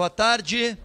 Boa tarde.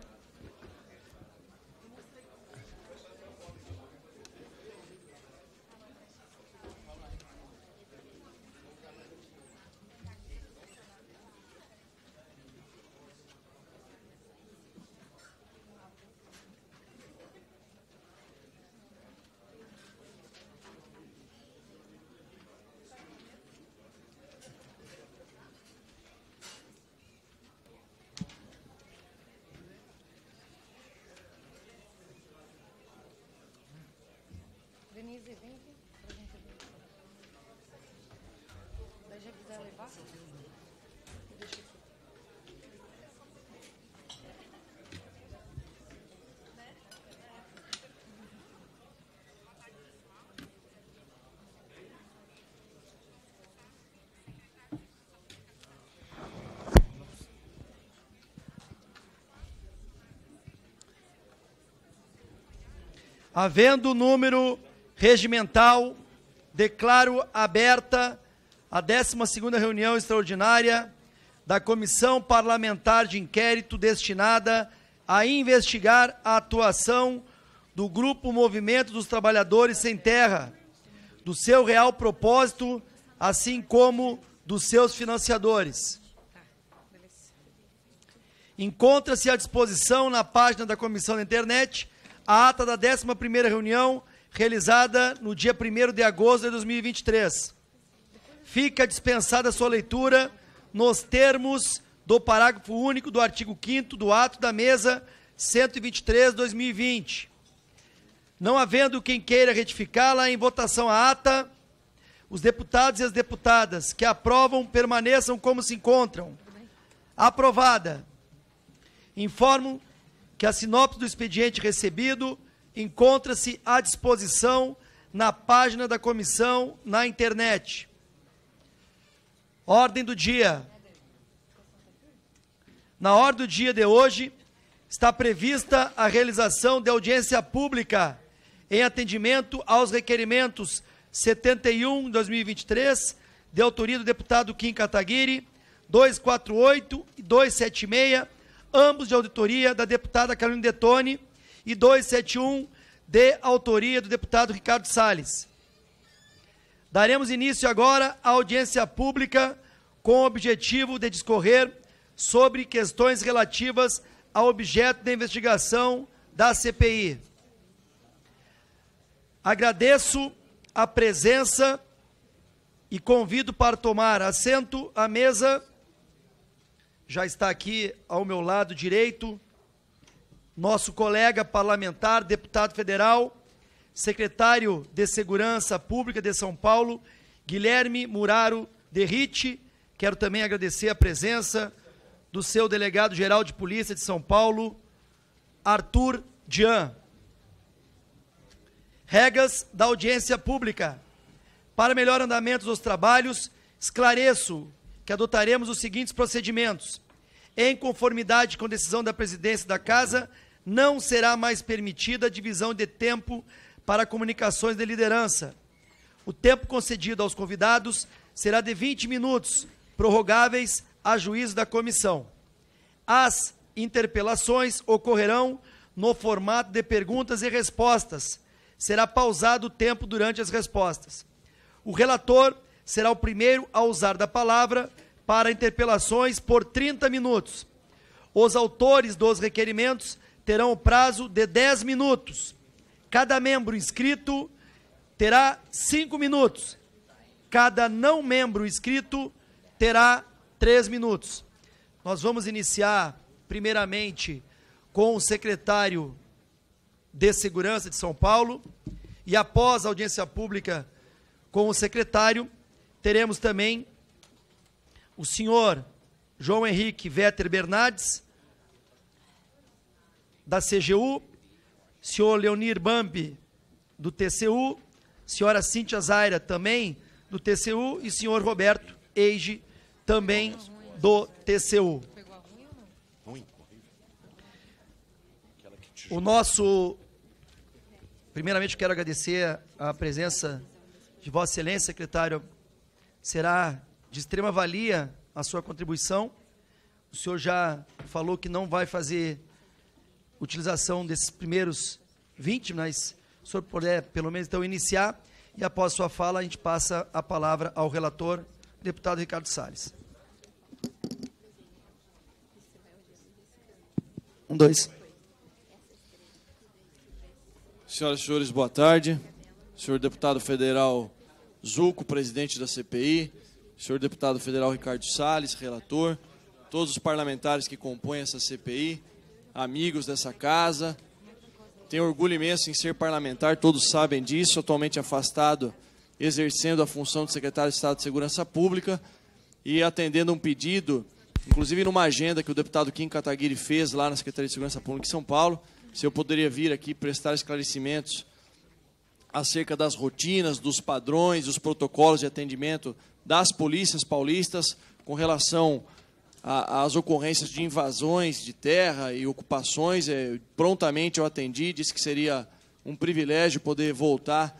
Havendo o número regimental, declaro aberta a 12ª reunião extraordinária da Comissão Parlamentar de Inquérito destinada a investigar a atuação do Grupo Movimento dos Trabalhadores Sem Terra, do seu real propósito, assim como dos seus financiadores. Encontra-se à disposição na página da Comissão da Internet a ata da 11 reunião realizada no dia 1 de agosto de 2023. Fica dispensada sua leitura nos termos do parágrafo único do artigo 5 do ato da mesa 123/2020. Não havendo quem queira retificá-la em votação a ata, os deputados e as deputadas que aprovam permaneçam como se encontram. Aprovada. Informo que a sinopse do expediente recebido encontra-se à disposição na página da comissão na internet. Ordem do dia. Na ordem do dia de hoje, está prevista a realização de audiência pública em atendimento aos requerimentos 71 2023 de autoria do deputado Kim Kataguiri, 248 e 276 ambos de auditoria da deputada Carolina Detone e 271 de autoria do deputado Ricardo Salles. Daremos início agora à audiência pública com o objetivo de discorrer sobre questões relativas ao objeto da investigação da CPI. Agradeço a presença e convido para tomar assento à mesa já está aqui ao meu lado direito, nosso colega parlamentar, deputado federal, secretário de Segurança Pública de São Paulo, Guilherme Muraro Derrite. Quero também agradecer a presença do seu delegado-geral de Polícia de São Paulo, Arthur Dian. Regras da audiência pública. Para melhor andamento dos trabalhos, esclareço que adotaremos os seguintes procedimentos. Em conformidade com decisão da presidência da Casa, não será mais permitida a divisão de tempo para comunicações de liderança. O tempo concedido aos convidados será de 20 minutos, prorrogáveis a juízo da comissão. As interpelações ocorrerão no formato de perguntas e respostas. Será pausado o tempo durante as respostas. O relator será o primeiro a usar da palavra para interpelações por 30 minutos. Os autores dos requerimentos terão o prazo de 10 minutos. Cada membro inscrito terá 5 minutos. Cada não membro inscrito terá 3 minutos. Nós vamos iniciar, primeiramente, com o secretário de Segurança de São Paulo e, após a audiência pública com o secretário, Teremos também o senhor João Henrique Vetter Bernardes, da CGU, senhor Leonir Bambi, do TCU, senhora Cíntia Zaira, também do TCU, e senhor Roberto Eige, também do TCU. O nosso. Primeiramente, quero agradecer a presença de Vossa Excelência, secretário será de extrema valia a sua contribuição. O senhor já falou que não vai fazer utilização desses primeiros 20, mas o senhor puder, pelo menos, então, iniciar. E após sua fala, a gente passa a palavra ao relator, deputado Ricardo Salles. Um, dois. Senhoras e senhores, boa tarde. Senhor deputado federal Zuco, presidente da CPI, senhor deputado federal Ricardo Salles, relator, todos os parlamentares que compõem essa CPI, amigos dessa casa. Tenho orgulho imenso em ser parlamentar, todos sabem disso, atualmente afastado, exercendo a função de secretário de Estado de Segurança Pública e atendendo um pedido, inclusive numa agenda que o deputado Kim Kataguiri fez lá na Secretaria de Segurança Pública de São Paulo, se eu poderia vir aqui prestar esclarecimentos acerca das rotinas, dos padrões, dos protocolos de atendimento das polícias paulistas com relação às ocorrências de invasões de terra e ocupações. É, prontamente eu atendi, disse que seria um privilégio poder voltar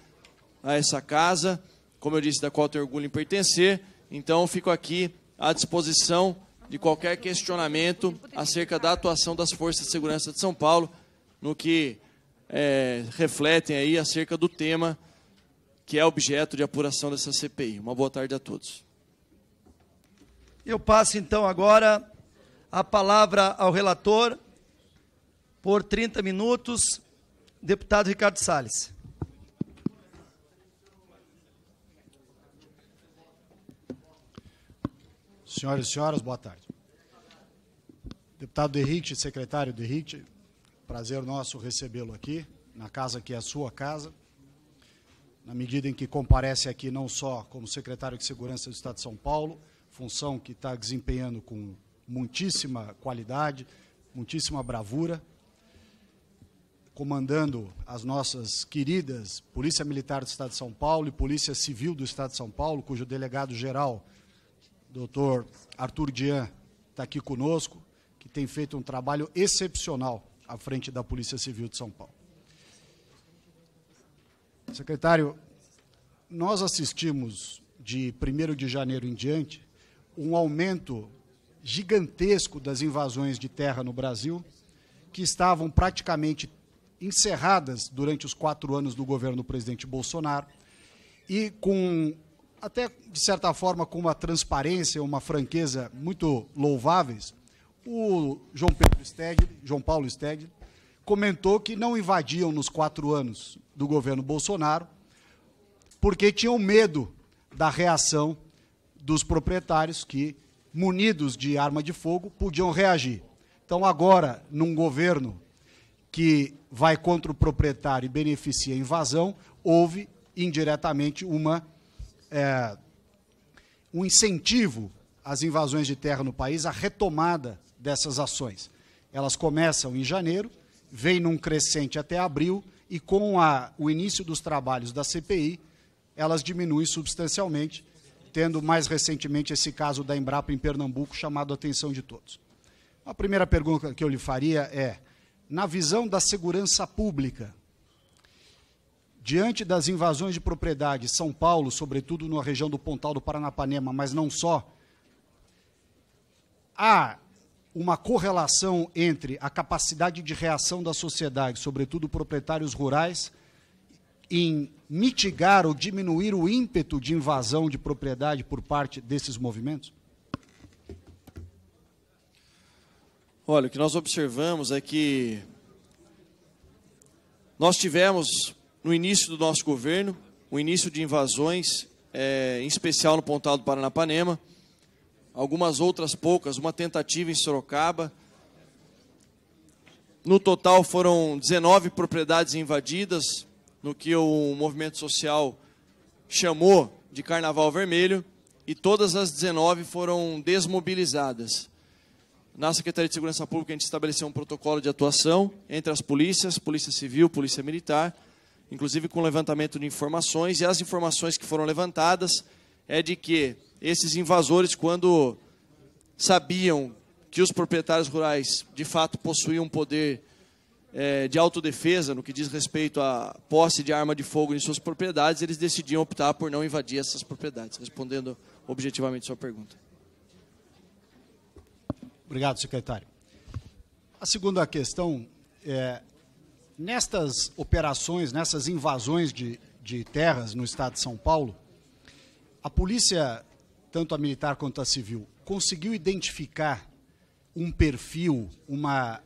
a essa casa, como eu disse, da qual tenho orgulho em pertencer. Então, fico aqui à disposição de qualquer questionamento acerca da atuação das Forças de Segurança de São Paulo no que é, refletem aí acerca do tema que é objeto de apuração dessa CPI. Uma boa tarde a todos. Eu passo então agora a palavra ao relator por 30 minutos, deputado Ricardo Salles. Senhoras e senhores, boa tarde. Deputado Derrite, secretário Derrite, Prazer nosso recebê-lo aqui, na casa que é a sua casa. Na medida em que comparece aqui não só como secretário de Segurança do Estado de São Paulo, função que está desempenhando com muitíssima qualidade, muitíssima bravura, comandando as nossas queridas Polícia Militar do Estado de São Paulo e Polícia Civil do Estado de São Paulo, cujo delegado-geral, doutor Arthur Dian, está aqui conosco, que tem feito um trabalho excepcional à frente da Polícia Civil de São Paulo. Secretário, nós assistimos de 1 de janeiro em diante um aumento gigantesco das invasões de terra no Brasil, que estavam praticamente encerradas durante os quatro anos do governo do presidente Bolsonaro, e com, até de certa forma, com uma transparência, uma franqueza muito louváveis, o João Pedro Steg, João Paulo Steg, comentou que não invadiam nos quatro anos do governo Bolsonaro, porque tinham medo da reação dos proprietários que, munidos de arma de fogo, podiam reagir. Então, agora, num governo que vai contra o proprietário e beneficia a invasão, houve indiretamente uma, é, um incentivo às invasões de terra no país, a retomada dessas ações. Elas começam em janeiro, vêm num crescente até abril e com a, o início dos trabalhos da CPI, elas diminuem substancialmente, tendo mais recentemente esse caso da Embrapa em Pernambuco chamado a atenção de todos. A primeira pergunta que eu lhe faria é: na visão da segurança pública, diante das invasões de propriedade, São Paulo, sobretudo na região do Pontal do Paranapanema, mas não só, há uma correlação entre a capacidade de reação da sociedade, sobretudo proprietários rurais, em mitigar ou diminuir o ímpeto de invasão de propriedade por parte desses movimentos? Olha, o que nós observamos é que nós tivemos, no início do nosso governo, o início de invasões, é, em especial no Pontal do Paranapanema, algumas outras poucas, uma tentativa em Sorocaba. No total foram 19 propriedades invadidas, no que o movimento social chamou de Carnaval Vermelho, e todas as 19 foram desmobilizadas. Na Secretaria de Segurança Pública, a gente estabeleceu um protocolo de atuação entre as polícias, Polícia Civil, Polícia Militar, inclusive com levantamento de informações, e as informações que foram levantadas é de que esses invasores quando sabiam que os proprietários rurais de fato possuíam poder é, de autodefesa no que diz respeito à posse de arma de fogo em suas propriedades, eles decidiam optar por não invadir essas propriedades, respondendo objetivamente sua pergunta. Obrigado, secretário. A segunda questão é, nestas operações, nessas invasões de, de terras no estado de São Paulo, a polícia tanto a militar quanto a civil, conseguiu identificar um perfil, uma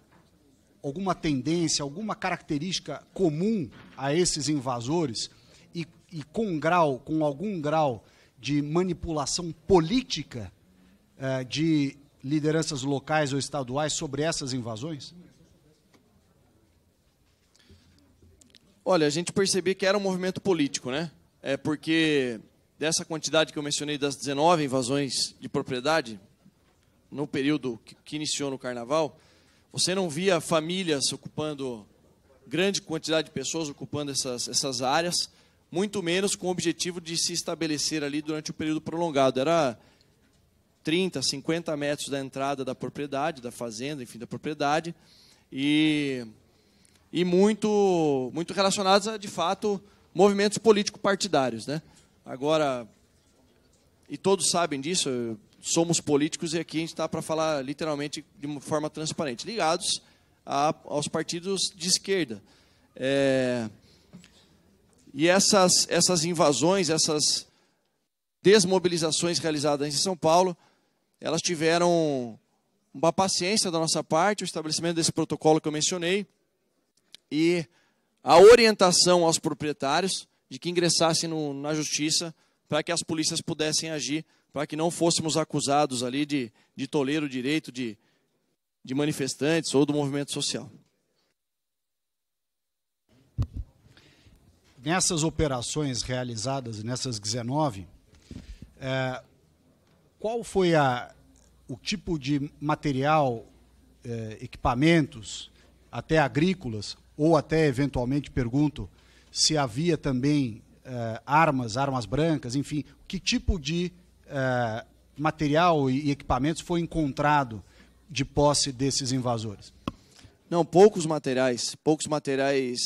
alguma tendência, alguma característica comum a esses invasores e, e com grau, com algum grau de manipulação política eh, de lideranças locais ou estaduais sobre essas invasões? Olha, a gente percebeu que era um movimento político, né? É porque dessa quantidade que eu mencionei das 19 invasões de propriedade, no período que, iniciou no carnaval, você não via famílias ocupando, grande quantidade de pessoas ocupando essas, essas áreas, muito menos com o objetivo de se estabelecer ali durante o período prolongado. Era 30, 50 metros da entrada da propriedade, da fazenda, enfim, da propriedade, e, e muito, muito relacionados a, de fato, movimentos político-partidários. Né? Agora, e todos sabem disso, somos políticos e aqui a gente está para falar literalmente de uma forma transparente, ligados a, aos partidos de esquerda. É, e essas, essas invasões, essas desmobilizações realizadas em São Paulo, elas tiveram uma paciência da nossa parte, o estabelecimento desse protocolo que eu mencionei, e a orientação aos proprietários de que ingressasse no, na justiça para que as polícias pudessem agir, para que não fôssemos acusados ali de, de o direito de, de manifestantes ou do movimento social. Nessas operações realizadas, nessas 19, é, qual foi a, o tipo de material, é, equipamentos, até agrícolas, ou até eventualmente pergunto, se havia também uh, armas, armas brancas, enfim, que tipo de uh, material e equipamentos foi encontrado de posse desses invasores? Não, poucos materiais, poucos materiais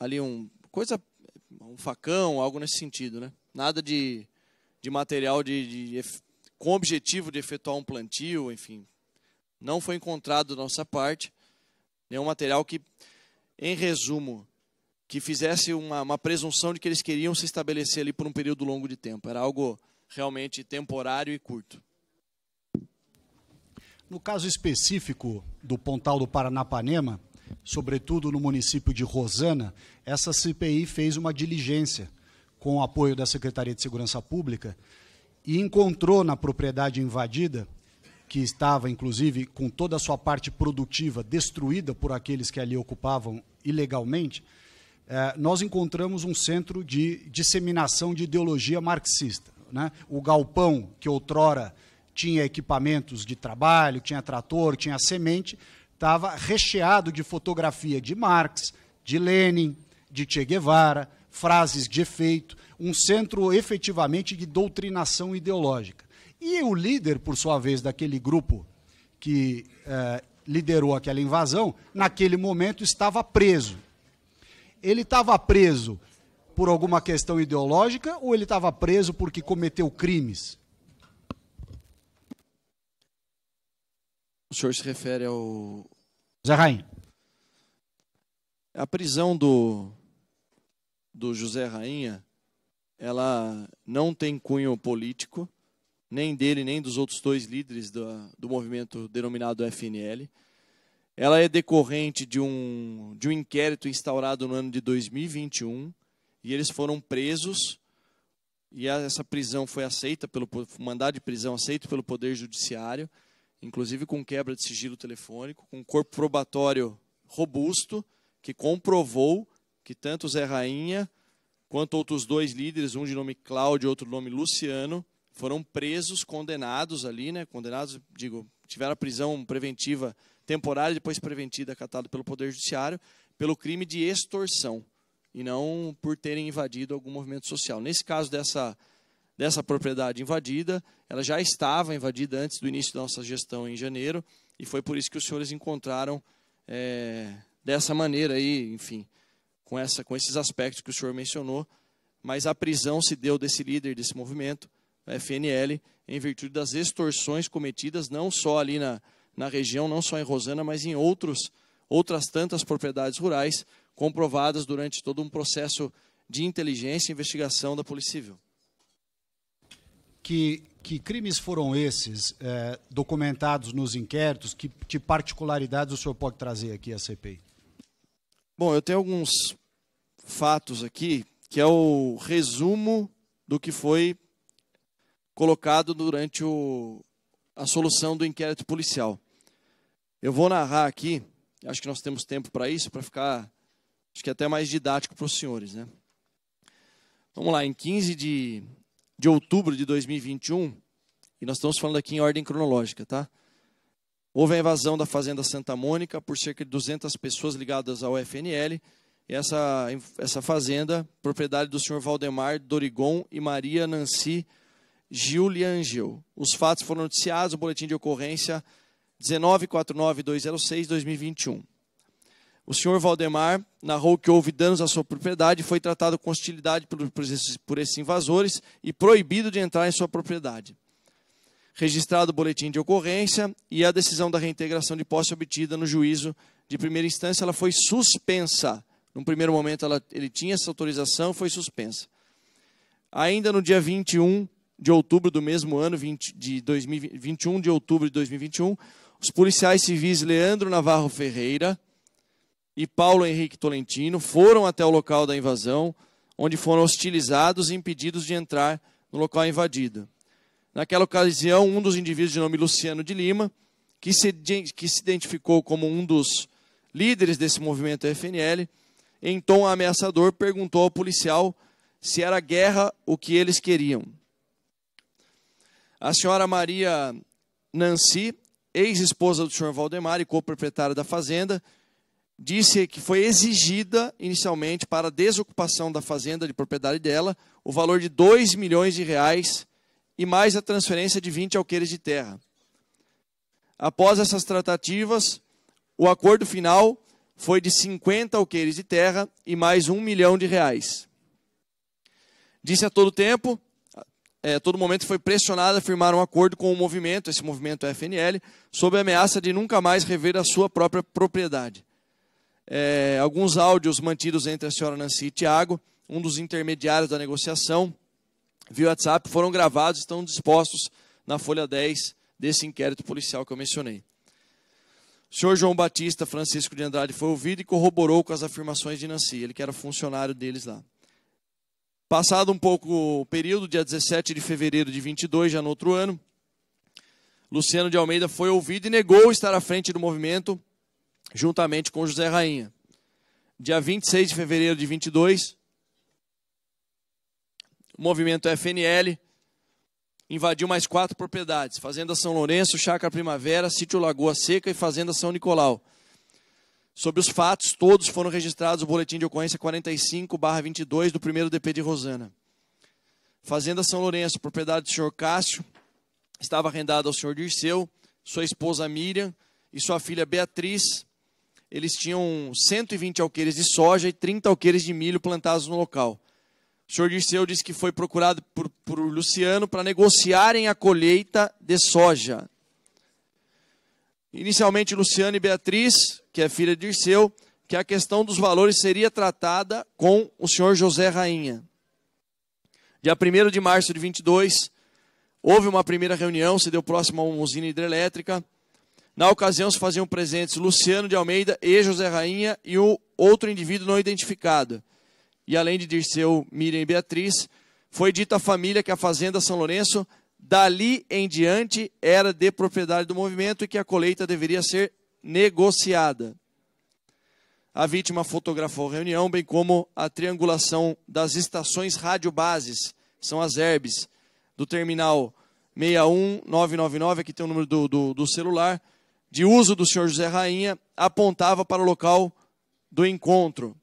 ali um coisa um facão, algo nesse sentido, né? Nada de, de material de, de com objetivo de efetuar um plantio, enfim, não foi encontrado da nossa parte nenhum material que, em resumo, que fizesse uma, uma presunção de que eles queriam se estabelecer ali por um período longo de tempo. Era algo realmente temporário e curto. No caso específico do Pontal do Paranapanema, sobretudo no município de Rosana, essa CPI fez uma diligência com o apoio da Secretaria de Segurança Pública e encontrou na propriedade invadida, que estava inclusive com toda a sua parte produtiva destruída por aqueles que ali ocupavam ilegalmente, é, nós encontramos um centro de disseminação de ideologia marxista. Né? O galpão, que outrora tinha equipamentos de trabalho, tinha trator, tinha semente, estava recheado de fotografia de Marx, de Lenin, de Che Guevara, frases de efeito, um centro efetivamente de doutrinação ideológica. E o líder, por sua vez, daquele grupo que é, liderou aquela invasão, naquele momento estava preso ele estava preso por alguma questão ideológica ou ele estava preso porque cometeu crimes? O senhor se refere ao. Zé Rainha. A prisão do, do José Rainha, ela não tem cunho político, nem dele, nem dos outros dois líderes do, do movimento denominado FNL. Ela é decorrente de um, de um inquérito instaurado no ano de 2021 e eles foram presos e essa prisão foi aceita pelo mandado de prisão aceito pelo Poder Judiciário, inclusive com quebra de sigilo telefônico, com corpo probatório robusto que comprovou que tanto Zé Rainha quanto outros dois líderes, um de nome Cláudio e outro nome Luciano, foram presos, condenados ali, né? Condenados, digo, tiveram a prisão preventiva temporária e depois preventiva, acatado pelo Poder Judiciário, pelo crime de extorsão e não por terem invadido algum movimento social. Nesse caso dessa, dessa propriedade invadida, ela já estava invadida antes do início da nossa gestão em janeiro, e foi por isso que os senhores encontraram é, dessa maneira aí, enfim, com, essa, com esses aspectos que o senhor mencionou, mas a prisão se deu desse líder desse movimento, a FNL, em virtude das extorsões cometidas não só ali na, na região, não só em Rosana, mas em outros, outras tantas propriedades rurais, comprovadas durante todo um processo de inteligência e investigação da Polícia Civil. Que, que crimes foram esses é, documentados nos inquéritos? Que, que particularidades o senhor pode trazer aqui à CPI? Bom, eu tenho alguns fatos aqui, que é o resumo do que foi colocado durante o, a solução do inquérito policial. Eu vou narrar aqui, acho que nós temos tempo para isso, para ficar, acho que é até mais didático para os senhores, né? Vamos lá, em 15 de, de outubro de 2021, e nós estamos falando aqui em ordem cronológica, tá? Houve a invasão da Fazenda Santa Mônica por cerca de 200 pessoas ligadas ao FNL. Essa, essa fazenda, propriedade do senhor Valdemar Dorigon e Maria Nancy Giuliangel. Os fatos foram noticiados, o boletim de ocorrência 1949-206-2021. O senhor Valdemar narrou que houve danos à sua propriedade e foi tratado com hostilidade por, por, esses, por esses invasores e proibido de entrar em sua propriedade. Registrado o boletim de ocorrência e a decisão da reintegração de posse obtida no juízo de primeira instância, ela foi suspensa. No primeiro momento, ela, ele tinha essa autorização, foi suspensa. Ainda no dia 21 de outubro do mesmo ano, 20, de 2021, de outubro de 2021, os policiais civis Leandro Navarro Ferreira e Paulo Henrique Tolentino foram até o local da invasão, onde foram hostilizados e impedidos de entrar no local invadido. Naquela ocasião, um dos indivíduos de nome Luciano de Lima, que se, que se identificou como um dos líderes desse movimento FNL, em tom ameaçador, perguntou ao policial se era guerra o que eles queriam. A senhora Maria Nancy ex-esposa do senhor Valdemar e co-proprietária da fazenda, disse que foi exigida inicialmente para a desocupação da fazenda de propriedade dela o valor de 2 milhões de reais e mais a transferência de 20 alqueires de terra. Após essas tratativas, o acordo final foi de 50 alqueires de terra e mais um milhão de reais. Disse a todo tempo é, todo momento foi pressionada a firmar um acordo com o movimento, esse movimento FNL, sob a ameaça de nunca mais rever a sua própria propriedade. É, alguns áudios mantidos entre a senhora Nancy e Tiago, um dos intermediários da negociação, via WhatsApp, foram gravados e estão dispostos na folha 10 desse inquérito policial que eu mencionei. O senhor João Batista Francisco de Andrade foi ouvido e corroborou com as afirmações de Nancy, ele que era funcionário deles lá. Passado um pouco o período, dia 17 de fevereiro de 22, já no outro ano, Luciano de Almeida foi ouvido e negou estar à frente do movimento, juntamente com José Rainha. Dia 26 de fevereiro de 22, o movimento FNL invadiu mais quatro propriedades: Fazenda São Lourenço, Chácara Primavera, Sítio Lagoa Seca e Fazenda São Nicolau. Sobre os fatos, todos foram registrados no boletim de ocorrência 45/22 é do primeiro DP de Rosana. Fazenda São Lourenço, propriedade do senhor Cássio, estava arrendada ao senhor Dirceu, sua esposa Miriam e sua filha Beatriz. Eles tinham 120 alqueires de soja e 30 alqueires de milho plantados no local. O senhor Dirceu disse que foi procurado por, por Luciano para negociarem a colheita de soja inicialmente Luciana e Beatriz, que é filha de Dirceu, que a questão dos valores seria tratada com o senhor José Rainha. Dia 1 de março de 22, houve uma primeira reunião, se deu próximo a uma usina hidrelétrica. Na ocasião, se faziam presentes Luciano de Almeida e José Rainha e o outro indivíduo não identificado. E além de Dirceu, Miriam e Beatriz, foi dita à família que a Fazenda São Lourenço Dali em diante era de propriedade do movimento e que a colheita deveria ser negociada. A vítima fotografou a reunião, bem como a triangulação das estações radiobases, são as herbes, do terminal 61999, aqui tem o número do, do, do celular, de uso do senhor José Rainha, apontava para o local do encontro.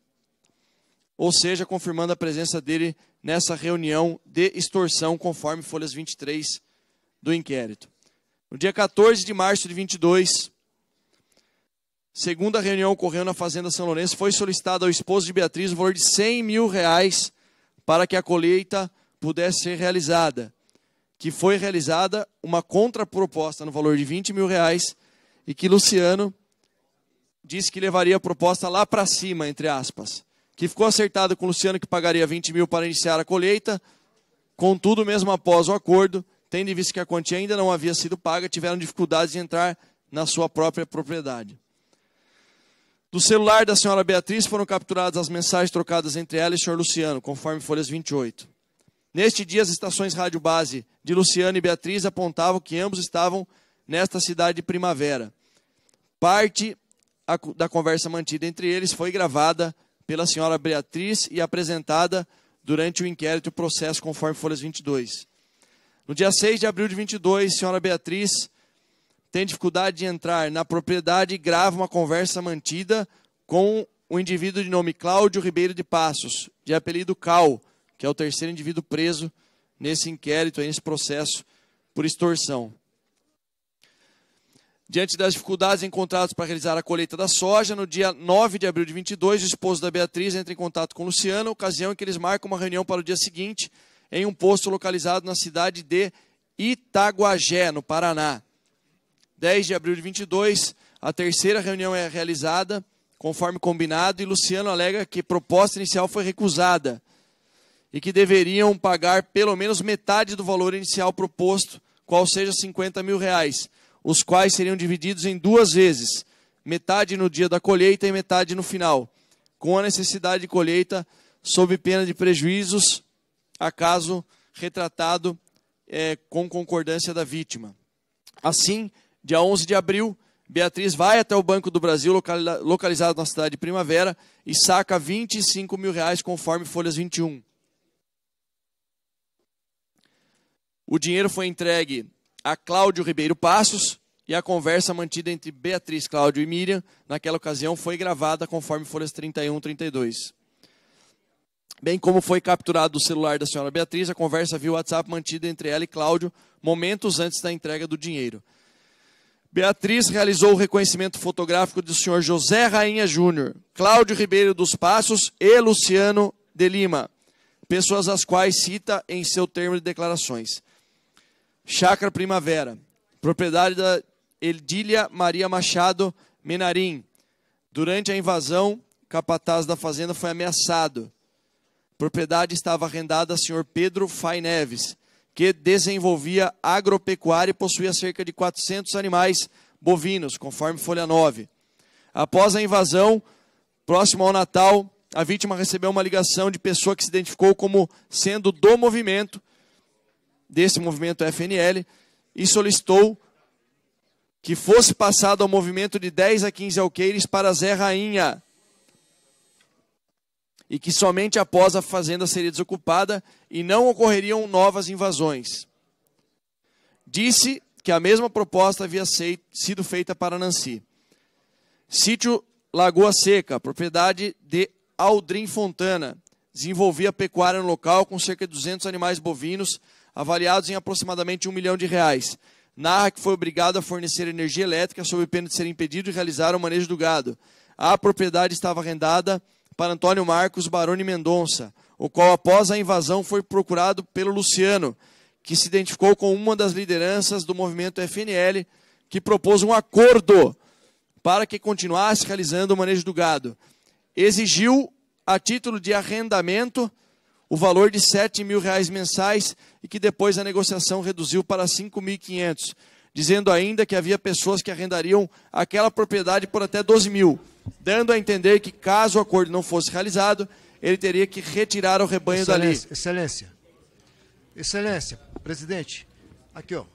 Ou seja, confirmando a presença dele nessa reunião de extorsão, conforme folhas 23 do inquérito. No dia 14 de março de 22, segunda reunião ocorreu na Fazenda São Lourenço, foi solicitado ao esposo de Beatriz o valor de 100 mil reais para que a colheita pudesse ser realizada, que foi realizada uma contraproposta no valor de 20 mil reais e que Luciano disse que levaria a proposta lá para cima, entre aspas que ficou acertado com o Luciano que pagaria 20 mil para iniciar a colheita. Contudo, mesmo após o acordo, tendo em vista que a quantia ainda não havia sido paga, tiveram dificuldades de entrar na sua própria propriedade. Do celular da senhora Beatriz foram capturadas as mensagens trocadas entre ela e o senhor Luciano, conforme Folhas 28. Neste dia, as estações rádio base de Luciano e Beatriz apontavam que ambos estavam nesta cidade de Primavera. Parte da conversa mantida entre eles foi gravada pela senhora Beatriz e apresentada durante o inquérito e processo conforme folhas 22. No dia 6 de abril de 22, senhora Beatriz tem dificuldade de entrar na propriedade e grava uma conversa mantida com o indivíduo de nome Cláudio Ribeiro de Passos, de apelido Cal, que é o terceiro indivíduo preso nesse inquérito, nesse processo por extorsão. Diante das dificuldades encontradas para realizar a colheita da soja, no dia 9 de abril de 22, o esposo da Beatriz entra em contato com Luciano, ocasião em que eles marcam uma reunião para o dia seguinte em um posto localizado na cidade de Itaguajé, no Paraná. 10 de abril de 22, a terceira reunião é realizada, conforme combinado, e Luciano alega que a proposta inicial foi recusada e que deveriam pagar pelo menos metade do valor inicial proposto, qual seja 50 mil reais os quais seriam divididos em duas vezes, metade no dia da colheita e metade no final, com a necessidade de colheita sob pena de prejuízos, a caso retratado é, com concordância da vítima. Assim, dia 11 de abril, Beatriz vai até o Banco do Brasil, localizado na cidade de Primavera, e saca 25 mil reais, conforme Folhas 21. O dinheiro foi entregue a Cláudio Ribeiro Passos e a conversa mantida entre Beatriz, Cláudio e Miriam naquela ocasião foi gravada conforme Folhas 31 e 32. Bem como foi capturado o celular da senhora Beatriz, a conversa via WhatsApp mantida entre ela e Cláudio momentos antes da entrega do dinheiro. Beatriz realizou o reconhecimento fotográfico do senhor José Rainha Júnior, Cláudio Ribeiro dos Passos e Luciano de Lima, pessoas as quais cita em seu termo de declarações. Chácara Primavera, propriedade da Edília Maria Machado Menarim. Durante a invasão, capataz da fazenda foi ameaçado. Propriedade estava arrendada a senhor Pedro Fai Neves, que desenvolvia agropecuária e possuía cerca de 400 animais bovinos, conforme folha 9. Após a invasão, próximo ao Natal, a vítima recebeu uma ligação de pessoa que se identificou como sendo do movimento desse movimento FNL e solicitou que fosse passado ao movimento de 10 a 15 alqueires para Zé Rainha. E que somente após a fazenda seria desocupada e não ocorreriam novas invasões. Disse que a mesma proposta havia sido feita para Nancy. Sítio Lagoa Seca, propriedade de Aldrin Fontana, desenvolvia pecuária no local com cerca de 200 animais bovinos, avaliados em aproximadamente um milhão de reais. Narra que foi obrigado a fornecer energia elétrica sob pena de ser impedido de realizar o manejo do gado. A propriedade estava arrendada para Antônio Marcos Baroni Mendonça, o qual, após a invasão, foi procurado pelo Luciano, que se identificou com uma das lideranças do movimento FNL, que propôs um acordo para que continuasse realizando o manejo do gado. Exigiu, a título de arrendamento, o valor de 7 mil reais mensais e que depois a negociação reduziu para 5.500, dizendo ainda que havia pessoas que arrendariam aquela propriedade por até 12 mil, dando a entender que caso o acordo não fosse realizado, ele teria que retirar o rebanho excelência, dali. Excelência, excelência, presidente, aqui ó,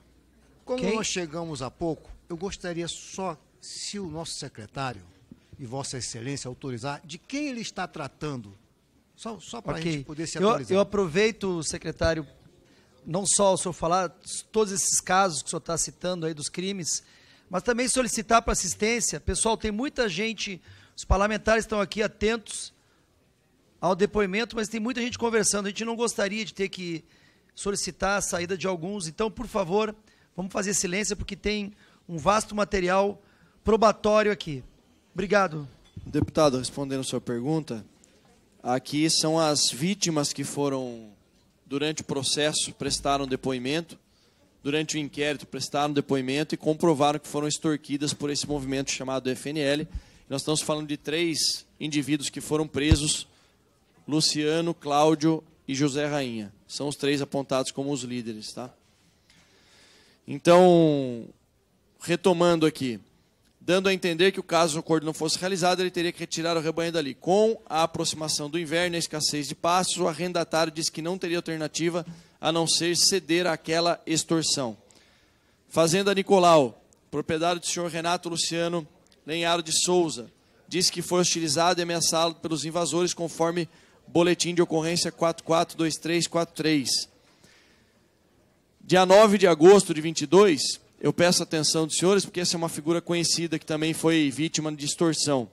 como Quem? nós chegamos há pouco, eu gostaria só se o nosso secretário e Vossa Excelência autorizar de quem ele está tratando só, só para okay. a gente poder se atualizar. Eu, eu aproveito, secretário, não só o senhor falar todos esses casos que o senhor está citando aí dos crimes, mas também solicitar para assistência. Pessoal, tem muita gente, os parlamentares estão aqui atentos ao depoimento, mas tem muita gente conversando. A gente não gostaria de ter que solicitar a saída de alguns. Então, por favor, vamos fazer silêncio, porque tem um vasto material probatório aqui. Obrigado. Deputado, respondendo a sua pergunta, Aqui são as vítimas que foram, durante o processo, prestaram depoimento, durante o inquérito prestaram depoimento e comprovaram que foram extorquidas por esse movimento chamado FNL. Nós estamos falando de três indivíduos que foram presos: Luciano, Cláudio e José Rainha. São os três apontados como os líderes, tá? Então, retomando aqui, dando a entender que o caso o acordo não fosse realizado, ele teria que retirar o rebanho dali. Com a aproximação do inverno e a escassez de passos, o arrendatário disse que não teria alternativa a não ser ceder àquela extorsão. Fazenda Nicolau, propriedade do senhor Renato Luciano Lenharo de Souza, disse que foi hostilizado e ameaçado pelos invasores, conforme boletim de ocorrência 442343. Dia 9 de agosto de 22, eu peço atenção dos senhores, porque essa é uma figura conhecida que também foi vítima de extorsão.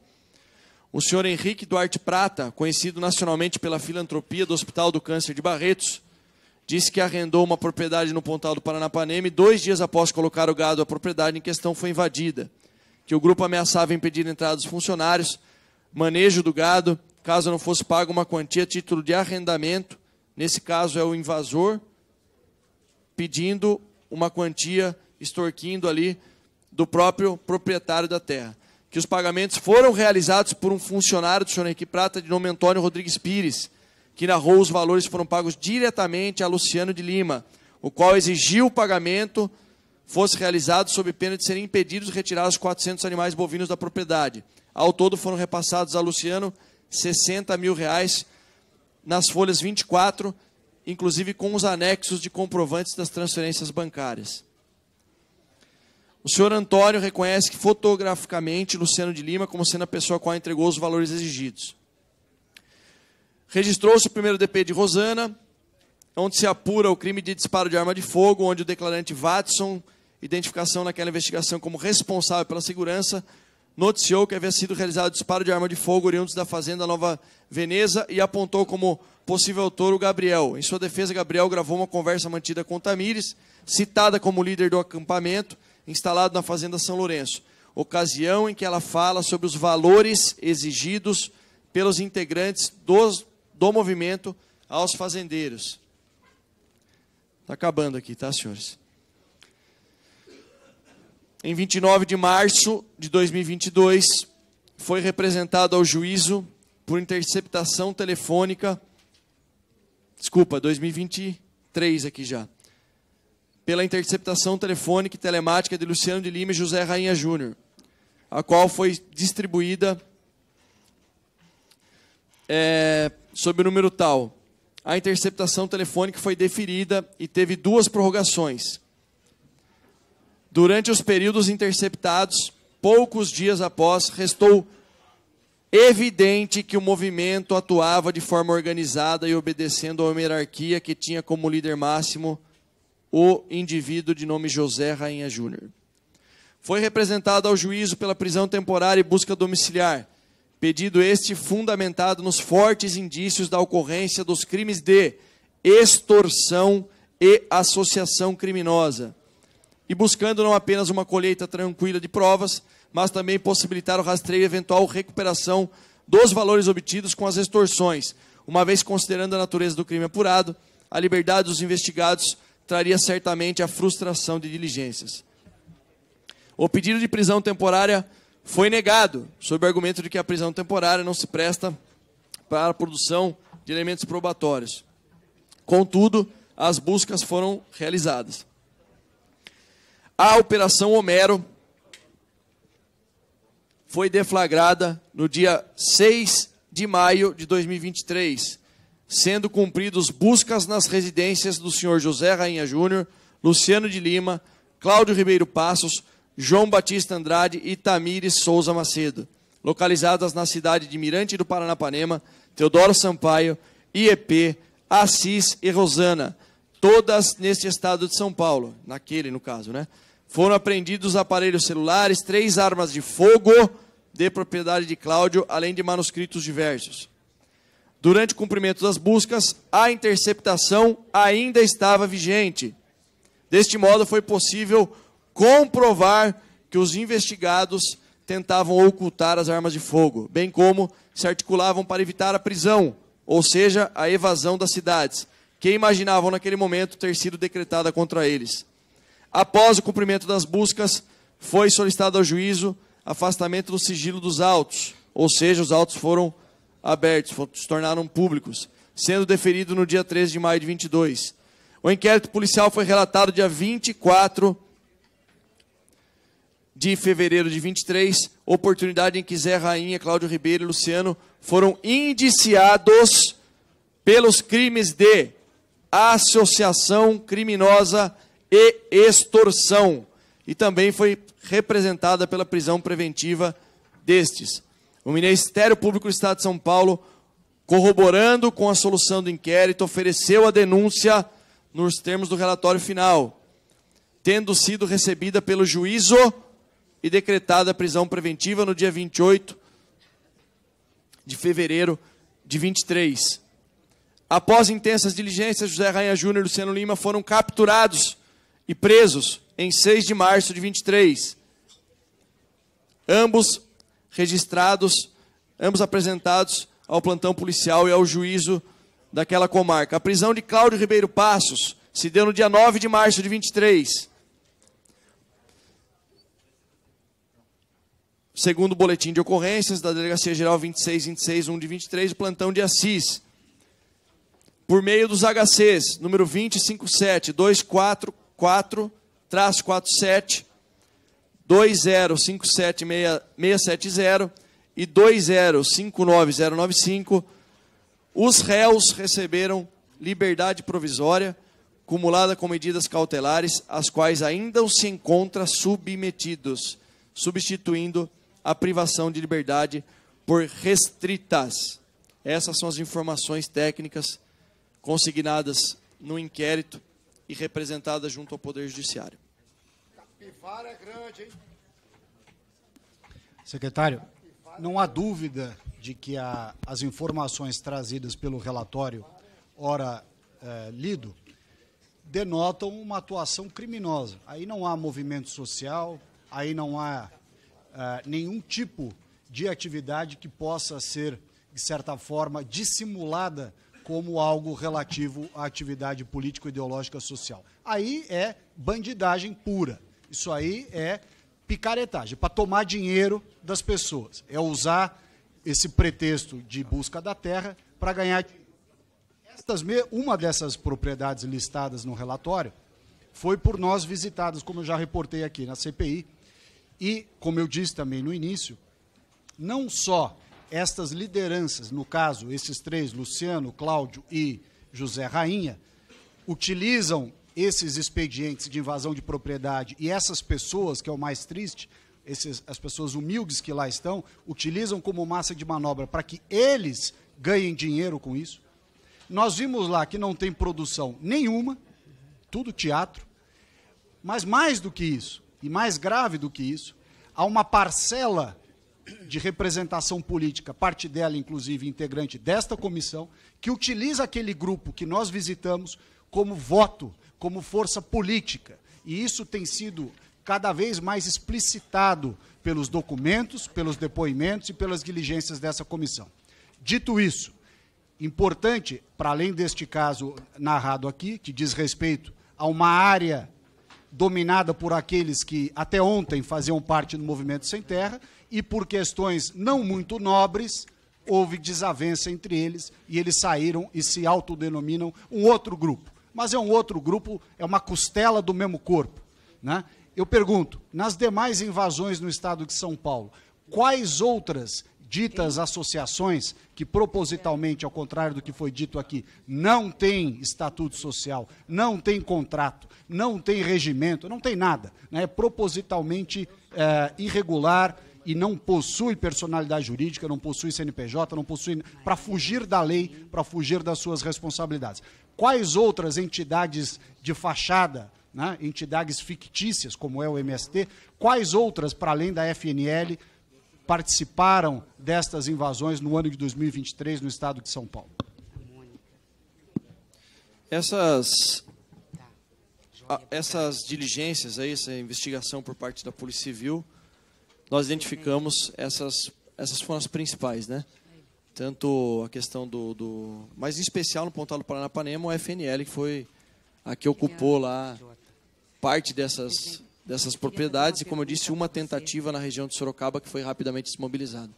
O senhor Henrique Duarte Prata, conhecido nacionalmente pela filantropia do Hospital do Câncer de Barretos, disse que arrendou uma propriedade no Pontal do Paranapanema e dois dias após colocar o gado, a propriedade em questão foi invadida. Que o grupo ameaçava impedir a entrada dos funcionários, manejo do gado, caso não fosse pago uma quantia a título de arrendamento. Nesse caso é o invasor pedindo uma quantia extorquindo ali do próprio proprietário da terra. Que os pagamentos foram realizados por um funcionário do Sonequi Prata de nome Antônio Rodrigues Pires, que narrou os valores foram pagos diretamente a Luciano de Lima, o qual exigiu o pagamento fosse realizado sob pena de serem impedidos de retirar os 400 animais bovinos da propriedade. Ao todo foram repassados a Luciano 60 mil reais nas folhas 24, inclusive com os anexos de comprovantes das transferências bancárias. O senhor Antônio reconhece que fotograficamente Luciano de Lima como sendo a pessoa a qual entregou os valores exigidos. Registrou-se o primeiro DP de Rosana, onde se apura o crime de disparo de arma de fogo, onde o declarante Watson, identificação naquela investigação como responsável pela segurança, noticiou que havia sido realizado disparo de arma de fogo oriundos da fazenda Nova Veneza e apontou como possível autor o Gabriel. Em sua defesa, Gabriel gravou uma conversa mantida com Tamires, citada como líder do acampamento, instalado na Fazenda São Lourenço. Ocasião em que ela fala sobre os valores exigidos pelos integrantes dos, do movimento aos fazendeiros. Está acabando aqui, tá, senhores? Em 29 de março de 2022, foi representado ao juízo por interceptação telefônica. Desculpa, 2023 aqui já pela interceptação telefônica e telemática de Luciano de Lima e José Rainha Júnior, a qual foi distribuída é, sob o número tal. A interceptação telefônica foi deferida e teve duas prorrogações. Durante os períodos interceptados, poucos dias após, restou evidente que o movimento atuava de forma organizada e obedecendo à hierarquia que tinha como líder máximo o indivíduo de nome José Rainha Júnior. Foi representado ao juízo pela prisão temporária e busca domiciliar, pedido este fundamentado nos fortes indícios da ocorrência dos crimes de extorsão e associação criminosa. E buscando não apenas uma colheita tranquila de provas, mas também possibilitar o rastreio e eventual recuperação dos valores obtidos com as extorsões, uma vez considerando a natureza do crime apurado, a liberdade dos investigados traria certamente a frustração de diligências. O pedido de prisão temporária foi negado, sob o argumento de que a prisão temporária não se presta para a produção de elementos probatórios. Contudo, as buscas foram realizadas. A Operação Homero foi deflagrada no dia 6 de maio de 2023, sendo cumpridos buscas nas residências do senhor José Rainha Júnior, Luciano de Lima, Cláudio Ribeiro Passos, João Batista Andrade e Tamires Souza Macedo, localizadas na cidade de Mirante do Paranapanema, Teodoro Sampaio, IEP, Assis e Rosana, todas neste estado de São Paulo, naquele no caso, né? Foram apreendidos aparelhos celulares, três armas de fogo de propriedade de Cláudio, além de manuscritos diversos. Durante o cumprimento das buscas, a interceptação ainda estava vigente. Deste modo, foi possível comprovar que os investigados tentavam ocultar as armas de fogo, bem como se articulavam para evitar a prisão, ou seja, a evasão das cidades, que imaginavam naquele momento ter sido decretada contra eles. Após o cumprimento das buscas, foi solicitado ao juízo afastamento do sigilo dos autos, ou seja, os autos foram abertos, se tornaram públicos, sendo deferido no dia 13 de maio de 22. O inquérito policial foi relatado dia 24 de fevereiro de 23, oportunidade em que Zé Rainha, Cláudio Ribeiro e Luciano foram indiciados pelos crimes de associação criminosa e extorsão. E também foi representada pela prisão preventiva destes. O Ministério Público do Estado de São Paulo, corroborando com a solução do inquérito, ofereceu a denúncia nos termos do relatório final, tendo sido recebida pelo juízo e decretada a prisão preventiva no dia 28 de fevereiro de 23. Após intensas diligências, José Rainha Júnior e Luciano Lima foram capturados e presos em 6 de março de 23. Ambos registrados, ambos apresentados ao plantão policial e ao juízo daquela comarca. A prisão de Cláudio Ribeiro Passos se deu no dia 9 de março de 23. Segundo o boletim de ocorrências da Delegacia Geral 26261 de 23, o plantão de Assis, por meio dos HCs número 257244 47 20576670 e 2059095, os réus receberam liberdade provisória, cumulada com medidas cautelares, as quais ainda se encontram submetidos, substituindo a privação de liberdade por restritas. Essas são as informações técnicas consignadas no inquérito e representadas junto ao Poder Judiciário. Ifara é grande, hein? Secretário, não há dúvida de que a, as informações trazidas pelo relatório, ora é, lido, denotam uma atuação criminosa. Aí não há movimento social, aí não há é, nenhum tipo de atividade que possa ser, de certa forma, dissimulada como algo relativo à atividade político-ideológica social. Aí é bandidagem pura. Isso aí é picaretagem, para tomar dinheiro das pessoas. É usar esse pretexto de busca da terra para ganhar Estas, uma dessas propriedades listadas no relatório foi por nós visitadas, como eu já reportei aqui na CPI, e, como eu disse também no início, não só estas lideranças, no caso, esses três, Luciano, Cláudio e José Rainha, utilizam esses expedientes de invasão de propriedade e essas pessoas, que é o mais triste, esses, as pessoas humildes que lá estão, utilizam como massa de manobra para que eles ganhem dinheiro com isso. Nós vimos lá que não tem produção nenhuma, tudo teatro. Mas mais do que isso, e mais grave do que isso, há uma parcela de representação política, parte dela inclusive integrante desta comissão, que utiliza aquele grupo que nós visitamos como voto como força política. E isso tem sido cada vez mais explicitado pelos documentos, pelos depoimentos e pelas diligências dessa comissão. Dito isso, importante, para além deste caso narrado aqui, que diz respeito a uma área dominada por aqueles que até ontem faziam parte do movimento sem terra e por questões não muito nobres houve desavença entre eles e eles saíram e se autodenominam um outro grupo mas é um outro grupo, é uma costela do mesmo corpo. Né? Eu pergunto, nas demais invasões no estado de São Paulo, quais outras ditas associações que propositalmente, ao contrário do que foi dito aqui, não tem estatuto social, não tem contrato, não tem regimento, não tem nada, né? é propositalmente é, irregular e não possui personalidade jurídica, não possui CNPJ, não possui para fugir da lei, para fugir das suas responsabilidades. Quais outras entidades de fachada, né, entidades fictícias, como é o MST, quais outras, para além da FNL, participaram destas invasões no ano de 2023 no estado de São Paulo? Essas, essas diligências, aí, essa investigação por parte da Polícia Civil, nós identificamos essas, essas foram as principais, né? tanto a questão do, do mas em especial no Pontal do Paranapanema, o FNL, que foi a que ocupou lá parte dessas, dessas propriedades e, como eu disse, uma tentativa na região de Sorocaba que foi rapidamente desmobilizada.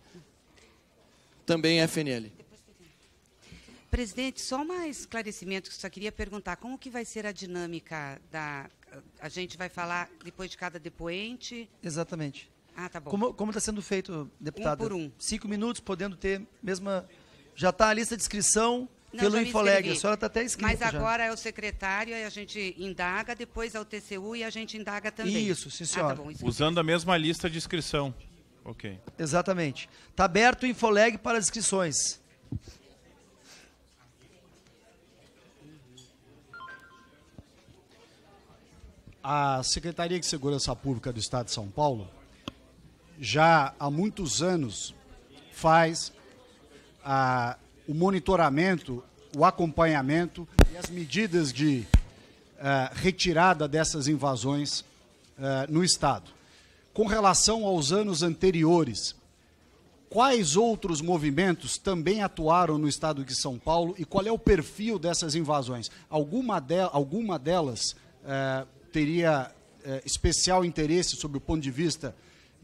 Também FNL. Presidente, só um esclarecimento que só queria perguntar, como que vai ser a dinâmica da a gente vai falar depois de cada depoente? Exatamente. Ah, tá bom. Como está sendo feito, deputada? Um por um. Cinco minutos, podendo ter mesma... Já está a lista de inscrição Não, pelo Infoleg, a senhora está até escrita Mas agora já. é o secretário, a gente indaga, depois é o TCU e a gente indaga também. Isso, sim senhora. Ah, tá bom, Usando a mesma lista de inscrição. Ok. Exatamente. Está aberto o Infoleg para as inscrições. A Secretaria de Segurança Pública do Estado de São Paulo já há muitos anos faz a, ah, o monitoramento, o acompanhamento e as medidas de a, ah, retirada dessas invasões a, ah, no Estado. Com relação aos anos anteriores, quais outros movimentos também atuaram no Estado de São Paulo e qual é o perfil dessas invasões? Alguma, de, alguma delas eh, teria eh, especial interesse sob o ponto de vista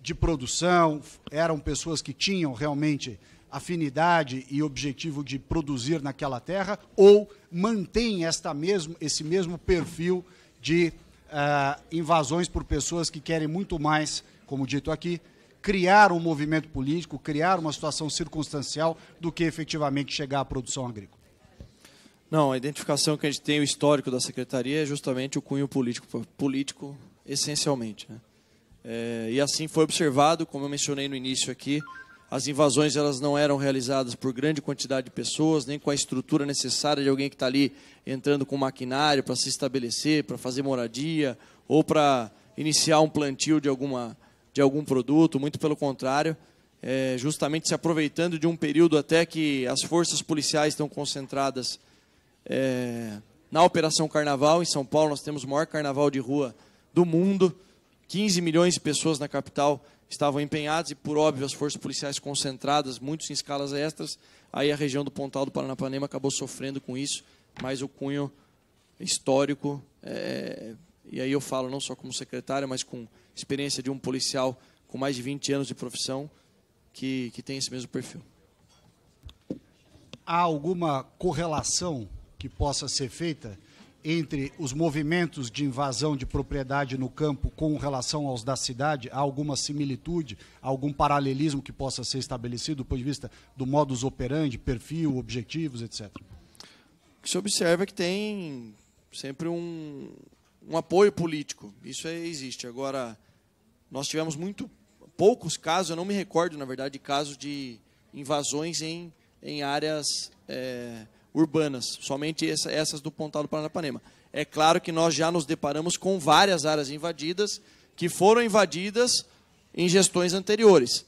de produção, eram pessoas que tinham realmente afinidade e objetivo de produzir naquela terra, ou mantém esta mesmo, esse mesmo perfil de uh, invasões por pessoas que querem muito mais, como dito aqui, criar um movimento político, criar uma situação circunstancial, do que efetivamente chegar à produção agrícola? Não, a identificação que a gente tem, o histórico da secretaria, é justamente o cunho político, político essencialmente. Né? É, e assim foi observado, como eu mencionei no início aqui, as invasões elas não eram realizadas por grande quantidade de pessoas, nem com a estrutura necessária de alguém que está ali entrando com maquinário para se estabelecer, para fazer moradia ou para iniciar um plantio de, alguma, de algum produto. Muito pelo contrário, é, justamente se aproveitando de um período até que as forças policiais estão concentradas é, na Operação Carnaval. Em São Paulo, nós temos o maior carnaval de rua do mundo. 15 milhões de pessoas na capital estavam empenhadas e, por óbvio, as forças policiais concentradas, muitos em escalas extras. Aí a região do Pontal do Paranapanema acabou sofrendo com isso, mas o cunho histórico, é... e aí eu falo não só como secretário, mas com experiência de um policial com mais de 20 anos de profissão, que, que tem esse mesmo perfil. Há alguma correlação que possa ser feita entre os movimentos de invasão de propriedade no campo com relação aos da cidade? Há alguma similitude, algum paralelismo que possa ser estabelecido do ponto de vista do modus operandi, perfil, objetivos, etc.? O que se observa é que tem sempre um, um apoio político. Isso é, existe. Agora, nós tivemos muito poucos casos, eu não me recordo, na verdade, de casos de invasões em, em áreas. É, urbanas, somente essa, essas do Pontal do Paranapanema. É claro que nós já nos deparamos com várias áreas invadidas que foram invadidas em gestões anteriores.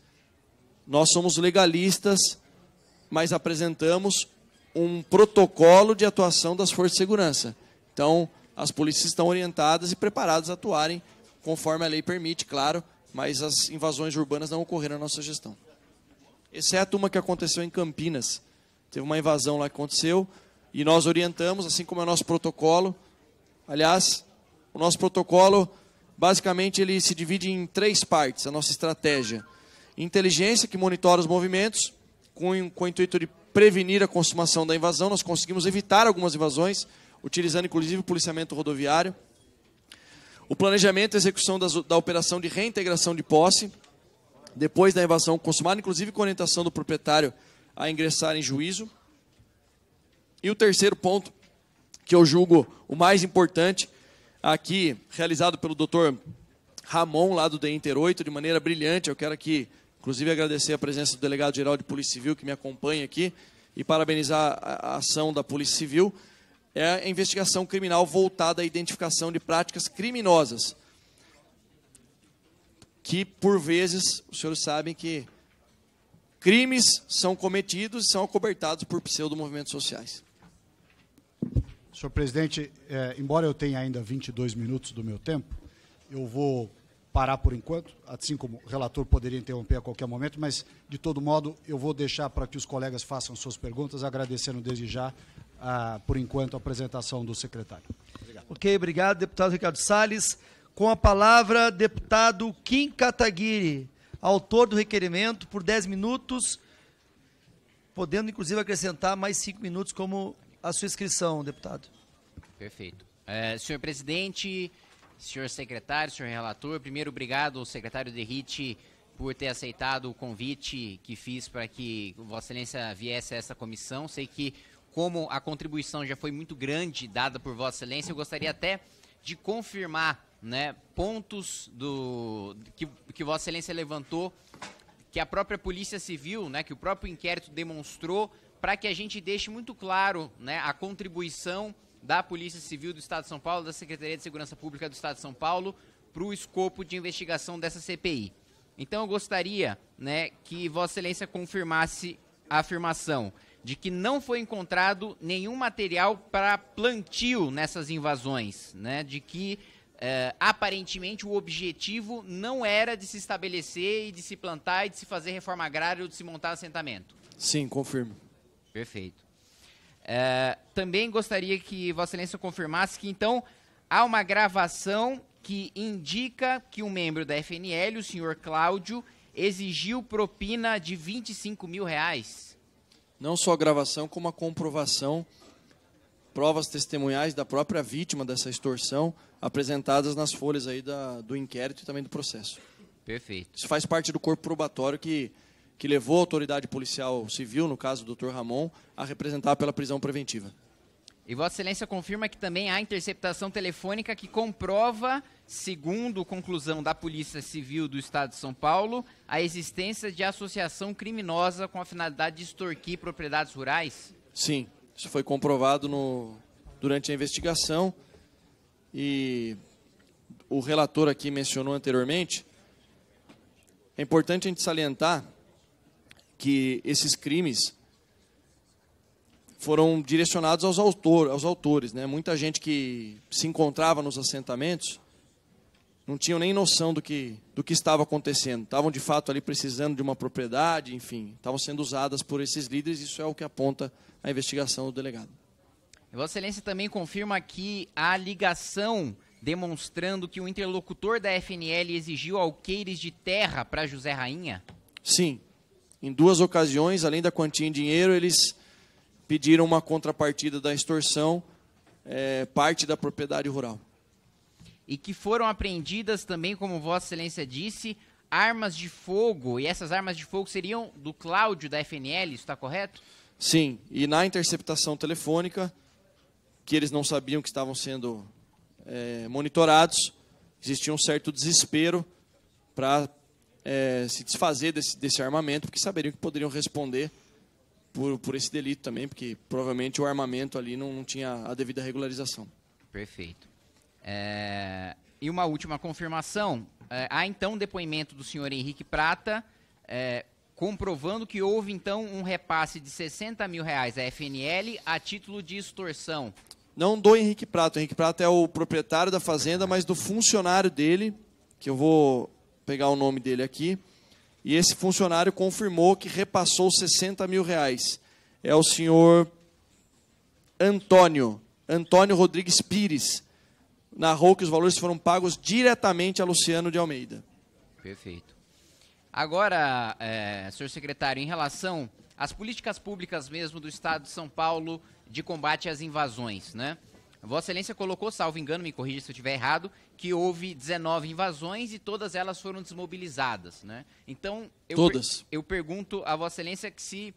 Nós somos legalistas, mas apresentamos um protocolo de atuação das forças de segurança. Então, as polícias estão orientadas e preparadas a atuarem conforme a lei permite, claro, mas as invasões urbanas não ocorreram na nossa gestão. Exceto uma que aconteceu em Campinas, Teve uma invasão lá que aconteceu e nós orientamos, assim como é o nosso protocolo. Aliás, o nosso protocolo, basicamente, ele se divide em três partes, a nossa estratégia. Inteligência, que monitora os movimentos, com, com o intuito de prevenir a consumação da invasão. Nós conseguimos evitar algumas invasões, utilizando, inclusive, o policiamento rodoviário. O planejamento e execução das, da operação de reintegração de posse, depois da invasão consumada, inclusive com orientação do proprietário a ingressar em juízo. E o terceiro ponto, que eu julgo o mais importante, aqui realizado pelo doutor Ramon, lá do DEM 8, de maneira brilhante. Eu quero aqui, inclusive, agradecer a presença do delegado-geral de Polícia Civil, que me acompanha aqui, e parabenizar a ação da Polícia Civil. É a investigação criminal voltada à identificação de práticas criminosas, que, por vezes, os senhores sabem que crimes são cometidos e são acobertados por pseudo-movimentos sociais. Senhor presidente, é, embora eu tenha ainda 22 minutos do meu tempo, eu vou parar por enquanto, assim como o relator poderia interromper a qualquer momento, mas, de todo modo, eu vou deixar para que os colegas façam suas perguntas, agradecendo desde já, ah, por enquanto, a apresentação do secretário. Obrigado. Ok, obrigado, deputado Ricardo Salles. Com a palavra, deputado Kim Kataguiri autor do requerimento, por 10 minutos, podendo inclusive acrescentar mais 5 minutos como a sua inscrição, deputado. Perfeito. É, senhor presidente, senhor secretário, senhor relator, primeiro obrigado secretário Derrite por ter aceitado o convite que fiz para que Vossa Excelência viesse a essa comissão. Sei que, como a contribuição já foi muito grande dada por Vossa Excelência, eu gostaria até de confirmar né, pontos do que, que Vossa Excelência levantou, que a própria Polícia Civil, né, que o próprio inquérito demonstrou, para que a gente deixe muito claro né, a contribuição da Polícia Civil do Estado de São Paulo, da Secretaria de Segurança Pública do Estado de São Paulo, para o escopo de investigação dessa CPI. Então eu gostaria né, que Vossa Excelência confirmasse a afirmação de que não foi encontrado nenhum material para plantio nessas invasões, né, de que eh, aparentemente, o objetivo não era de se estabelecer e de se plantar e de se fazer reforma agrária ou de se montar assentamento. Sim, confirmo. Perfeito. Eh, também gostaria que Vossa Excelência confirmasse que, então, há uma gravação que indica que um membro da FNL, o senhor Cláudio, exigiu propina de 25 mil reais. Não só a gravação, como a comprovação, provas testemunhais da própria vítima dessa extorsão apresentadas nas folhas aí da, do inquérito e também do processo. Perfeito. Isso faz parte do corpo probatório que, que levou a autoridade policial civil, no caso do Dr. Ramon, a representar pela prisão preventiva. E Vossa Excelência confirma que também há interceptação telefônica que comprova, segundo conclusão da Polícia Civil do Estado de São Paulo, a existência de associação criminosa com a finalidade de extorquir propriedades rurais? Sim, isso foi comprovado no, durante a investigação e o relator aqui mencionou anteriormente, é importante a gente salientar que esses crimes foram direcionados aos, autor, aos autores. Né? Muita gente que se encontrava nos assentamentos não tinha nem noção do que, do que estava acontecendo. Estavam, de fato, ali precisando de uma propriedade, enfim, estavam sendo usadas por esses líderes. Isso é o que aponta a investigação do delegado. Vossa Excelência também confirma aqui a ligação demonstrando que o interlocutor da FNL exigiu alqueires de terra para José Rainha? Sim. Em duas ocasiões, além da quantia em dinheiro, eles pediram uma contrapartida da extorsão, é, parte da propriedade rural. E que foram apreendidas também, como Vossa Excelência disse, armas de fogo. E essas armas de fogo seriam do Cláudio da FNL, está correto? Sim. E na interceptação telefônica, que eles não sabiam que estavam sendo é, monitorados, existia um certo desespero para é, se desfazer desse, desse armamento, porque saberiam que poderiam responder por, por esse delito também, porque provavelmente o armamento ali não, não tinha a devida regularização. Perfeito. É... E uma última confirmação. É, há então um depoimento do senhor Henrique Prata, é, comprovando que houve então um repasse de 60 mil reais à FNL a título de extorsão. Não do Henrique Prato. O Henrique Prato é o proprietário da fazenda, mas do funcionário dele, que eu vou pegar o nome dele aqui. E esse funcionário confirmou que repassou 60 mil reais. É o senhor Antônio, Antônio Rodrigues Pires. Narrou que os valores foram pagos diretamente a Luciano de Almeida. Perfeito. Agora, é, senhor secretário, em relação às políticas públicas mesmo do Estado de São Paulo de combate às invasões, né? Vossa Excelência colocou, salvo engano, me corrija se eu estiver errado, que houve 19 invasões e todas elas foram desmobilizadas, né? Então, eu, todas. Per eu pergunto a Vossa Excelência que se,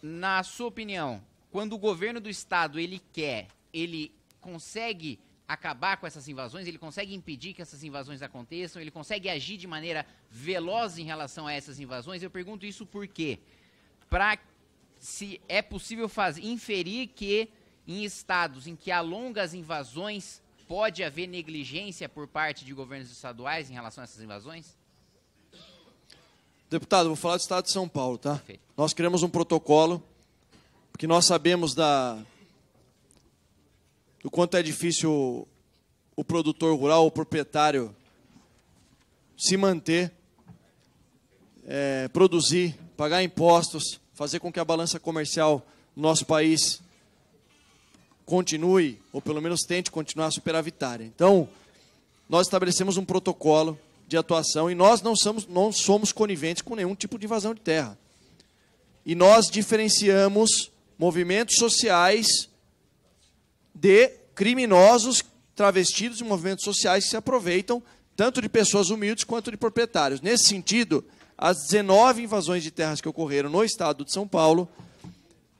na sua opinião, quando o governo do Estado ele quer, ele consegue acabar com essas invasões, ele consegue impedir que essas invasões aconteçam, ele consegue agir de maneira veloz em relação a essas invasões. Eu pergunto isso por quê? Para se é possível fazer, inferir que em estados em que há longas invasões pode haver negligência por parte de governos estaduais em relação a essas invasões? Deputado, vou falar do Estado de São Paulo, tá? Perfeito. Nós criamos um protocolo, porque nós sabemos da, do quanto é difícil o, o produtor rural, o proprietário, se manter, é, produzir, pagar impostos, fazer com que a balança comercial no nosso país continue, ou pelo menos tente continuar superavitária. Então, nós estabelecemos um protocolo de atuação e nós não somos, não somos coniventes com nenhum tipo de invasão de terra. E nós diferenciamos movimentos sociais de criminosos travestidos em movimentos sociais que se aproveitam tanto de pessoas humildes quanto de proprietários. Nesse sentido, as 19 invasões de terras que ocorreram no estado de São Paulo,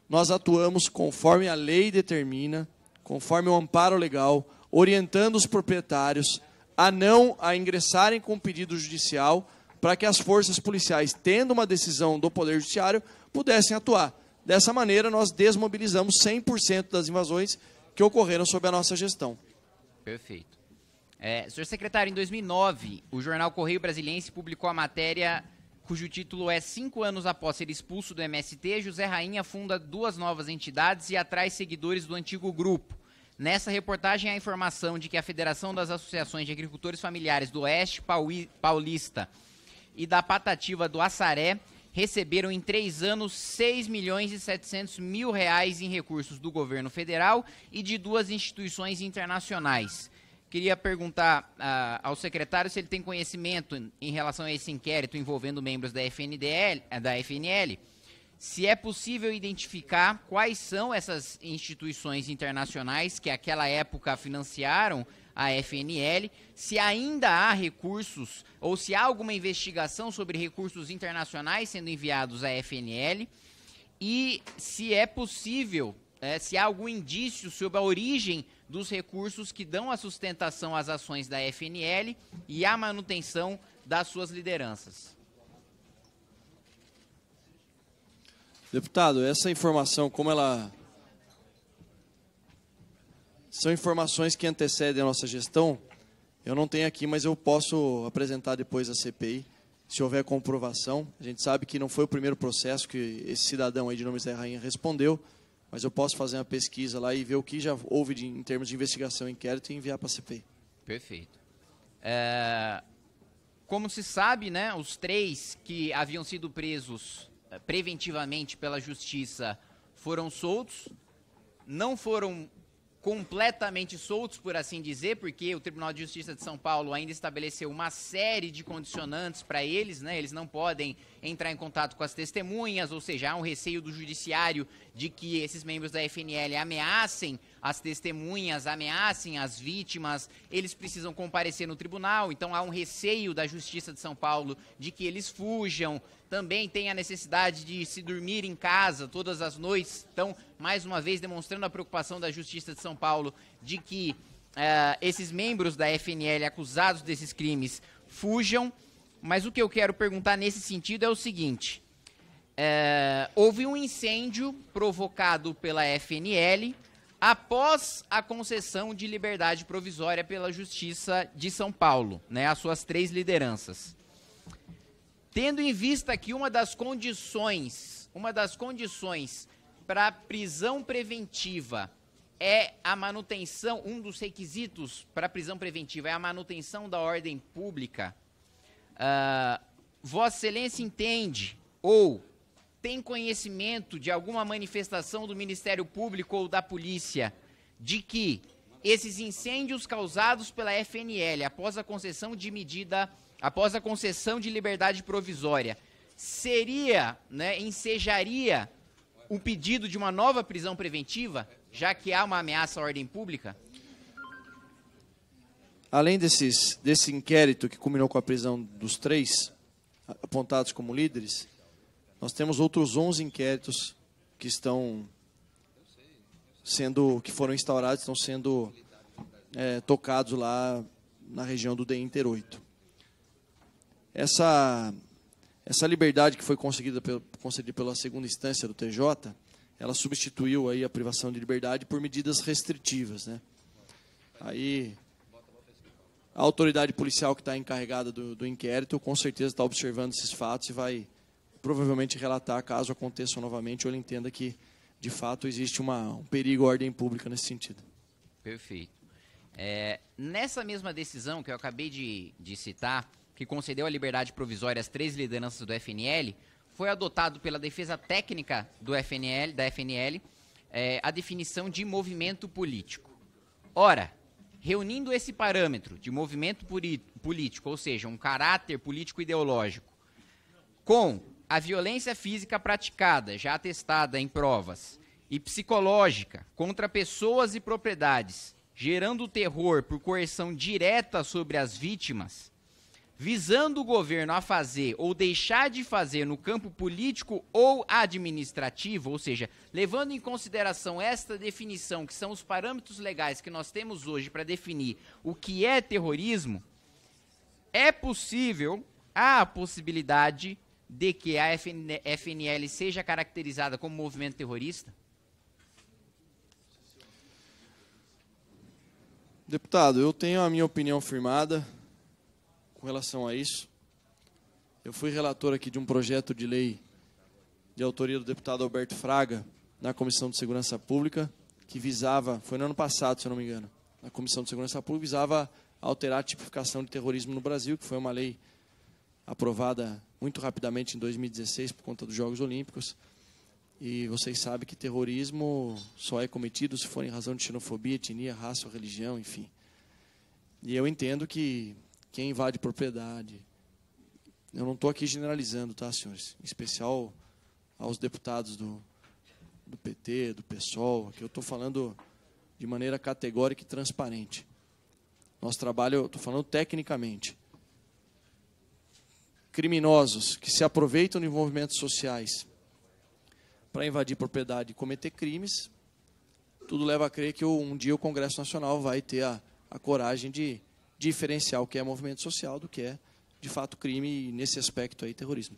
nós atuamos conforme a lei determina, conforme o amparo legal, orientando os proprietários a não a ingressarem com pedido judicial para que as forças policiais, tendo uma decisão do Poder Judiciário, pudessem atuar. Dessa maneira, nós desmobilizamos 100% das invasões que ocorreram sob a nossa gestão. Perfeito. É, senhor secretário, em 2009, o jornal Correio Brasiliense publicou a matéria cujo título é Cinco anos após ser expulso do MST, José Rainha funda duas novas entidades e atrai seguidores do antigo grupo. Nessa reportagem, há informação de que a Federação das Associações de Agricultores Familiares do Oeste Paulista e da Patativa do Assaré receberam em três anos 6 milhões e 700 mil reais em recursos do governo federal e de duas instituições internacionais. Queria perguntar uh, ao secretário se ele tem conhecimento em relação a esse inquérito envolvendo membros da, FNDL, da FNL, se é possível identificar quais são essas instituições internacionais que àquela época financiaram a FNL, se ainda há recursos ou se há alguma investigação sobre recursos internacionais sendo enviados à FNL e se é possível, é, se há algum indício sobre a origem dos recursos que dão a sustentação às ações da FNL e à manutenção das suas lideranças. Deputado, essa informação, como ela são informações que antecedem a nossa gestão. Eu não tenho aqui, mas eu posso apresentar depois a CPI, se houver comprovação. A gente sabe que não foi o primeiro processo que esse cidadão aí de nome Zé Rainha respondeu, mas eu posso fazer uma pesquisa lá e ver o que já houve de, em termos de investigação e inquérito e enviar para a CPI. Perfeito. É, como se sabe, né, os três que haviam sido presos eh, preventivamente pela justiça foram soltos, não foram completamente soltos, por assim dizer, porque o Tribunal de Justiça de São Paulo ainda estabeleceu uma série de condicionantes para eles, né? Eles não podem entrar em contato com as testemunhas, ou seja, há um receio do judiciário de que esses membros da FNL ameacem as testemunhas ameacem as vítimas, eles precisam comparecer no tribunal, então há um receio da Justiça de São Paulo de que eles fujam. Também tem a necessidade de se dormir em casa todas as noites. Então, mais uma vez, demonstrando a preocupação da Justiça de São Paulo de que uh, esses membros da FNL acusados desses crimes fujam. Mas o que eu quero perguntar nesse sentido é o seguinte: eh, houve um incêndio provocado pela FNL após a concessão de liberdade provisória pela Justiça de São Paulo, né, as suas três lideranças. Tendo em vista que uma das condições, uma das condições para prisão preventiva é a manutenção, um dos requisitos para prisão preventiva é a manutenção da ordem pública. Uh, Vossa Excelência entende ou tem conhecimento de alguma manifestação do Ministério Público ou da polícia de que esses incêndios causados pela FNL após a concessão de medida, após a concessão de liberdade provisória, seria, né, ensejaria o pedido de uma nova prisão preventiva, já que há uma ameaça à ordem pública? Além desses, desse inquérito que culminou com a prisão dos três apontados como líderes, nós temos outros 11 inquéritos que estão sendo, que foram instaurados, estão sendo é, tocados lá na região do DI 8. Essa, essa liberdade que foi conseguida pelo, concedida pela segunda instância do TJ, ela substituiu aí a privação de liberdade por medidas restritivas, né? Aí a autoridade policial que está encarregada do, do inquérito com certeza está observando esses fatos e vai provavelmente relatar caso aconteça novamente ou ele entenda que, de fato, existe uma, um perigo à ordem pública nesse sentido. Perfeito. É, nessa mesma decisão que eu acabei de, de citar, que concedeu a liberdade provisória às três lideranças do FNL, foi adotado pela defesa técnica do FNL, da FNL é, a definição de movimento político. Ora, reunindo esse parâmetro de movimento político, ou seja, um caráter político-ideológico, com a violência física praticada, já atestada em provas, e psicológica contra pessoas e propriedades, gerando terror por coerção direta sobre as vítimas, visando o governo a fazer ou deixar de fazer no campo político ou administrativo, ou seja, levando em consideração esta definição, que são os parâmetros legais que nós temos hoje para definir o que é terrorismo, é possível, há a possibilidade de que a FNL seja caracterizada como movimento terrorista? Deputado, eu tenho a minha opinião firmada com relação a isso. Eu fui relator aqui de um projeto de lei de autoria do deputado Alberto Fraga na Comissão de Segurança Pública, que visava, foi no ano passado, se eu não me engano, na Comissão de Segurança Pública, visava alterar a tipificação de terrorismo no Brasil, que foi uma lei aprovada muito rapidamente em 2016 por conta dos Jogos Olímpicos. E vocês sabem que terrorismo só é cometido se for em razão de xenofobia, etnia, raça ou religião, enfim. E eu entendo que quem invade propriedade. Eu não estou aqui generalizando, tá, senhores? Em especial aos deputados do, do PT, do PSOL, que eu estou falando de maneira categórica e transparente. Nosso trabalho, eu estou falando tecnicamente criminosos que se aproveitam de movimentos sociais para invadir propriedade e cometer crimes, tudo leva a crer que um dia o Congresso Nacional vai ter a, a coragem de diferenciar o que é movimento social do que é, de fato, crime e, nesse aspecto aí, terrorismo.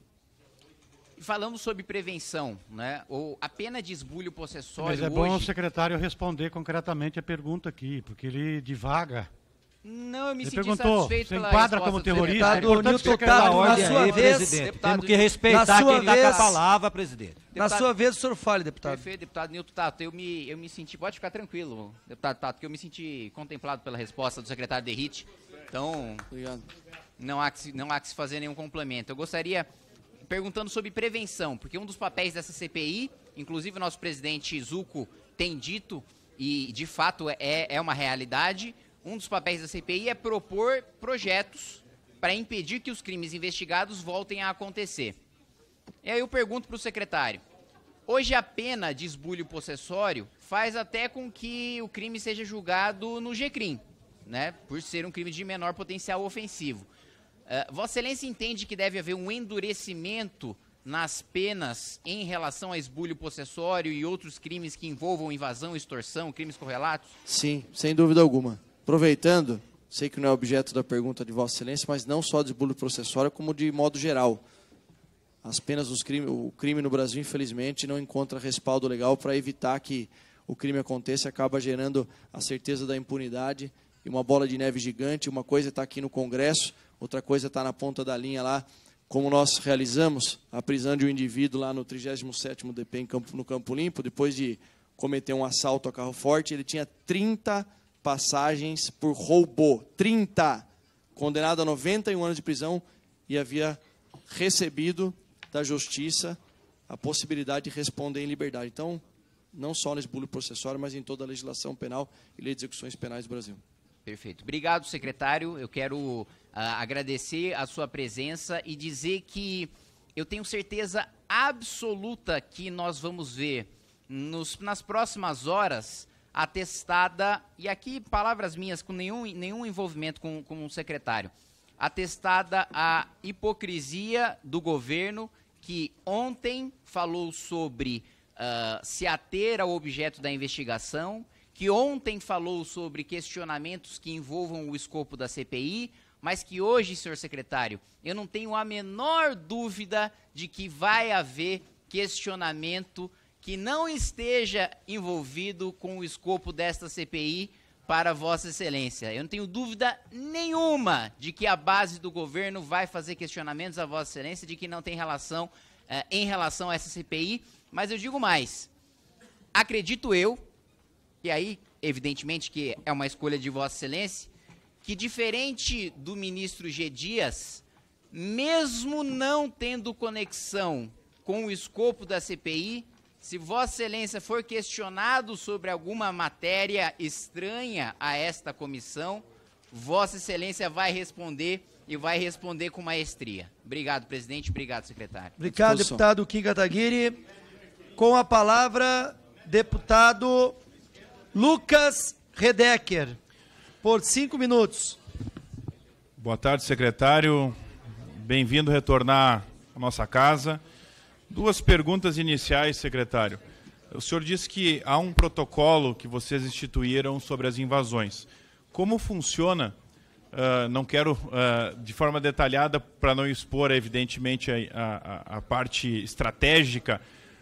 Falamos sobre prevenção, né? Ou a pena de esbulho possessório Mas é hoje... bom o secretário responder concretamente a pergunta aqui, porque ele divaga não, eu me Ele senti perguntou, satisfeito você pela enquadra como terrorista? deputado. É importante Nilton que você na sua aí, vez, deputado Temos que respeitar Na respeitar sua quem dá a vez- palavra, presidente. Na sua vez, o senhor fale, deputado. Perfeito, deputado Nilton Tato. Eu me, eu me senti, pode ficar tranquilo, deputado Tato, que eu me senti contemplado pela resposta do secretário Derrite. Então, não há, que se, não há que se fazer nenhum complemento. Eu gostaria, perguntando sobre prevenção, porque um dos papéis dessa CPI, inclusive o nosso presidente Zuco tem dito, e de fato é, é uma realidade, um dos papéis da CPI é propor projetos para impedir que os crimes investigados voltem a acontecer. E aí eu pergunto para o secretário: hoje a pena de esbulho possessório faz até com que o crime seja julgado no GCRIM, né? Por ser um crime de menor potencial ofensivo. Uh, Vossa Excelência entende que deve haver um endurecimento nas penas em relação a esbulho possessório e outros crimes que envolvam invasão, extorsão, crimes correlatos? Sim, sem dúvida alguma. Aproveitando, sei que não é objeto da pergunta de Vossa Excelência, mas não só de bullying processório, é como de modo geral. As penas dos o crime no Brasil, infelizmente, não encontra respaldo legal para evitar que o crime aconteça e acaba gerando a certeza da impunidade e uma bola de neve gigante. Uma coisa está aqui no Congresso, outra coisa está na ponta da linha lá, como nós realizamos a prisão de um indivíduo lá no 37º DP no Campo Limpo, depois de cometer um assalto a carro forte, ele tinha 30 passagens por roubo. 30. Condenado a 91 anos de prisão e havia recebido da justiça a possibilidade de responder em liberdade. Então, não só nesse esbulho processório, mas em toda a legislação penal e lei de execuções penais do Brasil. Perfeito. Obrigado, secretário. Eu quero uh, agradecer a sua presença e dizer que eu tenho certeza absoluta que nós vamos ver nos, nas próximas horas atestada, e aqui palavras minhas, com nenhum, nenhum envolvimento com, com um secretário, atestada a hipocrisia do governo que ontem falou sobre uh, se ater ao objeto da investigação, que ontem falou sobre questionamentos que envolvam o escopo da CPI, mas que hoje, senhor secretário, eu não tenho a menor dúvida de que vai haver questionamento que não esteja envolvido com o escopo desta CPI para Vossa Excelência. Eu não tenho dúvida nenhuma de que a base do governo vai fazer questionamentos a Vossa Excelência de que não tem relação eh, em relação a essa CPI, mas eu digo mais. Acredito eu, e aí, evidentemente que é uma escolha de Vossa Excelência, que diferente do ministro G. Dias, mesmo não tendo conexão com o escopo da CPI, se Vossa Excelência for questionado sobre alguma matéria estranha a esta comissão, Vossa Excelência vai responder e vai responder com maestria. Obrigado, presidente. Obrigado, secretário. Obrigado, deputado Kim Kataguiri. Com a palavra, deputado Lucas Redecker, por cinco minutos. Boa tarde, secretário. Bem-vindo retornar à nossa casa. Duas perguntas iniciais, secretário. O senhor disse que há um protocolo que vocês instituíram sobre as invasões. Como funciona? Uh, não quero uh, de forma detalhada para não expor, evidentemente, a, a, a, parte estratégica,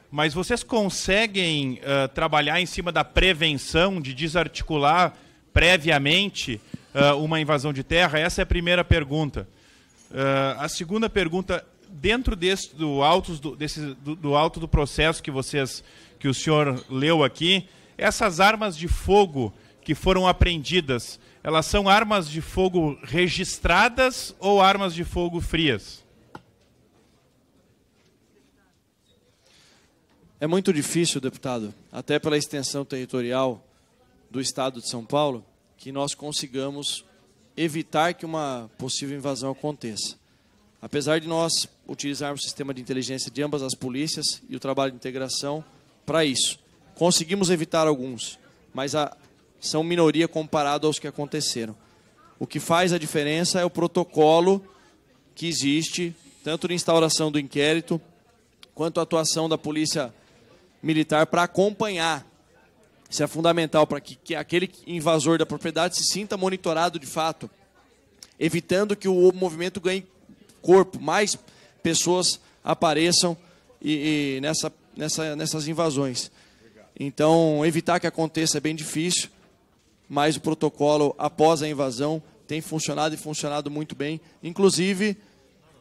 mas vocês conseguem uh, trabalhar em cima da prevenção, de desarticular previamente uma invasão de terra? Essa é a primeira pergunta. a segunda pergunta dentro desse, do, alto do, desse, do, do alto do processo que vocês que o senhor leu aqui, essas armas de fogo que foram apreendidas, elas são armas de fogo registradas ou armas de fogo frias? É muito difícil, deputado, até pela extensão territorial do estado de São Paulo, que nós consigamos evitar que uma possível invasão aconteça. Apesar de nós utilizar o sistema de inteligência de ambas as polícias e o trabalho de integração para isso. Conseguimos evitar alguns, mas a, são minoria comparado aos que aconteceram. O que faz a diferença é o protocolo que existe, tanto na instauração do inquérito, quanto a atuação da polícia militar para acompanhar. Isso é fundamental para que, que aquele invasor da propriedade se sinta monitorado de fato, evitando que o movimento ganhe corpo, mais pessoas apareçam e, e nessa, nessa, nessas invasões. Então, evitar que aconteça é bem difícil, mas o protocolo após a invasão tem funcionado e funcionado muito bem, inclusive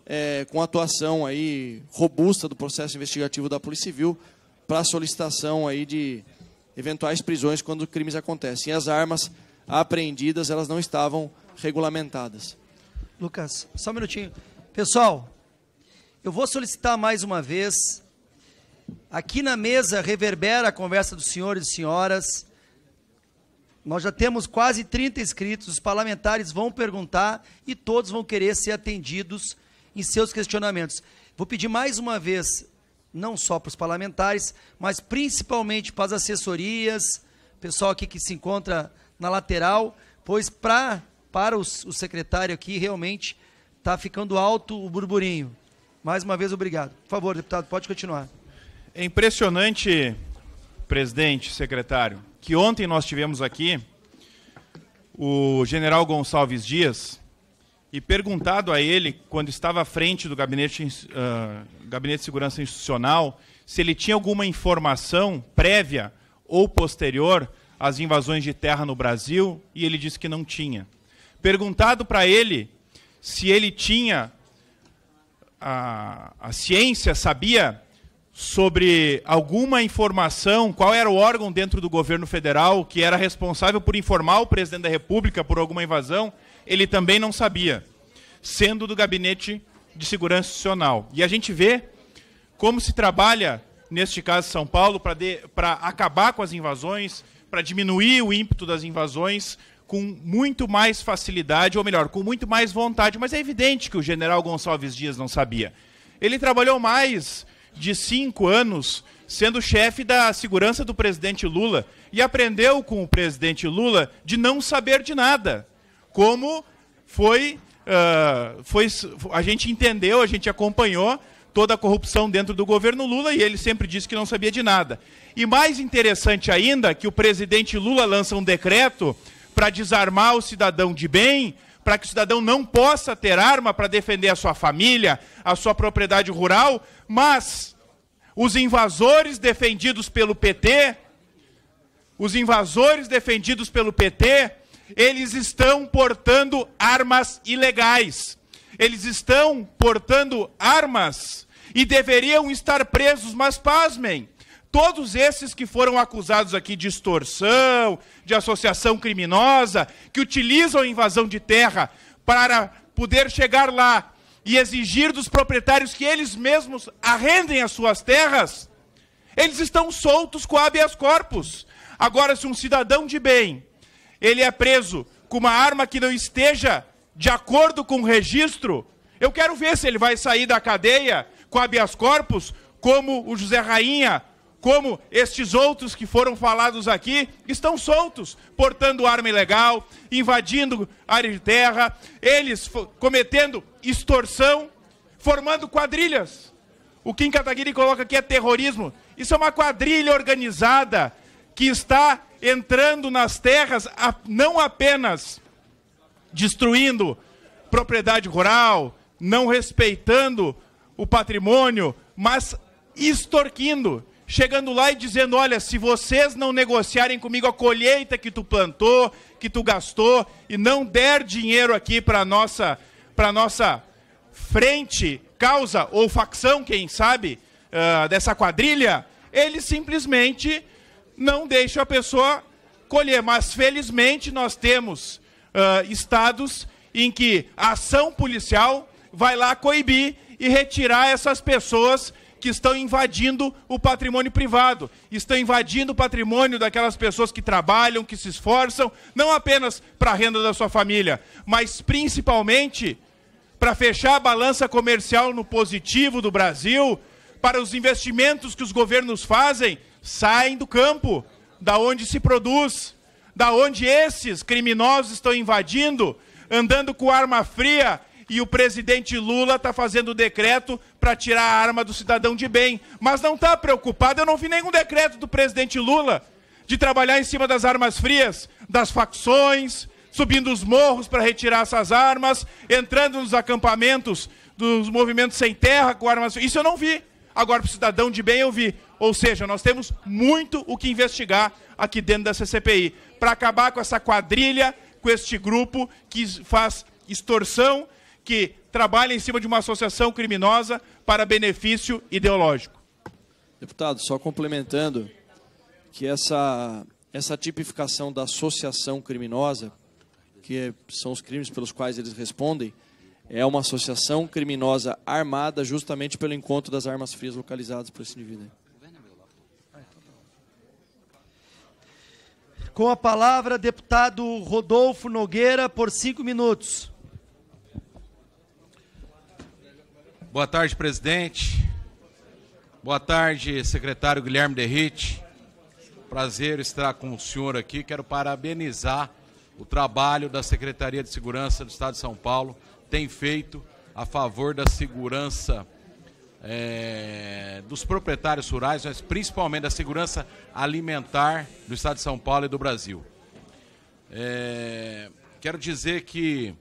é, com atuação aí robusta do processo investigativo da Polícia Civil para solicitação aí de eventuais prisões quando crimes acontecem. E as armas apreendidas, elas não estavam regulamentadas. Lucas, só um minutinho. Pessoal, eu vou solicitar mais uma vez. Aqui na mesa reverbera a conversa dos senhores e senhoras. Nós já temos quase 30 inscritos, os parlamentares vão perguntar e todos vão querer ser atendidos em seus questionamentos. Vou pedir mais uma vez, não só para os parlamentares, mas principalmente para as assessorias, pessoal aqui que se encontra na lateral, pois pra, para os, o secretário aqui realmente está ficando alto o burburinho. Mais uma vez, obrigado. Por favor, deputado, pode continuar. É impressionante, presidente, secretário, que ontem nós tivemos aqui o general Gonçalves Dias e perguntado a ele, quando estava à frente do gabinete, uh, gabinete de Segurança Institucional, se ele tinha alguma informação prévia ou posterior às invasões de terra no Brasil, e ele disse que não tinha. Perguntado para ele se ele tinha a, a ciência sabia sobre alguma informação, qual era o órgão dentro do governo federal que era responsável por informar o presidente da República por alguma invasão, ele também não sabia, sendo do gabinete de segurança institucional. E a gente vê como se trabalha, neste caso São Paulo, para acabar com as invasões, para diminuir o ímpeto das invasões, com muito mais facilidade, ou melhor, com muito mais vontade. Mas é evidente que o general Gonçalves Dias não sabia. Ele trabalhou mais de cinco anos sendo chefe da segurança do presidente Lula e aprendeu com o presidente Lula de não saber de nada. Como foi, uh, foi a gente entendeu, a gente acompanhou toda a corrupção dentro do governo Lula e ele sempre disse que não sabia de nada. E mais interessante ainda, que o presidente Lula lança um decreto para desarmar o cidadão de bem, para que o cidadão não possa ter arma para defender a sua família, a sua propriedade rural, mas os invasores defendidos pelo PT, os invasores defendidos pelo PT, eles estão portando armas ilegais. Eles estão portando armas e deveriam estar presos, mas pasmem, Todos esses que foram acusados aqui de extorsão, de associação criminosa, que utilizam a invasão de terra para poder chegar lá e exigir dos proprietários que eles mesmos arrendem as suas terras, eles estão soltos com habeas corpus. Agora, se um cidadão de bem ele é preso com uma arma que não esteja de acordo com o registro, eu quero ver se ele vai sair da cadeia com habeas corpus, como o José Rainha como estes outros que foram falados aqui, estão soltos, portando arma ilegal, invadindo área de terra, eles cometendo extorsão, formando quadrilhas. O Kim Kataguiri coloca que é terrorismo. Isso é uma quadrilha organizada que está entrando nas terras, não apenas destruindo propriedade rural, não respeitando o patrimônio, mas extorquindo, chegando lá e dizendo: Olha, se vocês não negociarem comigo a colheita que tu plantou, que tu gastou, e não der dinheiro aqui para nossa, para nossa frente, causa ou facção, quem sabe, uh, dessa quadrilha, ele simplesmente não deixa a pessoa colher. Mas felizmente nós temos uh, estados em que a ação policial vai lá coibir e retirar essas pessoas que estão invadindo o patrimônio privado, estão invadindo o patrimônio daquelas pessoas que trabalham, que se esforçam, não apenas para a renda da sua família, mas principalmente para fechar a balança comercial no positivo do Brasil, para os investimentos que os governos fazem, saem do campo, da onde se produz, da onde esses criminosos estão invadindo, andando com arma fria, e o presidente Lula está fazendo decreto para tirar a arma do cidadão de bem. Mas não está preocupado, eu não vi nenhum decreto do presidente Lula de trabalhar em cima das armas frias, das facções, subindo os morros para retirar essas armas, entrando nos acampamentos dos movimentos sem terra com armas frias. Isso eu não vi. Agora, para o cidadão de bem, eu vi. Ou seja, nós temos muito o que investigar aqui dentro da CCPI para acabar com essa quadrilha, com este grupo que faz extorsão que trabalha em cima de uma associação criminosa para benefício ideológico. Deputado, só complementando que essa, essa tipificação da associação criminosa, que é, são os crimes pelos quais eles respondem, é uma associação criminosa armada justamente pelo encontro das armas frias localizadas por esse indivíduo. Com a palavra, deputado Rodolfo Nogueira, por cinco minutos. Boa tarde, presidente. Boa tarde, secretário Guilherme Derrite. Prazer estar com o senhor aqui. Quero parabenizar o trabalho da Secretaria de Segurança do Estado de São Paulo. Tem feito a favor da segurança é, dos proprietários rurais, mas principalmente da segurança alimentar do Estado de São Paulo e do Brasil. É, quero dizer que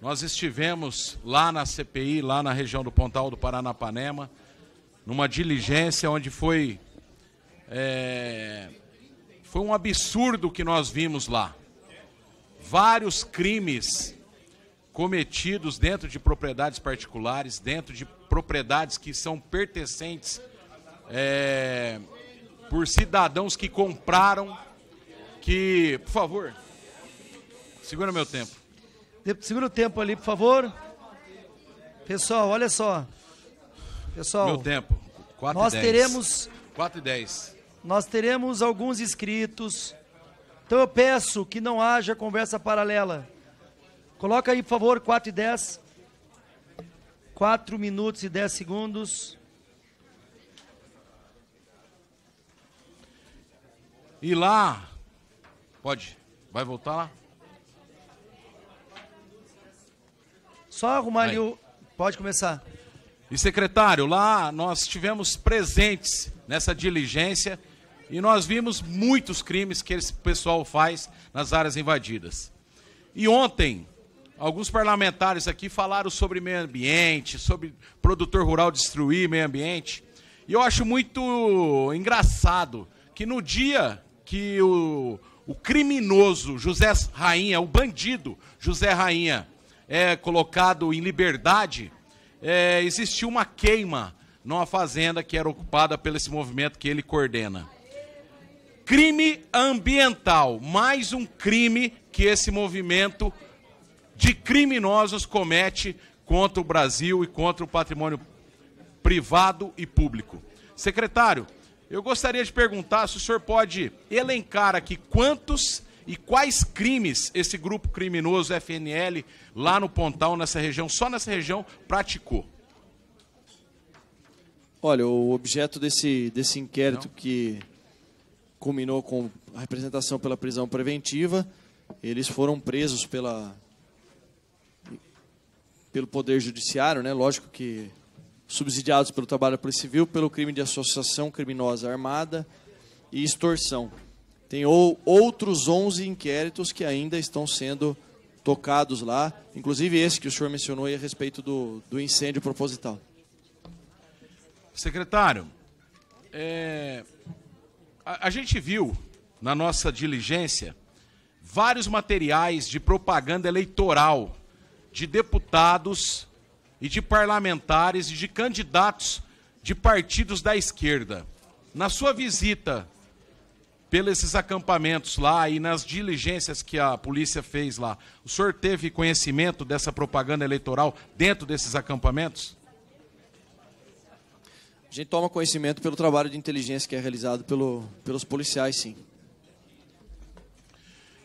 nós estivemos lá na CPI, lá na região do Pontal do Paranapanema, numa diligência onde foi. É, foi um absurdo que nós vimos lá. Vários crimes cometidos dentro de propriedades particulares, dentro de propriedades que são pertencentes é, por cidadãos que compraram, que. Por favor, segura meu tempo. Segura o tempo ali, por favor. Pessoal, olha só. Pessoal. Meu tempo. 4 nós 10. teremos. 4 e 10. Nós teremos alguns inscritos. Então eu peço que não haja conversa paralela. Coloca aí, por favor, 4 e 10. 4 minutos e 10 segundos. E lá. Pode. Vai voltar lá? Só arrumar Aí. ali o. Pode começar. E secretário, lá nós estivemos presentes nessa diligência e nós vimos muitos crimes que esse pessoal faz nas áreas invadidas. E ontem, alguns parlamentares aqui falaram sobre meio ambiente, sobre produtor rural destruir meio ambiente. E eu acho muito engraçado que no dia que o, o criminoso José Rainha, o bandido José Rainha, é colocado em liberdade, é, existiu uma queima numa fazenda que era ocupada pelo esse movimento que ele coordena. Crime ambiental, mais um crime que esse movimento de criminosos comete contra o Brasil e contra o patrimônio privado e público. Secretário, eu gostaria de perguntar se o senhor pode elencar aqui quantos e quais crimes esse grupo criminoso FNL lá no Pontal, nessa região, só nessa região, praticou? Olha, o objeto desse, desse inquérito Não. que culminou com a representação pela prisão preventiva, eles foram presos pela, pelo Poder Judiciário, né? lógico que subsidiados pelo trabalho da Polícia Civil, pelo crime de associação criminosa armada e extorsão. Tem ou, outros 11 inquéritos que ainda estão sendo tocados lá, inclusive esse que o senhor mencionou aí a respeito do, do incêndio proposital. Secretário, é, a, a gente viu na nossa diligência vários materiais de propaganda eleitoral de deputados e de parlamentares e de candidatos de partidos da esquerda. Na sua visita pelos esses acampamentos lá e nas diligências que a polícia fez lá, o senhor teve conhecimento dessa propaganda eleitoral dentro desses acampamentos? A gente toma conhecimento pelo trabalho de inteligência que é realizado pelo, pelos policiais, sim.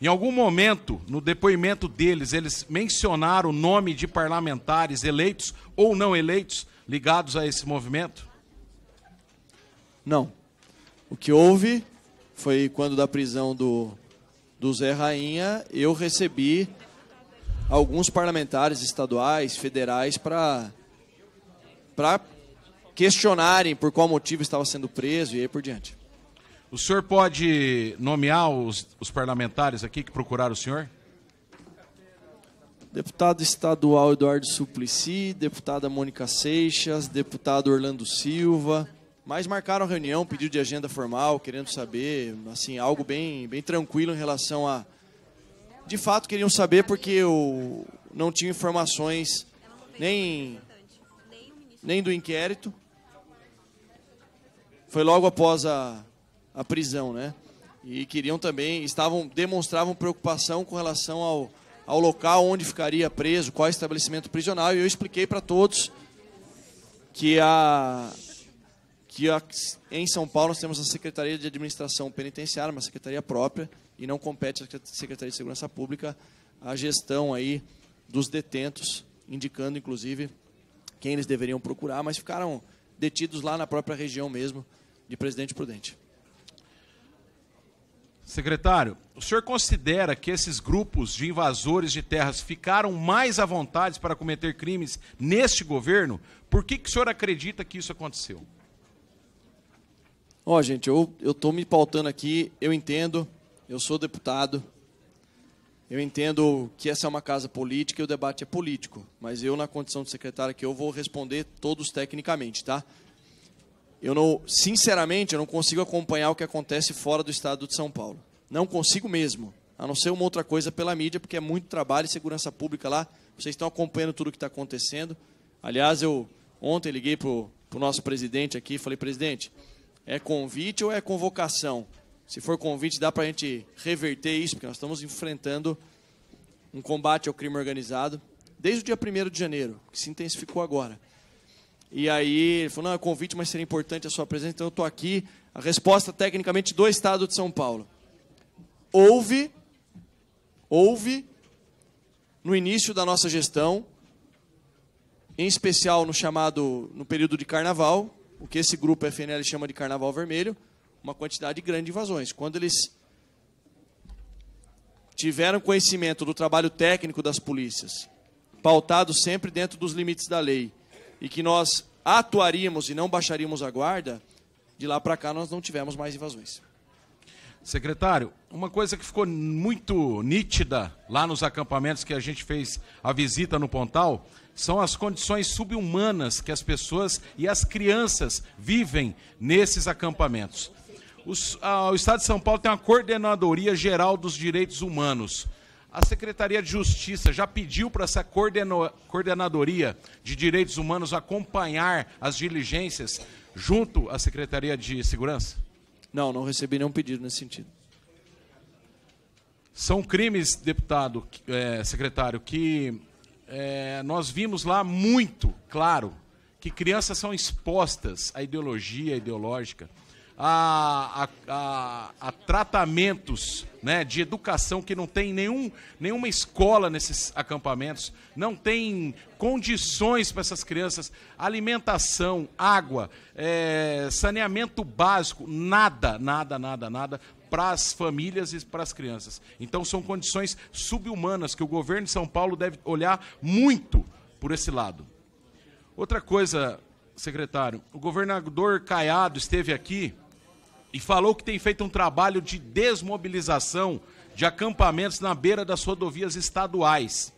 Em algum momento, no depoimento deles, eles mencionaram o nome de parlamentares eleitos ou não eleitos ligados a esse movimento? Não. O que houve foi quando da prisão do, do Zé Rainha, eu recebi alguns parlamentares estaduais, federais, para questionarem por qual motivo estava sendo preso e aí por diante. O senhor pode nomear os, os parlamentares aqui que procuraram o senhor? Deputado estadual Eduardo Suplicy, deputada Mônica Seixas, deputado Orlando Silva, mas marcaram a reunião, pediu de agenda formal, querendo saber, assim, algo bem, bem tranquilo em relação a. De fato, queriam saber porque eu não tinha informações nem, nem do inquérito. Foi logo após a, a prisão, né? E queriam também, estavam, demonstravam preocupação com relação ao, ao local onde ficaria preso, qual estabelecimento prisional, e eu expliquei para todos que a, que em São Paulo nós temos a Secretaria de Administração Penitenciária, uma secretaria própria, e não compete à Secretaria de Segurança Pública a gestão aí dos detentos, indicando inclusive quem eles deveriam procurar, mas ficaram detidos lá na própria região mesmo de Presidente Prudente. Secretário, o senhor considera que esses grupos de invasores de terras ficaram mais à vontade para cometer crimes neste governo? Por que, que o senhor acredita que isso aconteceu? Ó, oh, gente, eu estou me pautando aqui, eu entendo, eu sou deputado, eu entendo que essa é uma casa política e o debate é político, mas eu, na condição de secretário aqui, eu vou responder todos tecnicamente, tá? Eu não, sinceramente, eu não consigo acompanhar o que acontece fora do estado de São Paulo. Não consigo mesmo, a não ser uma outra coisa pela mídia, porque é muito trabalho e segurança pública lá. Vocês estão acompanhando tudo o que está acontecendo. Aliás, eu ontem liguei para o nosso presidente aqui e falei, presidente, é convite ou é convocação? Se for convite, dá para a gente reverter isso, porque nós estamos enfrentando um combate ao crime organizado desde o dia 1 de janeiro, que se intensificou agora. E aí ele falou: não, é convite, mas seria importante a sua presença, então eu estou aqui. A resposta, tecnicamente, do Estado de São Paulo. Houve, houve, no início da nossa gestão, em especial no chamado, no período de carnaval, o que esse grupo FNL chama de Carnaval Vermelho, uma quantidade grande de invasões. Quando eles tiveram conhecimento do trabalho técnico das polícias, pautado sempre dentro dos limites da lei, e que nós atuaríamos e não baixaríamos a guarda, de lá para cá nós não tivemos mais invasões. Secretário, uma coisa que ficou muito nítida lá nos acampamentos que a gente fez a visita no Pontal são as condições subhumanas que as pessoas e as crianças vivem nesses acampamentos. Os, o Estado de São Paulo tem uma Coordenadoria Geral dos Direitos Humanos. A Secretaria de Justiça já pediu para essa coordeno, Coordenadoria de Direitos Humanos acompanhar as diligências junto à Secretaria de Segurança? Não, não recebi nenhum pedido nesse sentido. São crimes, deputado, é, secretário, que é, nós vimos lá muito claro que crianças são expostas à ideologia ideológica, a, a, a, a tratamentos né, de educação que não tem nenhum, nenhuma escola nesses acampamentos, não tem condições para essas crianças, alimentação, água, é, saneamento básico, nada, nada, nada, nada, para as famílias e para as crianças. Então são condições subhumanas que o governo de São Paulo deve olhar muito por esse lado. Outra coisa, secretário, o governador Caiado esteve aqui e falou que tem feito um trabalho de desmobilização de acampamentos na beira das rodovias estaduais.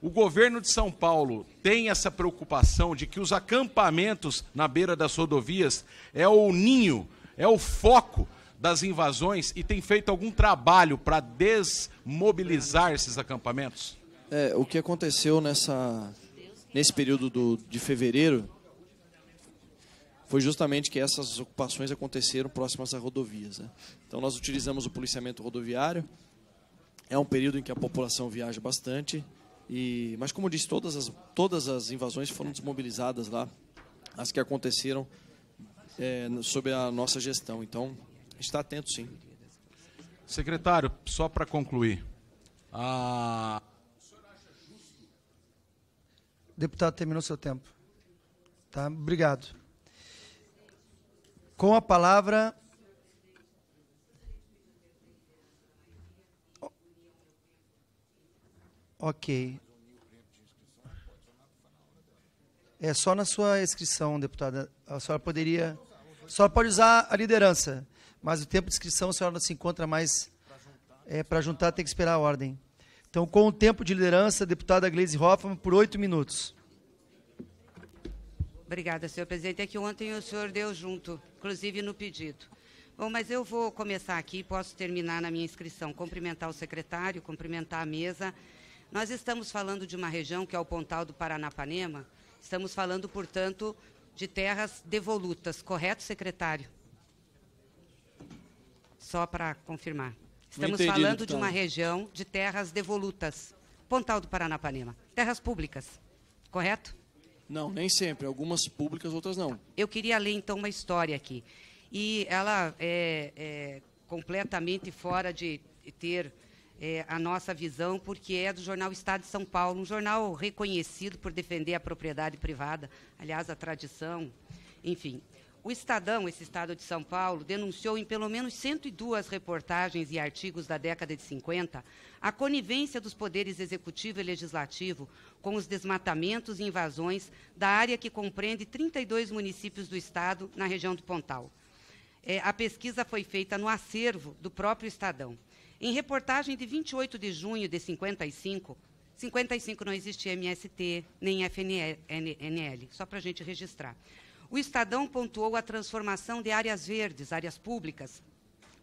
O governo de São Paulo tem essa preocupação de que os acampamentos na beira das rodovias é o ninho, é o foco das invasões e tem feito algum trabalho para desmobilizar esses acampamentos? É, o que aconteceu nessa, nesse período do, de fevereiro foi justamente que essas ocupações aconteceram próximas às rodovias. Né? Então nós utilizamos o policiamento rodoviário, é um período em que a população viaja bastante, e, mas como eu disse, todas as, todas as invasões foram desmobilizadas lá, as que aconteceram é, sob a nossa gestão. Então, está atento sim. Secretário, só para concluir. A... Deputado, terminou seu tempo. Tá? Obrigado. Com a palavra. Ok. É só na sua inscrição, deputada. A senhora poderia. A senhora pode usar a liderança. Mas o tempo de inscrição, a senhora não se encontra mais. É, Para juntar, tem que esperar a ordem. Então, com o tempo de liderança, deputada Gleise Hoffmann, por oito minutos. Obrigada, senhor presidente. É que ontem o senhor deu junto, inclusive no pedido. Bom, mas eu vou começar aqui e posso terminar na minha inscrição. Cumprimentar o secretário, cumprimentar a mesa. Nós estamos falando de uma região que é o Pontal do Paranapanema. Estamos falando, portanto, de terras devolutas, correto, secretário? só para confirmar. Estamos entendi, falando de uma região de terras devolutas, Pontal do Paranapanema, terras públicas, correto? Não, nem sempre. Algumas públicas, outras não. Eu queria ler então uma história aqui. E ela é, é completamente fora de ter é, a nossa visão, porque é do jornal Estado de São Paulo, um jornal reconhecido por defender a propriedade privada, aliás, a tradição, enfim. O Estadão, esse estado de São Paulo, denunciou em pelo menos 102 reportagens e artigos da década de 50 a conivência dos poderes executivo e legislativo com os desmatamentos e invasões da área que compreende 32 municípios do estado na região do Pontal. É, a pesquisa foi feita no acervo do próprio Estadão. Em reportagem de 28 de junho de 55, 55 não existia MST nem FNL, só para a gente registrar o Estadão pontuou a transformação de áreas verdes, áreas públicas,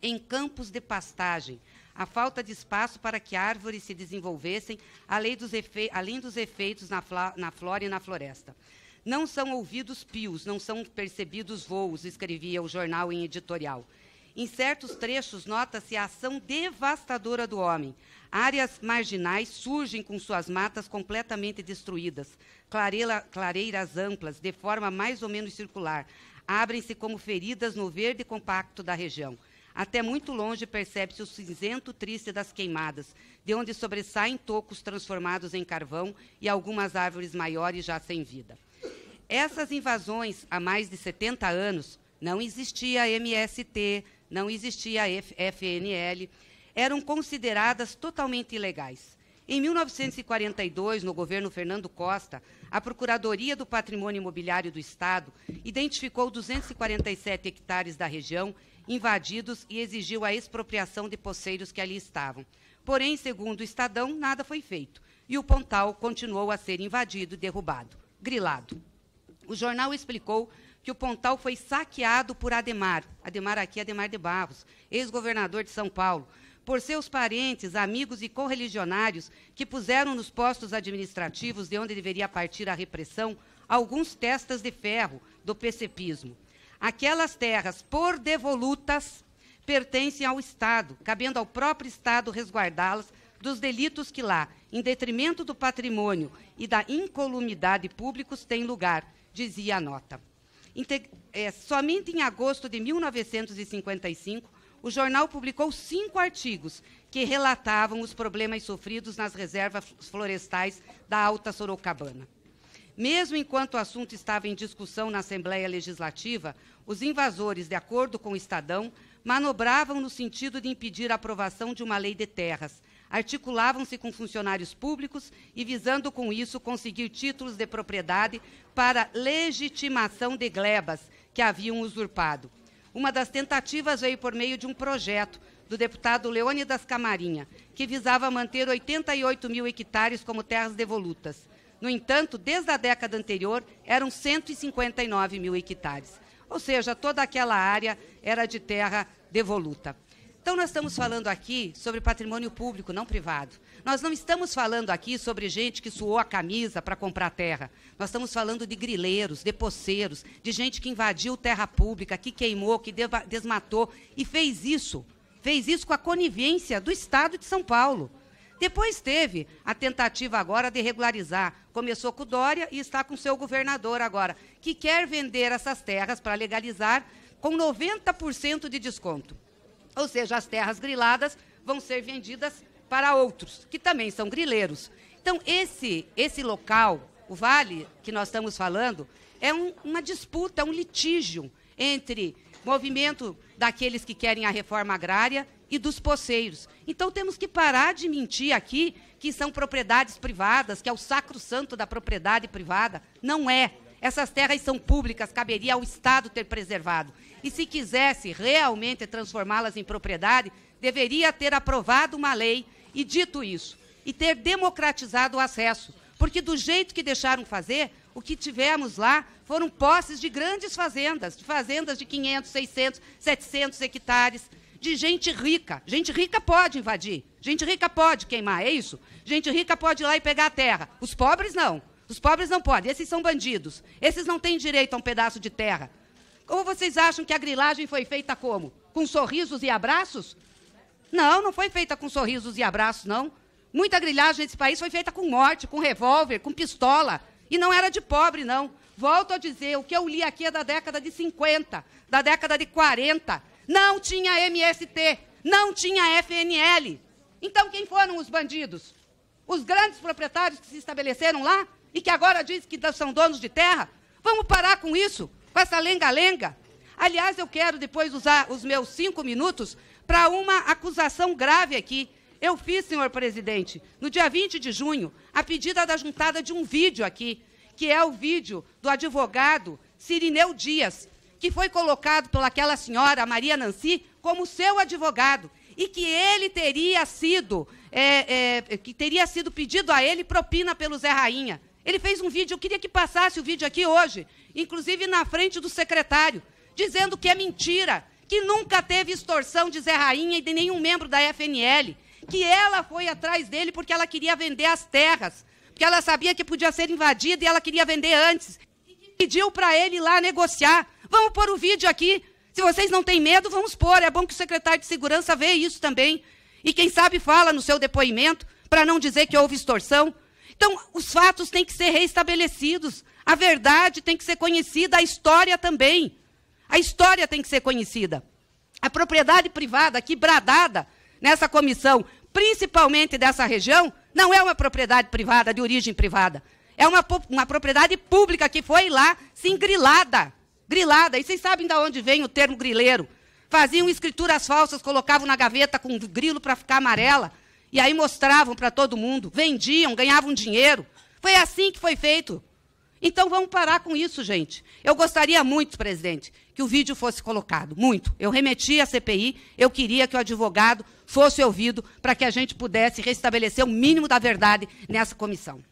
em campos de pastagem, a falta de espaço para que árvores se desenvolvessem, além dos, efe... além dos efeitos na, na flora e na floresta. Não são ouvidos pios, não são percebidos voos, escrevia o jornal em editorial. Em certos trechos, nota-se a ação devastadora do homem. Áreas marginais surgem com suas matas completamente destruídas, Clareira, clareiras amplas, de forma mais ou menos circular, abrem-se como feridas no verde compacto da região. Até muito longe percebe-se o cinzento triste das queimadas, de onde sobressaem tocos transformados em carvão e algumas árvores maiores já sem vida. Essas invasões, há mais de 70 anos, não existia MST, não existia a FNL, eram consideradas totalmente ilegais. Em 1942, no governo Fernando Costa, a Procuradoria do Patrimônio Imobiliário do Estado identificou 247 hectares da região invadidos e exigiu a expropriação de poceiros que ali estavam. Porém, segundo o Estadão, nada foi feito e o Pontal continuou a ser invadido e derrubado, grilado. O jornal explicou que o Pontal foi saqueado por Ademar. Ademar aqui, Ademar de Barros, ex-governador de São Paulo. Por seus parentes, amigos e correligionários que puseram nos postos administrativos de onde deveria partir a repressão alguns testas de ferro do pecepismo. Aquelas terras, por devolutas, pertencem ao Estado, cabendo ao próprio Estado resguardá-las dos delitos que lá, em detrimento do patrimônio e da incolumidade públicos, têm lugar, dizia a nota é, somente em agosto de 1955, o jornal publicou cinco artigos que relatavam os problemas sofridos nas reservas florestais da Alta Sorocabana. Mesmo enquanto o assunto estava em discussão na Assembleia Legislativa, os invasores, de acordo com o Estadão, manobravam no sentido de impedir a aprovação de uma lei de terras, articulavam-se com funcionários públicos e visando com isso conseguir títulos de propriedade para legitimação de glebas que haviam usurpado. Uma das tentativas veio por meio de um projeto do deputado Leônidas Camarinha, que visava manter 88 mil hectares como terras devolutas. No entanto, desde a década anterior, eram 159 mil hectares. Ou seja, toda aquela área era de terra devoluta. Então, nós estamos falando aqui sobre patrimônio público, não privado. Nós não estamos falando aqui sobre gente que suou a camisa para comprar terra. Nós estamos falando de grileiros, de poceiros, de gente que invadiu terra pública, que queimou, que desmatou e fez isso. Fez isso com a conivência do Estado de São Paulo. Depois teve a tentativa agora de regularizar. Começou com o Dória e está com seu governador agora, que quer vender essas terras para legalizar com 90% de desconto. Ou seja, as terras griladas vão ser vendidas para outros, que também são grileiros. Então, esse, esse local, o vale que nós estamos falando, é um, uma disputa, um litígio entre movimento daqueles que querem a reforma agrária e dos poceiros. Então temos que parar de mentir aqui que são propriedades privadas, que é o sacro santo da propriedade privada. Não é. Essas terras são públicas, caberia ao Estado ter preservado. E se quisesse realmente transformá-las em propriedade, deveria ter aprovado uma lei e dito isso, e ter democratizado o acesso. Porque do jeito que deixaram fazer, o que tivemos lá foram posses de grandes fazendas, de fazendas de 500, 600, 700 hectares, de gente rica. Gente rica pode invadir, gente rica pode queimar, é isso? Gente rica pode ir lá e pegar a terra. Os pobres não. Os pobres não podem, esses são bandidos. Esses não têm direito a um pedaço de terra. Como vocês acham que a grilagem foi feita como? Com sorrisos e abraços? Não, não foi feita com sorrisos e abraços, não. Muita grilagem nesse país foi feita com morte, com revólver, com pistola. E não era de pobre, não. Volto a dizer, o que eu li aqui é da década de 50, da década de 40. Não tinha MST, não tinha FNL. Então, quem foram os bandidos? Os grandes proprietários que se estabeleceram lá e que agora diz que são donos de terra? Vamos parar com isso, com essa lenga-lenga. Aliás, eu quero depois usar os meus cinco minutos para uma acusação grave aqui. Eu fiz, senhor presidente, no dia 20 de junho, a pedida da juntada de um vídeo aqui, que é o vídeo do advogado Cirineu Dias, que foi colocado pelaquela senhora, Maria Nancy, como seu advogado e que ele teria sido, é, é, que teria sido pedido a ele propina pelo Zé Rainha. Ele fez um vídeo, eu queria que passasse o vídeo aqui hoje, inclusive na frente do secretário, dizendo que é mentira, que nunca teve extorsão de Zé Rainha e de nenhum membro da FNL, que ela foi atrás dele porque ela queria vender as terras, porque ela sabia que podia ser invadida e ela queria vender antes. E pediu para ele ir lá negociar. Vamos pôr o vídeo aqui. Se vocês não têm medo, vamos pôr. É bom que o secretário de Segurança veja isso também. E quem sabe fala no seu depoimento, para não dizer que houve extorsão. Então, os fatos têm que ser reestabelecidos, a verdade tem que ser conhecida, a história também. A história tem que ser conhecida. A propriedade privada aqui bradada nessa comissão, principalmente dessa região, não é uma propriedade privada, de origem privada. É uma, uma propriedade pública que foi lá, sim, grilada. Grilada. E vocês sabem de onde vem o termo grileiro? Faziam escrituras falsas, colocavam na gaveta com grilo para ficar amarela. E aí mostravam para todo mundo, vendiam, ganhavam dinheiro. Foi assim que foi feito. Então vamos parar com isso, gente. Eu gostaria muito, presidente, que o vídeo fosse colocado, muito. Eu remeti à CPI, eu queria que o advogado fosse ouvido para que a gente pudesse restabelecer o mínimo da verdade nessa comissão.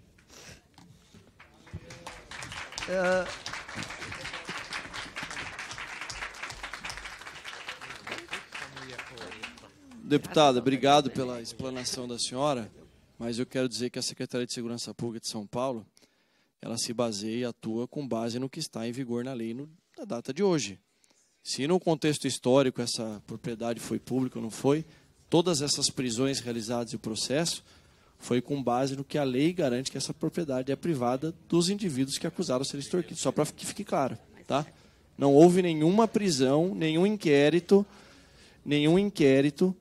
É... Deputada, obrigado pela explanação da senhora, mas eu quero dizer que a Secretaria de Segurança Pública de São Paulo, ela se baseia e atua com base no que está em vigor na lei no, na data de hoje. Se no contexto histórico essa propriedade foi pública ou não foi, todas essas prisões realizadas e o processo foi com base no que a lei garante que essa propriedade é privada dos indivíduos que acusaram ser extorquidos, só para que fique claro, tá? Não houve nenhuma prisão, nenhum inquérito, nenhum inquérito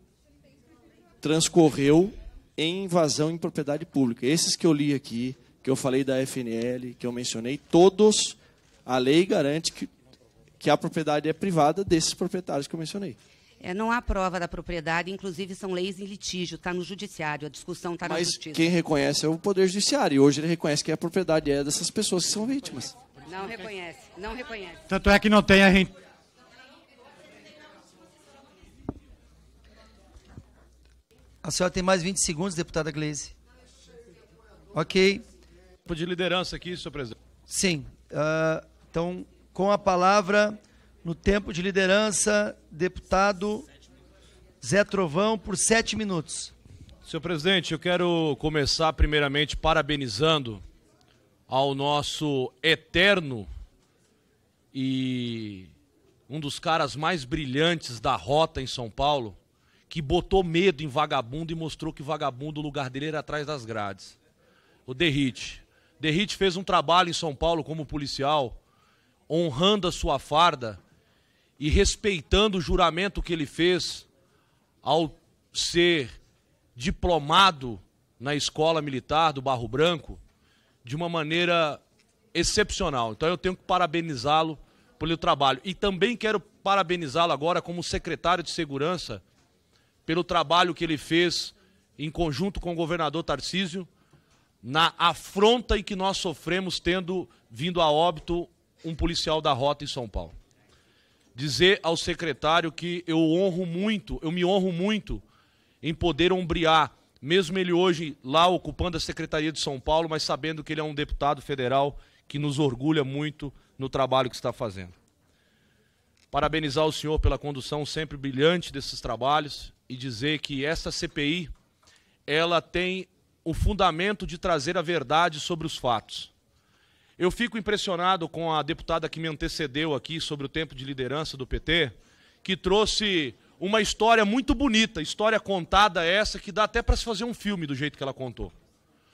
transcorreu em invasão em propriedade pública. Esses que eu li aqui, que eu falei da FNL, que eu mencionei, todos a lei garante que, que a propriedade é privada desses proprietários que eu mencionei. É, não há prova da propriedade, inclusive são leis em litígio, está no judiciário, a discussão está na justiça. Mas quem reconhece é o Poder Judiciário, e hoje ele reconhece que a propriedade é dessas pessoas que são vítimas. Não reconhece, não reconhece. Tanto é que não tem a gente. A senhora tem mais 20 segundos, deputada Gleise. Ok. Tempo de liderança aqui, senhor presidente. Sim. Uh, então, com a palavra, no tempo de liderança, deputado Zé Trovão, por sete minutos. Senhor presidente, eu quero começar primeiramente parabenizando ao nosso eterno e um dos caras mais brilhantes da rota em São Paulo, que botou medo em vagabundo e mostrou que vagabundo, o lugar dele era atrás das grades. O Derrite. Derrite fez um trabalho em São Paulo como policial, honrando a sua farda e respeitando o juramento que ele fez ao ser diplomado na escola militar do Barro Branco de uma maneira excepcional. Então eu tenho que parabenizá-lo pelo trabalho. E também quero parabenizá-lo agora como secretário de Segurança pelo trabalho que ele fez em conjunto com o governador Tarcísio na afronta em que nós sofremos tendo vindo a óbito um policial da rota em São Paulo. Dizer ao secretário que eu honro muito, eu me honro muito em poder ombriar, mesmo ele hoje lá ocupando a Secretaria de São Paulo, mas sabendo que ele é um deputado federal que nos orgulha muito no trabalho que está fazendo. Parabenizar o senhor pela condução sempre brilhante desses trabalhos e dizer que essa CPI ela tem o fundamento de trazer a verdade sobre os fatos. Eu fico impressionado com a deputada que me antecedeu aqui sobre o tempo de liderança do PT, que trouxe uma história muito bonita, história contada essa que dá até para se fazer um filme do jeito que ela contou.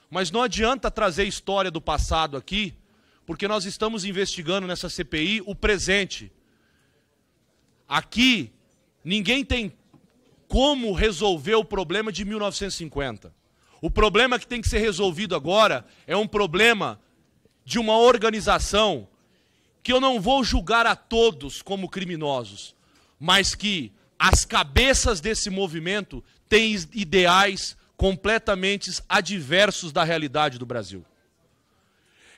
Mas não adianta trazer história do passado aqui, porque nós estamos investigando nessa CPI o presente. Aqui ninguém tem como resolver o problema de 1950. O problema que tem que ser resolvido agora é um problema de uma organização que eu não vou julgar a todos como criminosos, mas que as cabeças desse movimento têm ideais completamente adversos da realidade do Brasil.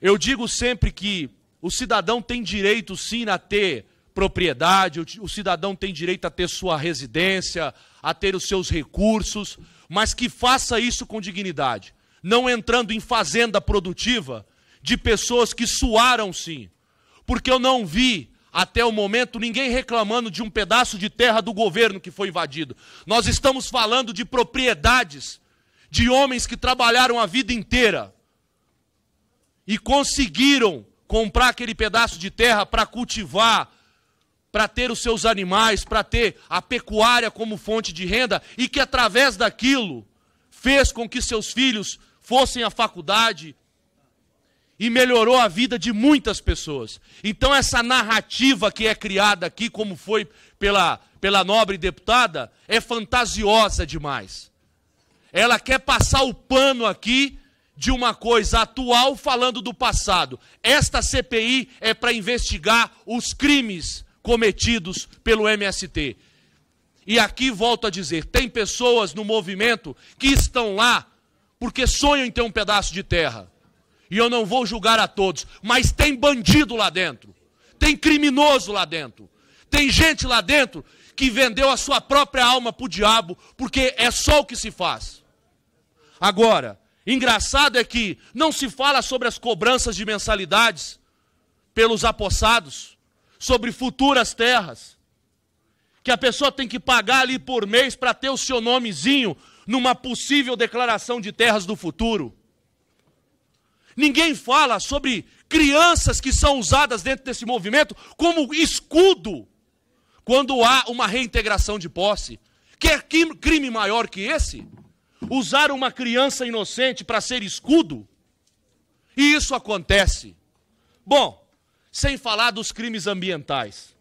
Eu digo sempre que o cidadão tem direito sim a ter propriedade, o cidadão tem direito a ter sua residência, a ter os seus recursos, mas que faça isso com dignidade, não entrando em fazenda produtiva de pessoas que suaram sim. Porque eu não vi até o momento ninguém reclamando de um pedaço de terra do governo que foi invadido. Nós estamos falando de propriedades de homens que trabalharam a vida inteira e conseguiram comprar aquele pedaço de terra para cultivar, para ter os seus animais, para ter a pecuária como fonte de renda e que através daquilo fez com que seus filhos fossem à faculdade e melhorou a vida de muitas pessoas. Então essa narrativa que é criada aqui, como foi pela, pela nobre deputada, é fantasiosa demais. Ela quer passar o pano aqui de uma coisa atual falando do passado. Esta CPI é para investigar os crimes cometidos pelo MST. E aqui volto a dizer: tem pessoas no movimento que estão lá porque sonham em ter um pedaço de terra. E eu não vou julgar a todos, mas tem bandido lá dentro, tem criminoso lá dentro, tem gente lá dentro que vendeu a sua própria alma para o diabo, porque é só o que se faz. Agora, engraçado é que não se fala sobre as cobranças de mensalidades pelos apossados sobre futuras terras, que a pessoa tem que pagar ali por mês para ter o seu nomezinho numa possível declaração de terras do futuro. Ninguém fala sobre crianças que são usadas dentro desse movimento como escudo quando há uma reintegração de posse. Quer crime maior que esse? Usar uma criança inocente para ser escudo? E isso acontece. Bom, sem falar dos crimes ambientais.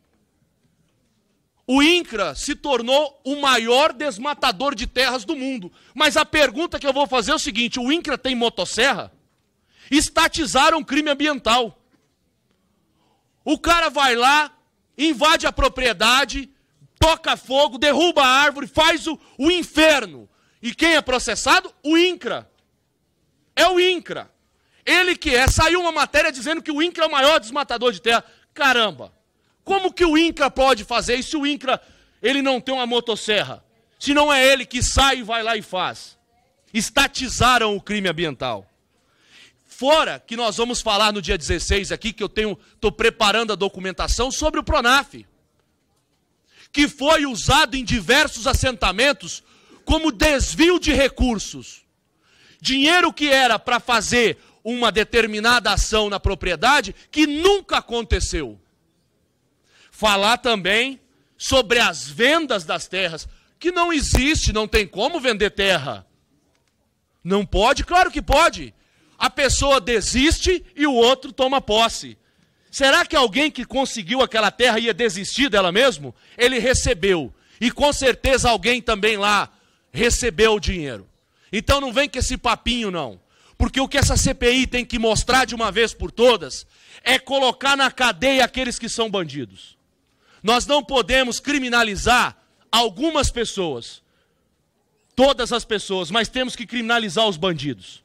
O INCRA se tornou o maior desmatador de terras do mundo. Mas a pergunta que eu vou fazer é o seguinte: o INCRA tem motosserra? Estatizaram crime ambiental. O cara vai lá, invade a propriedade, toca fogo, derruba a árvore, faz o, o inferno. E quem é processado? O INCRA. É o INCRA. Ele que é, saiu uma matéria dizendo que o INCRA é o maior desmatador de terra. Caramba! Como que o INCRA pode fazer isso se o INCRA ele não tem uma motosserra? Se não é ele que sai e vai lá e faz. Estatizaram o crime ambiental. Fora que nós vamos falar no dia 16 aqui, que eu tenho, estou preparando a documentação sobre o PRONAF, que foi usado em diversos assentamentos como desvio de recursos. Dinheiro que era para fazer uma determinada ação na propriedade que nunca aconteceu. Falar também sobre as vendas das terras, que não existe, não tem como vender terra. Não pode? Claro que pode. A pessoa desiste e o outro toma posse. Será que alguém que conseguiu aquela terra ia desistir dela mesmo? Ele recebeu. E com certeza alguém também lá recebeu o dinheiro. Então não vem com esse papinho, não. Porque o que essa CPI tem que mostrar de uma vez por todas é colocar na cadeia aqueles que são bandidos. Nós não podemos criminalizar algumas pessoas, todas as pessoas, mas temos que criminalizar os bandidos.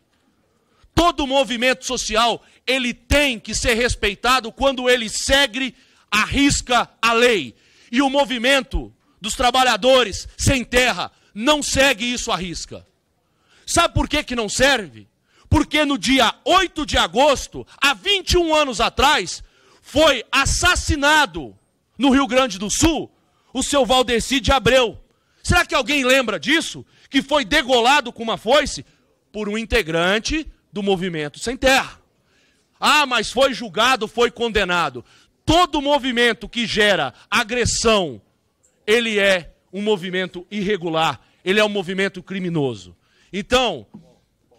Todo movimento social, ele tem que ser respeitado quando ele segue, arrisca a lei. E o movimento dos trabalhadores sem terra não segue isso à risca. Sabe por que, que não serve? Porque no dia 8 de agosto, há 21 anos atrás, foi assassinado no Rio Grande do Sul o seu Valdeci de Abreu. Será que alguém lembra disso? Que foi degolado com uma foice por um integrante do movimento Sem Terra. Ah, mas foi julgado, foi condenado. Todo movimento que gera agressão, ele é um movimento irregular, ele é um movimento criminoso. Então,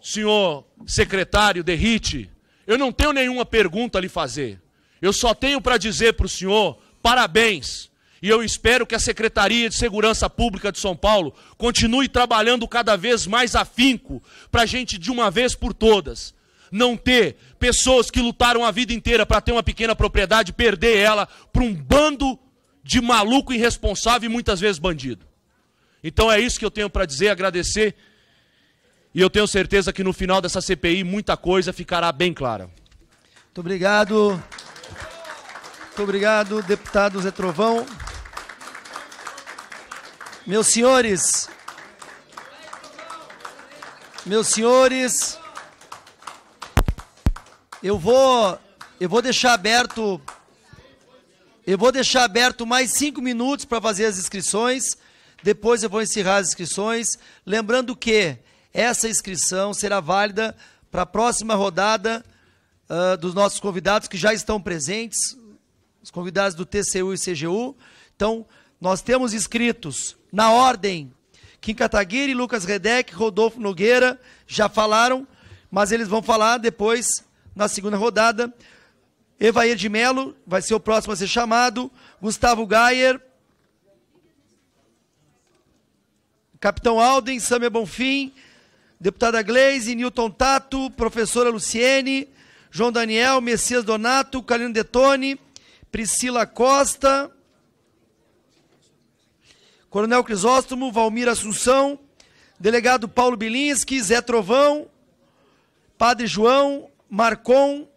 senhor secretário Derrite, eu não tenho nenhuma pergunta a lhe fazer. Eu só tenho para dizer para o senhor parabéns. E eu espero que a Secretaria de Segurança Pública de São Paulo continue trabalhando cada vez mais afinco para a gente, de uma vez por todas, não ter pessoas que lutaram a vida inteira para ter uma pequena propriedade perder ela para um bando de maluco irresponsável e muitas vezes bandido. Então é isso que eu tenho para dizer, agradecer e eu tenho certeza que no final dessa CPI muita coisa ficará bem clara. Muito obrigado. Muito obrigado, deputado Zé Trovão. Meus senhores, meus senhores, eu vou, eu vou deixar aberto, eu vou deixar aberto mais cinco minutos para fazer as inscrições. Depois eu vou encerrar as inscrições. Lembrando que essa inscrição será válida para a próxima rodada uh, dos nossos convidados que já estão presentes, os convidados do TCU e CGU. Então, nós temos inscritos na ordem Kim Kataguiri, Lucas Redeck, Rodolfo Nogueira, já falaram, mas eles vão falar depois na segunda rodada. Evair de Melo vai ser o próximo a ser chamado. Gustavo Gayer. Capitão Alden, Samia Bonfim, deputada Gleise, Newton Tato, professora Luciene, João Daniel, Messias Donato, Calino Detone, Priscila Costa, Coronel Crisóstomo, Valmir Assunção, delegado Paulo Bilinski, Zé Trovão, Padre João, Marcon,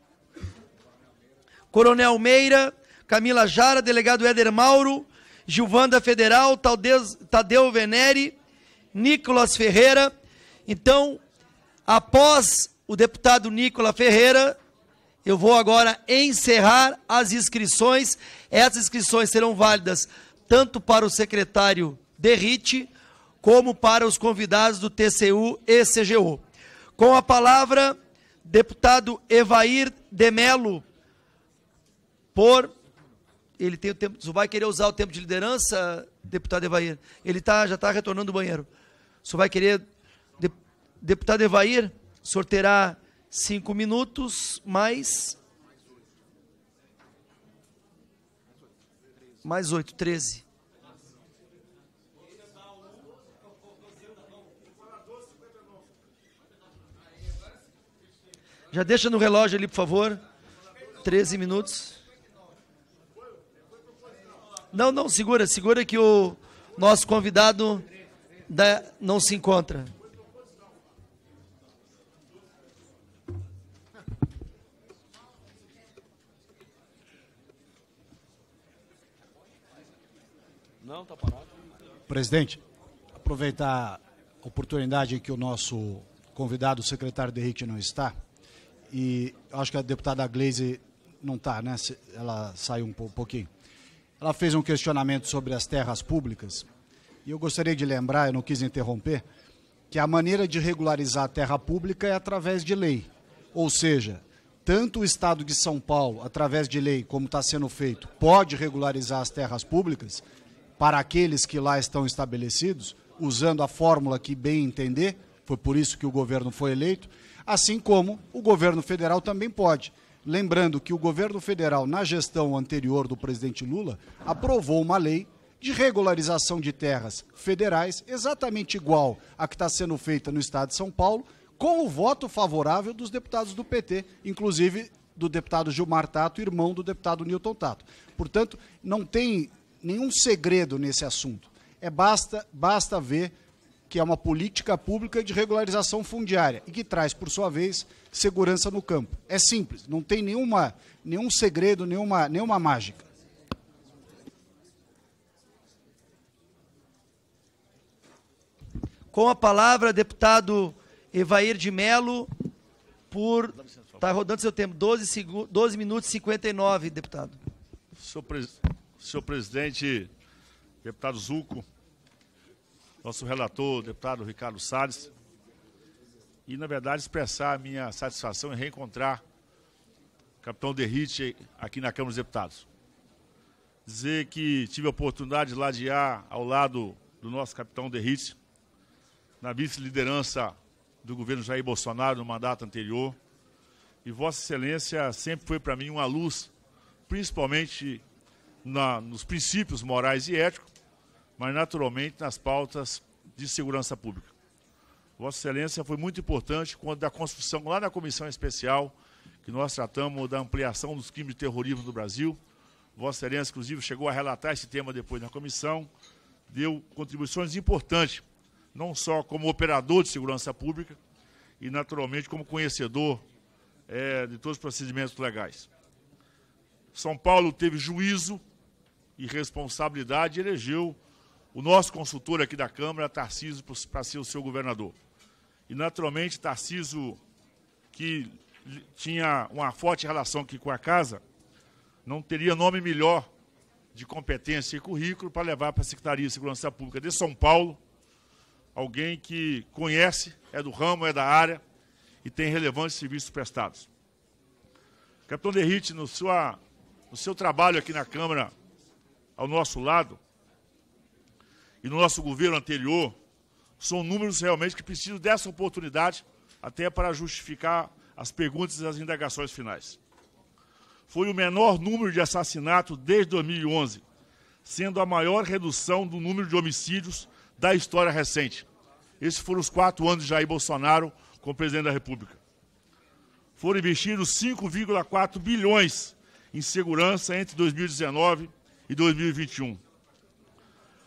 Coronel Meira, Camila Jara, delegado Éder Mauro, Gilvanda Federal, Tadeu Venere, Nicolas Ferreira, então, após o deputado Nicola Ferreira, eu vou agora encerrar as inscrições. Essas inscrições serão válidas tanto para o secretário Derrite, como para os convidados do TCU e CGU. Com a palavra, deputado Evair Demelo, por. Ele tem o tempo. O vai querer usar o tempo de liderança, deputado Evair? Ele tá, já está retornando do banheiro. O vai querer Deputado Evair, sorteará cinco minutos, mais. Mais oito, treze. Já deixa no relógio ali, por favor. Treze minutos. Não, não, segura, segura que o nosso convidado da, não se encontra. Presidente, aproveitar a oportunidade que o nosso convidado, o secretário de não está. E acho que a deputada Gleise não está, né? Ela saiu um pouquinho. Ela fez um questionamento sobre as terras públicas. E eu gostaria de lembrar, eu não quis interromper, que a maneira de regularizar a terra pública é através de lei. Ou seja, tanto o Estado de São Paulo, através de lei, como está sendo feito, pode regularizar as terras públicas, para aqueles que lá estão estabelecidos, usando a fórmula que bem entender, foi por isso que o governo foi eleito, assim como o governo federal também pode. Lembrando que o governo federal, na gestão anterior do presidente Lula, aprovou uma lei de regularização de terras federais, exatamente igual à que está sendo feita no estado de São Paulo, com o voto favorável dos deputados do PT, inclusive do deputado Gilmar Tato, irmão do deputado Newton Tato. Portanto, não tem nenhum segredo nesse assunto. É basta, basta ver que é uma política pública de regularização fundiária e que traz, por sua vez, segurança no campo. É simples, não tem nenhuma, nenhum segredo, nenhuma, nenhuma mágica. Com a palavra, deputado Evair de Melo, por. Está rodando seu tempo, 12, 12 minutos e 59, deputado. Senhor presidente senhor presidente, deputado Zuco, nosso relator, deputado Ricardo Salles, e, na verdade, expressar a minha satisfação em reencontrar o capitão Derrite aqui na Câmara dos Deputados. Dizer que tive a oportunidade de ladear ao lado do nosso capitão Derrite, na vice-liderança do governo Jair Bolsonaro no mandato anterior. E Vossa Excelência sempre foi para mim uma luz, principalmente na, nos princípios morais e éticos, mas naturalmente nas pautas de segurança pública. Vossa Excelência foi muito importante quando da construção, lá na comissão especial, que nós tratamos da ampliação dos crimes de terrorismo no Brasil. Vossa Excelência, inclusive, chegou a relatar esse tema depois na comissão, deu contribuições importantes, não só como operador de segurança pública e, naturalmente, como conhecedor é, de todos os procedimentos legais. São Paulo teve juízo e responsabilidade, elegeu o nosso consultor aqui da Câmara, Tarciso, para ser o seu governador. E, naturalmente, Tarciso, que tinha uma forte relação aqui com a casa, não teria nome melhor de competência e currículo para levar para a Secretaria de Segurança Pública de São Paulo alguém que conhece, é do ramo, é da área e tem relevantes serviços prestados. Capitão Derrite, no, no seu trabalho aqui na Câmara ao nosso lado e no nosso governo anterior são números realmente que precisam dessa oportunidade até para justificar as perguntas e as indagações finais. Foi o menor número de assassinatos desde 2011, sendo a maior redução do número de homicídios da história recente. Esses foram os quatro anos de Jair Bolsonaro como presidente da República. Foram investidos 5,4 bilhões em segurança entre 2019 e e 2021.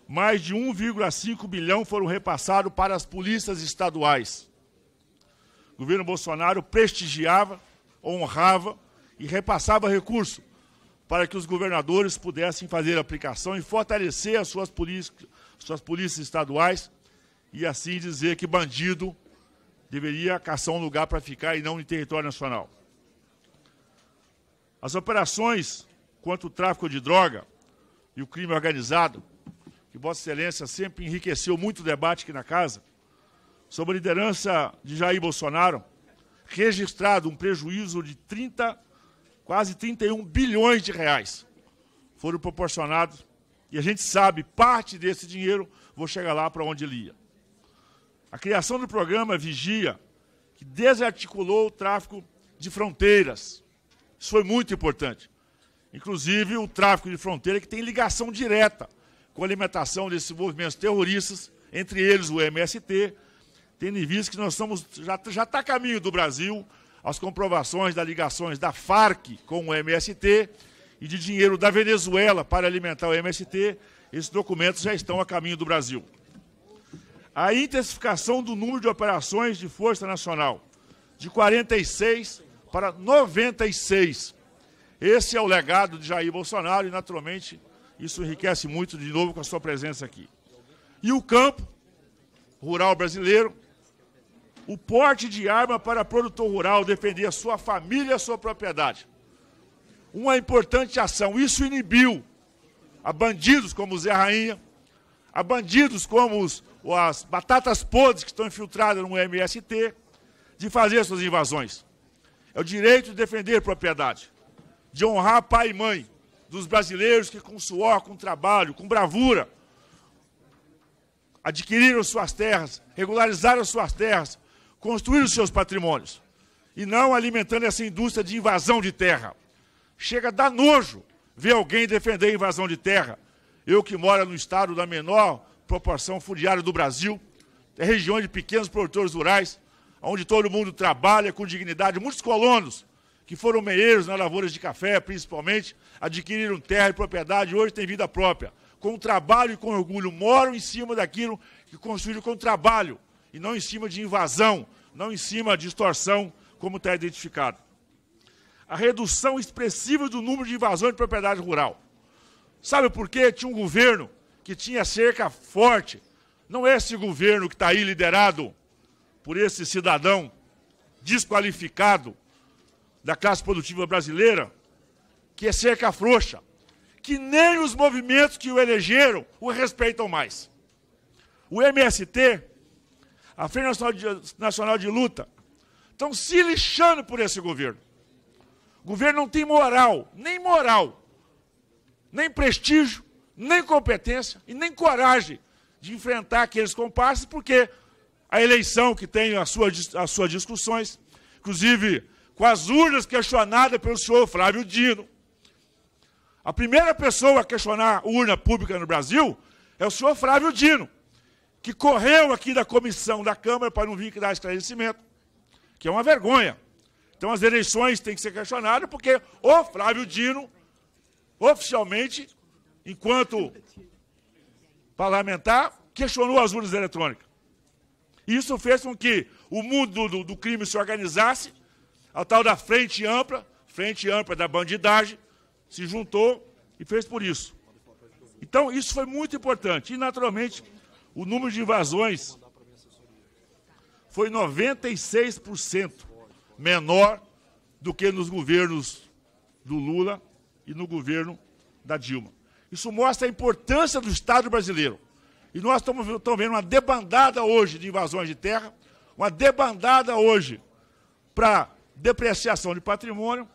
Mais de 1,5 bilhão foram repassados para as polícias estaduais. O governo Bolsonaro prestigiava, honrava e repassava recursos para que os governadores pudessem fazer aplicação e fortalecer as suas, suas polícias estaduais e assim dizer que bandido deveria caçar um lugar para ficar e não em território nacional. As operações contra o tráfico de droga e o crime organizado, que Vossa Excelência sempre enriqueceu muito o debate aqui na casa, sob a liderança de Jair Bolsonaro, registrado um prejuízo de 30, quase 31 bilhões de reais. Foram proporcionados, e a gente sabe, parte desse dinheiro, vou chegar lá para onde ele ia. A criação do programa Vigia, que desarticulou o tráfico de fronteiras. Isso foi muito importante. Inclusive o tráfico de fronteira que tem ligação direta com a alimentação desses movimentos terroristas, entre eles o MST, tendo em vista que nós estamos, já está a caminho do Brasil, as comprovações das ligações da Farc com o MST e de dinheiro da Venezuela para alimentar o MST, esses documentos já estão a caminho do Brasil. A intensificação do número de operações de Força Nacional, de 46 para 96, esse é o legado de Jair Bolsonaro e, naturalmente, isso enriquece muito de novo com a sua presença aqui. E o campo rural brasileiro, o porte de arma para produtor rural defender a sua família e a sua propriedade. Uma importante ação. Isso inibiu a bandidos como o Zé Rainha, a bandidos como os, as batatas podres que estão infiltradas no MST, de fazer suas invasões. É o direito de defender propriedade de honrar pai e mãe dos brasileiros que, com suor, com trabalho, com bravura, adquiriram suas terras, regularizaram suas terras, construíram seus patrimônios. E não alimentando essa indústria de invasão de terra. Chega a dar nojo ver alguém defender a invasão de terra. Eu que moro no estado da menor proporção fundiária do Brasil, região de pequenos produtores rurais, onde todo mundo trabalha com dignidade, muitos colonos que foram meieiros nas lavouras de café, principalmente, adquiriram terra e propriedade e hoje têm vida própria. Com trabalho e com orgulho, moram em cima daquilo que construíram com trabalho e não em cima de invasão, não em cima de extorsão, como está identificado. A redução expressiva do número de invasões de propriedade rural. Sabe por quê? Tinha um governo que tinha cerca forte. Não é esse governo que está aí liderado por esse cidadão desqualificado, da classe produtiva brasileira, que é cerca frouxa, que nem os movimentos que o elegeram o respeitam mais. O MST, a Frente Nacional de, Nacional de Luta, estão se lixando por esse governo. O governo não tem moral, nem moral, nem prestígio, nem competência e nem coragem de enfrentar aqueles comparsas, porque a eleição que tem as suas, as suas discussões, inclusive com as urnas questionadas pelo senhor Flávio Dino. A primeira pessoa a questionar urna pública no Brasil é o senhor Flávio Dino, que correu aqui da comissão da Câmara para não vir dar esclarecimento, que é uma vergonha. Então as eleições têm que ser questionadas porque o Flávio Dino, oficialmente, enquanto parlamentar, questionou as urnas eletrônicas. Isso fez com que o mundo do, do crime se organizasse a tal da Frente Ampla, Frente Ampla da Bandidagem, se juntou e fez por isso. Então, isso foi muito importante. E, naturalmente, o número de invasões foi 96% menor do que nos governos do Lula e no governo da Dilma. Isso mostra a importância do Estado brasileiro. E nós estamos vendo uma debandada hoje de invasões de terra, uma debandada hoje para depreciação de patrimônio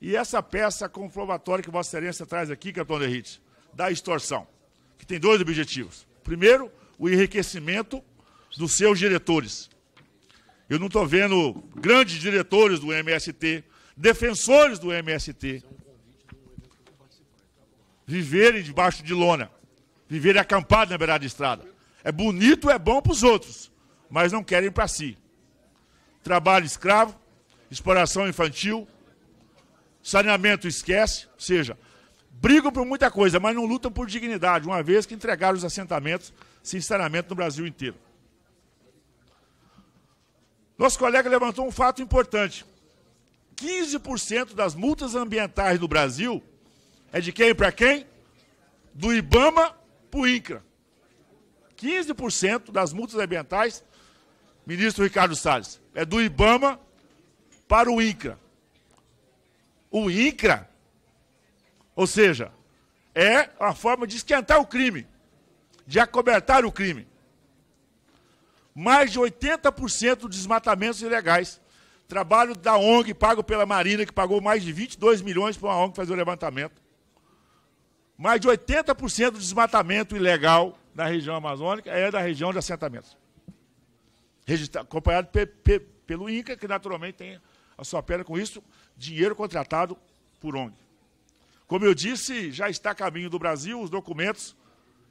e essa peça comprovatória que Vossa Excelência traz aqui, Capitão Derrite, da extorsão, que tem dois objetivos. Primeiro, o enriquecimento dos seus diretores. Eu não estou vendo grandes diretores do MST, defensores do MST, viverem debaixo de lona, viverem acampados na beirada de estrada. É bonito, é bom para os outros, mas não querem para si. Trabalho escravo, exploração infantil, saneamento esquece, ou seja, brigam por muita coisa, mas não lutam por dignidade, uma vez que entregaram os assentamentos sem saneamento no Brasil inteiro. Nosso colega levantou um fato importante. 15% das multas ambientais do Brasil é de quem para quem? Do IBAMA para o INCRA. 15% das multas ambientais, ministro Ricardo Salles, é do IBAMA para o INCRA. O INCRA, ou seja, é a forma de esquentar o crime, de acobertar o crime. Mais de 80% dos desmatamentos ilegais. Trabalho da ONG pago pela Marina, que pagou mais de 22 milhões para uma ONG fazer o levantamento. Mais de 80% do desmatamento ilegal da região amazônica é da região de assentamentos. acompanhado pe pe pelo INCA, que naturalmente tem a sua perna com isso, dinheiro contratado por ONG. Como eu disse, já está a caminho do Brasil os documentos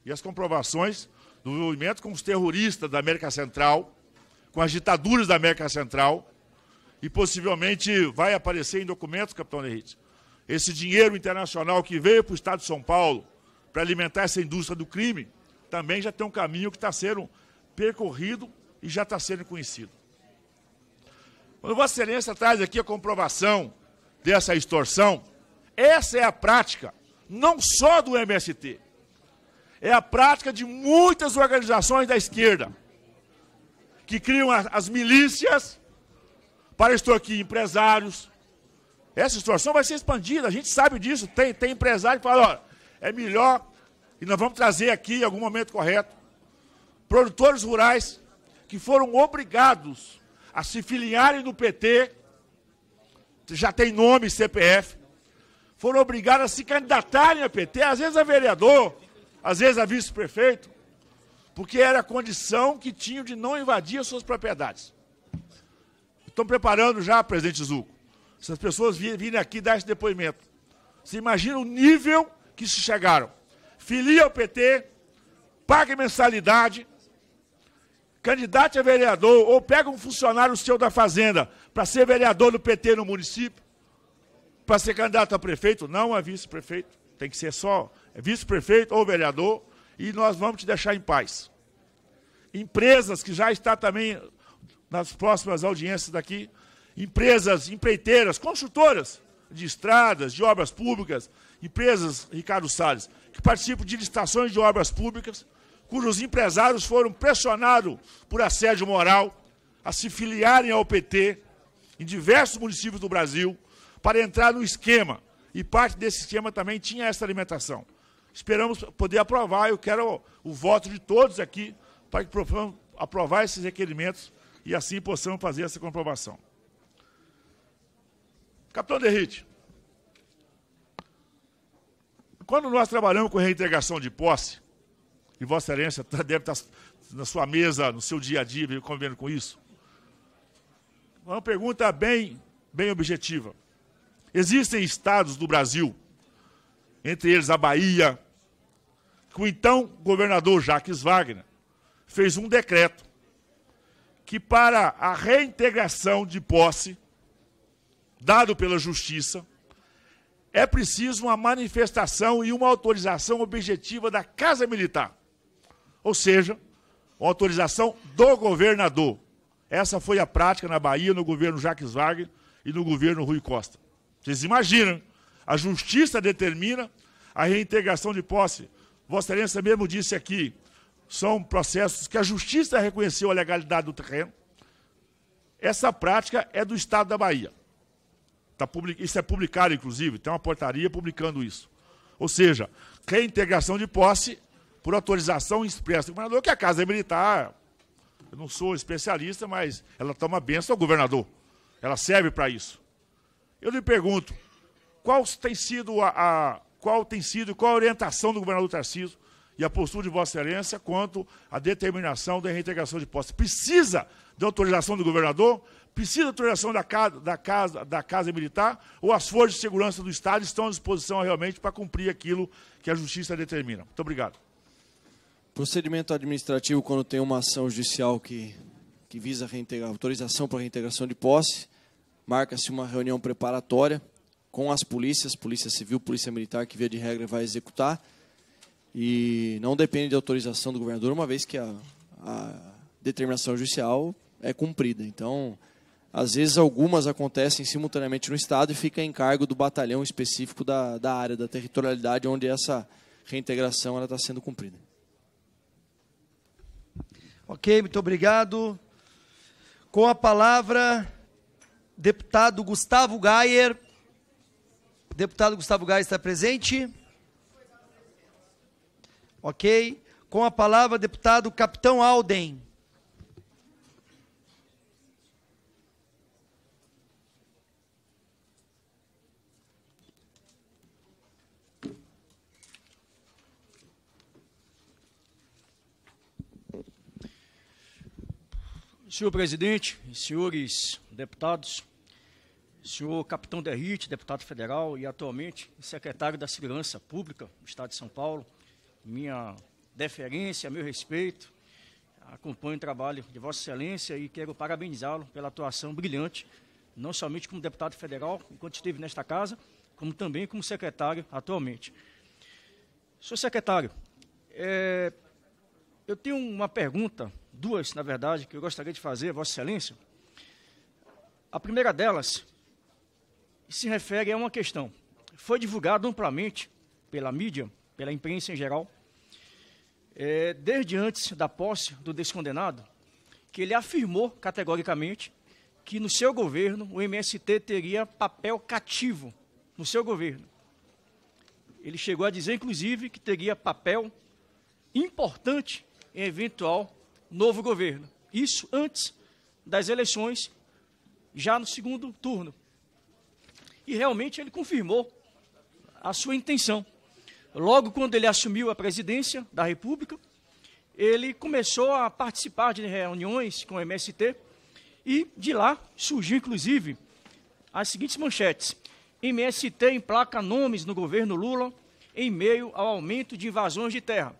e as comprovações do envolvimento com os terroristas da América Central, com as ditaduras da América Central, e possivelmente vai aparecer em documentos, capitão Henrique, esse dinheiro internacional que veio para o Estado de São Paulo para alimentar essa indústria do crime, também já tem um caminho que está sendo percorrido e já está sendo conhecido. Quando Vossa Excelência traz aqui a comprovação dessa extorsão, essa é a prática, não só do MST, é a prática de muitas organizações da esquerda, que criam as milícias para extorquir empresários. Essa extorsão vai ser expandida, a gente sabe disso. Tem, tem empresário que fala: olha, é melhor, e nós vamos trazer aqui em algum momento correto, produtores rurais que foram obrigados a se filiarem no PT, já tem nome CPF, foram obrigados a se candidatarem a PT, às vezes a vereador, às vezes a vice-prefeito, porque era a condição que tinham de não invadir as suas propriedades. Estão preparando já, presidente Zuco, se as pessoas virem aqui dar esse depoimento. Você imagina o nível que se chegaram. Filia ao PT, pague mensalidade, Candidato a vereador ou pega um funcionário seu da Fazenda para ser vereador do PT no município, para ser candidato a prefeito, não a vice-prefeito. Tem que ser só vice-prefeito ou vereador e nós vamos te deixar em paz. Empresas que já está também nas próximas audiências daqui, empresas empreiteiras, construtoras de estradas, de obras públicas, empresas, Ricardo Salles, que participam de licitações de obras públicas, cujos empresários foram pressionados por assédio moral a se filiarem ao PT em diversos municípios do Brasil para entrar no esquema. E parte desse esquema também tinha essa alimentação. Esperamos poder aprovar, eu quero o, o voto de todos aqui para que possamos aprovar esses requerimentos e assim possamos fazer essa comprovação. Capitão Derrite, quando nós trabalhamos com reintegração de posse, e Vossa Excelência tá, deve estar tá na sua mesa, no seu dia a dia, convivendo com isso. É uma pergunta bem, bem objetiva. Existem estados do Brasil, entre eles a Bahia, que o então governador Jacques Wagner fez um decreto que, para a reintegração de posse, dado pela Justiça, é preciso uma manifestação e uma autorização objetiva da Casa Militar. Ou seja, uma autorização do governador. Essa foi a prática na Bahia, no governo Jacques Wagner e no governo Rui Costa. Vocês imaginam? A justiça determina a reintegração de posse. Vossa Excelência mesmo disse aqui, são processos que a justiça reconheceu a legalidade do terreno. Essa prática é do Estado da Bahia. Tá isso é publicado, inclusive, tem uma portaria publicando isso. Ou seja, reintegração de posse por autorização expressa do governador, que a Casa é Militar, eu não sou especialista, mas ela toma benção ao governador. Ela serve para isso. Eu lhe pergunto, qual tem sido a, a, qual tem sido qual a orientação do governador Tarcísio e a postura de Vossa Excelência quanto à determinação da reintegração de posse. Precisa de autorização do governador? Precisa de autorização da casa, da casa, da casa Militar? Ou as forças de segurança do Estado estão à disposição realmente para cumprir aquilo que a justiça determina? Muito obrigado. Procedimento administrativo, quando tem uma ação judicial que, que visa reintegra, autorização para reintegração de posse, marca-se uma reunião preparatória com as polícias, Polícia Civil, Polícia Militar, que via de regra vai executar. E não depende de autorização do governador, uma vez que a, a determinação judicial é cumprida. Então, às vezes algumas acontecem simultaneamente no Estado e fica em cargo do batalhão específico da, da área, da territorialidade onde essa reintegração está sendo cumprida. Ok, muito obrigado. Com a palavra, deputado Gustavo Gayer. Deputado Gustavo Gayer está presente? Ok. Com a palavra, deputado Capitão Alden. Senhor presidente, senhores deputados, senhor capitão Derrite, deputado federal e atualmente secretário da Segurança Pública do Estado de São Paulo, minha deferência, meu respeito, acompanho o trabalho de Vossa Excelência e quero parabenizá-lo pela atuação brilhante, não somente como deputado federal, enquanto esteve nesta casa, como também como secretário atualmente. Senhor secretário, é, eu tenho uma pergunta duas, na verdade, que eu gostaria de fazer, Vossa Excelência. A primeira delas se refere a uma questão. Foi divulgado amplamente pela mídia, pela imprensa em geral, é, desde antes da posse do descondenado, que ele afirmou categoricamente que no seu governo o MST teria papel cativo no seu governo. Ele chegou a dizer, inclusive, que teria papel importante em eventual novo governo. Isso antes das eleições, já no segundo turno. E realmente ele confirmou a sua intenção. Logo quando ele assumiu a presidência da República, ele começou a participar de reuniões com o MST e de lá surgiu inclusive as seguintes manchetes: MST emplaca nomes no governo Lula em meio ao aumento de invasões de terra.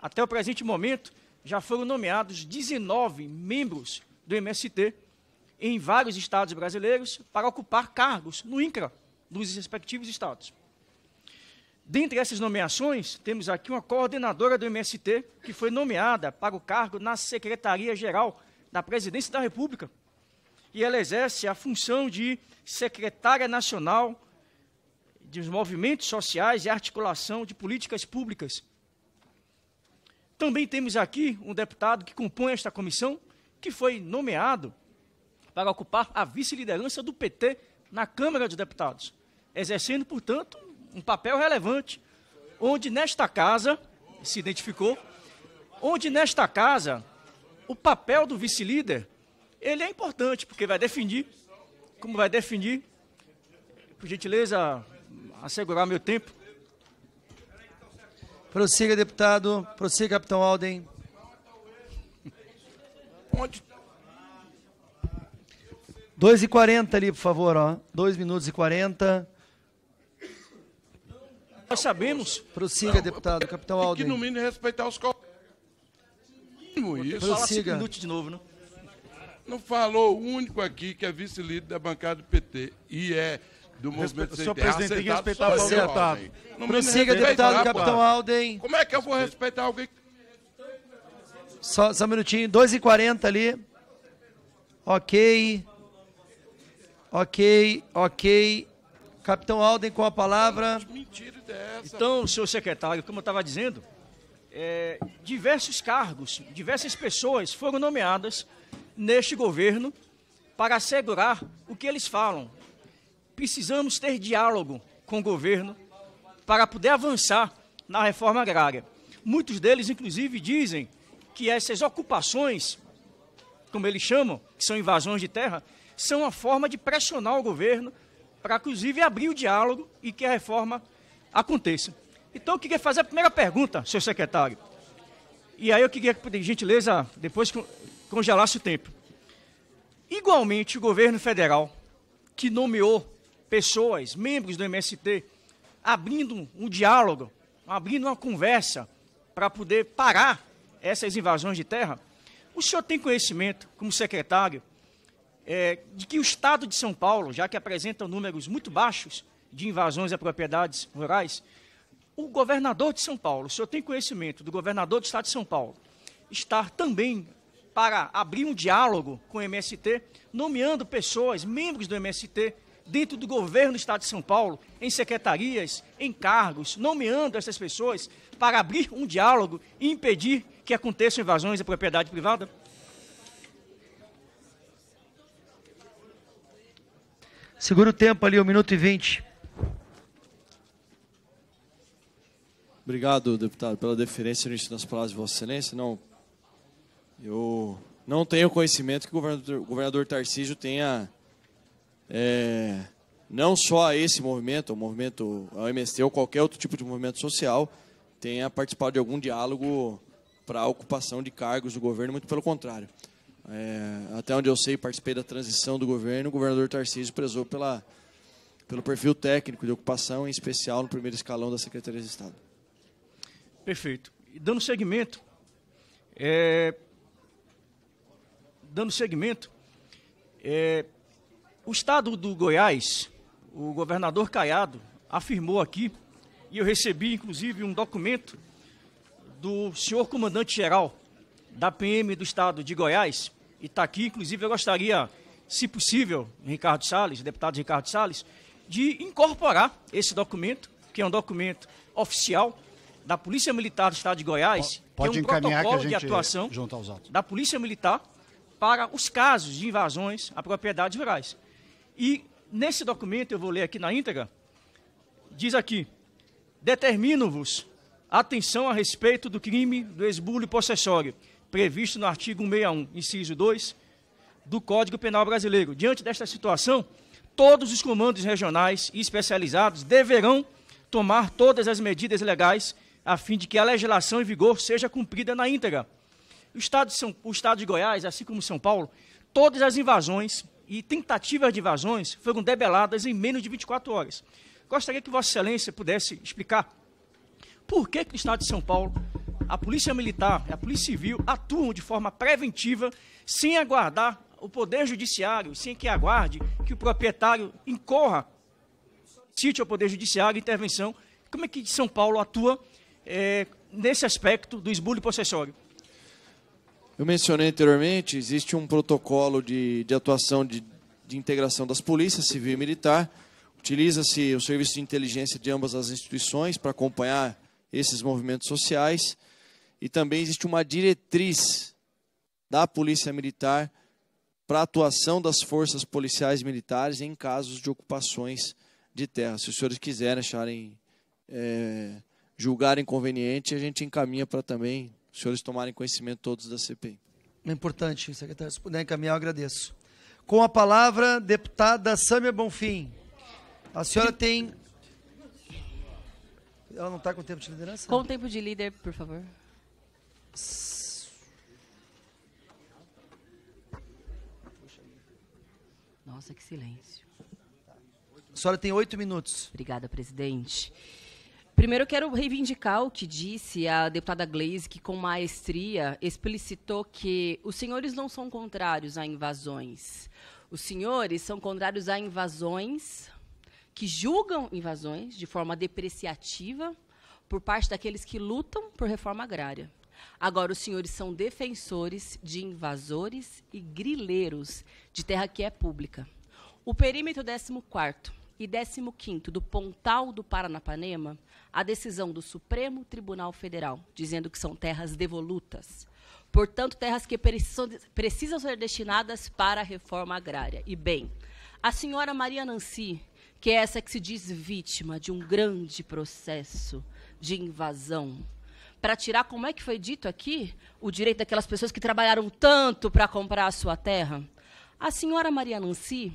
Até o presente momento, já foram nomeados 19 membros do MST em vários estados brasileiros para ocupar cargos no INCRA dos respectivos estados. Dentre essas nomeações, temos aqui uma coordenadora do MST, que foi nomeada para o cargo na Secretaria-Geral da Presidência da República. E ela exerce a função de secretária nacional dos movimentos sociais e articulação de políticas públicas também temos aqui um deputado que compõe esta comissão, que foi nomeado para ocupar a vice-liderança do PT na Câmara dos Deputados, exercendo, portanto, um papel relevante, onde nesta casa se identificou, onde nesta casa o papel do vice-líder ele é importante porque vai definir, como vai definir, por gentileza, assegurar meu tempo, Prossiga, deputado. Prossiga, capitão Alden. Onde? 2 e 40 ali, por favor, ó. 2 minutos e 40. Nós sabemos. Prossiga, não, deputado, capitão Alden. que, no mínimo, respeitar os colegas. Isso. Prossiga. Fala de novo, não? Né? Não falou o único aqui que é vice-líder da bancada do PT. E é do movimento Respe... sem terra. presidente tem que respeitar o deputado. Não Prossiga, deputado Capitão Alden. Como é que eu vou respeitar alguém que... Só, só um minutinho, 2h40 ali. Ok. Ok, ok. Capitão Alden com a palavra. É então, senhor secretário, como eu estava dizendo, é, diversos cargos, diversas pessoas foram nomeadas neste governo para assegurar o que eles falam, precisamos ter diálogo com o governo para poder avançar na reforma agrária. Muitos deles, inclusive, dizem que essas ocupações, como eles chamam, que são invasões de terra, são uma forma de pressionar o governo para, inclusive, abrir o diálogo e que a reforma aconteça. Então, eu queria fazer a primeira pergunta, senhor secretário. E aí eu queria, por gentileza, depois congelasse o tempo. Igualmente, o governo federal, que nomeou pessoas, membros do MST, abrindo um diálogo, abrindo uma conversa para poder parar essas invasões de terra. O senhor tem conhecimento, como secretário, é, de que o Estado de São Paulo, já que apresenta números muito baixos de invasões a propriedades rurais, o governador de São Paulo, o senhor tem conhecimento do governador do Estado de São Paulo, estar também para abrir um diálogo com o MST, nomeando pessoas, membros do MST, dentro do governo do Estado de São Paulo, em secretarias, em cargos, nomeando essas pessoas para abrir um diálogo e impedir que aconteçam invasões à propriedade privada? Segura o tempo ali, um minuto e vinte. Obrigado, deputado, pela deferência no início das palavras de Vossa Excelência. Não, eu não tenho conhecimento que o governador, o governador Tarcísio tenha é, não só a esse movimento, o movimento, ao MST ou qualquer outro tipo de movimento social, tenha participado de algum diálogo para a ocupação de cargos do governo, muito pelo contrário. É, até onde eu sei, participei da transição do governo, o governador Tarcísio prezou pela, pelo perfil técnico de ocupação, em especial no primeiro escalão da Secretaria de Estado. Perfeito. E dando seguimento, é... dando seguimento, é... O estado do Goiás, o governador Caiado afirmou aqui, e eu recebi inclusive um documento do senhor comandante-geral da PM do estado de Goiás, e está aqui, inclusive eu gostaria, se possível, Ricardo Salles, deputado Ricardo Salles, de incorporar esse documento, que é um documento oficial da Polícia Militar do Estado de Goiás, Pode que é um protocolo de atuação da Polícia Militar para os casos de invasões a propriedades rurais. E nesse documento, eu vou ler aqui na íntegra, diz aqui: determino-vos atenção a respeito do crime do esbulho possessório, previsto no artigo 161, inciso 2 do Código Penal Brasileiro. Diante desta situação, todos os comandos regionais e especializados deverão tomar todas as medidas legais a fim de que a legislação em vigor seja cumprida na íntegra. O estado de, São, o estado de Goiás, assim como São Paulo, todas as invasões e tentativas de invasões foram debeladas em menos de 24 horas. Gostaria que Vossa Excelência pudesse explicar por que, que no Estado de São Paulo a Polícia Militar e a Polícia Civil atuam de forma preventiva sem aguardar o Poder Judiciário, sem que aguarde que o proprietário incorra, cite ao Poder Judiciário intervenção. Como é que São Paulo atua é, nesse aspecto do esbulho possessório? Eu mencionei anteriormente, existe um protocolo de, de atuação de, de integração das polícias, civil e militar. Utiliza-se o serviço de inteligência de ambas as instituições para acompanhar esses movimentos sociais. E também existe uma diretriz da Polícia Militar para a atuação das forças policiais militares em casos de ocupações de terra. Se os senhores quiserem, acharem, é, julgarem conveniente, a gente encaminha para também os senhores tomarem conhecimento todos da CPI. É importante, secretário. Se puder encaminhar, eu agradeço. Com a palavra, deputada Sâmia Bonfim. A senhora tem. Ela não está com tempo de liderança? Com tempo de líder, por favor. Nossa, que silêncio. A senhora tem oito minutos. Obrigada, presidente. Primeiro eu quero reivindicar o que disse a deputada Glaze, que com maestria explicitou que os senhores não são contrários a invasões. Os senhores são contrários a invasões que julgam invasões de forma depreciativa por parte daqueles que lutam por reforma agrária. Agora, os senhores são defensores de invasores e grileiros de terra que é pública. O perímetro 14 e 15º do Pontal do Paranapanema, a decisão do Supremo Tribunal Federal, dizendo que são terras devolutas. Portanto, terras que precisam ser destinadas para a reforma agrária. E bem, a senhora Maria Nancy, que é essa que se diz vítima de um grande processo de invasão, para tirar, como é que foi dito aqui, o direito daquelas pessoas que trabalharam tanto para comprar a sua terra. A senhora Maria Nancy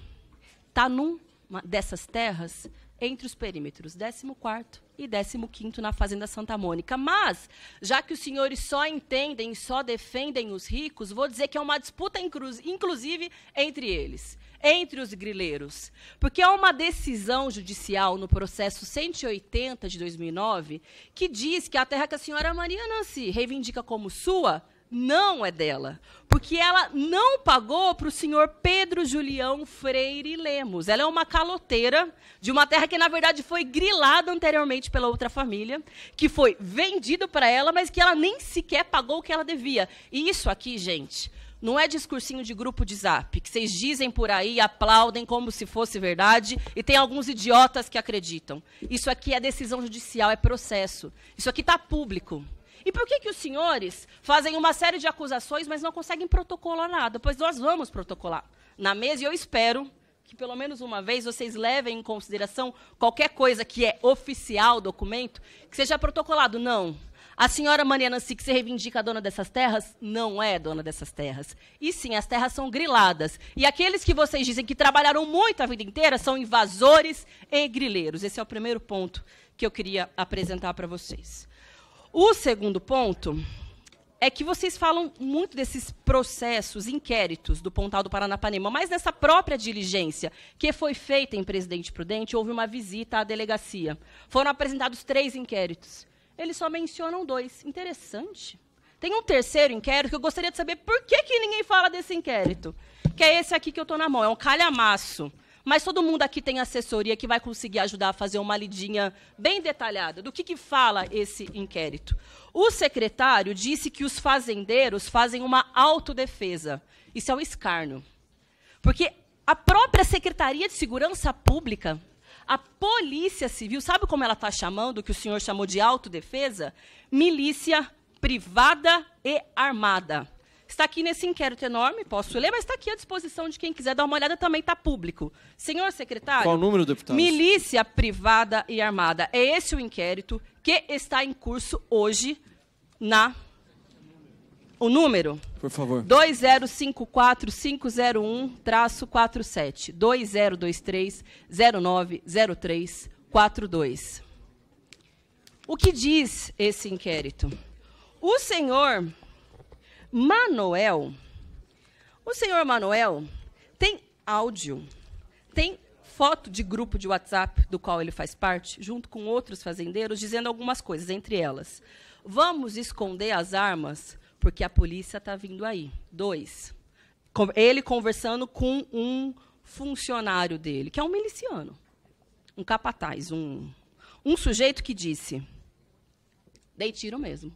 está num dessas terras entre os perímetros 14 e 15 na Fazenda Santa Mônica. Mas, já que os senhores só entendem, só defendem os ricos, vou dizer que é uma disputa, inclusive, entre eles, entre os grileiros. Porque há uma decisão judicial no processo 180 de 2009 que diz que a terra que a senhora Maria Nancy reivindica como sua não é dela. Porque ela não pagou para o senhor Pedro Julião Freire Lemos. Ela é uma caloteira de uma terra que, na verdade, foi grilada anteriormente pela outra família, que foi vendida para ela, mas que ela nem sequer pagou o que ela devia. E isso aqui, gente, não é discursinho de grupo de zap, que vocês dizem por aí, aplaudem como se fosse verdade, e tem alguns idiotas que acreditam. Isso aqui é decisão judicial, é processo. Isso aqui está público. E por que, que os senhores fazem uma série de acusações, mas não conseguem protocolar nada? Pois nós vamos protocolar na mesa e eu espero que pelo menos uma vez vocês levem em consideração qualquer coisa que é oficial, documento, que seja protocolado. Não. A senhora Maria Nancy, que se reivindica a dona dessas terras, não é dona dessas terras. E sim, as terras são griladas. E aqueles que vocês dizem que trabalharam muito a vida inteira são invasores e grileiros. Esse é o primeiro ponto que eu queria apresentar para vocês. O segundo ponto é que vocês falam muito desses processos, inquéritos do Pontal do Paranapanema, mas nessa própria diligência que foi feita em Presidente Prudente, houve uma visita à delegacia. Foram apresentados três inquéritos. Eles só mencionam dois. Interessante. Tem um terceiro inquérito que eu gostaria de saber por que, que ninguém fala desse inquérito. Que é esse aqui que eu estou na mão. É um calhamaço mas todo mundo aqui tem assessoria que vai conseguir ajudar a fazer uma lidinha bem detalhada do que, que fala esse inquérito. O secretário disse que os fazendeiros fazem uma autodefesa. Isso é um escárnio. Porque a própria Secretaria de Segurança Pública, a Polícia Civil, sabe como ela está chamando, que o senhor chamou de autodefesa? Milícia privada e armada. Está aqui nesse inquérito enorme, posso ler, mas está aqui à disposição de quem quiser dar uma olhada, também está público. Senhor secretário. Qual o número, deputado? Milícia privada e armada. É esse o inquérito que está em curso hoje na. O número? Por favor. 2054501 47 2023-090342. O que diz esse inquérito? O senhor Manuel, o senhor Manuel tem áudio, tem foto de grupo de WhatsApp do qual ele faz parte, junto com outros fazendeiros, dizendo algumas coisas, entre elas: vamos esconder as armas porque a polícia está vindo aí. Dois, ele conversando com um funcionário dele, que é um miliciano, um capataz, um, um sujeito que disse: dei tiro mesmo.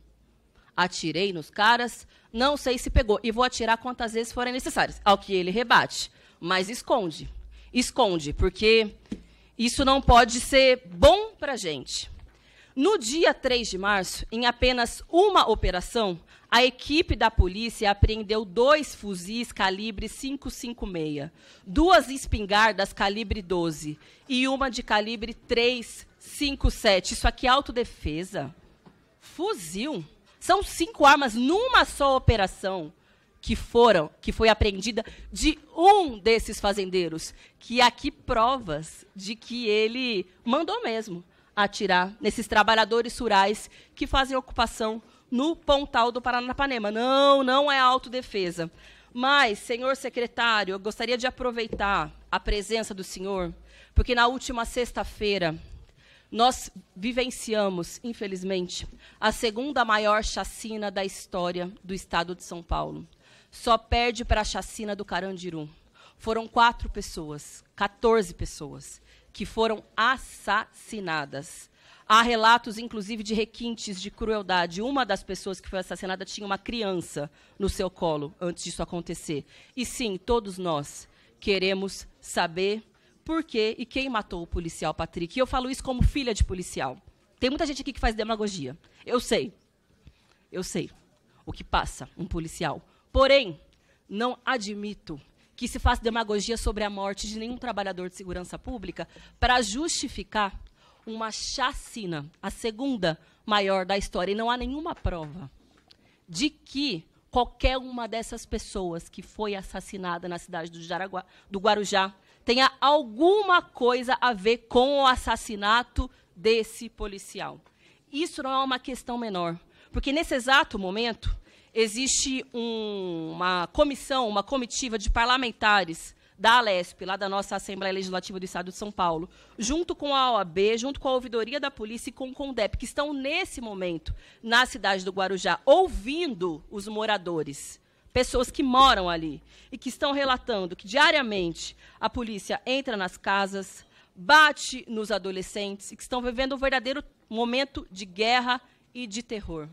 Atirei nos caras, não sei se pegou, e vou atirar quantas vezes forem necessárias. Ao que ele rebate, mas esconde. Esconde, porque isso não pode ser bom para a gente. No dia 3 de março, em apenas uma operação, a equipe da polícia apreendeu dois fuzis calibre 556, duas espingardas calibre 12 e uma de calibre 357. Isso aqui é autodefesa. Fuzil? São cinco armas numa só operação que foram, que foi apreendida de um desses fazendeiros, que aqui provas de que ele mandou mesmo atirar nesses trabalhadores rurais que fazem ocupação no Pontal do Paranapanema. Não, não é autodefesa. Mas, senhor secretário, eu gostaria de aproveitar a presença do senhor, porque na última sexta-feira nós vivenciamos, infelizmente, a segunda maior chacina da história do estado de São Paulo. Só perde para a chacina do Carandiru. Foram quatro pessoas, 14 pessoas, que foram assassinadas. Há relatos, inclusive, de requintes de crueldade. Uma das pessoas que foi assassinada tinha uma criança no seu colo antes disso acontecer. E sim, todos nós queremos saber por quê e quem matou o policial Patrick. E eu falo isso como filha de policial. Tem muita gente aqui que faz demagogia. Eu sei. Eu sei o que passa um policial. Porém, não admito que se faça demagogia sobre a morte de nenhum trabalhador de segurança pública para justificar uma chacina, a segunda maior da história. E não há nenhuma prova de que qualquer uma dessas pessoas que foi assassinada na cidade do, Jaraguá, do Guarujá, tenha alguma coisa a ver com o assassinato desse policial. Isso não é uma questão menor, porque nesse exato momento existe um, uma comissão, uma comitiva de parlamentares da Alesp, lá da nossa Assembleia Legislativa do Estado de São Paulo, junto com a OAB, junto com a Ouvidoria da Polícia e com o CONDEP, que estão nesse momento na cidade do Guarujá ouvindo os moradores pessoas que moram ali e que estão relatando que diariamente a polícia entra nas casas, bate nos adolescentes e que estão vivendo um verdadeiro momento de guerra e de terror.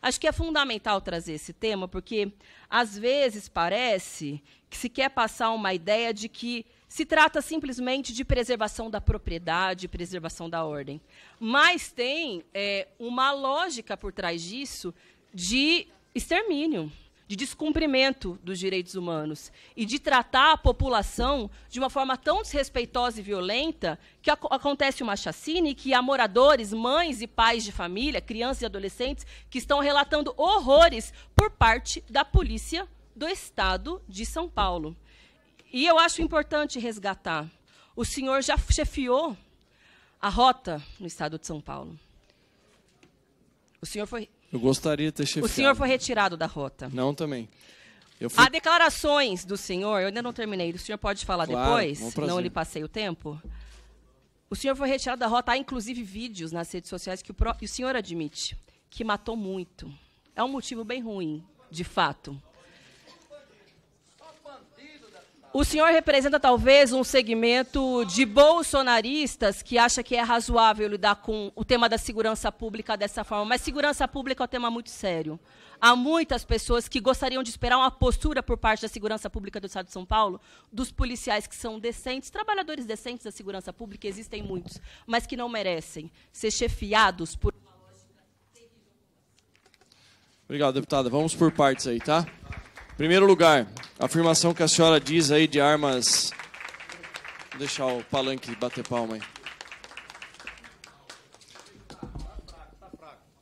Acho que é fundamental trazer esse tema, porque às vezes parece que se quer passar uma ideia de que se trata simplesmente de preservação da propriedade, preservação da ordem. Mas tem é, uma lógica por trás disso de extermínio, de descumprimento dos direitos humanos e de tratar a população de uma forma tão desrespeitosa e violenta que ac acontece uma chacina e que há moradores, mães e pais de família, crianças e adolescentes que estão relatando horrores por parte da polícia do estado de São Paulo. E eu acho importante resgatar. O senhor já chefiou a rota no estado de São Paulo. O senhor foi eu gostaria de ter chefiado. O senhor foi retirado da rota. Não também. Fui... Há declarações do senhor, eu ainda não terminei, o senhor pode falar claro, depois? Não lhe passei o tempo? O senhor foi retirado da rota, há inclusive vídeos nas redes sociais que o, pro... o senhor admite que matou muito. É um motivo bem ruim, de fato. O senhor representa talvez um segmento de bolsonaristas que acha que é razoável lidar com o tema da segurança pública dessa forma, mas segurança pública é um tema muito sério. Há muitas pessoas que gostariam de esperar uma postura por parte da segurança pública do Estado de São Paulo, dos policiais que são decentes, trabalhadores decentes da segurança pública, existem muitos, mas que não merecem ser chefiados por Obrigado, deputada. Vamos por partes aí, tá? Primeiro lugar, a afirmação que a senhora diz aí de armas. Vou deixar o palanque bater palma aí.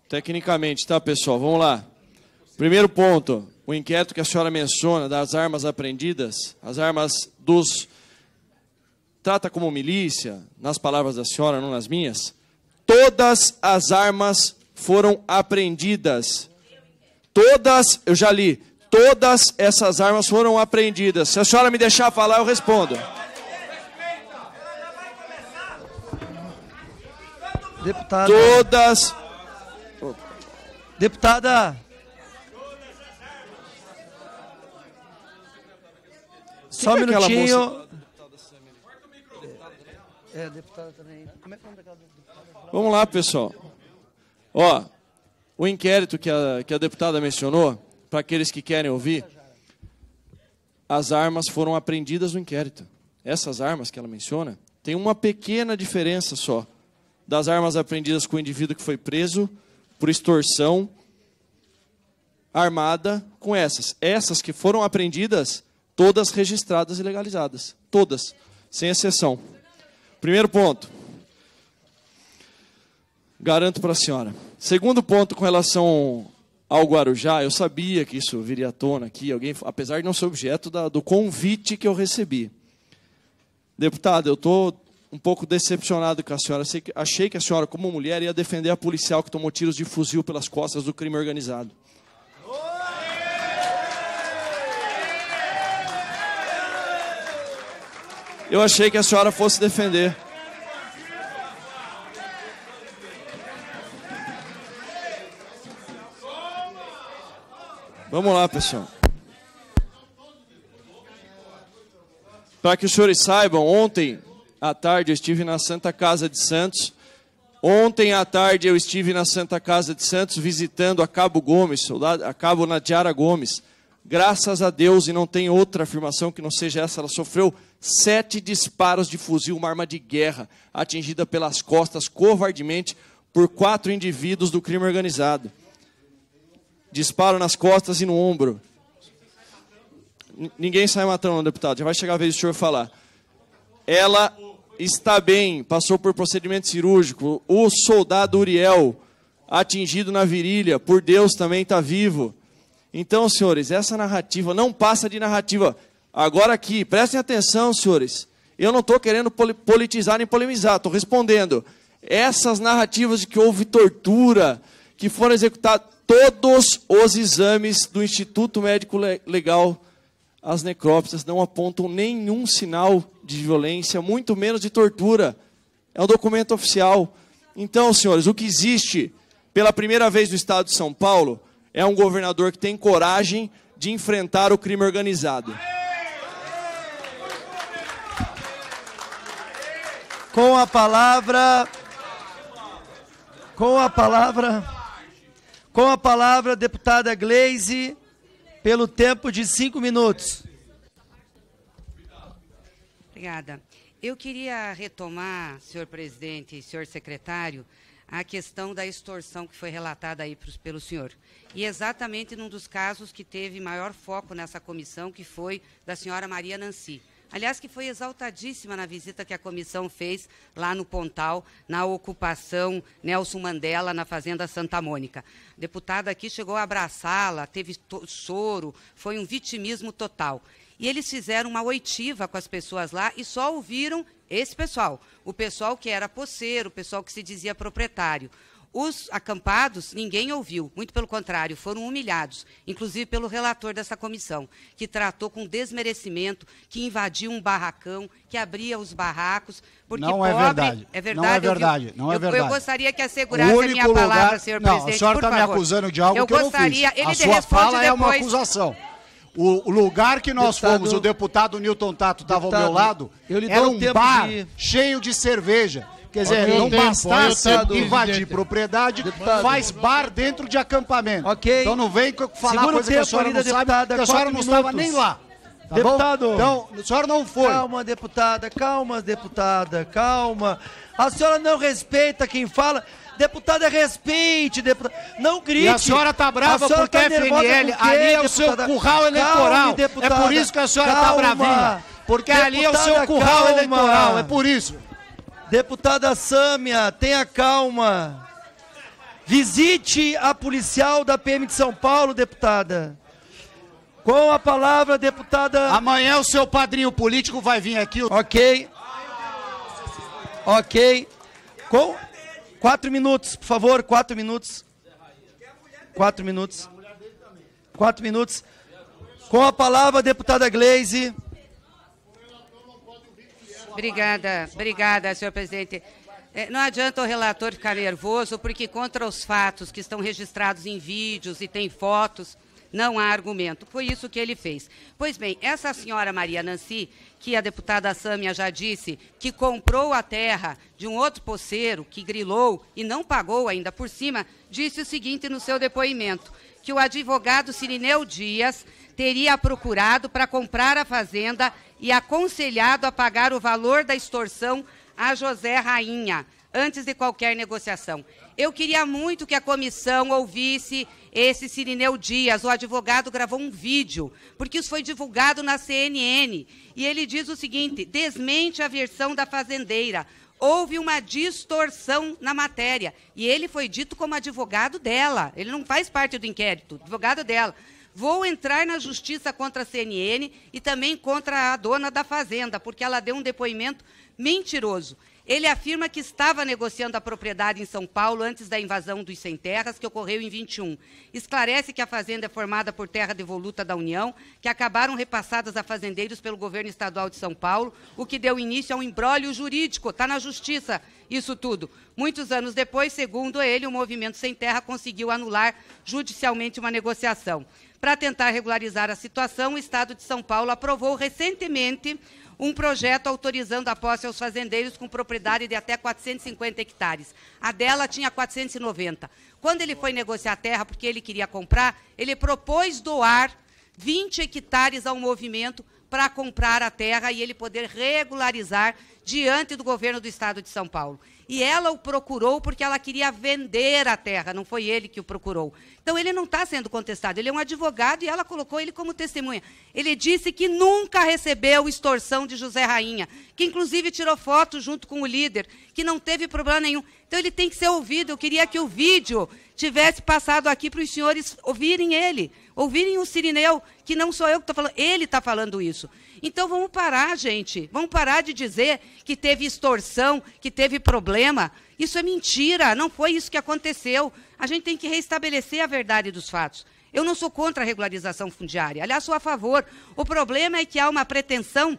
Tecnicamente, tá, pessoal? Vamos lá. Primeiro ponto, o inquérito que a senhora menciona das armas apreendidas, as armas dos. Trata como milícia, nas palavras da senhora, não nas minhas. Todas as armas foram apreendidas. Todas, eu já li, Todas essas armas foram apreendidas. Se a senhora me deixar falar, eu respondo. Deputada. Todas. Deputada. Só um é minutinho. É, deputada também. Como é que é Vamos lá, pessoal. Ó, o inquérito que a, que a deputada mencionou, para aqueles que querem ouvir, as armas foram apreendidas no inquérito. Essas armas que ela menciona, tem uma pequena diferença só das armas apreendidas com o indivíduo que foi preso por extorsão armada com essas. Essas que foram apreendidas, todas registradas e legalizadas. Todas, sem exceção. Primeiro ponto. Garanto para a senhora. Segundo ponto com relação ao Guarujá, eu sabia que isso viria à tona aqui, alguém, apesar de não ser objeto da, do convite que eu recebi. Deputado, eu estou um pouco decepcionado com a senhora. Achei que a senhora, como mulher, ia defender a policial que tomou tiros de fuzil pelas costas do crime organizado. Eu achei que a senhora fosse defender. Vamos lá, pessoal. Para que os senhores saibam, ontem à tarde eu estive na Santa Casa de Santos. Ontem à tarde eu estive na Santa Casa de Santos visitando a Cabo Gomes, soldado, a Cabo Nadiara Gomes. Graças a Deus, e não tem outra afirmação que não seja essa, ela sofreu sete disparos de fuzil, uma arma de guerra, atingida pelas costas covardemente por quatro indivíduos do crime organizado. Disparo nas costas e no ombro. Ninguém sai matando, deputado. Já vai chegar a vez do senhor falar. Ela está bem, passou por procedimento cirúrgico. O soldado Uriel, atingido na virilha, por Deus também está vivo. Então, senhores, essa narrativa não passa de narrativa. Agora aqui, prestem atenção, senhores. Eu não estou querendo politizar nem polemizar, estou respondendo. Essas narrativas de que houve tortura, que foram executadas todos os exames do Instituto Médico Legal, as necrópsias não apontam nenhum sinal de violência, muito menos de tortura. É um documento oficial. Então, senhores, o que existe pela primeira vez no estado de São Paulo é um governador que tem coragem de enfrentar o crime organizado. Com a palavra. Com a palavra. Com a palavra, deputada Gleise, pelo tempo de cinco minutos. Obrigada. Eu queria retomar, senhor presidente e senhor secretário, a questão da extorsão que foi relatada aí pelo senhor. E exatamente num dos casos que teve maior foco nessa comissão, que foi da senhora Maria Nancy aliás, que foi exaltadíssima na visita que a comissão fez lá no Pontal, na ocupação Nelson Mandela, na Fazenda Santa Mônica. A deputada aqui chegou a abraçá-la, teve choro, foi um vitimismo total. E eles fizeram uma oitiva com as pessoas lá e só ouviram esse pessoal, o pessoal que era poceiro, o pessoal que se dizia proprietário. Os acampados, ninguém ouviu, muito pelo contrário, foram humilhados, inclusive pelo relator dessa comissão, que tratou com desmerecimento, que invadiu um barracão, que abria os barracos. Porque não é pobre, é verdade. É verdade. Não é verdade. Eu, não é verdade. Eu, gostaria que assegurasse a minha lugar, palavra, senhor não, presidente. A senhora está me acusando de algo eu que gostaria, eu não fiz. Ele a sua fala depois. é uma acusação. O lugar que nós deputado, fomos, o deputado Newton Tato estava ao meu lado, era um, um bar de... cheio de cerveja. Quer dizer, okay. não bastasse invadir propriedade, deputado. faz bar dentro de acampamento. Okay. Então não vem falar Segura coisa que a senhora não sabe, deputada, que a senhora não estava nem lá. Tá deputado. Bom? Então, a senhora não foi. Calma, deputada, calma, deputada, calma. A senhora não respeita quem fala. Deputada, respeite, deputada. Não grite. E a senhora tá brava senhora porque tá é FNL, quê, ali é o seu curral eleitoral. Calme, deputada, é por isso que a senhora calma. tá bravinha. Porque deputada, ali é o seu curral calma. eleitoral, é por isso. Deputada Sâmia, tenha calma. Visite a policial da PM de São Paulo, deputada. Com a palavra, deputada. Amanhã o seu padrinho político vai vir aqui. Ok. Ok. Com... Quatro minutos, por favor, quatro minutos. Quatro minutos. Quatro minutos. Com a palavra, deputada Gleise. Obrigada, obrigada, senhor presidente. É, não adianta o relator ficar nervoso, porque contra os fatos que estão registrados em vídeos e tem fotos, não há argumento. Foi isso que ele fez. Pois bem, essa senhora Maria Nancy, que a deputada Sâmia já disse, que comprou a terra de um outro poceiro, que grilou e não pagou ainda por cima, disse o seguinte no seu depoimento, que o advogado Sirineu Dias teria procurado para comprar a fazenda e aconselhado a pagar o valor da extorsão a José Rainha, antes de qualquer negociação. Eu queria muito que a comissão ouvisse esse Sirineu Dias, o advogado gravou um vídeo, porque isso foi divulgado na CNN, e ele diz o seguinte: desmente a versão da fazendeira. Houve uma distorção na matéria. E ele foi dito como advogado dela. Ele não faz parte do inquérito, advogado dela. Vou entrar na justiça contra a CNN e também contra a dona da fazenda, porque ela deu um depoimento mentiroso. Ele afirma que estava negociando a propriedade em São Paulo antes da invasão dos sem terras, que ocorreu em 21. Esclarece que a fazenda é formada por terra devoluta da União, que acabaram repassadas a fazendeiros pelo governo estadual de São Paulo, o que deu início a um embrólio jurídico. Está na justiça isso tudo. Muitos anos depois, segundo ele, o movimento sem terra conseguiu anular judicialmente uma negociação. Para tentar regularizar a situação, o Estado de São Paulo aprovou recentemente um projeto autorizando a posse aos fazendeiros com propriedade de até 450 hectares. A dela tinha 490. Quando ele foi negociar a terra, porque ele queria comprar, ele propôs doar 20 hectares ao movimento para comprar a terra e ele poder regularizar diante do governo do Estado de São Paulo. E ela o procurou porque ela queria vender a terra, não foi ele que o procurou. Então ele não está sendo contestado, ele é um advogado e ela colocou ele como testemunha. Ele disse que nunca recebeu extorsão de José Rainha, que inclusive tirou foto junto com o líder, que não teve problema nenhum. Então ele tem que ser ouvido. Eu queria que o vídeo tivesse passado aqui para os senhores ouvirem ele, ouvirem o Sirineu, que não sou eu que estou falando, ele está falando isso. Então vamos parar, gente. Vamos parar de dizer que teve extorsão, que teve problema. Isso é mentira, não foi isso que aconteceu. A gente tem que restabelecer a verdade dos fatos. Eu não sou contra a regularização fundiária, aliás, sou a favor. O problema é que há uma pretensão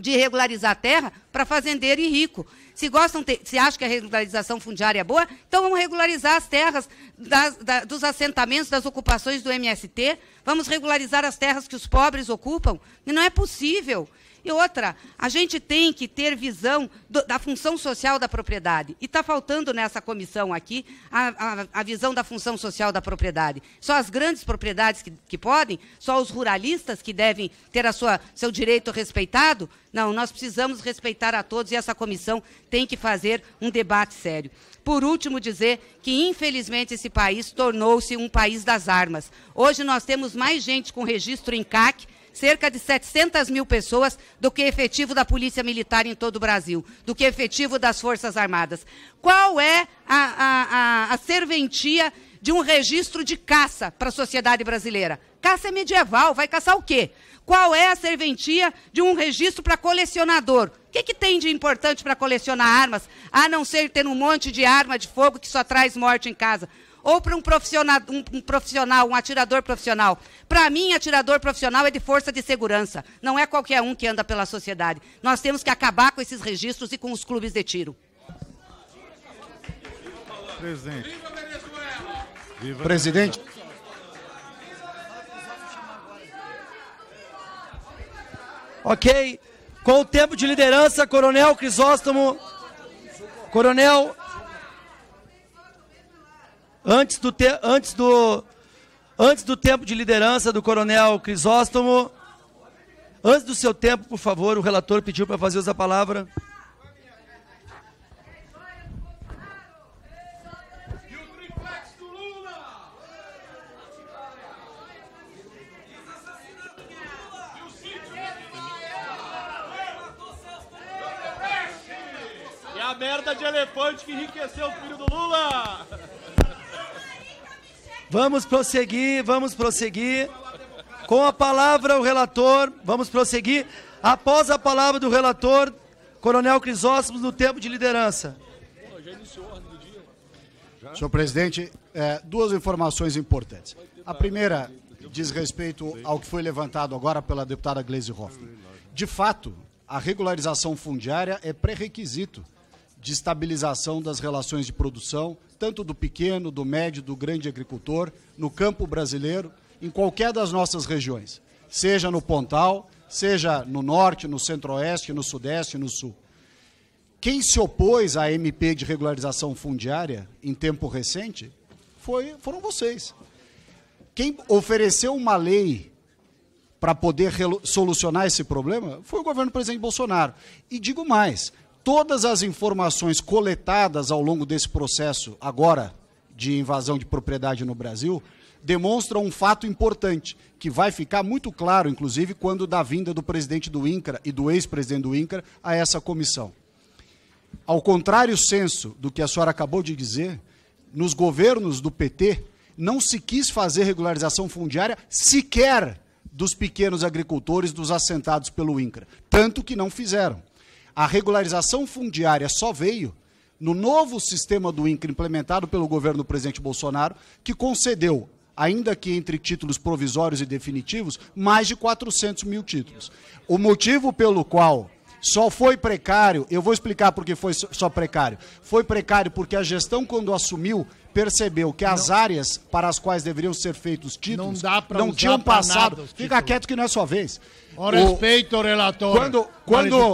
de regularizar a terra para fazendeiro e rico. Se gostam, se acham que a regularização fundiária é boa, então vamos regularizar as terras das, da, dos assentamentos, das ocupações do MST, vamos regularizar as terras que os pobres ocupam. não é possível e outra, a gente tem que ter visão do, da função social da propriedade. E está faltando nessa comissão aqui a, a, a, visão da função social da propriedade. Só as grandes propriedades que, que podem, só os ruralistas que devem ter a sua, seu direito respeitado. Não, nós precisamos respeitar a todos e essa comissão tem que fazer um debate sério. Por último, dizer que, infelizmente, esse país tornou-se um país das armas. Hoje nós temos mais gente com registro em CAC cerca de 700 mil pessoas do que efetivo da Polícia Militar em todo o Brasil, do que efetivo das Forças Armadas. Qual é a, a, a, a serventia de um registro de caça para a sociedade brasileira? Caça é medieval, vai caçar o quê? Qual é a serventia de um registro para colecionador? O que, que tem de importante para colecionar armas, a não ser ter um monte de arma de fogo que só traz morte em casa? ou para um profissional, um, um profissional, um atirador profissional. Para mim, atirador profissional é de força de segurança. Não é qualquer um que anda pela sociedade. Nós temos que acabar com esses registros e com os clubes de tiro. Presidente. Viva Viva Presidente. Ok. Com o tempo de liderança, Coronel Crisóstomo. Coronel Antes do, te, antes do, antes do tempo de liderança do coronel Crisóstomo, antes do seu tempo, por favor, o relator pediu para fazer uso da palavra. merda de elefante que enriqueceu o filho do Lula! Vamos prosseguir, vamos prosseguir. Com a palavra o relator, vamos prosseguir. Após a palavra do relator, Coronel Crisóstomo no tempo de liderança. Senhor presidente, é, duas informações importantes. A primeira diz respeito ao que foi levantado agora pela deputada Gleisi Hoffmann. De fato, a regularização fundiária é pré-requisito de estabilização das relações de produção, tanto do pequeno, do médio, do grande agricultor, no campo brasileiro, em qualquer das nossas regiões, seja no Pontal, seja no Norte, no Centro-Oeste, no Sudeste, no Sul. Quem se opôs à MP de regularização fundiária em tempo recente foi, foram vocês. Quem ofereceu uma lei para poder solucionar esse problema foi o governo do presidente Bolsonaro. E digo mais, todas as informações coletadas ao longo desse processo, agora, de invasão de propriedade no Brasil, demonstram um fato importante, que vai ficar muito claro, inclusive, quando da vinda do presidente do INCRA e do ex-presidente do INCRA a essa comissão. Ao contrário senso do que a senhora acabou de dizer, nos governos do PT não se quis fazer regularização fundiária sequer dos pequenos agricultores, dos assentados pelo INCRA. Tanto que não fizeram. A regularização fundiária só veio no novo sistema do INCRE implementado pelo governo do presidente Bolsonaro, que concedeu, ainda que entre títulos provisórios e definitivos, mais de 400 mil títulos. O motivo pelo qual só foi precário, eu vou explicar por que foi só precário. Foi precário porque a gestão, quando assumiu, percebeu que as não. áreas para as quais deveriam ser feitos títulos não, não tinham passado. Fica quieto que não é sua vez. O, o é respeito, relator. Quando, quando,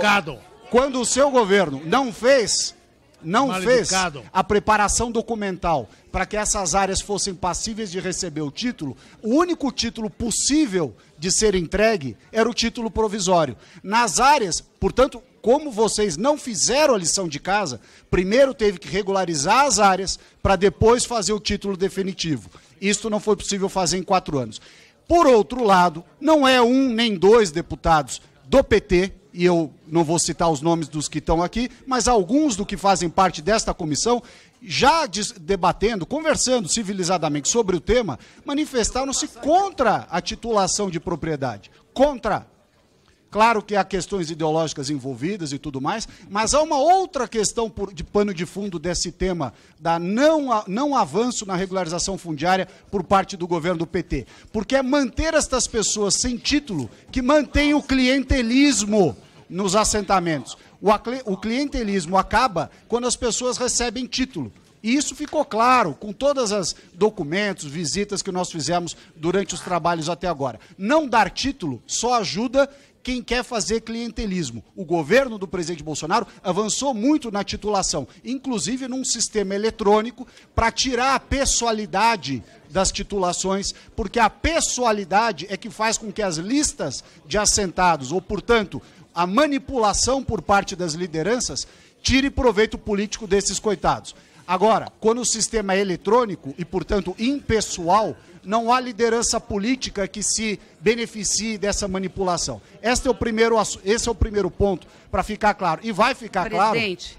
quando o seu governo não fez, não Mal fez educado. a preparação documental para que essas áreas fossem passíveis de receber o título, o único título possível de ser entregue era o título provisório. Nas áreas, portanto, como vocês não fizeram a lição de casa, primeiro teve que regularizar as áreas para depois fazer o título definitivo. Isto não foi possível fazer em quatro anos. Por outro lado, não é um nem dois deputados do PT e eu não vou citar os nomes dos que estão aqui, mas alguns do que fazem parte desta comissão, já debatendo, conversando civilizadamente sobre o tema, manifestaram-se contra a titulação de propriedade, contra Claro que há questões ideológicas envolvidas e tudo mais, mas há uma outra questão por, de pano de fundo desse tema da não, não avanço na regularização fundiária por parte do governo do PT. Porque é manter estas pessoas sem título que mantém o clientelismo nos assentamentos. O, o clientelismo acaba quando as pessoas recebem título. E isso ficou claro com todas as documentos, visitas que nós fizemos durante os trabalhos até agora. Não dar título só ajuda quem quer fazer clientelismo. O governo do presidente Bolsonaro avançou muito na titulação, inclusive num sistema eletrônico, para tirar a pessoalidade das titulações, porque a pessoalidade é que faz com que as listas de assentados, ou portanto, a manipulação por parte das lideranças, tire proveito político desses coitados. Agora, quando o sistema é eletrônico e, portanto, impessoal, não há liderança política que se beneficie dessa manipulação. Este é o primeiro, esse é o primeiro ponto para ficar claro. E vai ficar Presidente.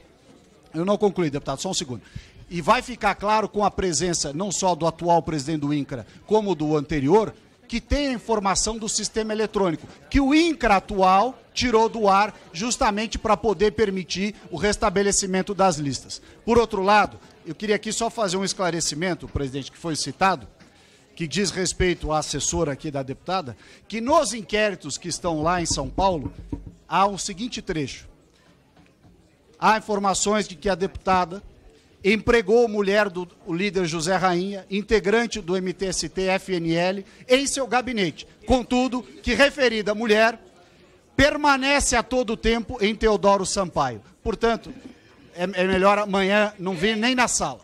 claro. Eu não concluí, deputado, só um segundo. E vai ficar claro com a presença não só do atual presidente do INCRA, como do anterior, que tem a informação do sistema eletrônico, que o INCRA atual tirou do ar justamente para poder permitir o restabelecimento das listas. Por outro lado, eu queria aqui só fazer um esclarecimento, presidente, que foi citado que diz respeito à assessora aqui da deputada, que nos inquéritos que estão lá em São Paulo, há o seguinte trecho. Há informações de que a deputada empregou mulher do líder José Rainha, integrante do MTST-FNL, em seu gabinete. Contudo, que referida mulher permanece a todo tempo em Teodoro Sampaio. Portanto, é, é melhor amanhã não vir nem na sala.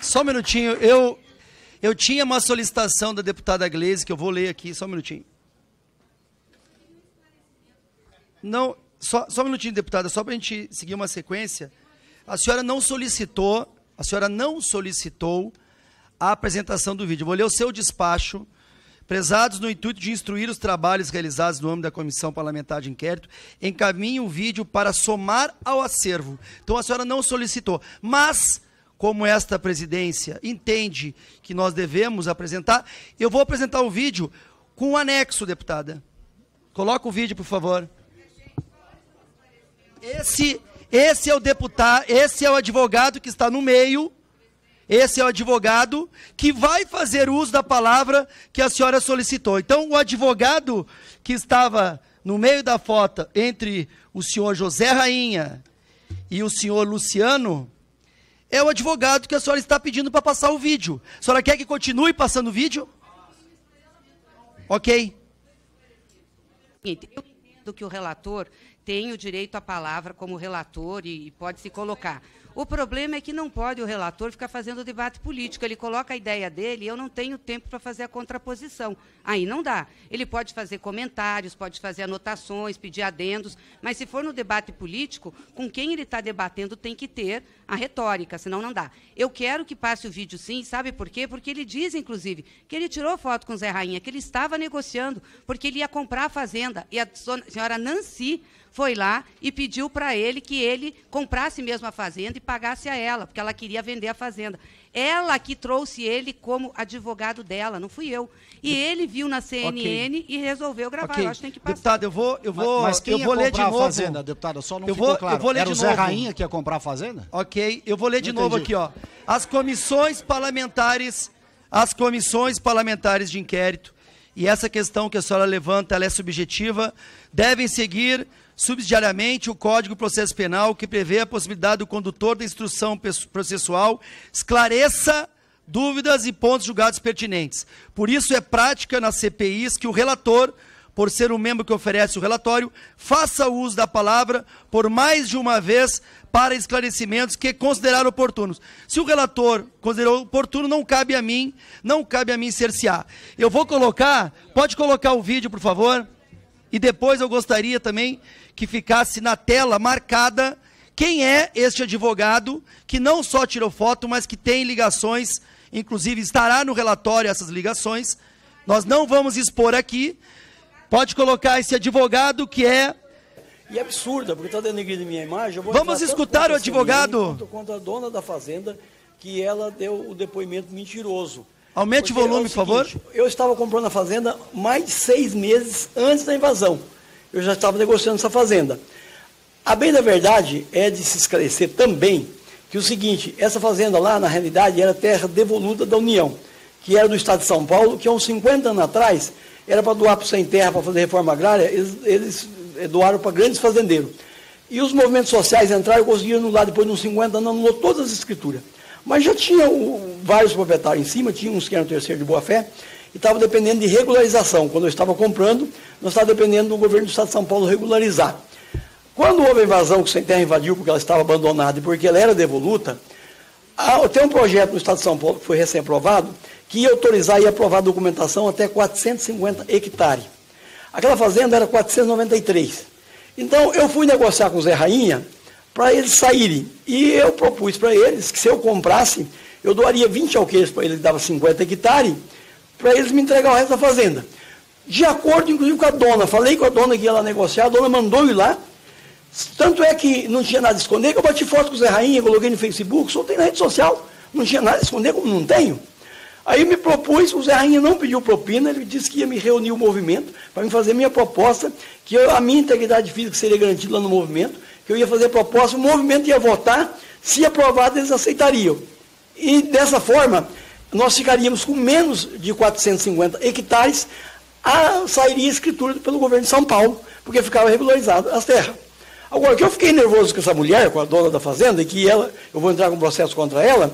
Só um minutinho, eu, eu tinha uma solicitação da deputada Gleise, que eu vou ler aqui, só um minutinho. Não, só, só um minutinho, deputada, só para a gente seguir uma sequência. A senhora não solicitou, a senhora não solicitou a apresentação do vídeo. Eu vou ler o seu despacho. Prezados no intuito de instruir os trabalhos realizados no âmbito da Comissão Parlamentar de Inquérito, encaminhe o vídeo para somar ao acervo. Então a senhora não solicitou, mas como esta presidência entende que nós devemos apresentar, eu vou apresentar o um vídeo com um anexo, deputada. Coloca o vídeo, por favor. Esse, esse é o deputado, esse é o advogado que está no meio. Esse é o advogado que vai fazer uso da palavra que a senhora solicitou. Então, o advogado que estava no meio da foto entre o senhor José Rainha e o senhor Luciano, é o advogado que a senhora está pedindo para passar o vídeo. A senhora quer que continue passando o vídeo? Ok. Eu entendo que o relator tem o direito à palavra como relator e pode se colocar. O problema é que não pode o relator ficar fazendo debate político. Ele coloca a ideia dele e eu não tenho tempo para fazer a contraposição. Aí não dá. Ele pode fazer comentários, pode fazer anotações, pedir adendos, mas se for no debate político, com quem ele está debatendo tem que ter a retórica, senão não dá. Eu quero que passe o vídeo sim, sabe por quê? Porque ele diz, inclusive, que ele tirou foto com o Zé Rainha, que ele estava negociando, porque ele ia comprar a fazenda. E a senhora Nancy foi lá e pediu para ele que ele comprasse mesmo a fazenda e pagasse a ela, porque ela queria vender a fazenda. Ela que trouxe ele como advogado dela, não fui eu. E ele viu na CNN okay. e resolveu gravar. Okay. Eu acho que tem que passar. Deputado, eu vou, eu vou, mas, mas eu vou ler de novo. Fazenda, deputado, só não eu vou, claro. Eu vou ler Era de o Zé novo. Rainha que ia comprar a fazenda? Ok, eu vou ler de novo aqui, ó. As comissões parlamentares, as comissões parlamentares de inquérito e essa questão que a senhora levanta, ela é subjetiva, devem seguir subsidiariamente o Código Processo Penal, que prevê a possibilidade do condutor da instrução processual esclareça dúvidas e pontos julgados pertinentes. Por isso, é prática nas CPIs que o relator, por ser o membro que oferece o relatório, faça uso da palavra por mais de uma vez para esclarecimentos que considerar oportunos. Se o relator considerou oportuno, não cabe a mim, não cabe a mim cercear. Eu vou colocar, pode colocar o vídeo, por favor? E depois eu gostaria também que ficasse na tela marcada quem é este advogado que não só tirou foto, mas que tem ligações, inclusive estará no relatório essas ligações. Nós não vamos expor aqui. Pode colocar esse advogado que é. E é absurda, porque está denegrindo minha imagem. vamos escutar o advogado. quanto a dona da fazenda, que ela deu o depoimento mentiroso. Aumente o volume, é o seguinte, por favor. Eu estava comprando a fazenda mais de seis meses antes da invasão eu já estava negociando essa fazenda. A bem da verdade é de se esclarecer também que o seguinte, essa fazenda lá, na realidade, era terra devoluta da União, que era do Estado de São Paulo, que há uns 50 anos atrás era para doar para o Sem Terra, para fazer reforma agrária, eles, eles eh, doaram para grandes fazendeiros. E os movimentos sociais entraram e conseguiram anular, depois de uns 50 anos, anulou todas as escrituras. Mas já tinha o, vários proprietários em cima, tinha uns que eram terceiro de boa-fé, e estava dependendo de regularização. Quando eu estava comprando, nós estávamos dependendo do governo do Estado de São Paulo regularizar. Quando houve a invasão que o Terra invadiu porque ela estava abandonada e porque ela era devoluta, tem um projeto no Estado de São Paulo que foi recém-aprovado, que ia autorizar e aprovar a documentação até 450 hectares. Aquela fazenda era 493. Então, eu fui negociar com o Zé Rainha para eles saírem. E eu propus para eles que se eu comprasse, eu doaria 20 alqueires para eles, dava 50 hectares, para eles me entregar o resto da fazenda. De acordo, inclusive, com a dona. Falei com a dona que ia lá negociar, a dona mandou ir lá. Tanto é que não tinha nada a esconder, que eu bati foto com o Zé Rainha, coloquei no Facebook, soltei na rede social. Não tinha nada a esconder, como não tenho. Aí me propus, o Zé Rainha não pediu propina, ele disse que ia me reunir o movimento para me fazer minha proposta, que eu, a minha integridade física seria garantida lá no movimento, que eu ia fazer a proposta, o movimento ia votar, se aprovado eles aceitariam. E dessa forma, nós ficaríamos com menos de 450 hectares, a, sairia escritura pelo governo de São Paulo, porque ficava regularizado as terras. Agora, que eu fiquei nervoso com essa mulher, com a dona da fazenda, e que ela, eu vou entrar com um processo contra ela,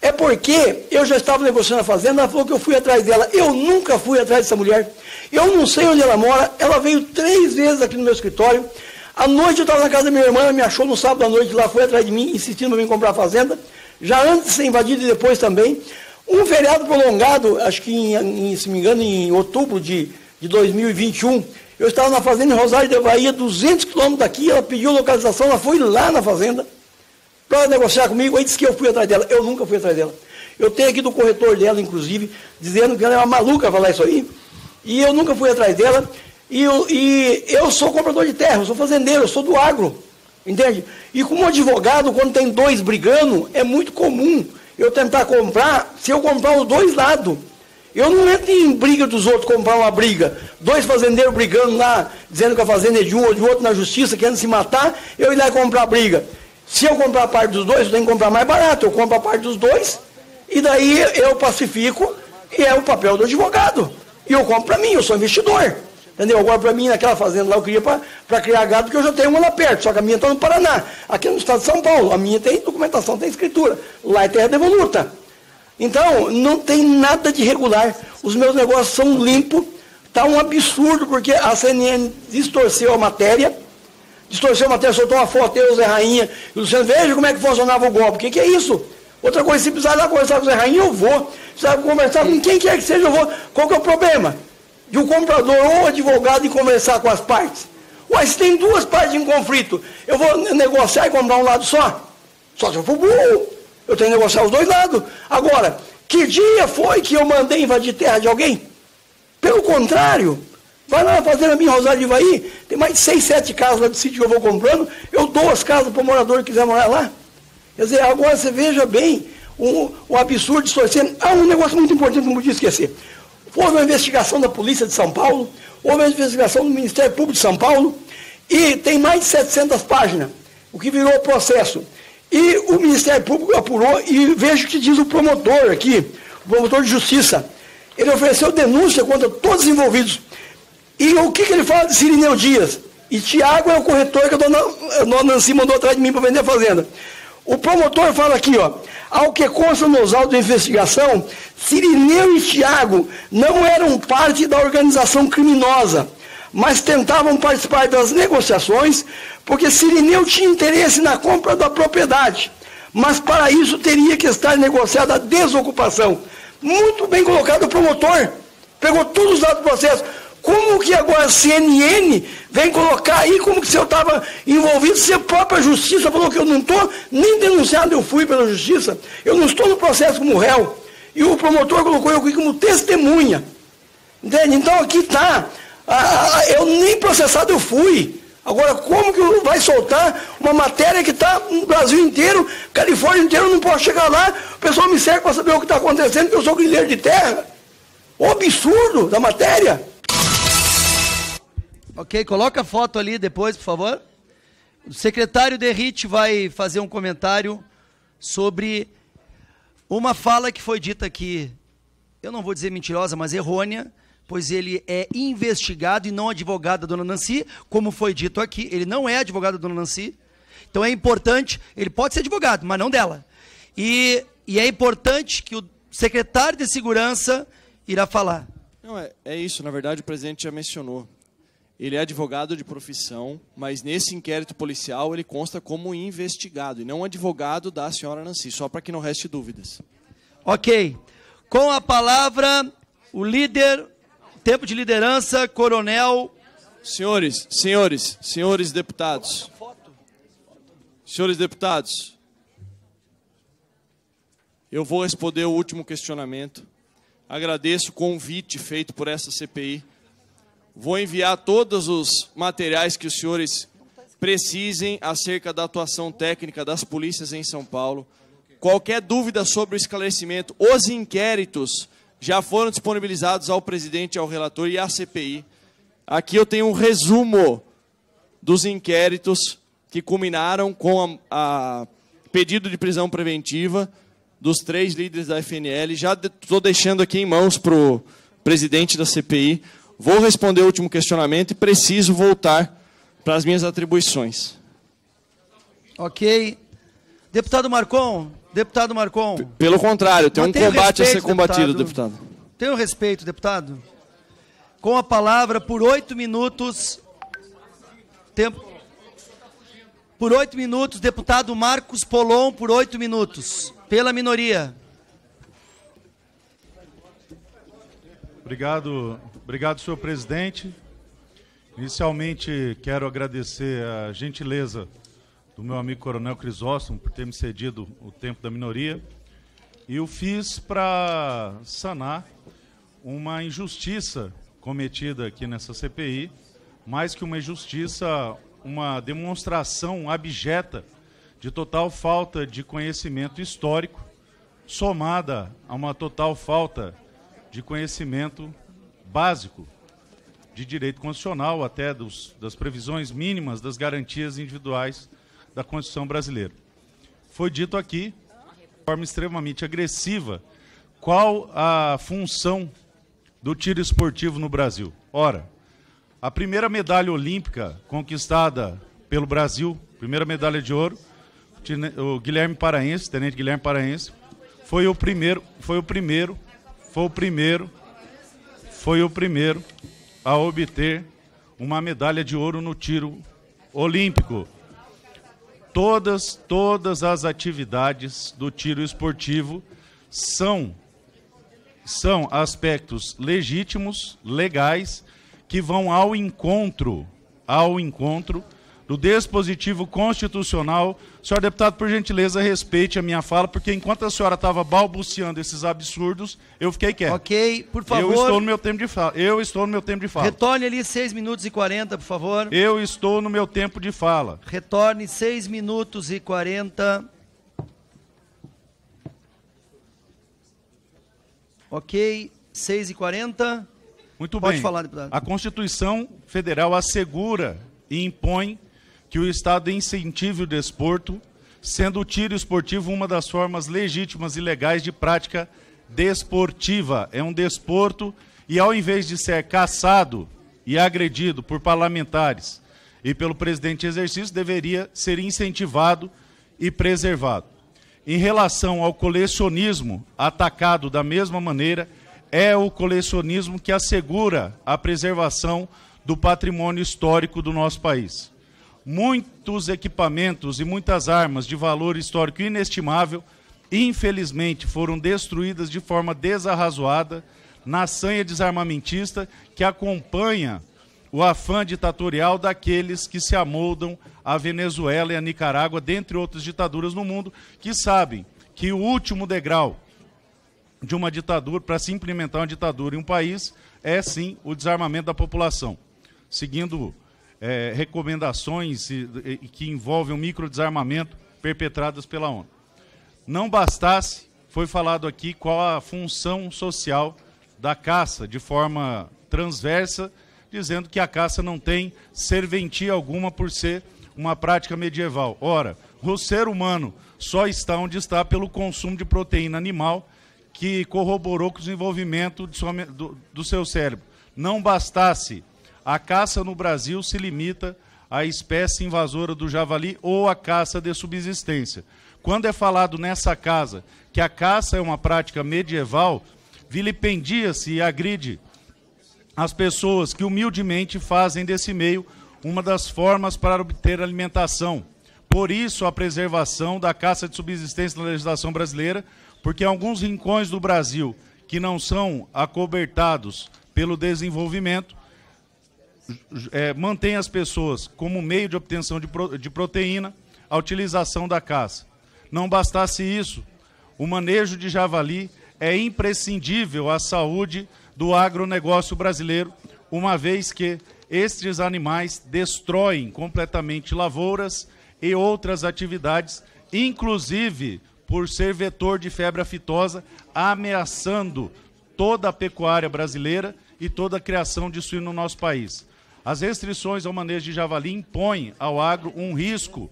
é porque eu já estava negociando a fazenda, ela falou que eu fui atrás dela. Eu nunca fui atrás dessa mulher. Eu não sei onde ela mora, ela veio três vezes aqui no meu escritório. À noite eu estava na casa da minha irmã, ela me achou no sábado à noite lá, foi atrás de mim, insistindo para mim comprar a fazenda. Já antes de ser invadido e depois também. Um feriado prolongado, acho que, em, em, se me engano, em outubro de, de 2021, eu estava na fazenda em Rosário da Bahia, 200 quilômetros daqui, ela pediu localização, ela foi lá na fazenda para negociar comigo, aí disse que eu fui atrás dela. Eu nunca fui atrás dela. Eu tenho aqui do corretor dela, inclusive, dizendo que ela é uma maluca falar isso aí. E eu nunca fui atrás dela. E eu, e eu sou comprador de terra, eu sou fazendeiro, eu sou do agro. Entende? E como advogado, quando tem dois brigando, é muito comum eu tentar comprar, se eu comprar os dois lados. Eu não entro em briga dos outros comprar uma briga. Dois fazendeiros brigando lá, dizendo que a fazenda é de um ou de outro na justiça, querendo se matar, eu ir lá comprar briga. Se eu comprar a parte dos dois, eu tenho que comprar mais barato. Eu compro a parte dos dois, e daí eu pacifico, e é o papel do advogado. E eu compro para mim, eu sou investidor. Entendeu? Agora, para mim, naquela fazenda lá, eu queria para criar gado, porque eu já tenho uma lá perto, só que a minha está no Paraná, aqui no estado de São Paulo. A minha tem documentação, tem escritura. Lá é terra devoluta. Então, não tem nada de regular. Os meus negócios são limpos. Está um absurdo, porque a CNN distorceu a matéria. Distorceu a matéria, soltou uma foto, eu, Zé Rainha, e o Luciano, veja como é que funcionava o golpe. O que, que é isso? Outra coisa, se precisar lá conversar com o Zé Rainha, eu vou. Se precisar conversar com quem quer que seja, eu vou. Qual que é o problema? de um comprador ou um advogado e conversar com as partes. Mas tem duas partes em conflito. Eu vou negociar e comprar um lado só? Só se eu for burro. Eu tenho que negociar os dois lados. Agora, que dia foi que eu mandei invadir terra de alguém? Pelo contrário, vai lá na fazenda minha, Rosário de Ivaí, tem mais de seis, sete casas lá do sítio que eu vou comprando, eu dou as casas para o morador que quiser morar lá. Quer dizer, agora você veja bem o, o absurdo de estou Ah, um negócio muito importante que não podia esquecer houve uma investigação da Polícia de São Paulo, houve uma investigação do Ministério Público de São Paulo, e tem mais de 700 páginas, o que virou processo. E o Ministério Público apurou, e vejo o que diz o promotor aqui, o promotor de justiça. Ele ofereceu denúncia contra todos os envolvidos. E o que, que ele fala de Sirineu Dias? E Tiago é o corretor que a dona, a dona Nancy mandou atrás de mim para vender a fazenda. O promotor fala aqui, ó. Ao que consta nos autos de investigação, Cirineu e Tiago não eram parte da organização criminosa, mas tentavam participar das negociações, porque Cirineu tinha interesse na compra da propriedade. Mas para isso teria que estar negociada a desocupação. Muito bem colocado o promotor. Pegou todos os dados do processo. Como que agora a CNN vem colocar aí como que se eu estava envolvido, se a própria justiça falou que eu não estou nem denunciado, eu fui pela justiça, eu não estou no processo como réu. E o promotor colocou eu aqui como testemunha. Entende? Então aqui está. Ah, ah, eu nem processado eu fui. Agora, como que vai soltar uma matéria que está no Brasil inteiro, Califórnia inteira, eu não posso chegar lá, o pessoal me segue para saber o que está acontecendo, que eu sou grileiro de terra. O absurdo da matéria. Ok, coloca a foto ali depois, por favor. O secretário Derrite vai fazer um comentário sobre uma fala que foi dita aqui, eu não vou dizer mentirosa, mas errônea, pois ele é investigado e não advogado da dona Nancy, como foi dito aqui, ele não é advogado da dona Nancy. Então é importante, ele pode ser advogado, mas não dela. E, e é importante que o secretário de segurança irá falar. Não, é, é isso, na verdade o presidente já mencionou. Ele é advogado de profissão, mas nesse inquérito policial ele consta como investigado e não advogado da senhora Nancy, só para que não reste dúvidas. Ok. Com a palavra, o líder, tempo de liderança, coronel. Senhores, senhores, senhores deputados. Senhores deputados, eu vou responder o último questionamento. Agradeço o convite feito por essa CPI Vou enviar todos os materiais que os senhores precisem acerca da atuação técnica das polícias em São Paulo. Qualquer dúvida sobre o esclarecimento, os inquéritos já foram disponibilizados ao presidente, ao relator e à CPI. Aqui eu tenho um resumo dos inquéritos que culminaram com a, a pedido de prisão preventiva dos três líderes da FNL. Já estou de, deixando aqui em mãos para o presidente da CPI Vou responder o último questionamento e preciso voltar para as minhas atribuições. Ok. Deputado Marcon, deputado Marcon. P pelo contrário, tem um combate respeito, a ser combatido, deputado. deputado. Tenho respeito, deputado. Com a palavra por oito minutos. Tempo. Por oito minutos, deputado Marcos Polon, por oito minutos. Pela minoria. Obrigado, Obrigado, senhor presidente. Inicialmente, quero agradecer a gentileza do meu amigo Coronel Crisóstomo por ter me cedido o tempo da minoria. E o fiz para sanar uma injustiça cometida aqui nessa CPI, mais que uma injustiça, uma demonstração abjeta de total falta de conhecimento histórico, somada a uma total falta de conhecimento básico de direito constitucional, até dos, das previsões mínimas das garantias individuais da Constituição brasileira. Foi dito aqui, de forma extremamente agressiva, qual a função do tiro esportivo no Brasil. Ora, a primeira medalha olímpica conquistada pelo Brasil, primeira medalha de ouro, o Guilherme Paraense, tenente Guilherme Paraense, foi o primeiro, foi o primeiro, foi o primeiro foi o primeiro a obter uma medalha de ouro no tiro olímpico. Todas, todas as atividades do tiro esportivo são são aspectos legítimos, legais, que vão ao encontro, ao encontro do dispositivo constitucional. Senhor deputado, por gentileza, respeite a minha fala, porque enquanto a senhora estava balbuciando esses absurdos, eu fiquei quieto. Ok, por favor. Eu estou no meu tempo de fala. Eu estou no meu tempo de fala. Retorne ali 6 minutos e 40, por favor. Eu estou no meu tempo de fala. Retorne 6 minutos e 40. Ok, 6 e 40. Muito Pode bem. Pode falar, deputado. A Constituição Federal assegura e impõe que o Estado incentive o desporto, sendo o tiro esportivo uma das formas legítimas e legais de prática desportiva. É um desporto e, ao invés de ser caçado e agredido por parlamentares e pelo presidente de exercício, deveria ser incentivado e preservado. Em relação ao colecionismo, atacado da mesma maneira, é o colecionismo que assegura a preservação do patrimônio histórico do nosso país muitos equipamentos e muitas armas de valor histórico inestimável, infelizmente, foram destruídas de forma desarrazoada na sanha desarmamentista que acompanha o afã ditatorial daqueles que se amoldam à Venezuela e à Nicarágua, dentre outras ditaduras no mundo, que sabem que o último degrau de uma ditadura, para se implementar uma ditadura em um país, é sim o desarmamento da população, seguindo é, recomendações e, e, que envolvem o microdesarmamento perpetradas pela ONU. Não bastasse, foi falado aqui qual a função social da caça, de forma transversa, dizendo que a caça não tem serventia alguma por ser uma prática medieval. Ora, o ser humano só está onde está pelo consumo de proteína animal que corroborou com o desenvolvimento de sua, do, do seu cérebro. Não bastasse a caça no Brasil se limita à espécie invasora do javali ou à caça de subsistência. Quando é falado nessa casa que a caça é uma prática medieval, vilipendia-se e agride as pessoas que humildemente fazem desse meio uma das formas para obter alimentação. Por isso, a preservação da caça de subsistência na legislação brasileira, porque alguns rincões do Brasil que não são acobertados pelo desenvolvimento é, mantém as pessoas como meio de obtenção de, pro, de proteína a utilização da caça. Não bastasse isso, o manejo de javali é imprescindível à saúde do agronegócio brasileiro, uma vez que estes animais destroem completamente lavouras e outras atividades, inclusive por ser vetor de febre aftosa, ameaçando toda a pecuária brasileira e toda a criação de suíno no nosso país. As restrições ao manejo de javali impõem ao agro um risco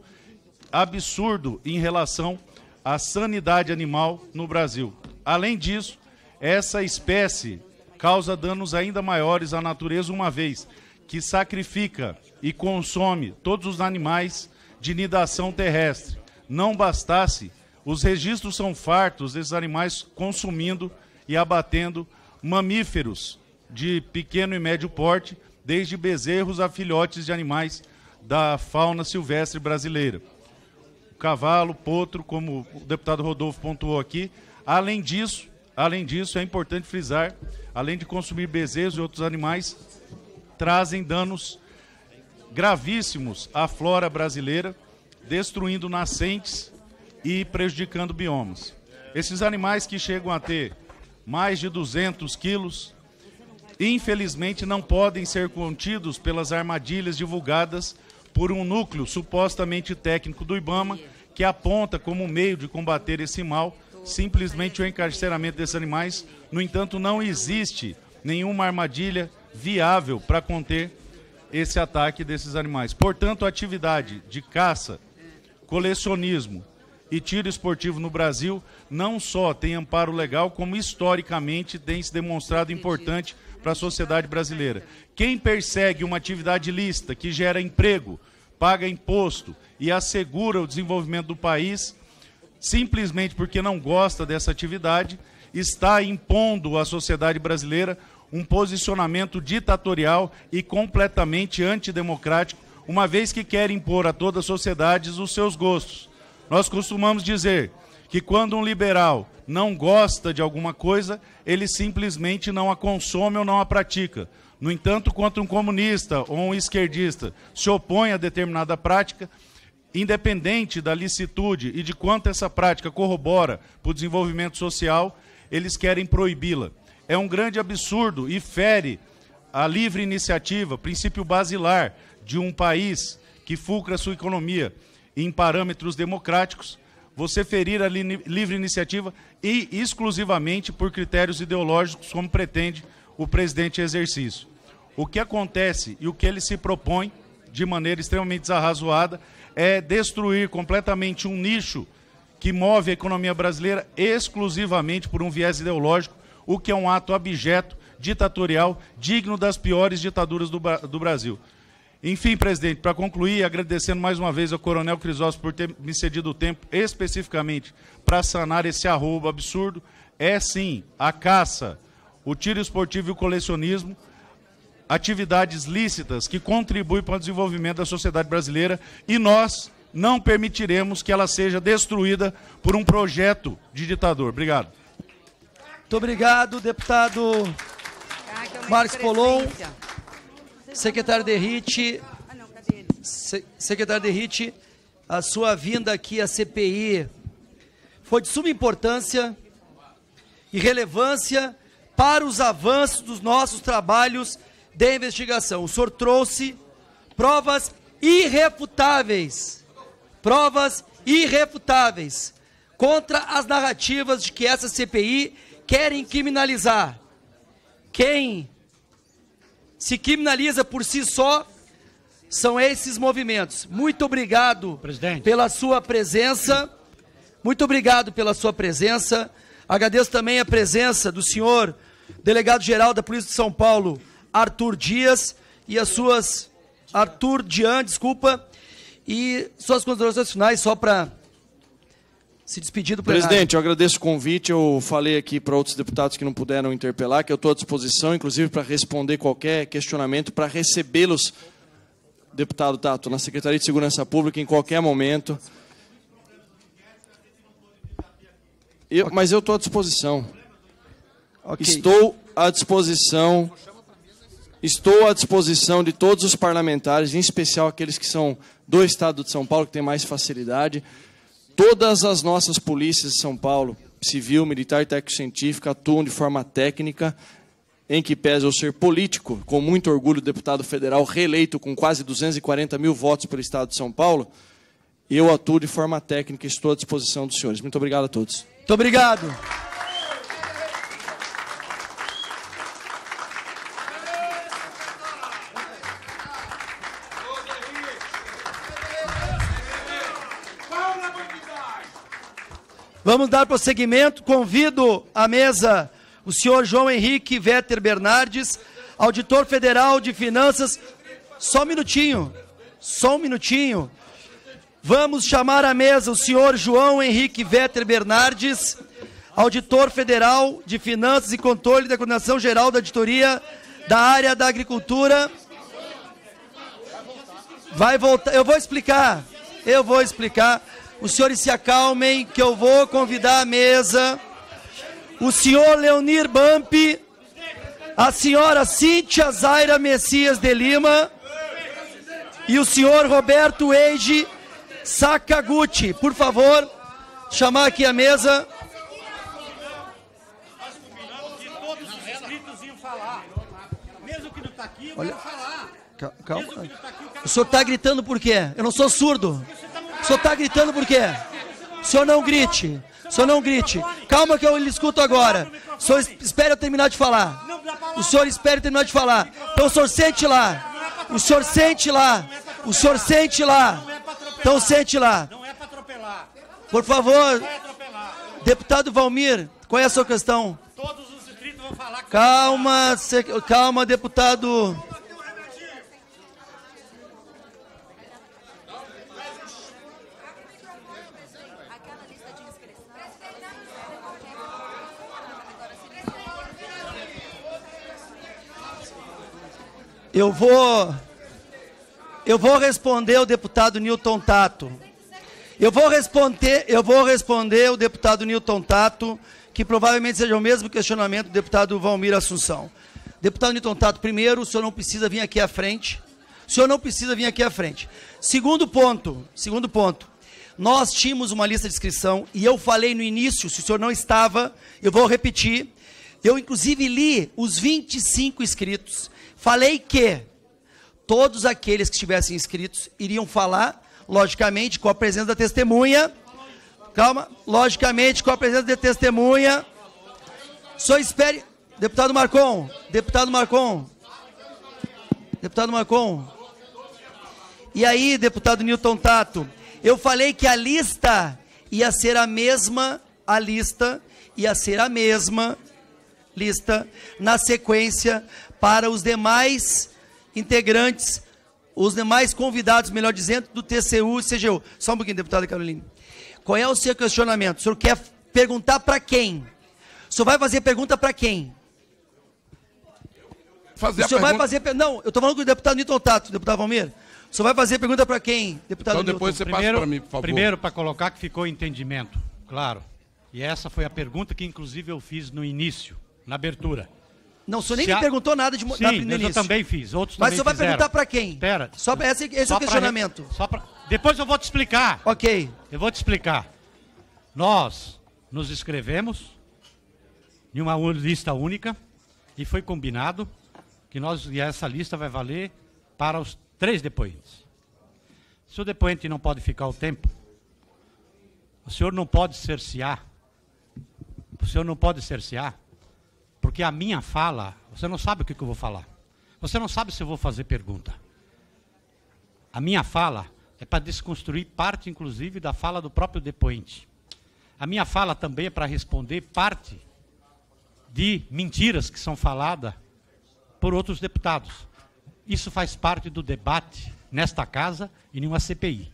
absurdo em relação à sanidade animal no Brasil. Além disso, essa espécie causa danos ainda maiores à natureza, uma vez que sacrifica e consome todos os animais de nidação terrestre. Não bastasse, os registros são fartos desses animais consumindo e abatendo mamíferos de pequeno e médio porte, desde bezerros a filhotes de animais da fauna silvestre brasileira. Cavalo, potro, como o deputado Rodolfo pontuou aqui. Além disso, além disso, é importante frisar, além de consumir bezerros e outros animais, trazem danos gravíssimos à flora brasileira, destruindo nascentes e prejudicando biomas. Esses animais que chegam a ter mais de 200 quilos, infelizmente não podem ser contidos pelas armadilhas divulgadas por um núcleo supostamente técnico do Ibama, que aponta como meio de combater esse mal simplesmente o encarceramento desses animais. No entanto, não existe nenhuma armadilha viável para conter esse ataque desses animais. Portanto, a atividade de caça, colecionismo e tiro esportivo no Brasil não só tem amparo legal, como historicamente tem se demonstrado importante para a sociedade brasileira. Quem persegue uma atividade lícita que gera emprego, paga imposto e assegura o desenvolvimento do país, simplesmente porque não gosta dessa atividade, está impondo à sociedade brasileira um posicionamento ditatorial e completamente antidemocrático, uma vez que quer impor a toda a sociedade os seus gostos. Nós costumamos dizer que quando um liberal não gosta de alguma coisa, ele simplesmente não a consome ou não a pratica. No entanto, quando um comunista ou um esquerdista se opõe a determinada prática, independente da licitude e de quanto essa prática corrobora para o desenvolvimento social, eles querem proibi-la. É um grande absurdo e fere a livre iniciativa, princípio basilar de um país que fulcra sua economia em parâmetros democráticos você ferir a li livre iniciativa e exclusivamente por critérios ideológicos, como pretende o presidente em exercício. O que acontece e o que ele se propõe, de maneira extremamente desarrazoada, é destruir completamente um nicho que move a economia brasileira exclusivamente por um viés ideológico, o que é um ato abjeto, ditatorial, digno das piores ditaduras do, do Brasil. Enfim, presidente, para concluir, agradecendo mais uma vez ao Coronel Crisóstomo por ter me cedido o tempo especificamente para sanar esse arrobo absurdo. É sim a caça, o tiro esportivo e o colecionismo, atividades lícitas que contribuem para o desenvolvimento da sociedade brasileira e nós não permitiremos que ela seja destruída por um projeto de ditador. Obrigado. Muito obrigado, deputado ah, é Marcos Colom. Secretário Derrite, Hit, ah, secretário Hit, a sua vinda aqui à CPI foi de suma importância e relevância para os avanços dos nossos trabalhos de investigação. O senhor trouxe provas irrefutáveis, provas irrefutáveis contra as narrativas de que essa CPI querem criminalizar quem se criminaliza por si só, são esses movimentos. Muito obrigado Presidente. pela sua presença. Muito obrigado pela sua presença. Agradeço também a presença do senhor delegado-geral da Polícia de São Paulo, Arthur Dias, e as suas. Arthur Dian, desculpa. E suas considerações finais, só para se despedir do plenário. Presidente, eu agradeço o convite. Eu falei aqui para outros deputados que não puderam interpelar que eu estou à disposição, inclusive, para responder qualquer questionamento, para recebê-los, deputado Tato, na Secretaria de Segurança Pública em qualquer momento. Eu, mas eu estou à disposição. Okay. Estou à disposição. Estou à disposição de todos os parlamentares, em especial aqueles que são do Estado de São Paulo, que têm mais facilidade. Todas as nossas polícias de São Paulo, civil, militar e técnico-científica, atuam de forma técnica, em que pese eu ser político, com muito orgulho deputado federal reeleito com quase 240 mil votos pelo Estado de São Paulo, eu atuo de forma técnica e estou à disposição dos senhores. Muito obrigado a todos. Muito obrigado. Vamos dar prosseguimento. Convido à mesa o senhor João Henrique Vetter Bernardes, auditor federal de finanças. Só um minutinho, só um minutinho. Vamos chamar à mesa o senhor João Henrique Vetter Bernardes, auditor federal de finanças e controle da coordenação geral da auditoria da área da agricultura. Vai voltar, eu vou explicar. Eu vou explicar. Os senhores se acalmem, que eu vou convidar a mesa. O senhor Leonir Bamp, a senhora Cíntia Zaira Messias de Lima e o senhor Roberto Eiji Sakaguchi. Por favor, chamar aqui a mesa. Tá Olha, calma. Tá o senhor está gritando por quê? Eu não sou surdo. O senhor está gritando por quê? O senhor não grite. O senhor não grite. Calma que eu lhe escuto agora. O senhor espere eu terminar de falar. O senhor espere eu terminar de falar. Então o senhor sente lá. O senhor sente lá. O senhor sente lá. Então sente lá. Não é para atropelar. Por favor. Deputado Valmir, qual é a sua questão? Todos os inscritos vão falar. Calma, calma, deputado. Eu vou eu vou responder o deputado Newton Tato. Eu vou responder, eu vou responder o deputado Newton Tato, que provavelmente seja o mesmo questionamento do deputado Valmir Assunção. Deputado Newton Tato, primeiro, o senhor não precisa vir aqui à frente. O senhor não precisa vir aqui à frente. Segundo ponto, segundo ponto. Nós tínhamos uma lista de inscrição e eu falei no início, se o senhor não estava, eu vou repetir. Eu inclusive li os 25 inscritos. Falei que todos aqueles que estivessem inscritos iriam falar, logicamente, com a presença da testemunha. Calma, logicamente, com a presença da testemunha. Só espere. Deputado Marcon, deputado Marcon. Deputado Marcon. E aí, deputado Newton Tato, eu falei que a lista ia ser a mesma, a lista ia ser a mesma lista na sequência para os demais integrantes, os demais convidados, melhor dizendo, do TCU e CGU. Só um pouquinho, deputada Caroline. Qual é o seu questionamento? O senhor quer perguntar para quem? O senhor vai fazer pergunta para quem? Fazer o senhor vai fazer. Não, eu estou falando com o deputado Nilton Tato, deputado Valmir. O senhor vai fazer pergunta para quem, deputado Então depois Newton? você primeiro, passa para mim, por favor. Primeiro, para colocar que ficou entendimento, claro. E essa foi a pergunta que, inclusive, eu fiz no início, na abertura. Não, o senhor nem se me a... perguntou nada de Sim, da, eu também fiz. Outros mas o senhor vai fizeram. perguntar para quem? Pera. Só, esse, esse é o questionamento. Pra, só pra, depois eu vou te explicar. Ok. Eu vou te explicar. Nós nos inscrevemos em uma lista única e foi combinado que nós, e essa lista vai valer para os três depoentes. Se o depoente não pode ficar o tempo, o senhor não pode cercear. O senhor não pode cercear porque a minha fala, você não sabe o que eu vou falar. Você não sabe se eu vou fazer pergunta. A minha fala é para desconstruir parte, inclusive, da fala do próprio depoente. A minha fala também é para responder parte de mentiras que são faladas por outros deputados. Isso faz parte do debate nesta casa e em uma CPI.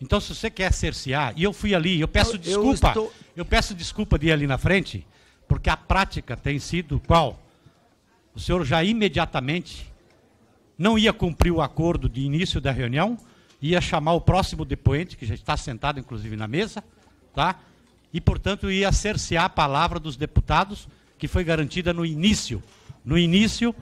Então, se você quer cercear, e eu fui ali, eu peço eu, desculpa, eu, estou... eu peço desculpa de ir ali na frente, porque a prática tem sido qual? O senhor já imediatamente não ia cumprir o acordo de início da reunião, ia chamar o próximo depoente, que já está sentado inclusive na mesa, tá? e, portanto, ia cercear a palavra dos deputados, que foi garantida no início, no início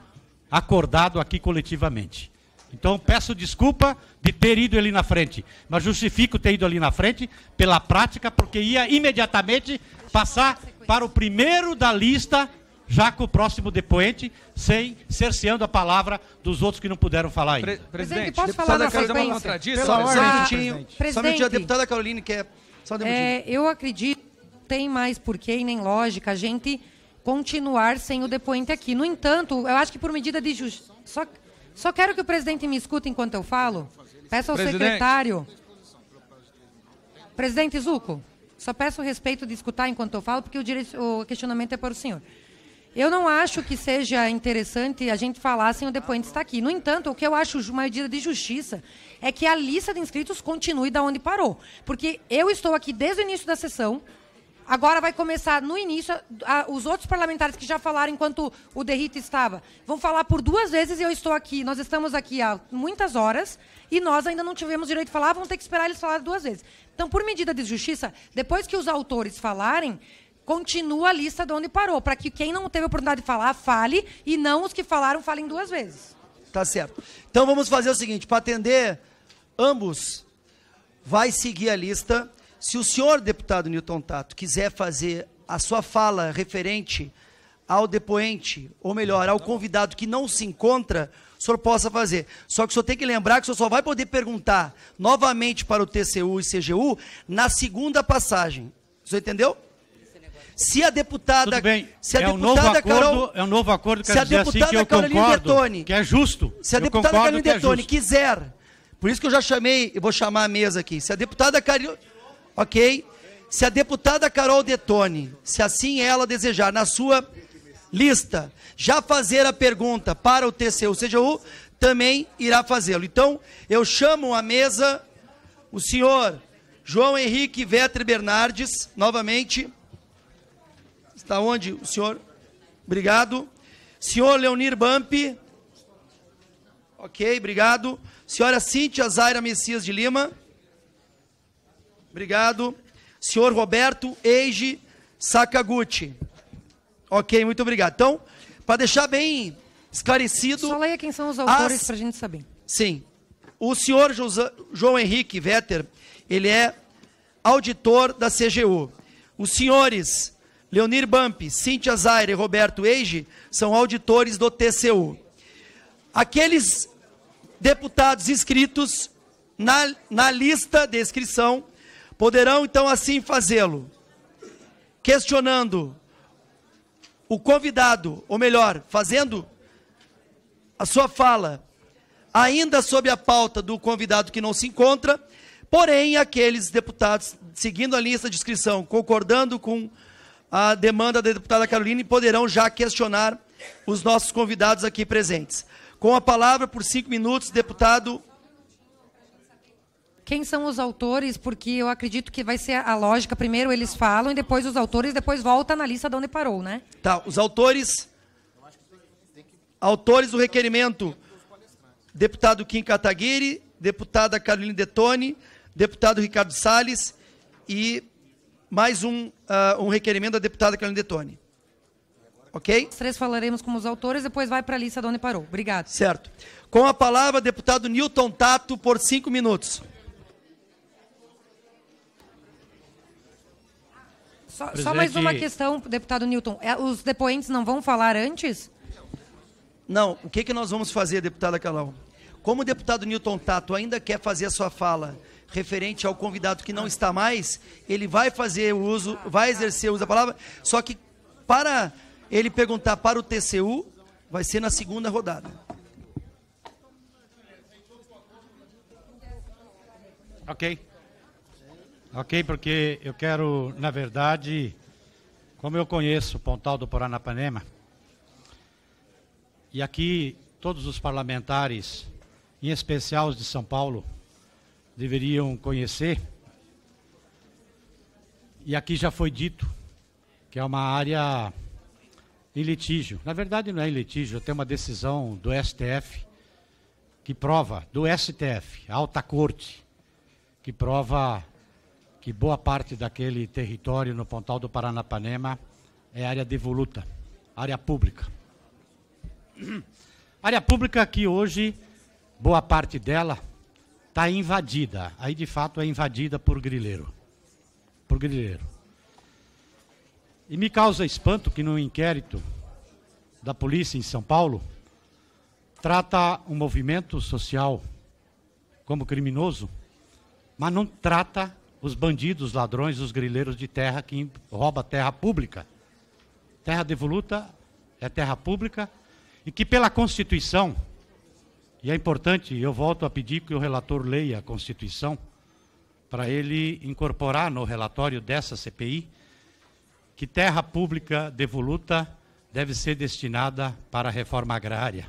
acordado aqui coletivamente. Então, peço desculpa de ter ido ali na frente, mas justifico ter ido ali na frente pela prática, porque ia imediatamente passar para o primeiro da lista, já com o próximo depoente, sem cerceando a palavra dos outros que não puderam falar ainda. Pre presidente, presidente, posso falar na Carolina? uma contradição? Só, só, um minutinho. Só um minutinho. A deputada Caroline quer... É só um é, eu acredito não tem mais porquê e nem lógica a gente continuar sem o depoente aqui. No entanto, eu acho que por medida de justiça... Só, só quero que o presidente me escute enquanto eu falo. Peço ao presidente. secretário... Presidente Zuco... Só peço o respeito de escutar enquanto eu falo, porque o, o questionamento é para o senhor. Eu não acho que seja interessante a gente falar sem o depoente estar aqui. No entanto, o que eu acho uma medida de justiça é que a lista de inscritos continue da onde parou. Porque eu estou aqui desde o início da sessão, agora vai começar no início, a, a, os outros parlamentares que já falaram enquanto o Derrito estava, vão falar por duas vezes e eu estou aqui. Nós estamos aqui há muitas horas e nós ainda não tivemos direito de falar, vamos ter que esperar eles falarem duas vezes. Então, por medida de justiça, depois que os autores falarem, continua a lista de onde parou, para que quem não teve a oportunidade de falar, fale, e não os que falaram falem duas vezes. Tá certo. Então vamos fazer o seguinte, para atender ambos, vai seguir a lista. Se o senhor deputado Newton Tato quiser fazer a sua fala referente ao depoente, ou melhor, ao convidado que não se encontra, o senhor possa fazer. Só que o senhor tem que lembrar que o senhor só vai poder perguntar novamente para o TCU e CGU na segunda passagem. O senhor entendeu? Se a deputada. Tudo bem. Se a é deputada um acordo, Carol, é um novo acordo que, se a assim deputada assim, que eu Caroline concordo, Detone, que é justo. Se a deputada Caroline é Detone quiser. Por isso que eu já chamei, eu vou chamar a mesa aqui. Se a deputada Carol. Ok. Se a deputada Carol Detone, se assim ela desejar, na sua lista, já fazer a pergunta para o TCU, seja o também irá fazê-lo. Então, eu chamo à mesa o senhor João Henrique Vetre Bernardes, novamente. Está onde o senhor? Obrigado. Senhor Leonir Bampi. Ok, obrigado. Senhora Cíntia Zaira Messias de Lima. Obrigado. Senhor Roberto Eiji Sakaguchi. Ok, muito obrigado. Então, para deixar bem esclarecido. Só leia quem são os autores as... para a gente saber. Sim. O senhor José, João Henrique Vetter, ele é auditor da CGU. Os senhores Leonir Bamp, Cíntia Zaire e Roberto Eige são auditores do TCU. Aqueles deputados inscritos na, na lista de inscrição poderão, então, assim fazê-lo. Questionando o convidado, ou melhor, fazendo a sua fala, ainda sob a pauta do convidado que não se encontra, porém aqueles deputados, seguindo a lista de inscrição, concordando com a demanda da deputada Caroline, poderão já questionar os nossos convidados aqui presentes. Com a palavra, por cinco minutos, deputado quem são os autores, porque eu acredito que vai ser a lógica. Primeiro eles falam e depois os autores, depois volta na lista de onde parou, né? Tá, os autores. Autores do requerimento: deputado Kim Kataguiri, deputada Carolina Detone, deputado Ricardo Salles e mais um, uh, um requerimento da deputada Carolina Detone. Ok? Os três falaremos como os autores, depois vai para a lista de onde parou. Obrigado. Certo. Com a palavra, deputado Newton Tato, por cinco minutos. Só, só mais uma questão, deputado Newton. É, os depoentes não vão falar antes? Não. O que, que nós vamos fazer, deputada Calão? Como o deputado Newton Tato ainda quer fazer a sua fala referente ao convidado que não está mais, ele vai fazer o uso, vai exercer o uso da palavra, só que para ele perguntar para o TCU, vai ser na segunda rodada. Ok. Ok, porque eu quero, na verdade, como eu conheço o Pontal do Paranapanema, e aqui todos os parlamentares, em especial os de São Paulo, deveriam conhecer, e aqui já foi dito que é uma área em litígio. Na verdade, não é em litígio, tem uma decisão do STF que prova, do STF, a alta corte, que prova que boa parte daquele território no Pontal do Paranapanema é área devoluta, área pública. área pública que hoje, boa parte dela, está invadida. Aí, de fato, é invadida por grileiro. Por grileiro. E me causa espanto que, no inquérito da polícia em São Paulo, trata um movimento social como criminoso, mas não trata os bandidos, os ladrões, os grileiros de terra que rouba terra pública. Terra devoluta é terra pública e que pela Constituição, e é importante, eu volto a pedir que o relator leia a Constituição para ele incorporar no relatório dessa CPI que terra pública devoluta deve ser destinada para a reforma agrária.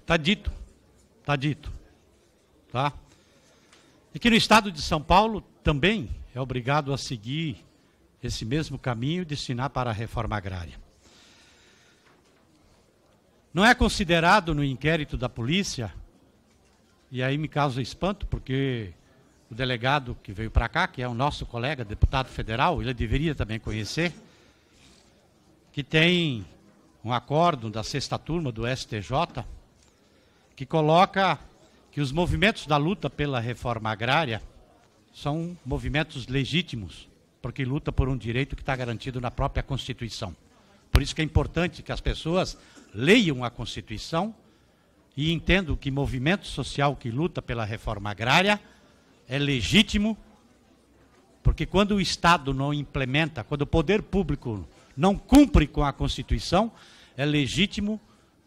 Está dito, está dito, tá? tá? E que no estado de São Paulo também é obrigado a seguir esse mesmo caminho de ensinar para a reforma agrária. Não é considerado no inquérito da polícia, e aí me causa espanto, porque o delegado que veio para cá, que é o nosso colega, deputado federal, ele deveria também conhecer, que tem um acordo da sexta turma do STJ, que coloca que os movimentos da luta pela reforma agrária são movimentos legítimos, porque luta por um direito que está garantido na própria Constituição. Por isso que é importante que as pessoas leiam a Constituição e entendam que movimento social que luta pela reforma agrária é legítimo, porque quando o Estado não implementa, quando o poder público não cumpre com a Constituição, é legítimo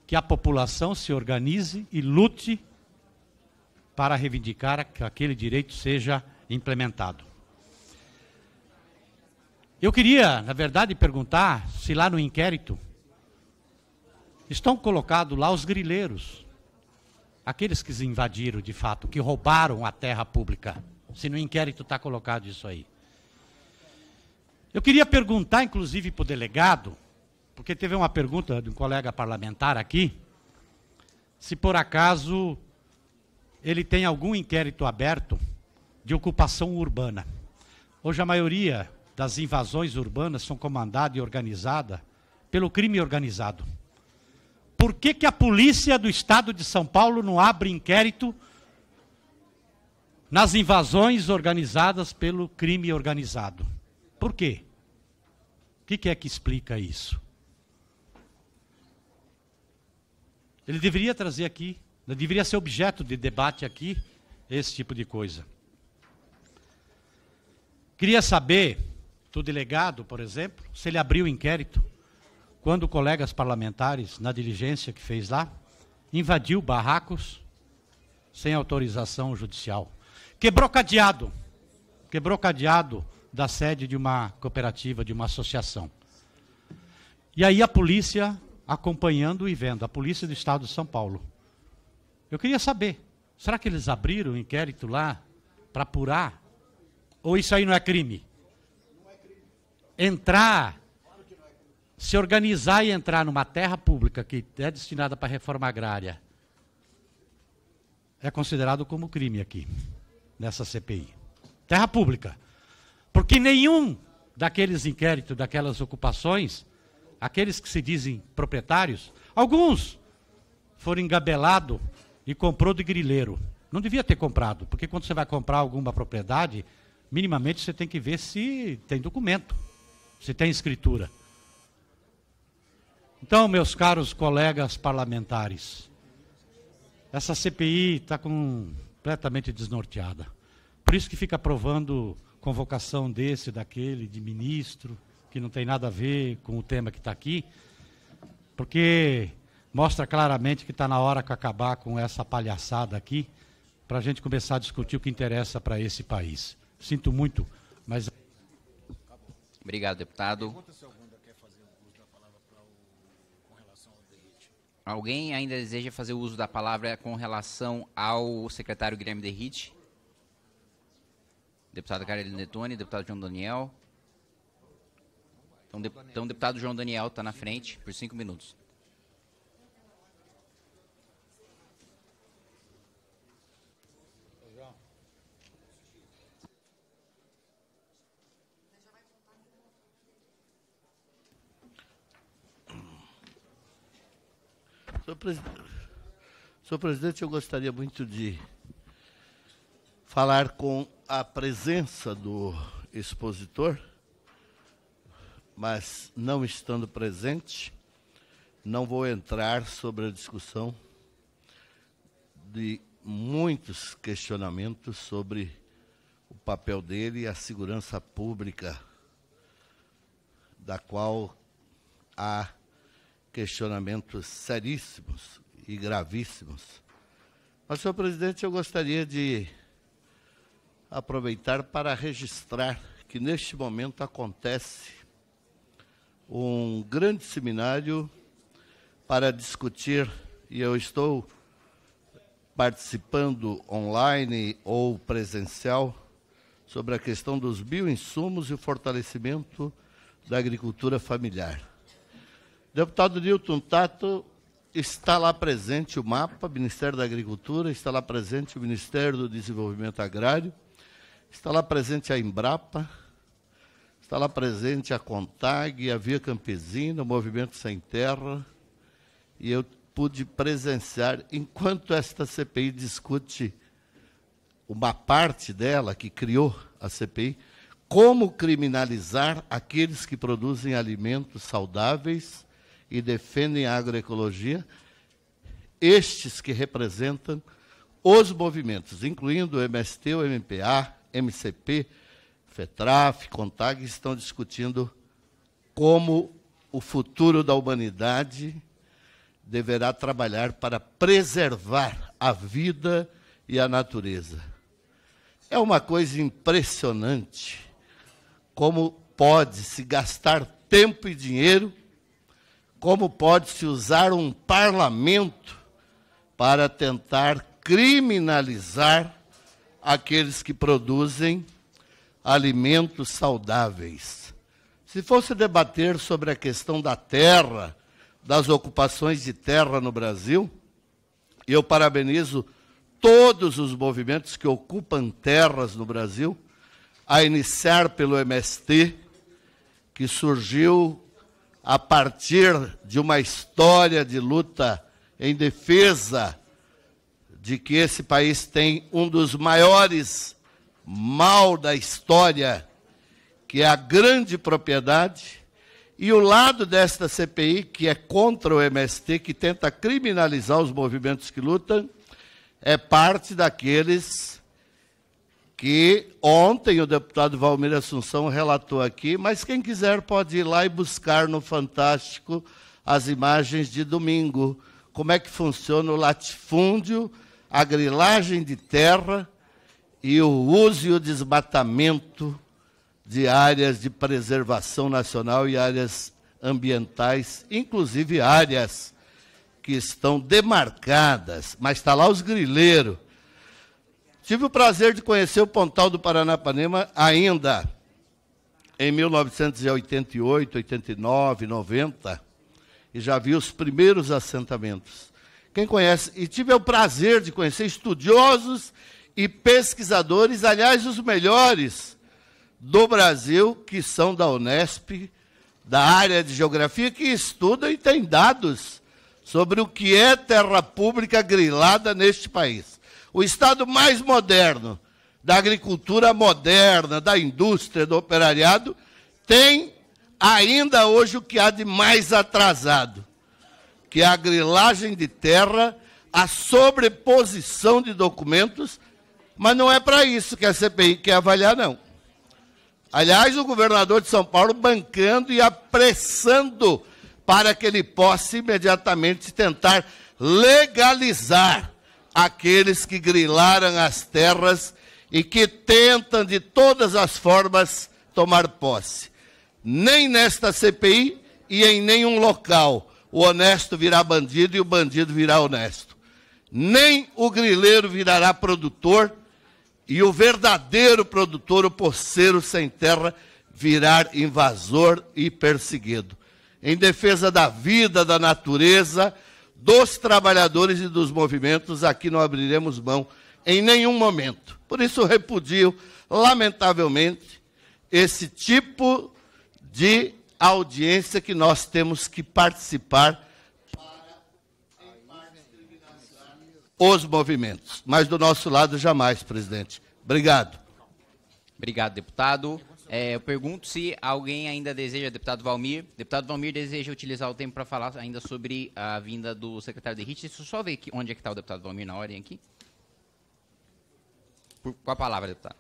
que a população se organize e lute para reivindicar que aquele direito seja implementado. Eu queria, na verdade, perguntar se lá no inquérito estão colocados lá os grileiros, aqueles que invadiram de fato, que roubaram a terra pública, se no inquérito está colocado isso aí. Eu queria perguntar, inclusive, para o delegado, porque teve uma pergunta de um colega parlamentar aqui, se por acaso ele tem algum inquérito aberto de ocupação urbana. Hoje a maioria das invasões urbanas são comandadas e organizadas pelo crime organizado. Por que, que a polícia do estado de São Paulo não abre inquérito nas invasões organizadas pelo crime organizado? Por quê? O que, que é que explica isso? Ele deveria trazer aqui né, deveria ser objeto de debate aqui, esse tipo de coisa. Queria saber do delegado, por exemplo, se ele abriu o inquérito quando colegas parlamentares, na diligência que fez lá, invadiu barracos sem autorização judicial. Quebrou cadeado. Quebrou cadeado da sede de uma cooperativa, de uma associação. E aí a polícia acompanhando e vendo, a polícia do estado de São Paulo. Eu queria saber, será que eles abriram o um inquérito lá para apurar? Ou isso aí não é crime? Entrar, se organizar e entrar numa terra pública que é destinada para reforma agrária, é considerado como crime aqui, nessa CPI. Terra pública. Porque nenhum daqueles inquéritos, daquelas ocupações, aqueles que se dizem proprietários, alguns foram engabelados e comprou de grileiro. Não devia ter comprado, porque quando você vai comprar alguma propriedade, minimamente você tem que ver se tem documento, se tem escritura. Então, meus caros colegas parlamentares, essa CPI está completamente desnorteada. Por isso que fica aprovando convocação desse, daquele, de ministro, que não tem nada a ver com o tema que está aqui, porque mostra claramente que está na hora de acabar com essa palhaçada aqui, para a gente começar a discutir o que interessa para esse país. Sinto muito, mas. Obrigado, deputado. Alguém ainda deseja fazer uso da palavra com relação ao secretário Guilherme Derrite? Deputado Carolina Netone, deputado João Daniel. Então, então deputado João Daniel está na frente por cinco minutos. Senhor, pres... Senhor presidente, eu gostaria muito de falar com a presença do expositor, mas não estando presente, não vou entrar sobre a discussão de muitos questionamentos sobre o papel dele e a segurança pública, da qual há questionamentos seríssimos e gravíssimos. Mas, senhor presidente, eu gostaria de aproveitar para registrar que neste momento acontece um grande seminário para discutir, e eu estou participando online ou presencial, sobre a questão dos bioinsumos e o fortalecimento da agricultura familiar. Deputado Nilton Tato, está lá presente o mapa, Ministério da Agricultura, está lá presente o Ministério do Desenvolvimento Agrário, está lá presente a Embrapa, está lá presente a CONTAG, a Via Campesina, o Movimento Sem Terra, e eu pude presenciar, enquanto esta CPI discute uma parte dela que criou a CPI, como criminalizar aqueles que produzem alimentos saudáveis e defendem a agroecologia, estes que representam os movimentos, incluindo o MST, o MPA, MCP, FETRAF, CONTAG, estão discutindo como o futuro da humanidade deverá trabalhar para preservar a vida e a natureza. É uma coisa impressionante como pode se gastar tempo e dinheiro como pode-se usar um parlamento para tentar criminalizar aqueles que produzem alimentos saudáveis. Se fosse debater sobre a questão da terra, das ocupações de terra no Brasil, eu parabenizo todos os movimentos que ocupam terras no Brasil, a iniciar pelo MST, que surgiu a partir de uma história de luta em defesa de que esse país tem um dos maiores mal da história, que é a grande propriedade, e o lado desta CPI, que é contra o MST, que tenta criminalizar os movimentos que lutam, é parte daqueles que ontem o deputado Valmir Assunção relatou aqui, mas quem quiser pode ir lá e buscar no Fantástico as imagens de domingo, como é que funciona o latifúndio, a grilagem de terra e o uso e o desmatamento de áreas de preservação nacional e áreas ambientais, inclusive áreas que estão demarcadas, mas está lá os grileiros Tive o prazer de conhecer o Pontal do Paranapanema ainda em 1988, 89, 90, e já vi os primeiros assentamentos. Quem conhece, e tive o prazer de conhecer estudiosos e pesquisadores, aliás, os melhores do Brasil, que são da Unesp, da área de geografia, que estudam e têm dados sobre o que é terra pública grilada neste país o Estado mais moderno, da agricultura moderna, da indústria, do operariado, tem ainda hoje o que há de mais atrasado, que é a grilagem de terra, a sobreposição de documentos, mas não é para isso que a CPI quer avaliar, não. Aliás, o governador de São Paulo bancando e apressando para que ele possa imediatamente tentar legalizar aqueles que grilaram as terras e que tentam de todas as formas tomar posse. Nem nesta CPI e em nenhum local o honesto virá bandido e o bandido virá honesto. Nem o grileiro virará produtor e o verdadeiro produtor, o porceiro sem terra, virá invasor e perseguido. Em defesa da vida, da natureza, dos trabalhadores e dos movimentos, aqui não abriremos mão em nenhum momento. Por isso, repudio, lamentavelmente, esse tipo de audiência que nós temos que participar para os movimentos. Mas do nosso lado, jamais, presidente. Obrigado. Obrigado, deputado. É, eu pergunto se alguém ainda deseja, deputado Valmir. Deputado Valmir deseja utilizar o tempo para falar ainda sobre a vinda do secretário de Hitch. eu só ver que onde é que está o deputado Valmir na ordem aqui. Por, com a palavra, deputado.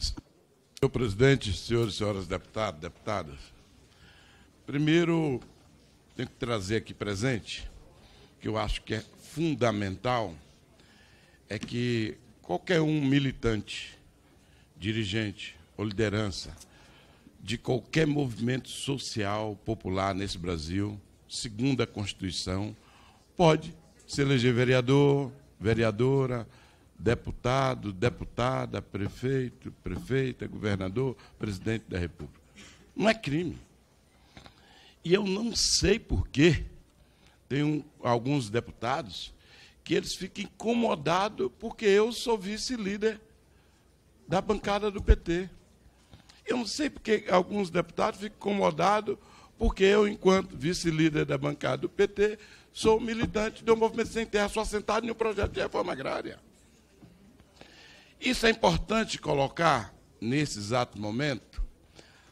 Senhor presidente, senhores e senhoras deputados, deputadas. Primeiro, tenho que trazer aqui presente, que eu acho que é fundamental, é que qualquer um militante, dirigente, ou liderança de qualquer movimento social popular nesse Brasil, segundo a Constituição, pode se eleger vereador, vereadora, deputado, deputada, prefeito, prefeita, governador, presidente da República. Não é crime. E eu não sei porquê, tem um, alguns deputados que eles ficam incomodados porque eu sou vice-líder da bancada do PT. Eu não sei porque alguns deputados ficam incomodados, porque eu, enquanto vice-líder da bancada do PT, sou militante do Movimento Sem Terra, sou assentado em um projeto de reforma agrária. Isso é importante colocar nesse exato momento.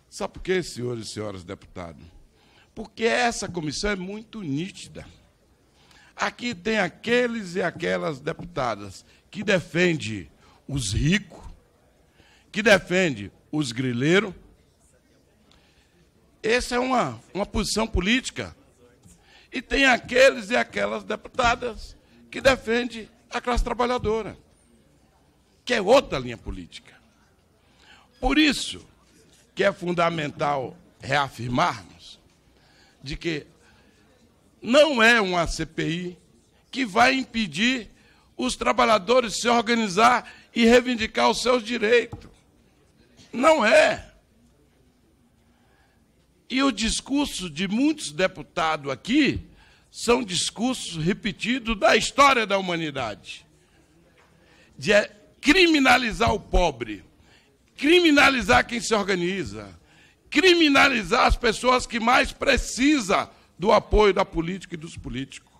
Sabe por quê, senhores e senhoras deputados? Porque essa comissão é muito nítida. Aqui tem aqueles e aquelas deputadas que defende os ricos, que defende os grileiros. Essa é uma, uma posição política. E tem aqueles e aquelas deputadas que defendem a classe trabalhadora, que é outra linha política. Por isso que é fundamental reafirmarmos de que não é uma CPI que vai impedir os trabalhadores se organizar e reivindicar os seus direitos. Não é. E o discurso de muitos deputados aqui são discursos repetidos da história da humanidade. De é criminalizar o pobre, criminalizar quem se organiza, criminalizar as pessoas que mais precisam do apoio da política e dos políticos.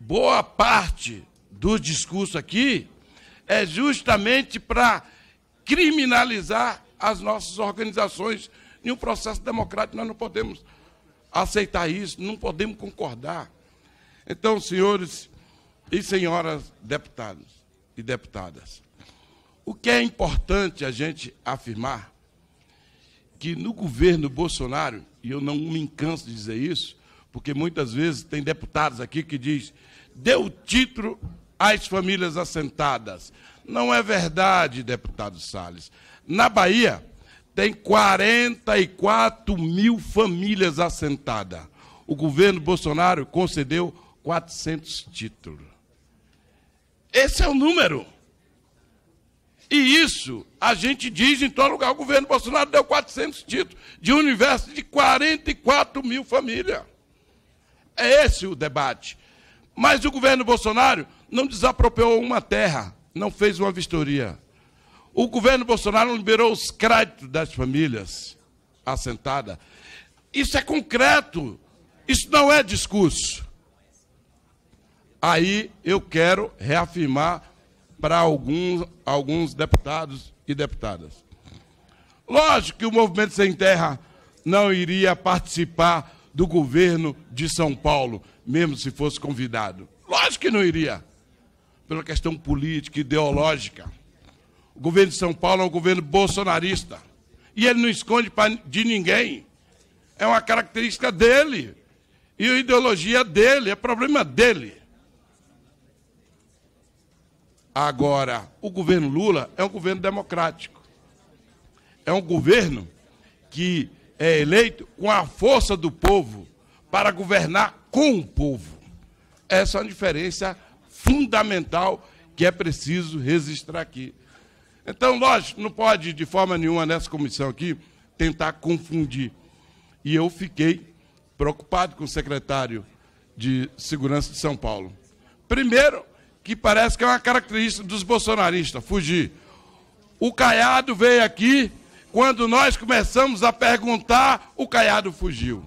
Boa parte do discurso aqui é justamente para criminalizar as nossas organizações em um processo democrático. Nós não podemos aceitar isso, não podemos concordar. Então, senhores e senhoras deputados e deputadas, o que é importante a gente afirmar que no governo Bolsonaro, e eu não me canso de dizer isso, porque muitas vezes tem deputados aqui que diz deu título às famílias assentadas, não é verdade, deputado Salles. Na Bahia, tem 44 mil famílias assentadas. O governo Bolsonaro concedeu 400 títulos. Esse é o número. E isso a gente diz em todo lugar. O governo Bolsonaro deu 400 títulos de um universo de 44 mil famílias. É esse o debate. Mas o governo Bolsonaro não desapropriou uma terra não fez uma vistoria. O governo Bolsonaro não liberou os créditos das famílias assentadas. Isso é concreto. Isso não é discurso. Aí eu quero reafirmar para alguns, alguns deputados e deputadas. Lógico que o Movimento Sem Terra não iria participar do governo de São Paulo, mesmo se fosse convidado. Lógico que não iria pela questão política, ideológica. O governo de São Paulo é um governo bolsonarista. E ele não esconde de ninguém. É uma característica dele. E a ideologia dele, é problema dele. Agora, o governo Lula é um governo democrático. É um governo que é eleito com a força do povo para governar com o povo. Essa é uma diferença fundamental que é preciso registrar aqui. Então, lógico, não pode de forma nenhuma nessa comissão aqui tentar confundir. E eu fiquei preocupado com o secretário de Segurança de São Paulo. Primeiro, que parece que é uma característica dos bolsonaristas, fugir. O Caiado veio aqui, quando nós começamos a perguntar, o Caiado fugiu.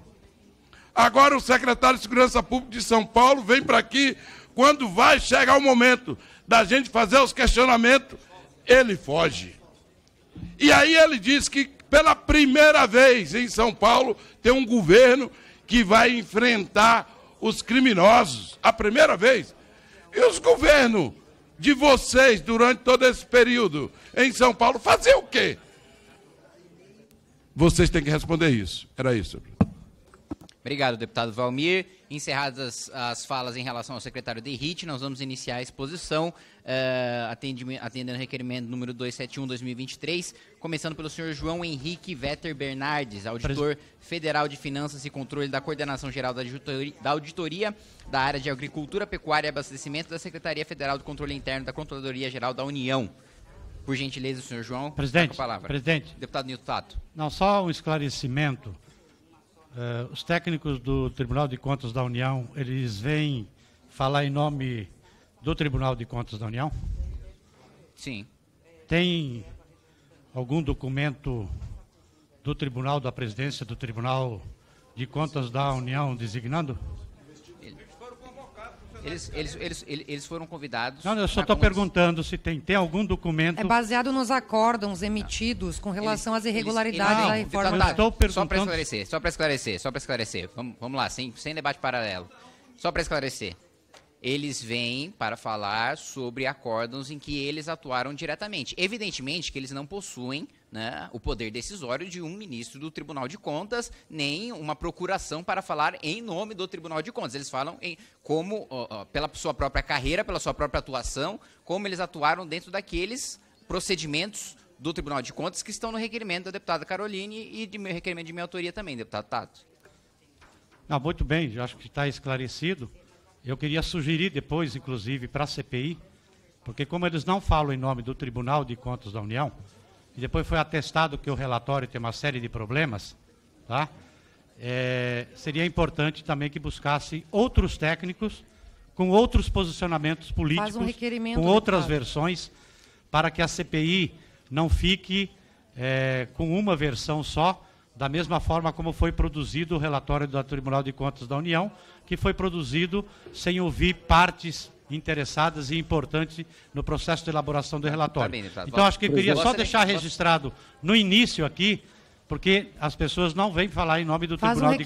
Agora o secretário de Segurança Pública de São Paulo vem para aqui quando vai chegar o momento da gente fazer os questionamentos, ele foge. E aí ele diz que pela primeira vez em São Paulo tem um governo que vai enfrentar os criminosos, a primeira vez. E os governos de vocês durante todo esse período em São Paulo faziam o quê? Vocês têm que responder isso. Era isso. Obrigado, deputado Valmir. Encerradas as falas em relação ao secretário de RIT, nós vamos iniciar a exposição, uh, atendendo ao requerimento número 271-2023, começando pelo senhor João Henrique Vetter Bernardes, auditor federal de finanças e controle da Coordenação Geral da auditoria, da auditoria da área de Agricultura, Pecuária e Abastecimento da Secretaria Federal de Controle Interno da Controladoria Geral da União. Por gentileza, senhor João, presidente, a palavra. Presidente. Deputado Nilton Tato. Não, só um esclarecimento Uh, os técnicos do Tribunal de Contas da União, eles vêm falar em nome do Tribunal de Contas da União? Sim. Tem algum documento do Tribunal da Presidência do Tribunal de Contas da União designando? Eles, eles, eles, eles foram convidados. Não, eu só estou perguntando se tem, tem algum é documento. É baseado nos acórdãos emitidos com relação eles, às irregularidades eles, da reforma. tá, estou perguntando... Só para esclarecer, só para esclarecer, só para esclarecer. Vamos, vamos lá, sem, sem debate paralelo. Só para esclarecer. Eles vêm para falar sobre acórdãos em que eles atuaram diretamente. Evidentemente que eles não possuem né, o poder decisório de um ministro do Tribunal de Contas, nem uma procuração para falar em nome do Tribunal de Contas. Eles falam em como, pela sua própria carreira, pela sua própria atuação, como eles atuaram dentro daqueles procedimentos do Tribunal de Contas que estão no requerimento da deputada Caroline e de meu requerimento de minha autoria também, deputado Tato. Ah, muito bem, acho que está esclarecido. Eu queria sugerir depois, inclusive, para a CPI, porque como eles não falam em nome do Tribunal de Contas da União, e depois foi atestado que o relatório tem uma série de problemas, tá? É, seria importante também que buscasse outros técnicos com outros posicionamentos políticos, um com outras versões, para que a CPI não fique é, com uma versão só, da mesma forma como foi produzido o relatório do Tribunal de Contas da União, que foi produzido sem ouvir partes interessadas e importantes no processo de elaboração do relatório. Tá então, acho que eu queria só deixar registrado no início aqui, porque as pessoas não vêm falar em nome do Faz Tribunal um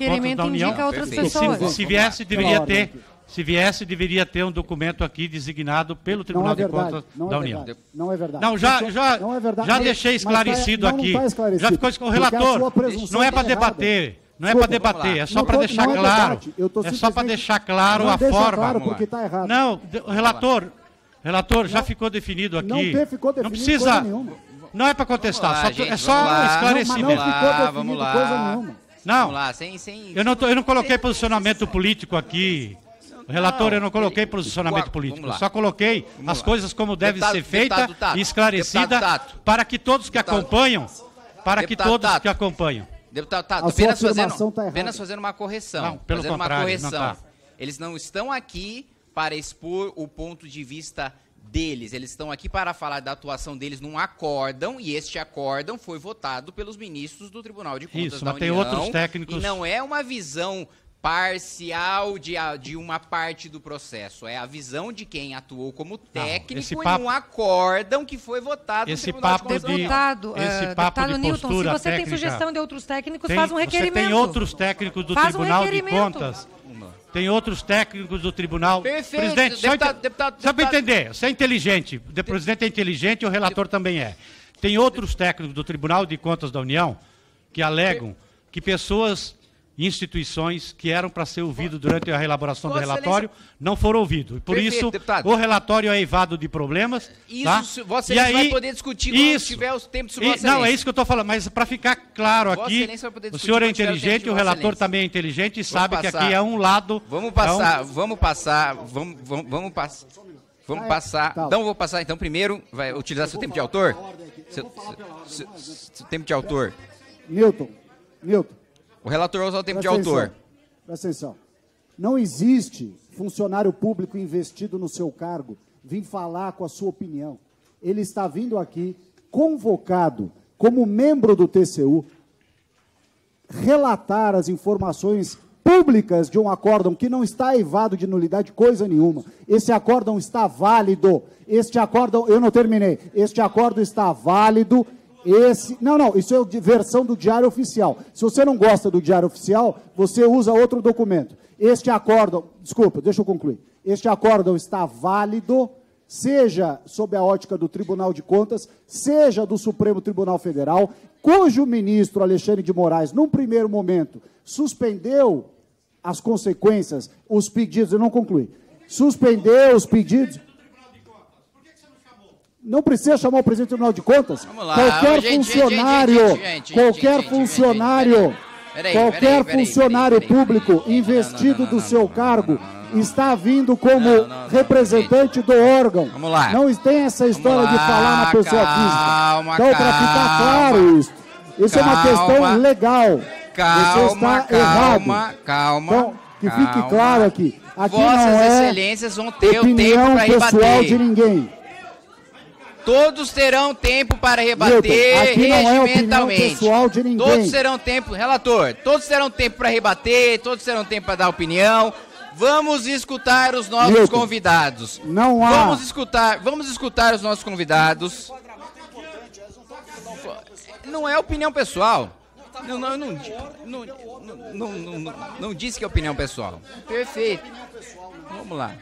de Contas da União. Se, se, viesse, deveria ter. Se viesse, deveria ter um documento aqui designado pelo Tribunal é verdade, de Contas da é União. Verdade, não é verdade. Não, já, então, já, não é verdade, já deixei tá, tá, esclarecido mas, aqui. Não, não tá esclarecido, já ficou com o relator. Não é para debater. Não é para debater, é só para deixar, é claro, é só deixar claro. é só para deixar claro a forma. Claro porque tá errado. Não, relator, relator, já ficou definido aqui. Não, ficou definido não precisa. Não é para contestar, lá, só, é gente, é só um esclarecimento. Não, não ficou definido vamos lá. coisa nenhuma. Não, lá, sem, sem, eu, não tô, eu não coloquei posicionamento político aqui. Relator, eu não coloquei posicionamento político. Só coloquei as coisas como deve deputado, ser feita e esclarecida deputado, para que todos que acompanham, para que todos que acompanham. Deputado Tato, tá, tá, apenas, fazendo, tá apenas fazendo uma correção. Não, pelo fazendo contrário, uma correção. Não tá. Eles não estão aqui para expor o ponto de vista deles. Eles estão aqui para falar da atuação deles num acórdão, e este acórdão foi votado pelos ministros do Tribunal de Contas Isso, da mas União. Tem outros técnicos... E não é uma visão parcial de, de uma parte do processo. É a visão de quem atuou como técnico não, papo, em um acórdão que foi votado esse no papo de, de esse eh, papo deputado de Newton, se você técnica, tem sugestão de outros técnicos, tem, faz um requerimento. Você tem outros técnicos do faz Tribunal um de Contas. Tem outros técnicos do tribunal. Perfeito, presidente, deputado, só, deputado, para entender, você é inteligente. O de, presidente é inteligente e o relator de, também é. Tem outros técnicos do Tribunal de Contas da União que alegam que pessoas instituições que eram para ser ouvidos durante a elaboração Vossa do relatório Excelência... não foram ouvidos. Por Perfeito, isso, deputado. o relatório é evado de problemas. Isso, tá? Vossa Excelência aí, vai poder discutir quando isso, tiver os tempos de Não, é isso que eu estou falando, mas para ficar claro aqui, o senhor é inteligente, o, relator também é inteligente e vamos sabe passar. que aqui é um lado... Vamos passar, é um... vamos passar, vamos, vamos, vamos passar... Vamos ah, é, passar. Tá. Então vou passar então primeiro, vai utilizar seu tempo de autor. Seu, tempo de autor. Milton Milton o relator vai usar o tempo Presta de atenção. autor. Presta atenção. Não existe funcionário público investido no seu cargo vir falar com a sua opinião. Ele está vindo aqui convocado como membro do TCU relatar as informações públicas de um acórdão que não está evado de nulidade coisa nenhuma. Esse acórdão está válido. Este acórdão, eu não terminei. Este acórdão está válido esse, não, não, isso é a versão do Diário Oficial. Se você não gosta do Diário Oficial, você usa outro documento. Este acórdão, desculpa, deixa eu concluir. Este acórdão está válido, seja sob a ótica do Tribunal de Contas, seja do Supremo Tribunal Federal, cujo ministro Alexandre de Moraes, num primeiro momento, suspendeu as consequências, os pedidos, eu não concluí. Suspendeu os pedidos não precisa chamar o presidente do Tribunal de Contas. Vamos lá. Qualquer funcionário, qualquer funcionário, qualquer funcionário público investido do seu cargo está vindo como não, não, não, representante do órgão. Vamos lá. Não tem essa história lá, de falar na pessoa calma, física. Então, para ficar claro isso, isso calma, é uma questão legal. Calma, Você está calma, errado. calma. Então, que fique claro aqui. Aqui Vossas não é excelências vão ter opinião o tempo pessoal de ninguém. Todos terão tempo para rebater é regimentalmente. É todos terão tempo, relator, todos terão tempo para rebater, todos terão tempo para dar opinião. Vamos escutar os nossos Milton, convidados. Não há. Vamos escutar, vamos escutar os nossos convidados. Não é opinião pessoal. Não, não, não, não, não, não, não, não disse que é opinião pessoal. Perfeito. Vamos lá.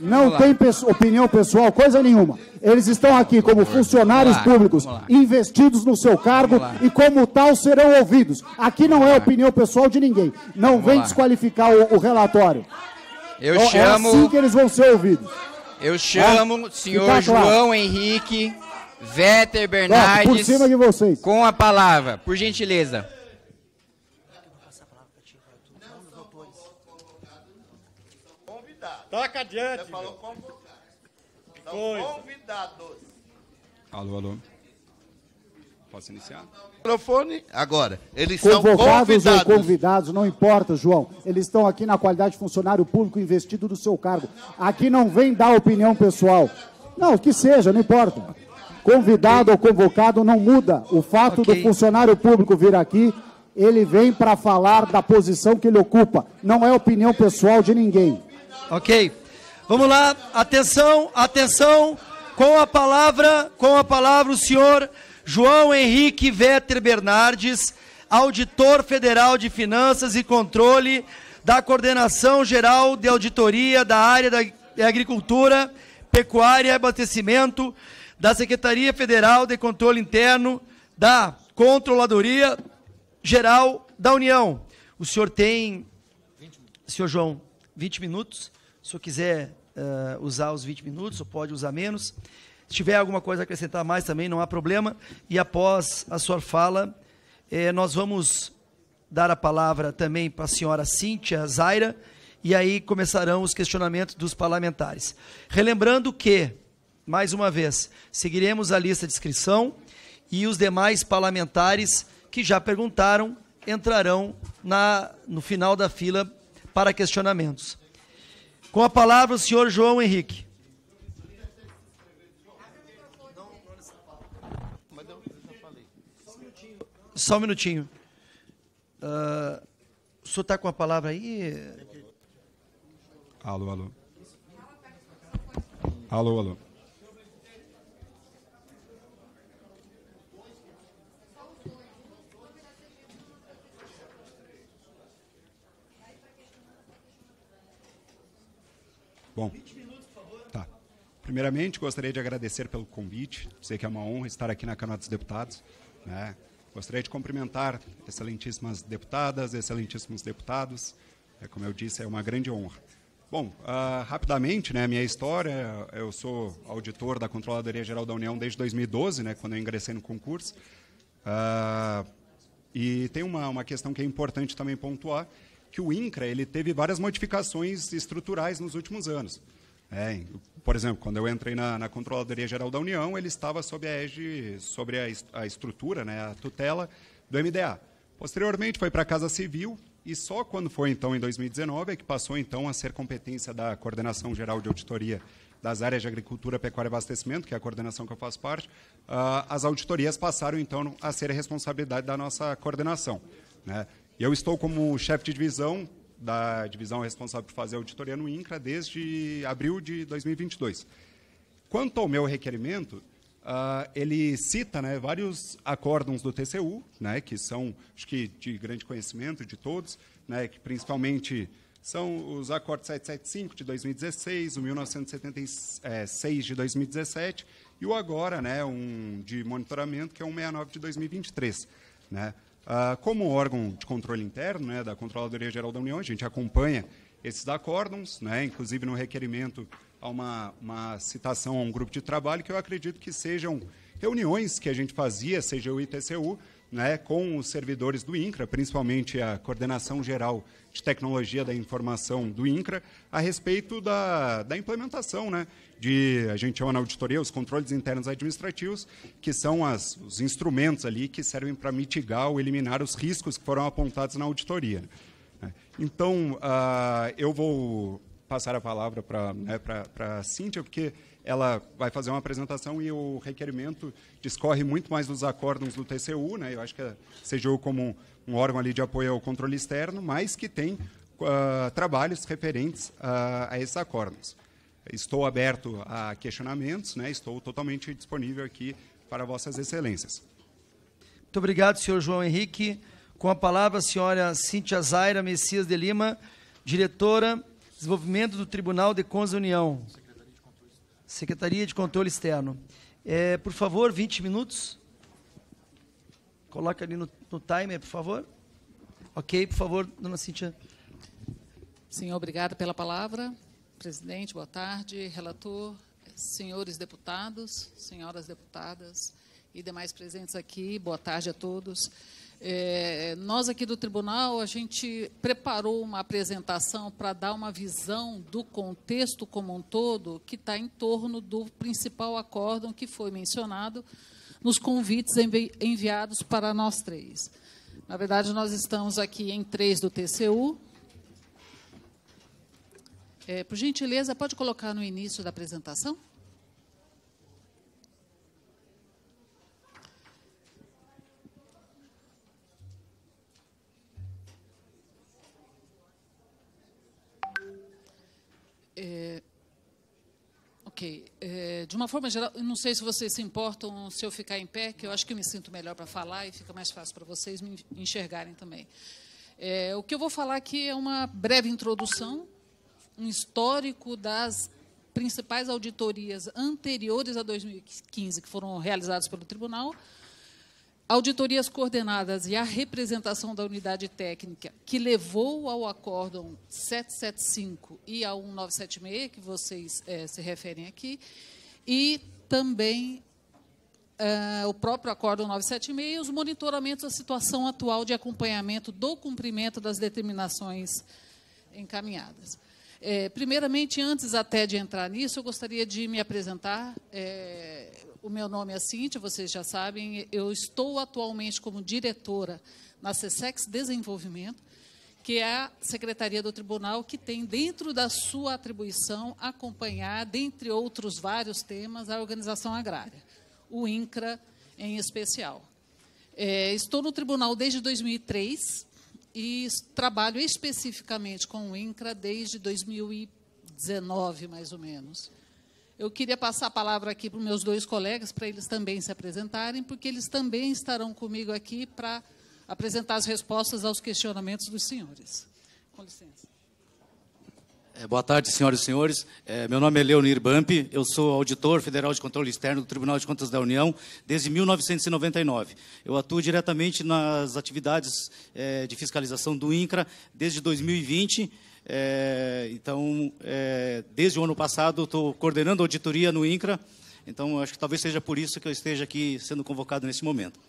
Não tem peço, opinião pessoal, coisa nenhuma. Eles estão aqui como funcionários públicos, investidos no seu cargo e, como tal, serão ouvidos. Aqui não é opinião pessoal de ninguém. Não vem desqualificar o, o relatório. Eu então, é chamo. É assim que eles vão ser ouvidos. Eu chamo o tá? senhor claro. João Henrique Vetter Bernardes. por cima de vocês. Com a palavra, por gentileza. Toca adiante. Você falou convocar. São convidados. Alô, alô. Posso iniciar? Microfone, agora. Eles Convocados são convidados. ou convidados, não importa, João. Eles estão aqui na qualidade de funcionário público investido do seu cargo. Aqui não vem dar opinião pessoal. Não, que seja, não importa. Convidado okay. ou convocado não muda. O fato okay. do funcionário público vir aqui, ele vem para falar da posição que ele ocupa. Não é opinião pessoal de ninguém. Ok. Vamos lá, atenção, atenção, com a palavra, com a palavra o senhor João Henrique Vetter Bernardes, auditor federal de finanças e controle da Coordenação Geral de Auditoria da área da Agricultura, Pecuária e Abastecimento, da Secretaria Federal de Controle Interno, da Controladoria Geral da União. O senhor tem, senhor João, 20 minutos o senhor quiser uh, usar os 20 minutos, ou pode usar menos. Se tiver alguma coisa a acrescentar mais também, não há problema. E após a sua fala, eh, nós vamos dar a palavra também para a senhora Cíntia Zaira, e aí começarão os questionamentos dos parlamentares. Relembrando que, mais uma vez, seguiremos a lista de inscrição e os demais parlamentares que já perguntaram entrarão na, no final da fila para questionamentos. Com a palavra, o senhor João Henrique. Só um minutinho. Uh, o senhor está com a palavra aí? Alô, alô. Alô, alô. Bom. Tá. Primeiramente, gostaria de agradecer pelo convite. Sei que é uma honra estar aqui na Câmara dos Deputados. Né? Gostaria de cumprimentar excelentíssimas deputadas, excelentíssimos deputados. É, como eu disse, é uma grande honra. Bom, uh, rapidamente, né, minha história, eu sou auditor da Controladoria Geral da União desde 2012, né, quando eu ingressei no concurso. Uh, e tem uma, uma questão que é importante também pontuar, que o INCRA ele teve várias modificações estruturais nos últimos anos. É, por exemplo, quando eu entrei na, na, Controladoria Geral da União, ele estava sob a ege, sobre a, est a estrutura, né, a tutela do MDA. Posteriormente, foi para a Casa Civil e só quando foi então em 2019 é que passou então a ser competência da Coordenação Geral de Auditoria das áreas de Agricultura, Pecuária e Abastecimento, que é a coordenação que eu faço parte. Uh, as auditorias passaram então a ser a responsabilidade da nossa coordenação. Né? E eu estou como chefe de divisão da divisão responsável por fazer a auditoria no INCRA desde abril de 2022. Quanto ao meu requerimento, uh, ele cita né, vários acórdons do TCU, né, que são, acho que, de grande conhecimento de todos, né, que principalmente são os acordos 775 de 2016, o 1976 de 2017 e o agora, né, um de monitoramento, que é o 169 de 2023. Né. Ah, como órgão de controle interno né, da Controladoria Geral da União, a gente acompanha esses acórdons, né, inclusive no requerimento a uma, uma citação a um grupo de trabalho que eu acredito que sejam reuniões que a gente fazia, seja o ITCU, né, com os servidores do INCRA, principalmente a Coordenação Geral de Tecnologia da Informação do INCRA, a respeito da, da implementação, né, de, a gente chama na auditoria, os controles internos administrativos, que são as, os instrumentos ali que servem para mitigar ou eliminar os riscos que foram apontados na auditoria. Né. Então, uh, eu vou passar a palavra para né, a Cíntia, porque ela vai fazer uma apresentação e o requerimento discorre muito mais dos acórdãos do TCU, né? Eu acho que é, seja como um órgão ali de apoio ao controle externo, mas que tem uh, trabalhos referentes uh, a esses acórdãos. Estou aberto a questionamentos, né? Estou totalmente disponível aqui para vossas excelências. Muito obrigado, senhor João Henrique. Com a palavra, a senhora Cíntia Zaira Messias de Lima, diretora, desenvolvimento do Tribunal de Contas da União. Secretaria de Controle Externo. É, por favor, 20 minutos. Coloca ali no, no timer, por favor. Ok, por favor, dona Cintia. Sim, obrigada pela palavra. Presidente, boa tarde. Relator, senhores deputados, senhoras deputadas e demais presentes aqui, boa tarde a todos. É, nós aqui do tribunal, a gente preparou uma apresentação para dar uma visão do contexto como um todo que está em torno do principal acórdão que foi mencionado nos convites envi enviados para nós três. Na verdade, nós estamos aqui em três do TCU. É, por gentileza, pode colocar no início da apresentação? É, ok. É, de uma forma geral, não sei se vocês se importam se eu ficar em pé, que eu acho que eu me sinto melhor para falar e fica mais fácil para vocês me enxergarem também. É, o que eu vou falar aqui é uma breve introdução, um histórico das principais auditorias anteriores a 2015 que foram realizadas pelo tribunal auditorias coordenadas e a representação da unidade técnica que levou ao acórdão 775 e ao 1976, que vocês é, se referem aqui, e também Uh, o próprio Acórdão 976 e os monitoramentos da situação atual de acompanhamento do cumprimento das determinações encaminhadas. É, primeiramente, antes até de entrar nisso, eu gostaria de me apresentar. É, o meu nome é Cintia, vocês já sabem, eu estou atualmente como diretora na SESEX Desenvolvimento, que é a Secretaria do Tribunal que tem dentro da sua atribuição acompanhar, dentre outros vários temas, a organização agrária, o INCRA em especial. É, estou no Tribunal desde 2003 e trabalho especificamente com o INCRA desde 2019, mais ou menos. Eu queria passar a palavra aqui para os meus dois colegas, para eles também se apresentarem, porque eles também estarão comigo aqui para apresentar as respostas aos questionamentos dos senhores. Com licença. É, boa tarde, senhoras e senhores. É, meu nome é Leonir Bampi. eu sou auditor federal de controle externo do Tribunal de Contas da União desde 1999. Eu atuo diretamente nas atividades é, de fiscalização do INCRA desde 2020 é, então, é, desde o ano passado, estou coordenando auditoria no INCRA, então acho que talvez seja por isso que eu esteja aqui sendo convocado nesse momento.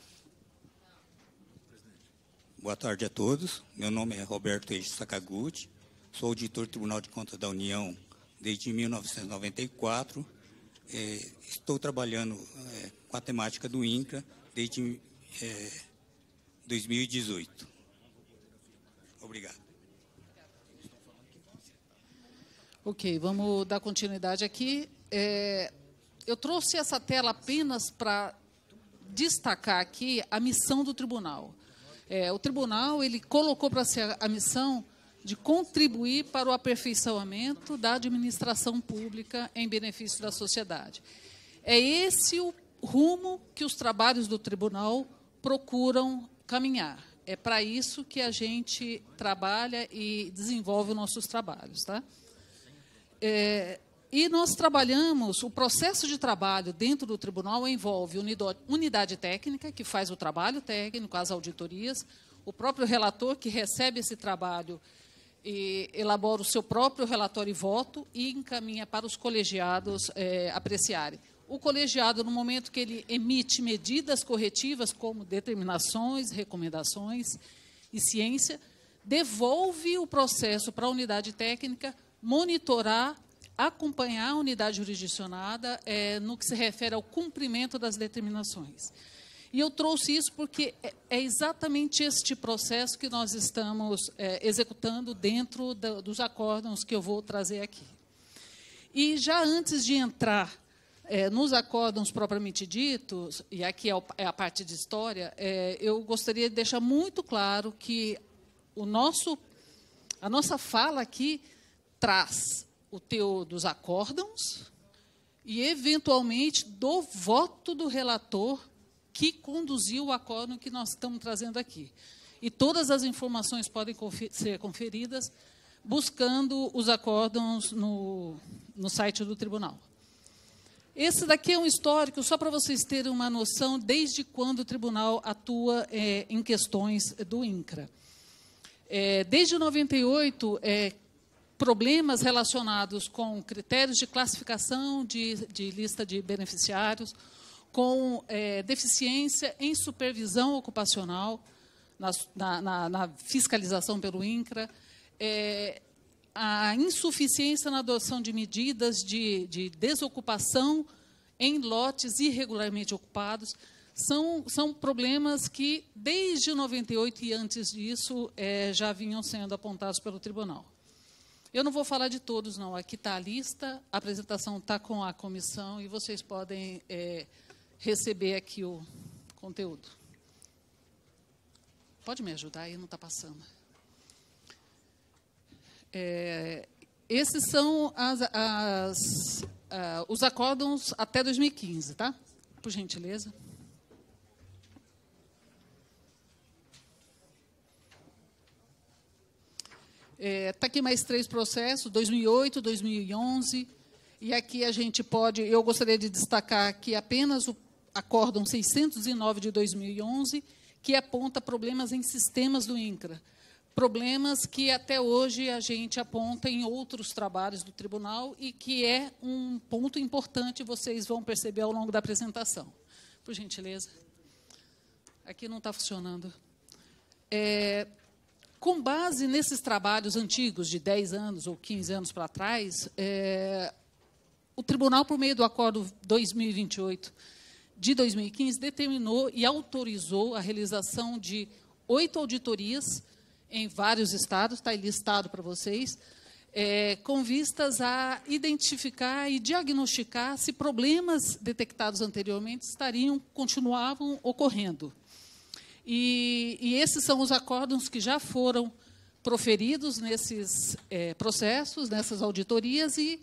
Boa tarde a todos. Meu nome é Roberto Eixo Sakaguchi, sou auditor do Tribunal de Contas da União desde 1994. É, estou trabalhando é, com a temática do INCRA desde 2018. É, Obrigado. Ok, vamos dar continuidade aqui. É, eu trouxe essa tela apenas para destacar aqui a missão do tribunal. É, o tribunal ele colocou para si a, a missão de contribuir para o aperfeiçoamento da administração pública em benefício da sociedade. É esse o rumo que os trabalhos do tribunal procuram caminhar. É para isso que a gente trabalha e desenvolve os nossos trabalhos, tá? É, e nós trabalhamos, o processo de trabalho dentro do tribunal envolve unidade técnica, que faz o trabalho técnico, as auditorias, o próprio relator que recebe esse trabalho e elabora o seu próprio relatório e voto e encaminha para os colegiados é, apreciarem. O colegiado, no momento que ele emite medidas corretivas, como determinações, recomendações e ciência, devolve o processo para a unidade técnica monitorar, acompanhar a unidade jurisdicionada é, no que se refere ao cumprimento das determinações. E eu trouxe isso porque é, é exatamente este processo que nós estamos é, executando dentro da, dos acordos que eu vou trazer aqui. E já antes de entrar é, nos acordos propriamente ditos, e aqui é, é a parte de história, é, eu gostaria de deixar muito claro que o nosso, a nossa fala aqui traz o teor dos acórdãos e, eventualmente, do voto do relator que conduziu o acórdão que nós estamos trazendo aqui. E todas as informações podem confer ser conferidas buscando os acórdãos no, no site do tribunal. Esse daqui é um histórico, só para vocês terem uma noção desde quando o tribunal atua é, em questões do INCRA. É, desde 98, é, problemas relacionados com critérios de classificação de, de lista de beneficiários, com é, deficiência em supervisão ocupacional, na, na, na fiscalização pelo INCRA, é, a insuficiência na adoção de medidas de, de desocupação em lotes irregularmente ocupados, são, são problemas que, desde 98 e antes disso, é, já vinham sendo apontados pelo tribunal. Eu não vou falar de todos, não. Aqui está a lista, a apresentação está com a comissão e vocês podem é, receber aqui o conteúdo. Pode me ajudar aí, não está passando. É, esses são as, as, uh, os acordos até 2015, tá? Por gentileza. Está é, tá aqui mais três processos, 2008, 2011. E aqui a gente pode, eu gostaria de destacar aqui apenas o acórdão 609 de 2011, que aponta problemas em sistemas do INCRA. Problemas que até hoje a gente aponta em outros trabalhos do tribunal e que é um ponto importante, vocês vão perceber ao longo da apresentação. Por gentileza. Aqui não está funcionando. É, com base nesses trabalhos antigos, de 10 anos ou 15 anos para trás, é, o tribunal, por meio do Acordo 2028 de 2015, determinou e autorizou a realização de oito auditorias em vários estados, está listado para vocês, é, com vistas a identificar e diagnosticar se problemas detectados anteriormente estariam, continuavam ocorrendo. E, e esses são os acórdons que já foram proferidos nesses é, processos, nessas auditorias, e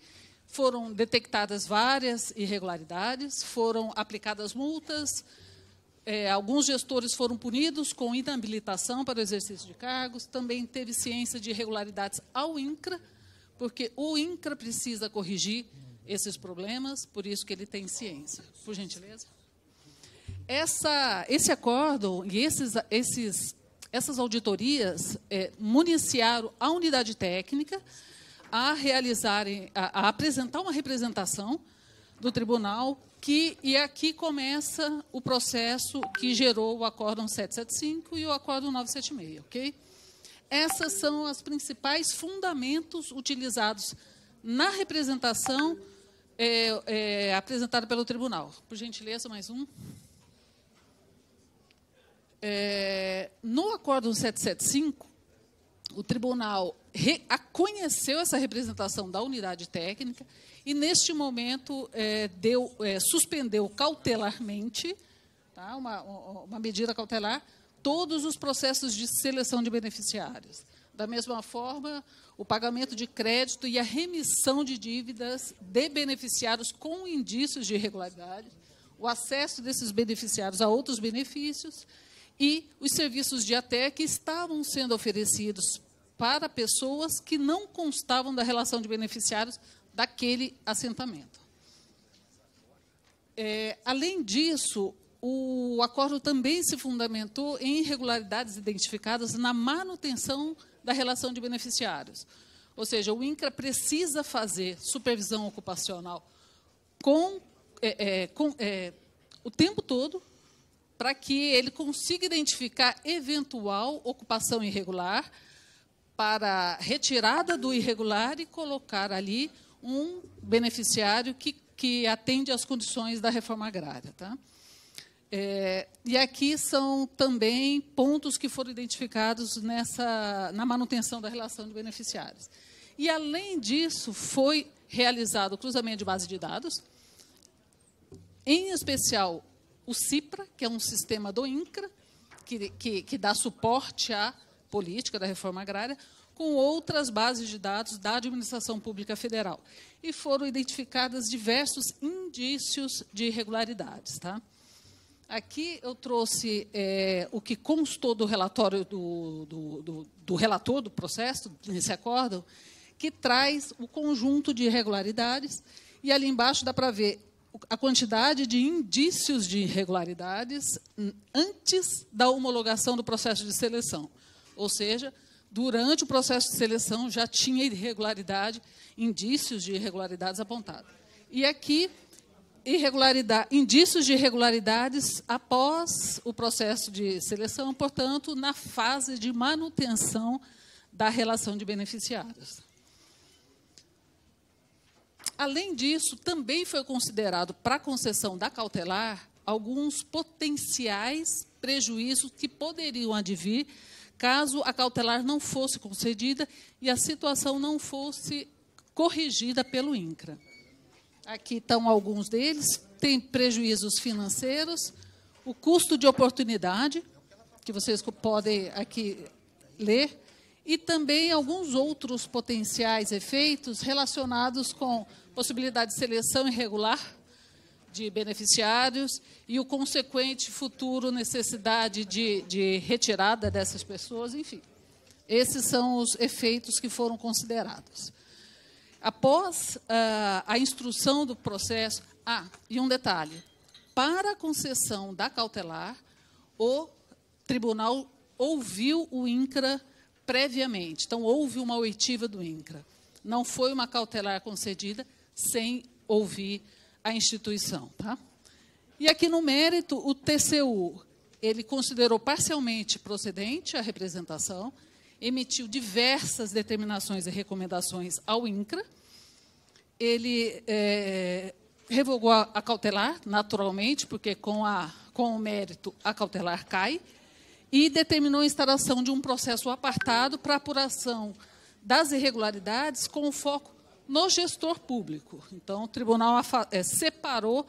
foram detectadas várias irregularidades, foram aplicadas multas, é, alguns gestores foram punidos com inabilitação para o exercício de cargos, também teve ciência de irregularidades ao INCRA, porque o INCRA precisa corrigir esses problemas, por isso que ele tem ciência. Por gentileza. Essa, esse acordo e esses, esses, essas auditorias é, municiaram a unidade técnica a realizarem, a, a apresentar uma representação do tribunal que, e aqui começa o processo que gerou o acórdão 775 e o acórdão 976, ok? Essas são as principais fundamentos utilizados na representação é, é, apresentada pelo tribunal. Por gentileza, mais um. É, no Acórdão 775, o tribunal reconheceu essa representação da unidade técnica e, neste momento, é, deu, é, suspendeu cautelarmente, tá, uma, uma medida cautelar, todos os processos de seleção de beneficiários. Da mesma forma, o pagamento de crédito e a remissão de dívidas de beneficiários com indícios de irregularidade, o acesso desses beneficiários a outros benefícios e os serviços de que estavam sendo oferecidos para pessoas que não constavam da relação de beneficiários daquele assentamento. É, além disso, o acordo também se fundamentou em irregularidades identificadas na manutenção da relação de beneficiários. Ou seja, o INCRA precisa fazer supervisão ocupacional com, é, é, com é, o tempo todo para que ele consiga identificar eventual ocupação irregular para retirada do irregular e colocar ali um beneficiário que, que atende às condições da reforma agrária. Tá? É, e aqui são também pontos que foram identificados nessa, na manutenção da relação de beneficiários. E, além disso, foi realizado o cruzamento de base de dados, em especial o CIPRA, que é um sistema do INCRA, que, que, que dá suporte à política da reforma agrária, com outras bases de dados da Administração Pública Federal. E foram identificadas diversos indícios de irregularidades. Tá? Aqui eu trouxe é, o que constou do relatório do, do, do, do relator do processo, nesse acordo, que traz o conjunto de irregularidades. E ali embaixo dá para ver a quantidade de indícios de irregularidades antes da homologação do processo de seleção. Ou seja, durante o processo de seleção já tinha irregularidade, indícios de irregularidades apontados. E aqui, irregularidade, indícios de irregularidades após o processo de seleção, portanto, na fase de manutenção da relação de beneficiários. Além disso, também foi considerado para a concessão da cautelar alguns potenciais prejuízos que poderiam advir caso a cautelar não fosse concedida e a situação não fosse corrigida pelo INCRA. Aqui estão alguns deles. Tem prejuízos financeiros, o custo de oportunidade, que vocês podem aqui ler, e também alguns outros potenciais efeitos relacionados com possibilidade de seleção irregular de beneficiários e o consequente futuro necessidade de, de retirada dessas pessoas, enfim. Esses são os efeitos que foram considerados. Após uh, a instrução do processo, ah, e um detalhe, para a concessão da cautelar, o tribunal ouviu o INCRA previamente, então houve uma oitiva do INCRA. Não foi uma cautelar concedida, sem ouvir a instituição, tá? E aqui no mérito, o TCU, ele considerou parcialmente procedente a representação, emitiu diversas determinações e recomendações ao INCRA, ele é, revogou a, a cautelar, naturalmente, porque com, a, com o mérito a cautelar cai, e determinou a instalação de um processo apartado para apuração das irregularidades com foco no gestor público. Então, o tribunal é, separou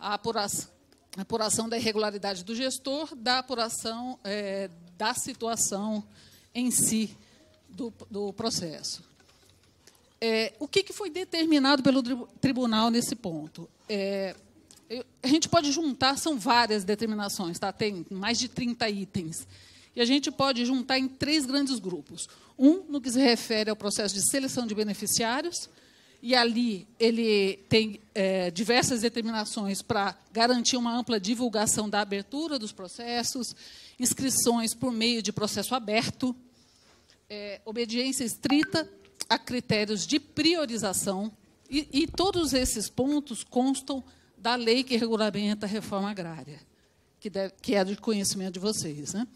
a apuração da irregularidade do gestor da apuração é, da situação em si do, do processo. É, o que, que, foi determinado pelo tribunal nesse ponto? É, a gente pode juntar, são várias determinações, tá? tem mais de 30 itens. E a gente pode juntar em três grandes grupos. Um, no que se refere ao processo de seleção de beneficiários, e ali ele tem é, diversas determinações para garantir uma ampla divulgação da abertura dos processos, inscrições por meio de processo aberto, é, obediência estrita a critérios de priorização, e, e todos esses pontos constam da lei que regulamenta a reforma agrária, que, deve, que é de conhecimento de vocês. Né?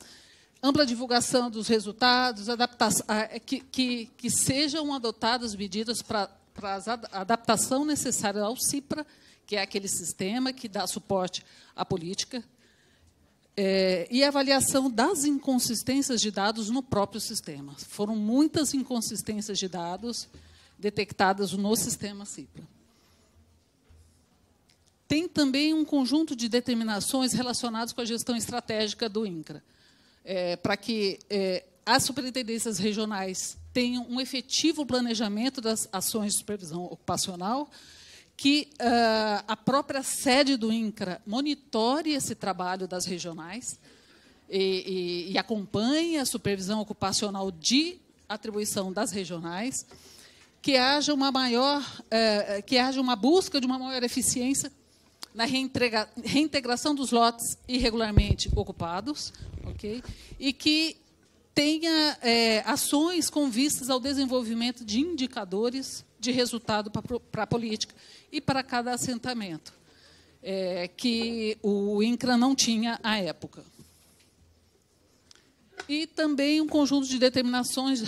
Ampla divulgação dos resultados, adaptação, é, é, que, que, que sejam adotadas medidas para para a adaptação necessária ao CIPRA, que é aquele sistema que dá suporte à política, é, e avaliação das inconsistências de dados no próprio sistema. Foram muitas inconsistências de dados detectadas no sistema CIPRA. Tem também um conjunto de determinações relacionadas com a gestão estratégica do INCRA, é, para que é, as superintendências regionais tenha um efetivo planejamento das ações de supervisão ocupacional, que uh, a própria sede do INCRA monitore esse trabalho das regionais e, e, e acompanhe a supervisão ocupacional de atribuição das regionais, que haja uma maior, uh, que haja uma busca de uma maior eficiência na reintegração dos lotes irregularmente ocupados, ok? E que tenha é, ações com vistas ao desenvolvimento de indicadores de resultado para a política e para cada assentamento, é, que o INCRA não tinha à época. E também um conjunto de determinações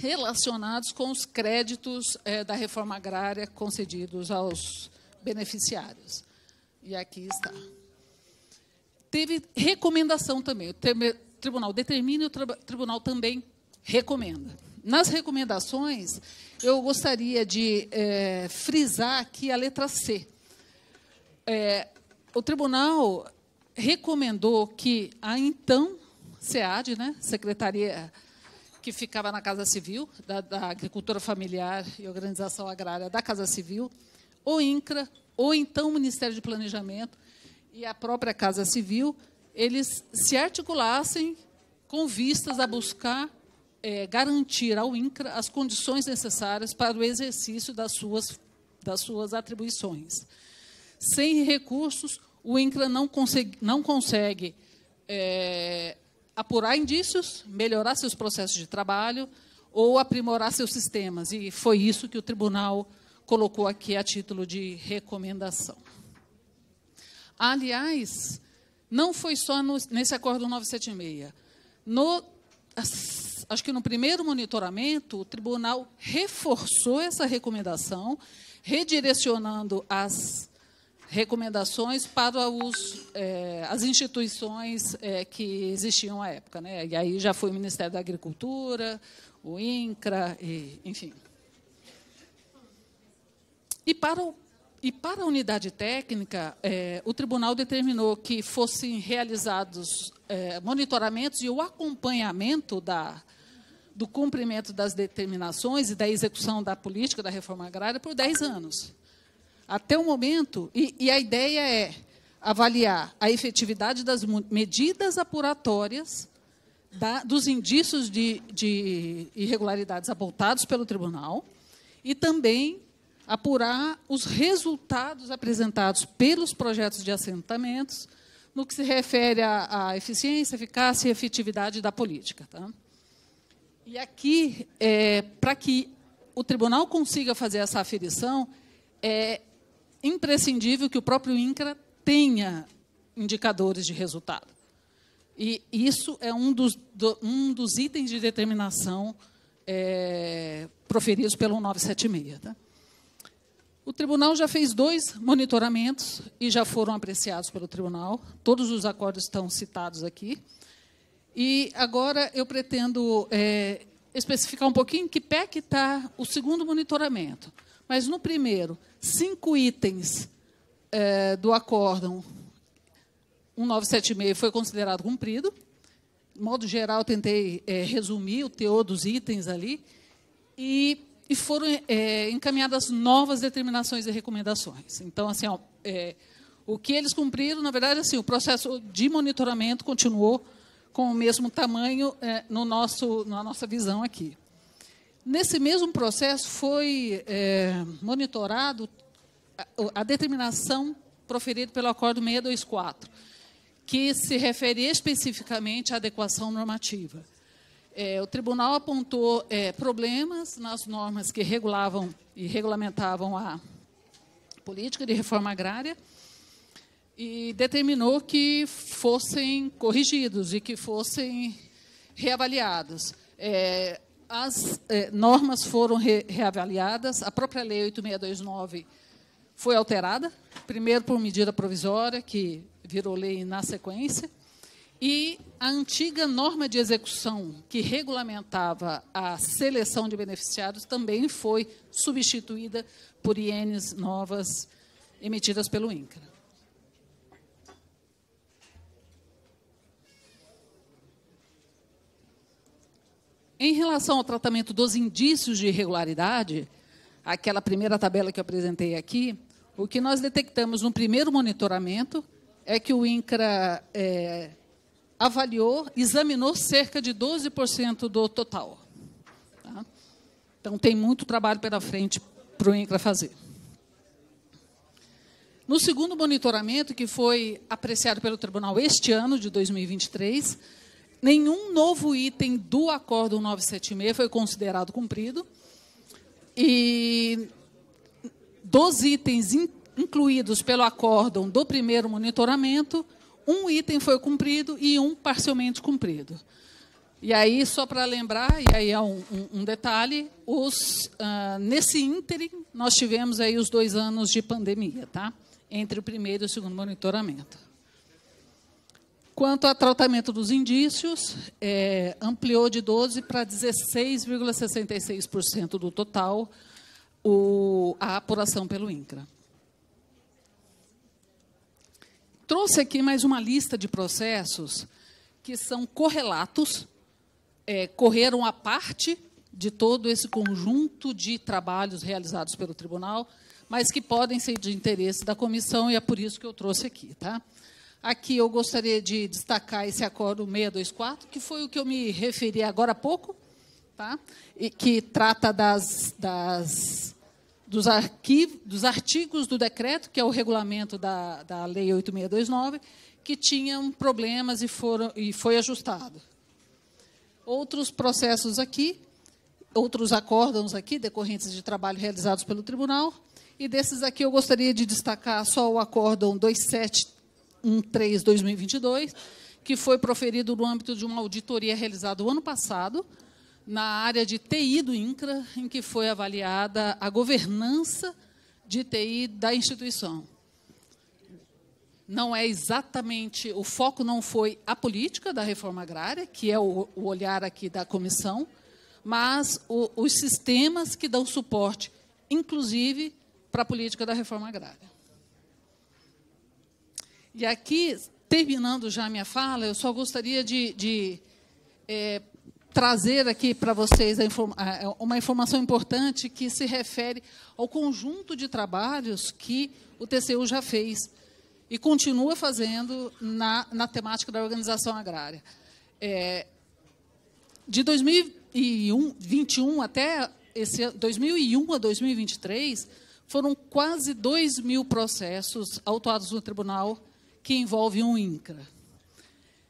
relacionados com os créditos é, da reforma agrária concedidos aos beneficiários. E aqui está. Teve recomendação também. O tribunal determina e o tribunal também recomenda. Nas recomendações, eu gostaria de é, frisar aqui a letra C. É, o tribunal recomendou que a então SEAD, né, Secretaria que ficava na Casa Civil, da, da, Agricultura Familiar e Organização Agrária da Casa Civil, ou INCRA, ou então o Ministério de Planejamento e a própria Casa Civil, eles se articulassem com vistas a buscar é, garantir ao INCRA as condições necessárias para o exercício das suas, das suas atribuições. Sem recursos, o INCRA não consegue, não consegue é, apurar indícios, melhorar seus processos de trabalho ou aprimorar seus sistemas. E foi isso que o tribunal colocou aqui a título de recomendação. Aliás, não foi só no, nesse acordo 976. No, acho que no primeiro monitoramento, o tribunal reforçou essa recomendação, redirecionando as recomendações para os, é, as instituições é, que existiam à época. Né? E aí já foi o Ministério da Agricultura, o INCRA, e, enfim. E para o e para a unidade técnica, é, o tribunal determinou que fossem realizados é, monitoramentos e o acompanhamento da, do cumprimento das determinações e da execução da política da reforma agrária por 10 anos. Até o momento, e, e a ideia é avaliar a efetividade das medidas apuratórias da, dos indícios de, de irregularidades apontados pelo tribunal e também apurar os resultados apresentados pelos projetos de assentamentos no que se refere à, à eficiência, eficácia e efetividade da política. Tá? E aqui, é, para que o tribunal consiga fazer essa aferição, é imprescindível que o próprio INCRA tenha indicadores de resultado. E isso é um dos, do, um dos itens de determinação é, proferidos pelo 976. Tá? O tribunal já fez dois monitoramentos e já foram apreciados pelo tribunal. Todos os acordos estão citados aqui. E agora eu pretendo é, especificar um pouquinho que pé que está o segundo monitoramento. Mas no primeiro, cinco itens é, do acórdão 1976 foi considerado cumprido. De modo geral, tentei é, resumir o teor dos itens ali. E e foram é, encaminhadas novas determinações e recomendações. Então, assim, ó, é, o que eles cumpriram, na verdade, assim, o processo de monitoramento continuou com o mesmo tamanho é, no nosso, na nossa visão aqui. Nesse mesmo processo foi é, monitorado a, a determinação proferida pelo Acordo 624, que se refere especificamente à adequação normativa. É, o tribunal apontou é, problemas nas normas que regulavam e regulamentavam a política de reforma agrária e determinou que fossem corrigidos e que fossem reavaliados. É, as é, normas foram re reavaliadas, a própria Lei 8629 foi alterada, primeiro por medida provisória, que virou lei na sequência, e a antiga norma de execução que regulamentava a seleção de beneficiários também foi substituída por ienes novas emitidas pelo INCRA. Em relação ao tratamento dos indícios de irregularidade, aquela primeira tabela que eu apresentei aqui, o que nós detectamos no primeiro monitoramento é que o INCRA é, avaliou, examinou cerca de 12% do total. Tá? Então, tem muito trabalho pela frente para o INCRA fazer. No segundo monitoramento, que foi apreciado pelo tribunal este ano, de 2023, nenhum novo item do Acordo 976 foi considerado cumprido. E dos itens incluídos pelo acórdão do primeiro monitoramento, um item foi cumprido e um parcialmente cumprido. E aí, só para lembrar, e aí é um, um, um detalhe, os, uh, nesse ínterim, nós tivemos aí os dois anos de pandemia, tá? entre o primeiro e o segundo monitoramento. Quanto ao tratamento dos indícios, é, ampliou de 12% para 16,66% do total o, a apuração pelo INCRA. trouxe aqui mais uma lista de processos que são correlatos, é, correram a parte de todo esse conjunto de trabalhos realizados pelo tribunal, mas que podem ser de interesse da comissão e é por isso que eu trouxe aqui, tá? Aqui eu gostaria de destacar esse acordo 624, que foi o que eu me referi agora há pouco, tá? E que trata das, das dos, arquivos, dos artigos do decreto, que é o regulamento da, da Lei 8629, que tinham problemas e, foram, e foi ajustado. Outros processos aqui, outros acórdãos aqui, decorrentes de trabalho realizados pelo tribunal, e desses aqui eu gostaria de destacar só o acórdão 2713-2022, que foi proferido no âmbito de uma auditoria realizada o ano passado, na área de TI do INCRA, em que foi avaliada a governança de TI da instituição. Não é exatamente, o foco não foi a política da reforma agrária, que é o, o olhar aqui da comissão, mas o, os sistemas que dão suporte, inclusive, para a política da reforma agrária. E aqui, terminando já a minha fala, eu só gostaria de, de é, trazer aqui para vocês inform é, uma informação importante que se refere ao conjunto de trabalhos que o TCU já fez e continua fazendo na, na temática da organização agrária. É, de 2021 até esse 2001 a 2023, foram quase 2 mil processos autuados no tribunal que envolvem um INCRA.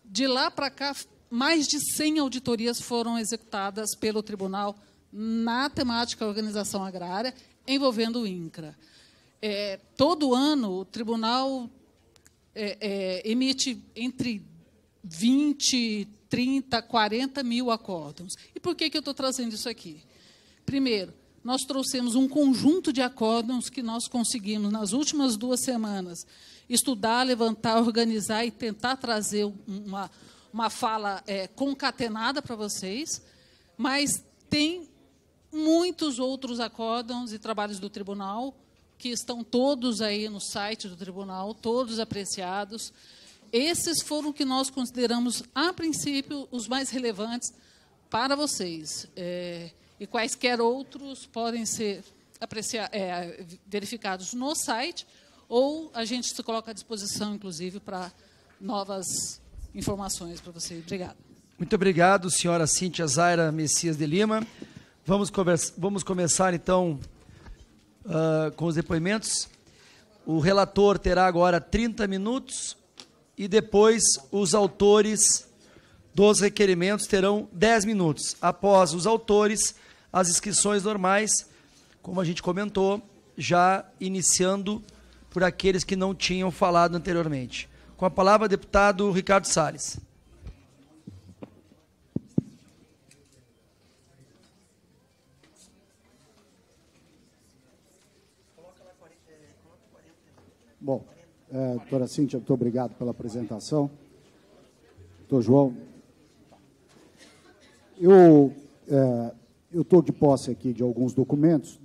De lá para cá, mais de 100 auditorias foram executadas pelo tribunal na temática organização agrária, envolvendo o INCRA. É, todo ano, o tribunal é, é, emite entre 20, 30, 40 mil acórdãos. E por que, que eu estou trazendo isso aqui? Primeiro, nós trouxemos um conjunto de acórdãos que nós conseguimos, nas últimas duas semanas, estudar, levantar, organizar e tentar trazer uma, uma fala é, concatenada para vocês, mas tem muitos outros acórdãos e trabalhos do tribunal que estão todos aí no site do tribunal, todos apreciados. Esses foram que nós consideramos, a princípio, os mais relevantes para vocês. É, e quaisquer outros podem ser apreciar, é, verificados no site ou a gente se coloca à disposição, inclusive, para novas informações para você. Obrigada. Muito obrigado, senhora Cíntia Zaira Messias de Lima. Vamos, conversa, vamos começar, então, uh, com os depoimentos. O relator terá agora 30 minutos e depois os autores dos requerimentos terão 10 minutos. Após os autores, as inscrições normais, como a gente comentou, já iniciando por aqueles que não tinham falado anteriormente. Com a palavra, deputado Ricardo Salles. Bom, é, doutora Cíntia, muito obrigado pela apresentação. Doutor João, eu é, estou de posse aqui de alguns documentos,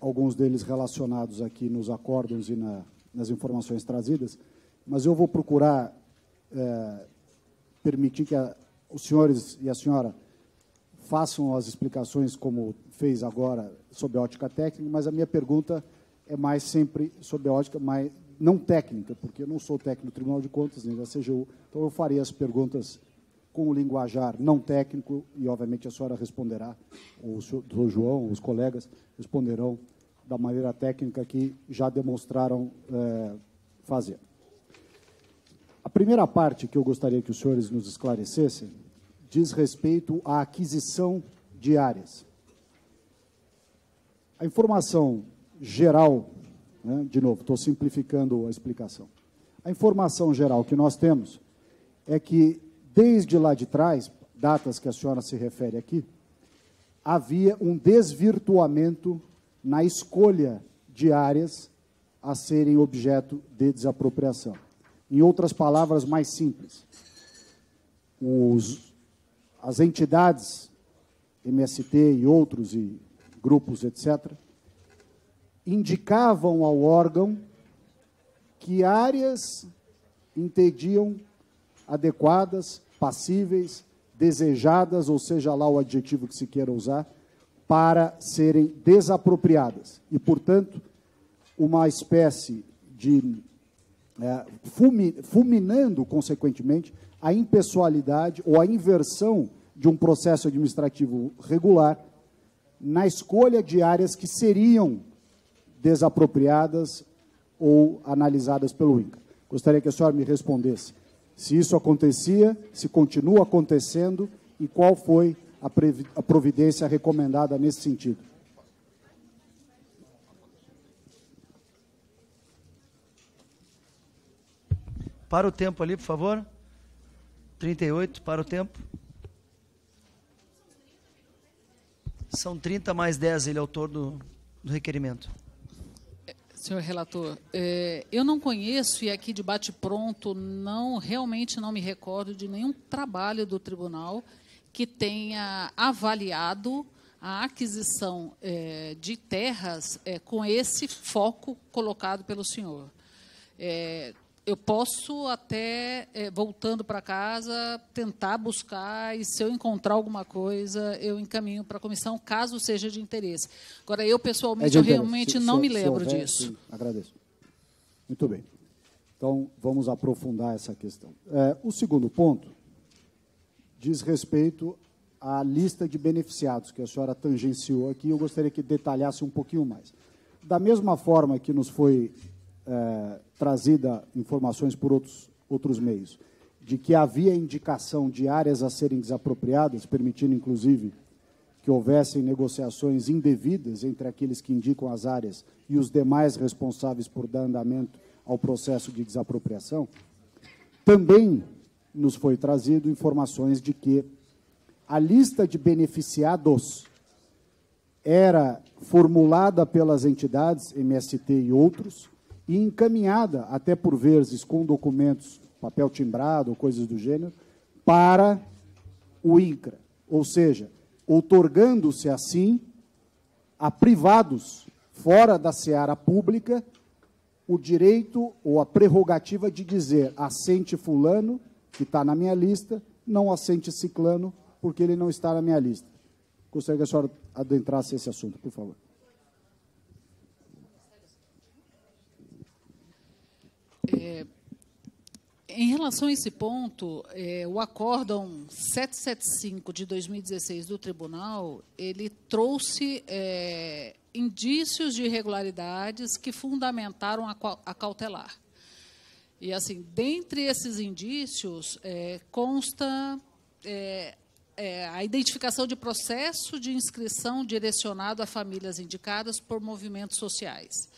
alguns deles relacionados aqui nos acordos e na, nas informações trazidas mas eu vou procurar é, permitir que a, os senhores e a senhora façam as explicações como fez agora sobre a ótica técnica, mas a minha pergunta é mais sempre sobre a ótica mas não técnica, porque eu não sou técnico do Tribunal de Contas nem da CGU, então eu farei as perguntas com o linguajar não técnico e, obviamente, a senhora responderá, ou o senhor João, os colegas responderão da maneira técnica que já demonstraram é, fazer. A primeira parte que eu gostaria que os senhores nos esclarecessem diz respeito à aquisição de áreas. A informação geral, né, de novo, estou simplificando a explicação. A informação geral que nós temos é que, desde lá de trás, datas que a senhora se refere aqui, havia um desvirtuamento na escolha de áreas a serem objeto de desapropriação. Em outras palavras mais simples, os, as entidades, MST e outros, e grupos, etc., indicavam ao órgão que áreas entendiam adequadas, passíveis, desejadas, ou seja lá o adjetivo que se queira usar, para serem desapropriadas. E, portanto, uma espécie de é, fulminando, consequentemente, a impessoalidade ou a inversão de um processo administrativo regular na escolha de áreas que seriam desapropriadas ou analisadas pelo INCA. Gostaria que a senhora me respondesse se isso acontecia, se continua acontecendo e qual foi a providência recomendada nesse sentido. Para o tempo ali, por favor. 38, para o tempo. São 30 mais 10, ele é autor do, do requerimento. Senhor relator, é, eu não conheço e aqui debate pronto não realmente não me recordo de nenhum trabalho do tribunal que tenha avaliado a aquisição é, de terras é, com esse foco colocado pelo senhor eu posso até, é, voltando para casa, tentar buscar e se eu encontrar alguma coisa, eu encaminho para a comissão, caso seja de interesse. Agora, eu pessoalmente, é eu realmente se, não se, me lembro houver, disso. Sim, agradeço. Muito bem. Então, vamos aprofundar essa questão. É, o segundo ponto diz respeito à lista de beneficiados que a senhora tangenciou aqui. Eu gostaria que detalhasse um pouquinho mais. Da mesma forma que nos foi é, trazida informações por outros, outros meios, de que havia indicação de áreas a serem desapropriadas, permitindo, inclusive, que houvessem negociações indevidas entre aqueles que indicam as áreas e os demais responsáveis por dar andamento ao processo de desapropriação, também nos foi trazido informações de que a lista de beneficiados era formulada pelas entidades MST e outros e encaminhada, até por vezes com documentos, papel timbrado ou coisas do gênero, para o INCRA. Ou seja, outorgando-se assim a privados, fora da seara pública, o direito ou a prerrogativa de dizer assente fulano, que está na minha lista, não assente ciclano, porque ele não está na minha lista. Gostaria que a senhora adentrasse esse assunto, por favor. É, em relação a esse ponto, é, o acórdão 775 de 2016 do tribunal, ele trouxe é, indícios de irregularidades que fundamentaram a, a cautelar. E, assim, dentre esses indícios, é, consta é, é, a identificação de processo de inscrição direcionado a famílias indicadas por movimentos sociais.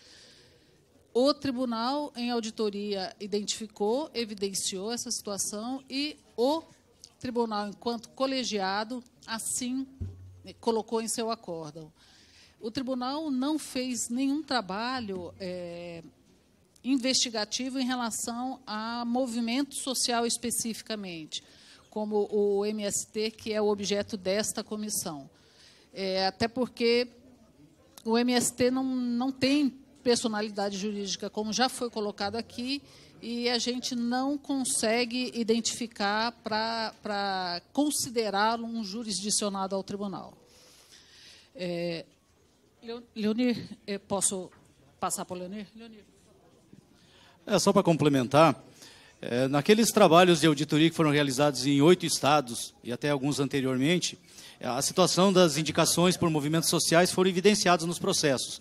O tribunal, em auditoria, identificou, evidenciou essa situação e o tribunal, enquanto colegiado, assim né, colocou em seu acórdão. O tribunal não fez nenhum trabalho é, investigativo em relação a movimento social especificamente, como o MST, que é o objeto desta comissão. É, até porque o MST não, não tem personalidade jurídica, como já foi colocado aqui, e a gente não consegue identificar para considerá-lo um jurisdicionado ao tribunal. É, Leonir, é, posso passar para o Leonir? Leonir. É, só para complementar, é, naqueles trabalhos de auditoria que foram realizados em oito estados e até alguns anteriormente, a situação das indicações por movimentos sociais foram evidenciadas nos processos.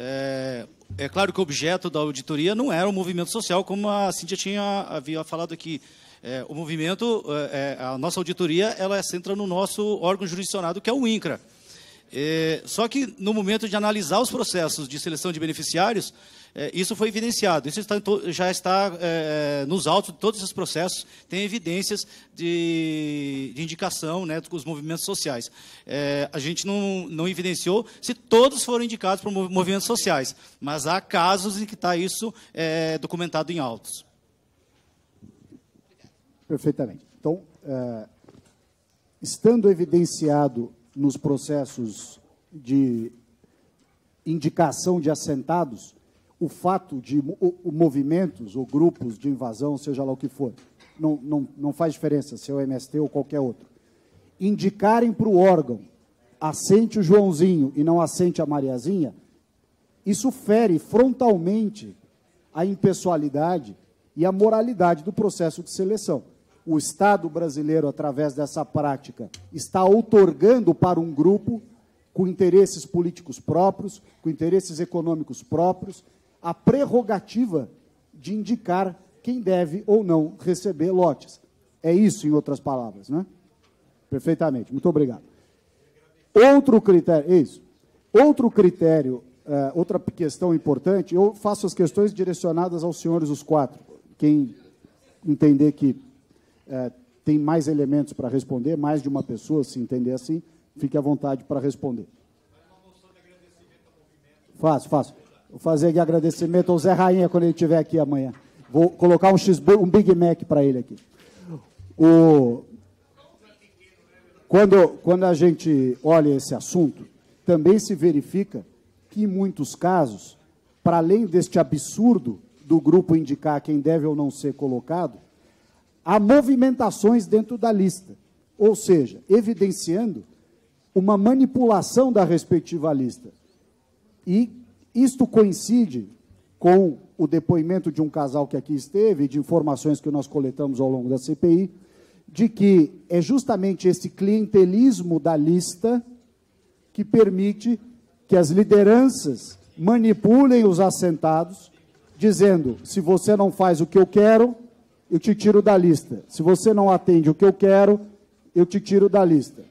É, é claro que o objeto da auditoria não era o movimento social, como a Cíntia tinha, havia falado aqui. É, o movimento, é, é a nossa auditoria, ela se é entra no nosso órgão jurisdicionado, que é o INCRA. É, só que no momento de analisar os processos de seleção de beneficiários, é, isso foi evidenciado, isso está, já está é, é, nos autos de todos esses processos, tem evidências de, de indicação né, dos movimentos sociais. É, a gente não, não evidenciou se todos foram indicados por movimentos sociais, mas há casos em que está isso é, documentado em autos. Perfeitamente. Então, é, estando evidenciado nos processos de indicação de assentados, o fato de movimentos ou grupos de invasão, seja lá o que for, não, não, não faz diferença se é o MST ou qualquer outro, indicarem para o órgão assente o Joãozinho e não assente a Mariazinha, isso fere frontalmente a impessoalidade e a moralidade do processo de seleção. O Estado brasileiro, através dessa prática, está outorgando para um grupo com interesses políticos próprios, com interesses econômicos próprios, a prerrogativa de indicar quem deve ou não receber lotes. É isso, em outras palavras, né? Perfeitamente. Muito obrigado. Outro critério, é isso. Outro critério, uh, outra questão importante, eu faço as questões direcionadas aos senhores os quatro. Quem entender que uh, tem mais elementos para responder, mais de uma pessoa, se entender assim, fique à vontade para responder. Faço, faço. Vou fazer aqui agradecimento ao Zé Rainha quando ele estiver aqui amanhã. Vou colocar um, um Big Mac para ele aqui. O... Quando, quando a gente olha esse assunto, também se verifica que, em muitos casos, para além deste absurdo do grupo indicar quem deve ou não ser colocado, há movimentações dentro da lista, ou seja, evidenciando uma manipulação da respectiva lista. E isto coincide com o depoimento de um casal que aqui esteve, de informações que nós coletamos ao longo da CPI, de que é justamente esse clientelismo da lista que permite que as lideranças manipulem os assentados, dizendo: se você não faz o que eu quero, eu te tiro da lista. Se você não atende o que eu quero, eu te tiro da lista.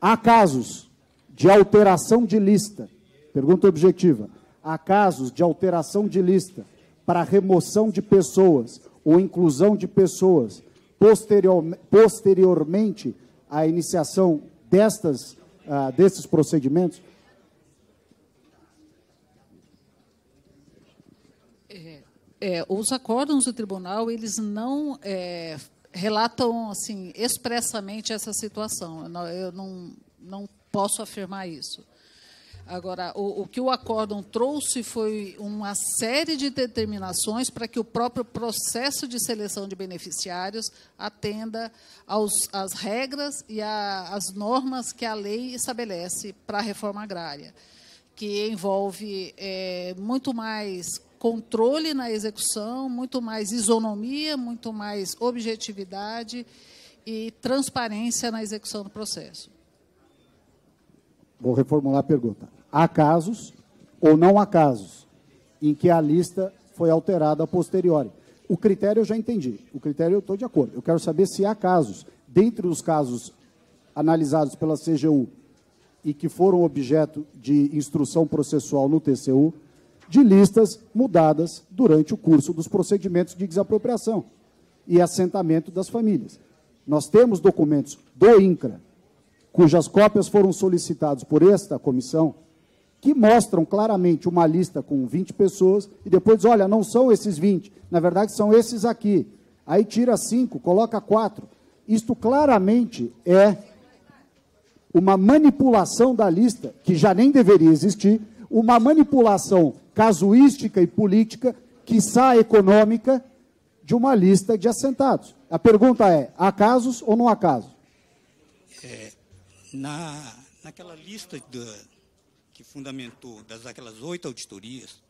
Há casos de alteração de lista Pergunta objetiva. Há casos de alteração de lista para remoção de pessoas ou inclusão de pessoas posterior, posteriormente à iniciação destas, uh, desses procedimentos? É, é, os acórdãos do tribunal, eles não é, relatam assim expressamente essa situação. Eu não, eu não, não posso afirmar isso. Agora, o, o, que o acórdão trouxe foi uma série de determinações para que o próprio processo de seleção de beneficiários atenda aos, às regras e às normas que a lei estabelece para a reforma agrária, que envolve é, muito mais controle na execução, muito mais isonomia, muito mais objetividade e transparência na execução do processo. Vou reformular a pergunta. Há casos, ou não há casos, em que a lista foi alterada a posteriori. O critério eu já entendi, o critério eu estou de acordo. Eu quero saber se há casos, dentre os casos analisados pela CGU e que foram objeto de instrução processual no TCU, de listas mudadas durante o curso dos procedimentos de desapropriação e assentamento das famílias. Nós temos documentos do INCRA, cujas cópias foram solicitadas por esta comissão, que mostram claramente uma lista com 20 pessoas e depois diz, olha, não são esses 20, na verdade são esses aqui. Aí tira 5, coloca 4. Isto claramente é uma manipulação da lista, que já nem deveria existir, uma manipulação casuística e política, quiçá econômica, de uma lista de assentados. A pergunta é, há casos ou não há casos? É, na, naquela lista do, que fundamentou das aquelas oito auditorias,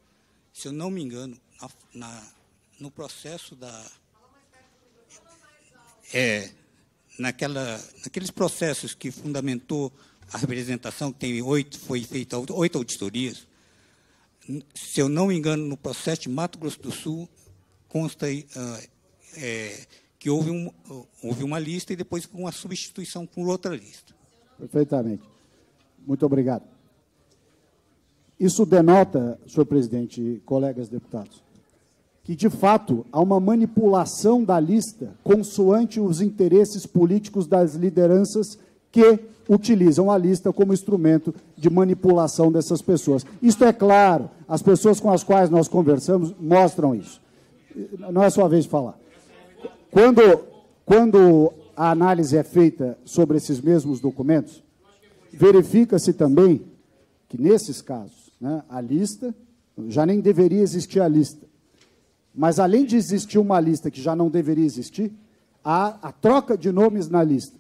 se eu não me engano, na, na, no processo da é naquela naqueles processos que fundamentou a representação que tem oito foi feita oito auditorias, se eu não me engano, no processo de Mato Grosso do Sul consta uh, é, que houve, um, houve uma lista e depois uma substituição por outra lista. Perfeitamente. Muito obrigado. Isso denota, senhor presidente, colegas deputados, que de fato há uma manipulação da lista consoante os interesses políticos das lideranças que utilizam a lista como instrumento de manipulação dessas pessoas. Isto é claro, as pessoas com as quais nós conversamos mostram isso. Não é sua vez de falar. Quando, quando a análise é feita sobre esses mesmos documentos, verifica-se também que, nesses casos, né, a lista, já nem deveria existir a lista. Mas além de existir uma lista que já não deveria existir, há a troca de nomes na lista.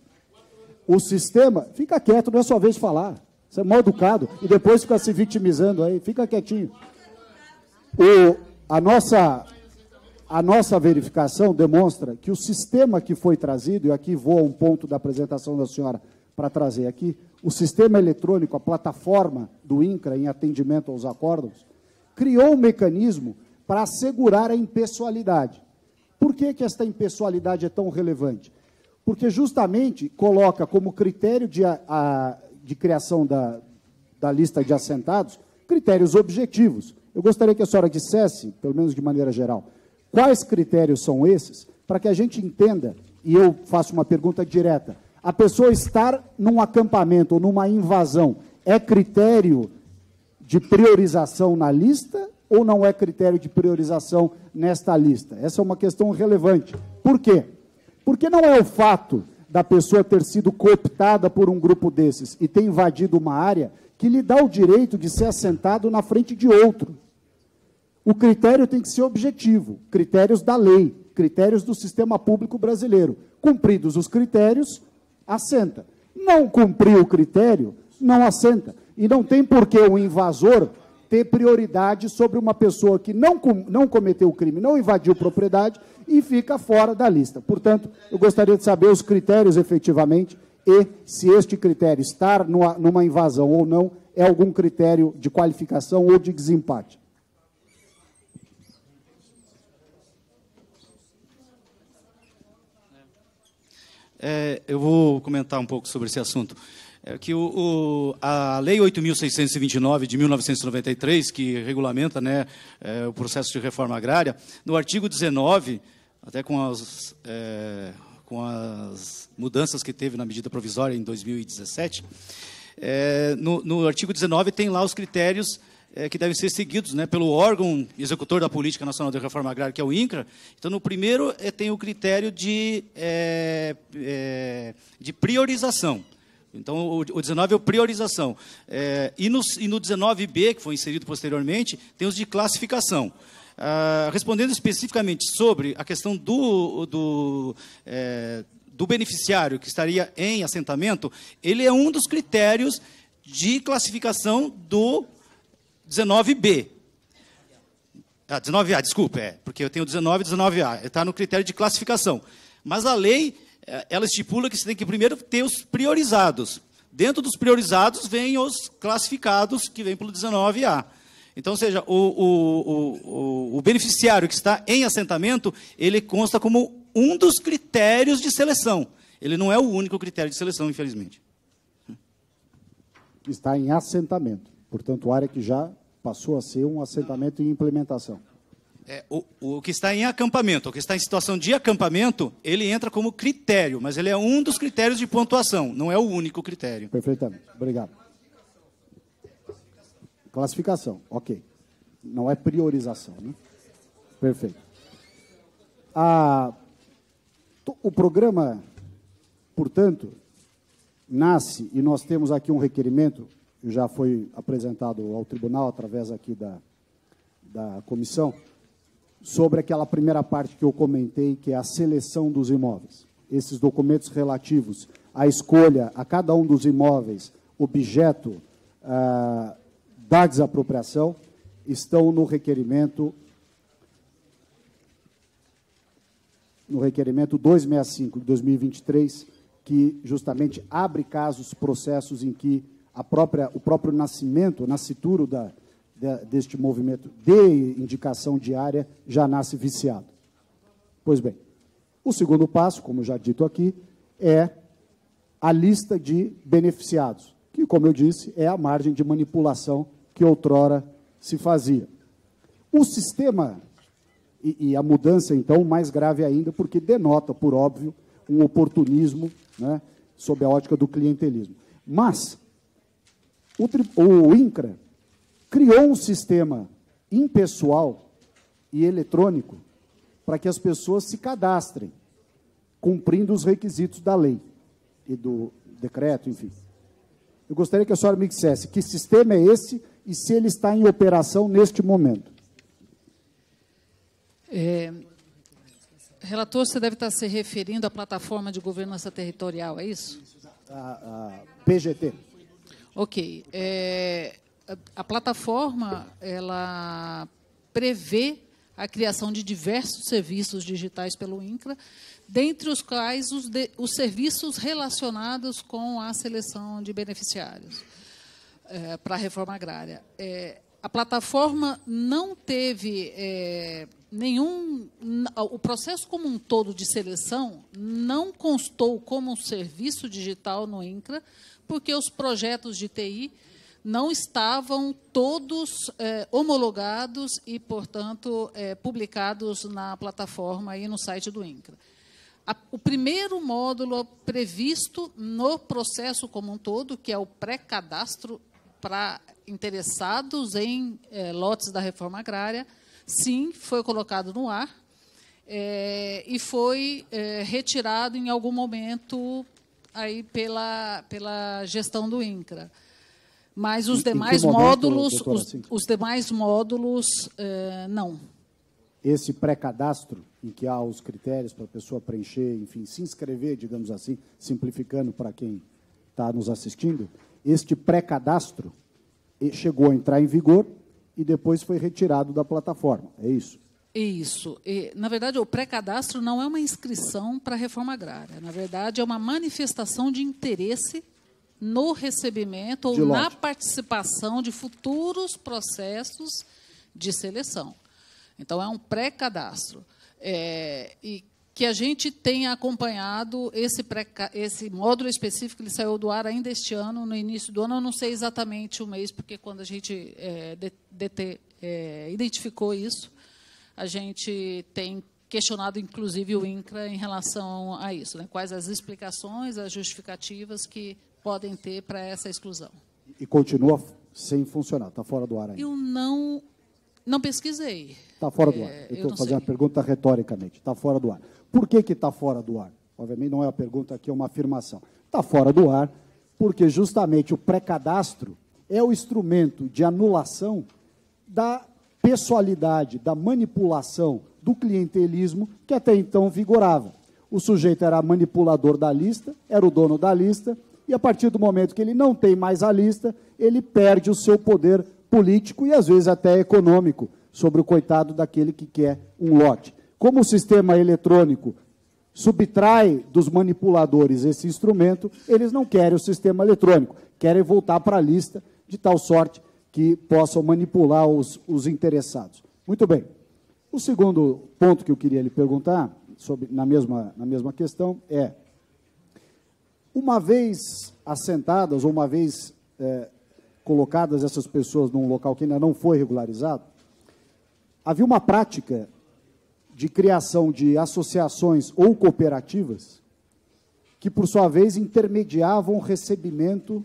O sistema, fica quieto, não é sua vez de falar. Você é mal educado e depois fica se vitimizando aí, fica quietinho. O, a, nossa, a nossa verificação demonstra que o sistema que foi trazido, e aqui vou a um ponto da apresentação da senhora para trazer aqui, o sistema eletrônico, a plataforma do INCRA em atendimento aos acordos, criou um mecanismo para assegurar a impessoalidade. Por que, que esta impessoalidade é tão relevante? Porque justamente coloca como critério de, a, a, de criação da, da lista de assentados critérios objetivos. Eu gostaria que a senhora dissesse, pelo menos de maneira geral, quais critérios são esses, para que a gente entenda, e eu faço uma pergunta direta, a pessoa estar num acampamento ou numa invasão é critério de priorização na lista ou não é critério de priorização nesta lista? Essa é uma questão relevante. Por quê? Porque não é o fato da pessoa ter sido cooptada por um grupo desses e ter invadido uma área que lhe dá o direito de ser assentado na frente de outro. O critério tem que ser objetivo, critérios da lei, critérios do sistema público brasileiro. Cumpridos os critérios, assenta. Não cumpriu o critério, não assenta. E não tem por que o invasor ter prioridade sobre uma pessoa que não, com, não cometeu o crime, não invadiu propriedade e fica fora da lista. Portanto, eu gostaria de saber os critérios efetivamente e se este critério, estar numa, numa invasão ou não, é algum critério de qualificação ou de desempate. É, eu vou comentar um pouco sobre esse assunto. É que o, o, a Lei 8.629 de 1993, que regulamenta né, é, o processo de reforma agrária, no artigo 19, até com as, é, com as mudanças que teve na medida provisória em 2017, é, no, no, artigo 19 tem lá os critérios é, que devem ser seguidos né, pelo órgão executor da Política Nacional de Reforma Agrária, que é o INCRA. Então, no primeiro, é, tem o critério de, é, é de priorização. Então, o, 19 é o priorização. É, e, no, e no 19B, que foi inserido posteriormente, tem os de classificação. Ah, respondendo especificamente sobre a questão do, do, é, do beneficiário que estaria em assentamento, ele é um dos critérios de classificação do 19B. Ah, 19A, desculpa, é, porque eu tenho 19 e 19A, está no critério de classificação. Mas a lei, eh, ela estipula que você tem que primeiro ter os priorizados. Dentro dos priorizados vêm os classificados, que vêm pelo 19A. Então, ou seja, o, o, o, o beneficiário que está em assentamento, ele consta como um dos critérios de seleção. Ele não é o único critério de seleção, infelizmente. Está em assentamento, portanto, área que já passou a ser um assentamento em implementação. É, o, o, que está em acampamento, o que está em situação de acampamento, ele entra como critério, mas ele é um dos critérios de pontuação, não é o único critério. Perfeitamente, obrigado. Classificação, ok. Não é priorização, né? Perfeito. A, ah, o programa, portanto, nasce, e nós temos aqui um requerimento já foi apresentado ao tribunal através aqui da, da comissão, sobre aquela primeira parte que eu comentei, que é a seleção dos imóveis. Esses documentos relativos à escolha a cada um dos imóveis, objeto ah, da desapropriação, estão no requerimento no requerimento 265 de 2023, que justamente abre casos, processos em que a própria, o próprio nascimento, o nascituro da, deste movimento de indicação diária já nasce viciado. Pois bem, o segundo passo, como já dito aqui, é a lista de beneficiados, que, como eu disse, é a margem de manipulação que outrora se fazia. O sistema, e, e a mudança, então, mais grave ainda, porque denota, por óbvio, um oportunismo né, sob a ótica do clientelismo. Mas o, o INCRA criou um sistema impessoal e eletrônico para que as pessoas se cadastrem, cumprindo os requisitos da lei e do decreto, enfim. Eu gostaria que a senhora me dissesse que sistema é esse e se ele está em operação neste momento. É, relator, você deve estar se referindo à plataforma de governança territorial, é isso? A, a PGT. Ok. É, a, plataforma ela prevê a criação de diversos serviços digitais pelo INCRA, dentre os quais os, de, os serviços relacionados com a seleção de beneficiários é, para a reforma agrária. É, a plataforma não teve é, nenhum. O processo como um todo de seleção não constou como um serviço digital no INCRA, porque os projetos de TI não estavam todos é, homologados e, portanto, é, publicados na plataforma e no site do INCRA. A, o primeiro módulo previsto no processo como um todo, que é o pré-cadastro para interessados em é, lotes da reforma agrária, sim, foi colocado no ar e foi retirado em algum momento aí pela, pela gestão do INCRA. Mas os demais momento, módulos, doutora, os, os, demais módulos, eh, não. Esse pré-cadastro, em que há os critérios para a pessoa preencher, enfim, se inscrever, digamos assim, simplificando para quem está nos assistindo, este pré-cadastro eh, chegou a entrar em vigor e depois foi retirado da plataforma. É isso? Isso. E, na verdade, o pré-cadastro não é uma inscrição para a reforma agrária. Na verdade, é uma manifestação de interesse no recebimento ou na participação de futuros processos de seleção. Então, é um pré-cadastro. É, e que a gente tenha acompanhado esse, pré, esse módulo específico, ele saiu do ar ainda este ano, no início do ano, eu não sei exatamente o mês, porque quando a gente é, de, de, é, identificou isso, a gente tem questionado inclusive o INCRA em relação a isso, né? quais as explicações, as justificativas que podem ter para essa exclusão. E continua sem funcionar, está fora do ar ainda. Eu não, não pesquisei. Está fora do é, ar. eu estou fazendo a pergunta retoricamente. Está fora do ar. Por que está fora do ar? Obviamente não é uma pergunta aqui, é uma afirmação. Está fora do ar porque justamente o pré-cadastro é o instrumento de anulação da pessoalidade, da manipulação, do clientelismo que até então vigorava. O sujeito era manipulador da lista, era o dono da lista, e a partir do momento que ele não tem mais a lista, ele perde o seu poder político e às vezes até econômico sobre o coitado daquele que quer um lote. Como o sistema eletrônico subtrai dos manipuladores esse instrumento, eles não querem o sistema eletrônico, querem voltar para a lista, de tal sorte que possam manipular os, os interessados. Muito bem. O segundo ponto que eu queria lhe perguntar, sobre, na, mesma, na mesma questão, é: uma vez assentadas, ou uma vez é, colocadas essas pessoas num local que ainda não foi regularizado, havia uma prática de criação de associações ou cooperativas que, por sua vez, intermediavam o recebimento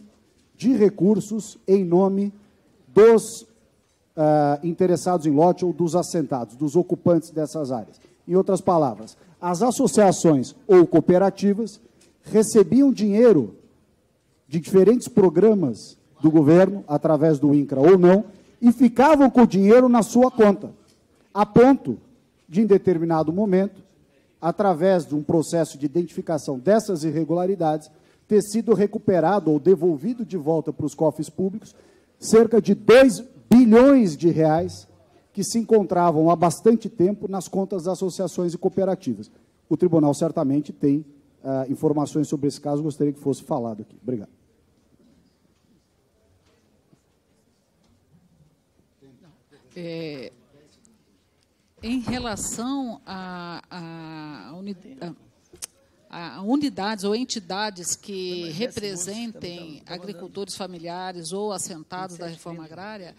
de recursos em nome dos uh, interessados em lote ou dos assentados, dos ocupantes dessas áreas. Em outras palavras, as associações ou cooperativas recebiam dinheiro de diferentes programas do governo, através do INCRA ou não, e ficavam com o dinheiro na sua conta, a ponto de, em determinado momento, através de um processo de identificação dessas irregularidades, ter sido recuperado ou devolvido de volta para os cofres públicos cerca de 2 bilhões de reais que se encontravam há bastante tempo nas contas das associações e cooperativas. O tribunal certamente tem uh, informações sobre esse caso, gostaria que fosse falado aqui. Obrigado. É, em relação à unidade a unidades ou entidades que tá representem agricultores familiares ou assentados da reforma né? agrária,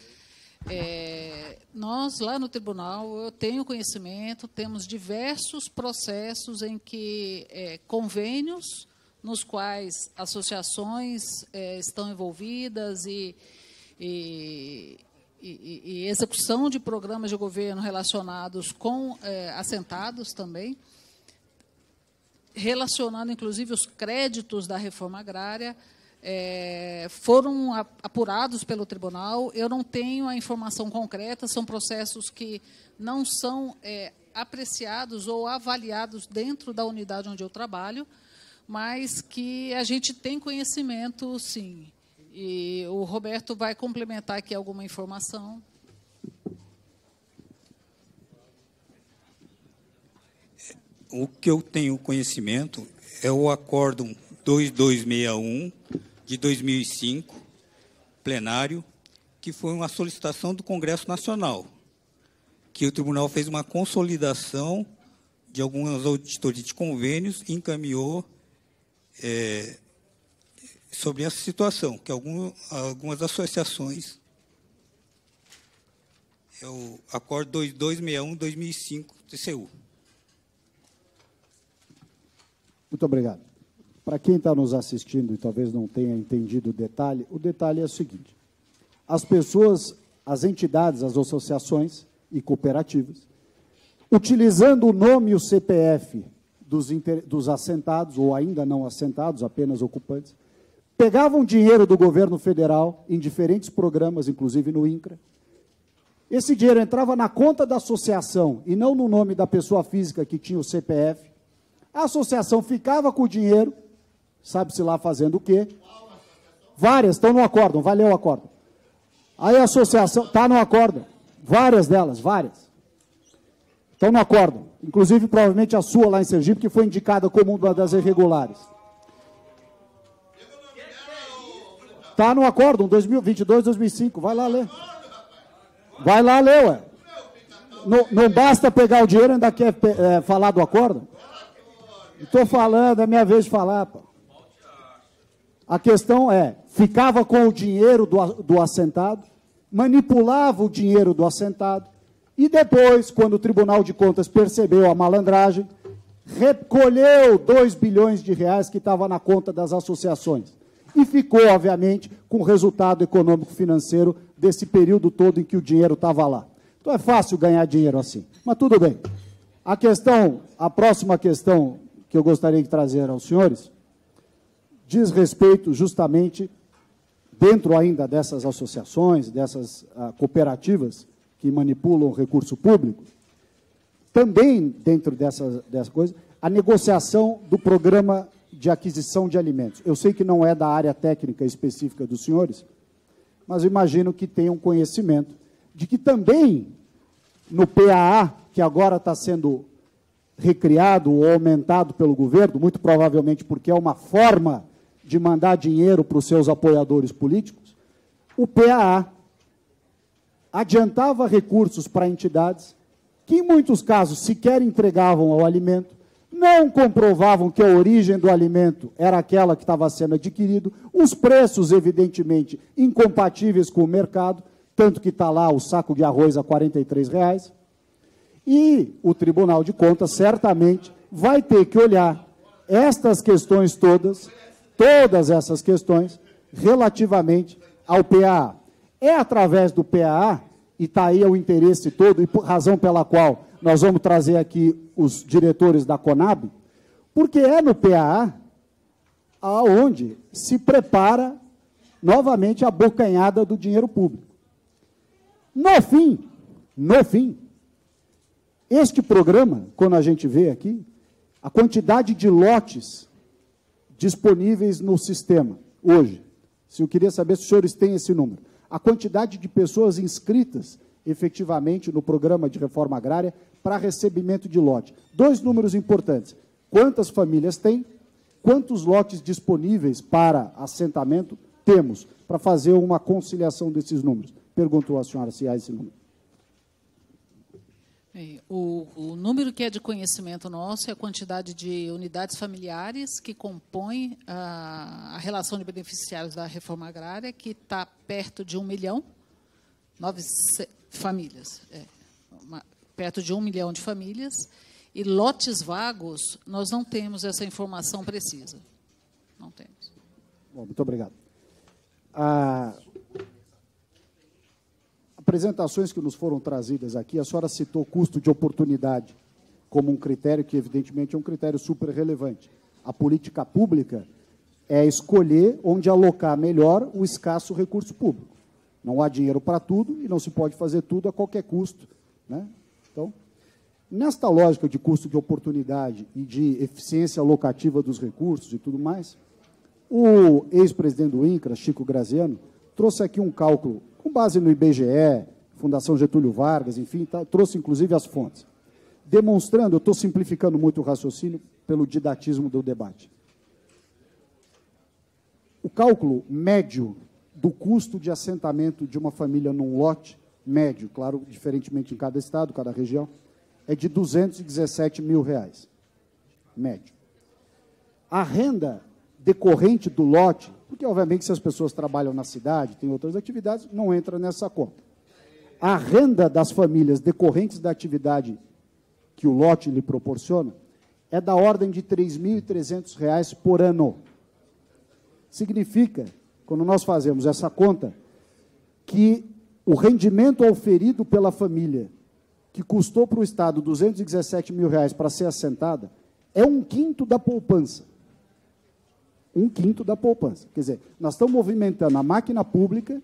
é, nós, lá no tribunal, eu tenho conhecimento, temos diversos processos em que é, convênios nos quais associações é, estão envolvidas e, e, e, e, execução de programas de governo relacionados com é, assentados também relacionando inclusive os créditos da reforma agrária, é, foram apurados pelo tribunal. Eu não tenho a informação concreta, são processos que não são é, apreciados ou avaliados dentro da unidade onde eu trabalho, mas que a gente tem conhecimento, sim. E o Roberto vai complementar aqui alguma informação. o que eu tenho conhecimento é o acórdão 2261 de 2005, plenário, que foi uma solicitação do Congresso Nacional, que o tribunal fez uma consolidação de algumas auditorias de convênios e encaminhou é, sobre essa situação, que algum, algumas associações. É o Acordo 2261-2005 TCU. Muito obrigado. Para quem está nos assistindo e talvez não tenha entendido o detalhe, o detalhe é o seguinte: as pessoas, as entidades, as associações e cooperativas, utilizando o nome e o CPF dos, inter, dos assentados ou ainda não assentados, apenas ocupantes, pegavam dinheiro do governo federal em diferentes programas, inclusive no INCRA. Esse dinheiro entrava na conta da associação e não no nome da pessoa física que tinha o CPF a associação ficava com o dinheiro, sabe-se lá fazendo o quê? Várias estão no acórdão, valeu o acórdão. Aí a associação está no acórdão, várias delas, várias. Estão no acórdão, inclusive provavelmente a sua lá em Sergipe, que foi indicada como uma das irregulares. Está no acórdão, 2022, 2005, vai lá ler. Vai lá ler, ué. Não, não basta pegar o dinheiro, ainda quer é, falar do acórdão? Estou falando, é minha vez de falar. Pô. A questão é: ficava com o dinheiro do, do assentado, manipulava o dinheiro do assentado, e depois, quando o Tribunal de Contas percebeu a malandragem, recolheu 2 bilhões de reais que estava na conta das associações. E ficou, obviamente, com o resultado econômico-financeiro desse período todo em que o dinheiro estava lá. Então é fácil ganhar dinheiro assim. Mas tudo bem. A questão, a próxima questão que eu gostaria de trazer aos senhores diz respeito justamente, dentro ainda dessas associações, dessas ah, cooperativas que manipulam recurso público, também dentro dessas dessa coisa, a negociação do programa de aquisição de alimentos. Eu sei que não é da área técnica específica dos senhores, mas imagino que tenham conhecimento de que também no PAA, que agora está sendo recriado ou aumentado pelo governo, muito provavelmente porque é uma forma de mandar dinheiro para os seus apoiadores políticos, o PAA adiantava recursos para entidades que, em muitos casos, sequer entregavam ao alimento, não comprovavam que a origem do alimento era aquela que estava sendo adquirido, os preços, evidentemente, incompatíveis com o mercado, tanto que está lá o saco de arroz a R$ reais e o Tribunal de Contas certamente vai ter que olhar estas questões todas, todas essas questões, relativamente ao PAA. É através do PAA, e está aí o interesse todo, e razão pela qual nós vamos trazer aqui os diretores da Conab, porque é no PAA aonde se prepara novamente a bocanhada do dinheiro público. No fim, no fim, este programa, quando a gente vê aqui, a quantidade de lotes disponíveis no sistema hoje, se eu queria saber se os senhores têm esse número, a quantidade de pessoas inscritas efetivamente no programa de reforma agrária para recebimento de lote. Dois números importantes: quantas famílias têm, quantos lotes disponíveis para assentamento temos, para fazer uma conciliação desses números. Perguntou a senhora se há esse número. O, o, número que é de conhecimento nosso é a quantidade de unidades familiares que compõem a, a relação de beneficiários da reforma agrária, que está perto de um milhão, nove famílias, é, uma, perto de um milhão de famílias, e lotes vagos, nós não temos essa informação precisa. Não temos. Bom, muito obrigado. Ah, apresentações que nos foram trazidas aqui, a senhora citou custo de oportunidade como um critério que, evidentemente, é um critério super relevante. A política pública é escolher onde alocar melhor o escasso recurso público. Não há dinheiro para tudo e não se pode fazer tudo a qualquer custo. Né? Então, nesta lógica de custo de oportunidade e de eficiência locativa dos recursos e tudo mais, o ex-presidente do INCRA, Chico Graziano, trouxe aqui um cálculo com base no IBGE, Fundação Getúlio Vargas, enfim, tá, trouxe inclusive as fontes, demonstrando, eu estou simplificando muito o raciocínio pelo didatismo do debate. O cálculo médio do custo de assentamento de uma família num lote, médio, claro, diferentemente em cada estado, cada região, é de 217 mil reais, médio. A renda decorrente do lote porque, obviamente, se as pessoas trabalham na cidade, têm outras atividades, não entra nessa conta. A renda das famílias decorrentes da atividade que o lote lhe proporciona é da ordem de R$ 3.300 por ano. Significa, quando nós fazemos essa conta, que o rendimento oferido pela família, que custou para o Estado R$ 217 mil reais para ser assentada, é um quinto da poupança um quinto da poupança. Quer dizer, nós estamos movimentando a máquina pública,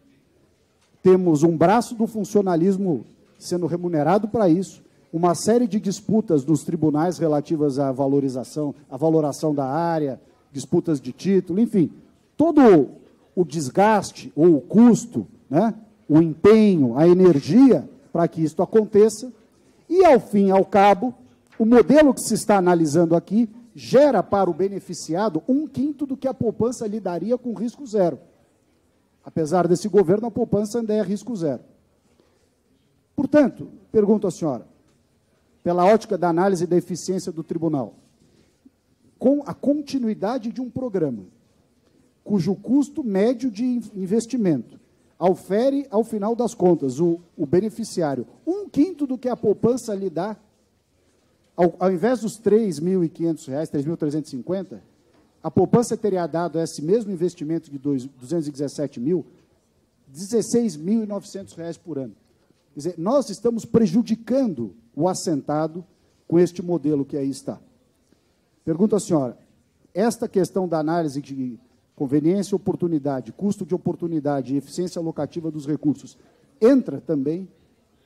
temos um braço do funcionalismo sendo remunerado para isso, uma série de disputas nos tribunais relativas à valorização, à valoração da área, disputas de título, enfim, todo o desgaste ou o custo, né, o empenho, a energia para que isto aconteça. E, ao fim e ao cabo, o modelo que se está analisando aqui gera para o beneficiado um quinto do que a poupança lhe daria com risco zero. Apesar desse governo, a poupança ainda é risco zero. Portanto, pergunto à senhora, pela ótica da análise da eficiência do tribunal, com a continuidade de um programa cujo custo médio de investimento aufere, ao final das contas, o, o beneficiário um quinto do que a poupança lhe dá ao, ao invés dos R$ 3.500, a poupança teria dado a esse mesmo investimento de dois, 217 mil, R$ 16.900 por ano. Quer dizer, nós estamos prejudicando o assentado com este modelo que aí está. Pergunto à senhora, esta questão da análise de conveniência, oportunidade, custo de oportunidade e eficiência locativa dos recursos entra também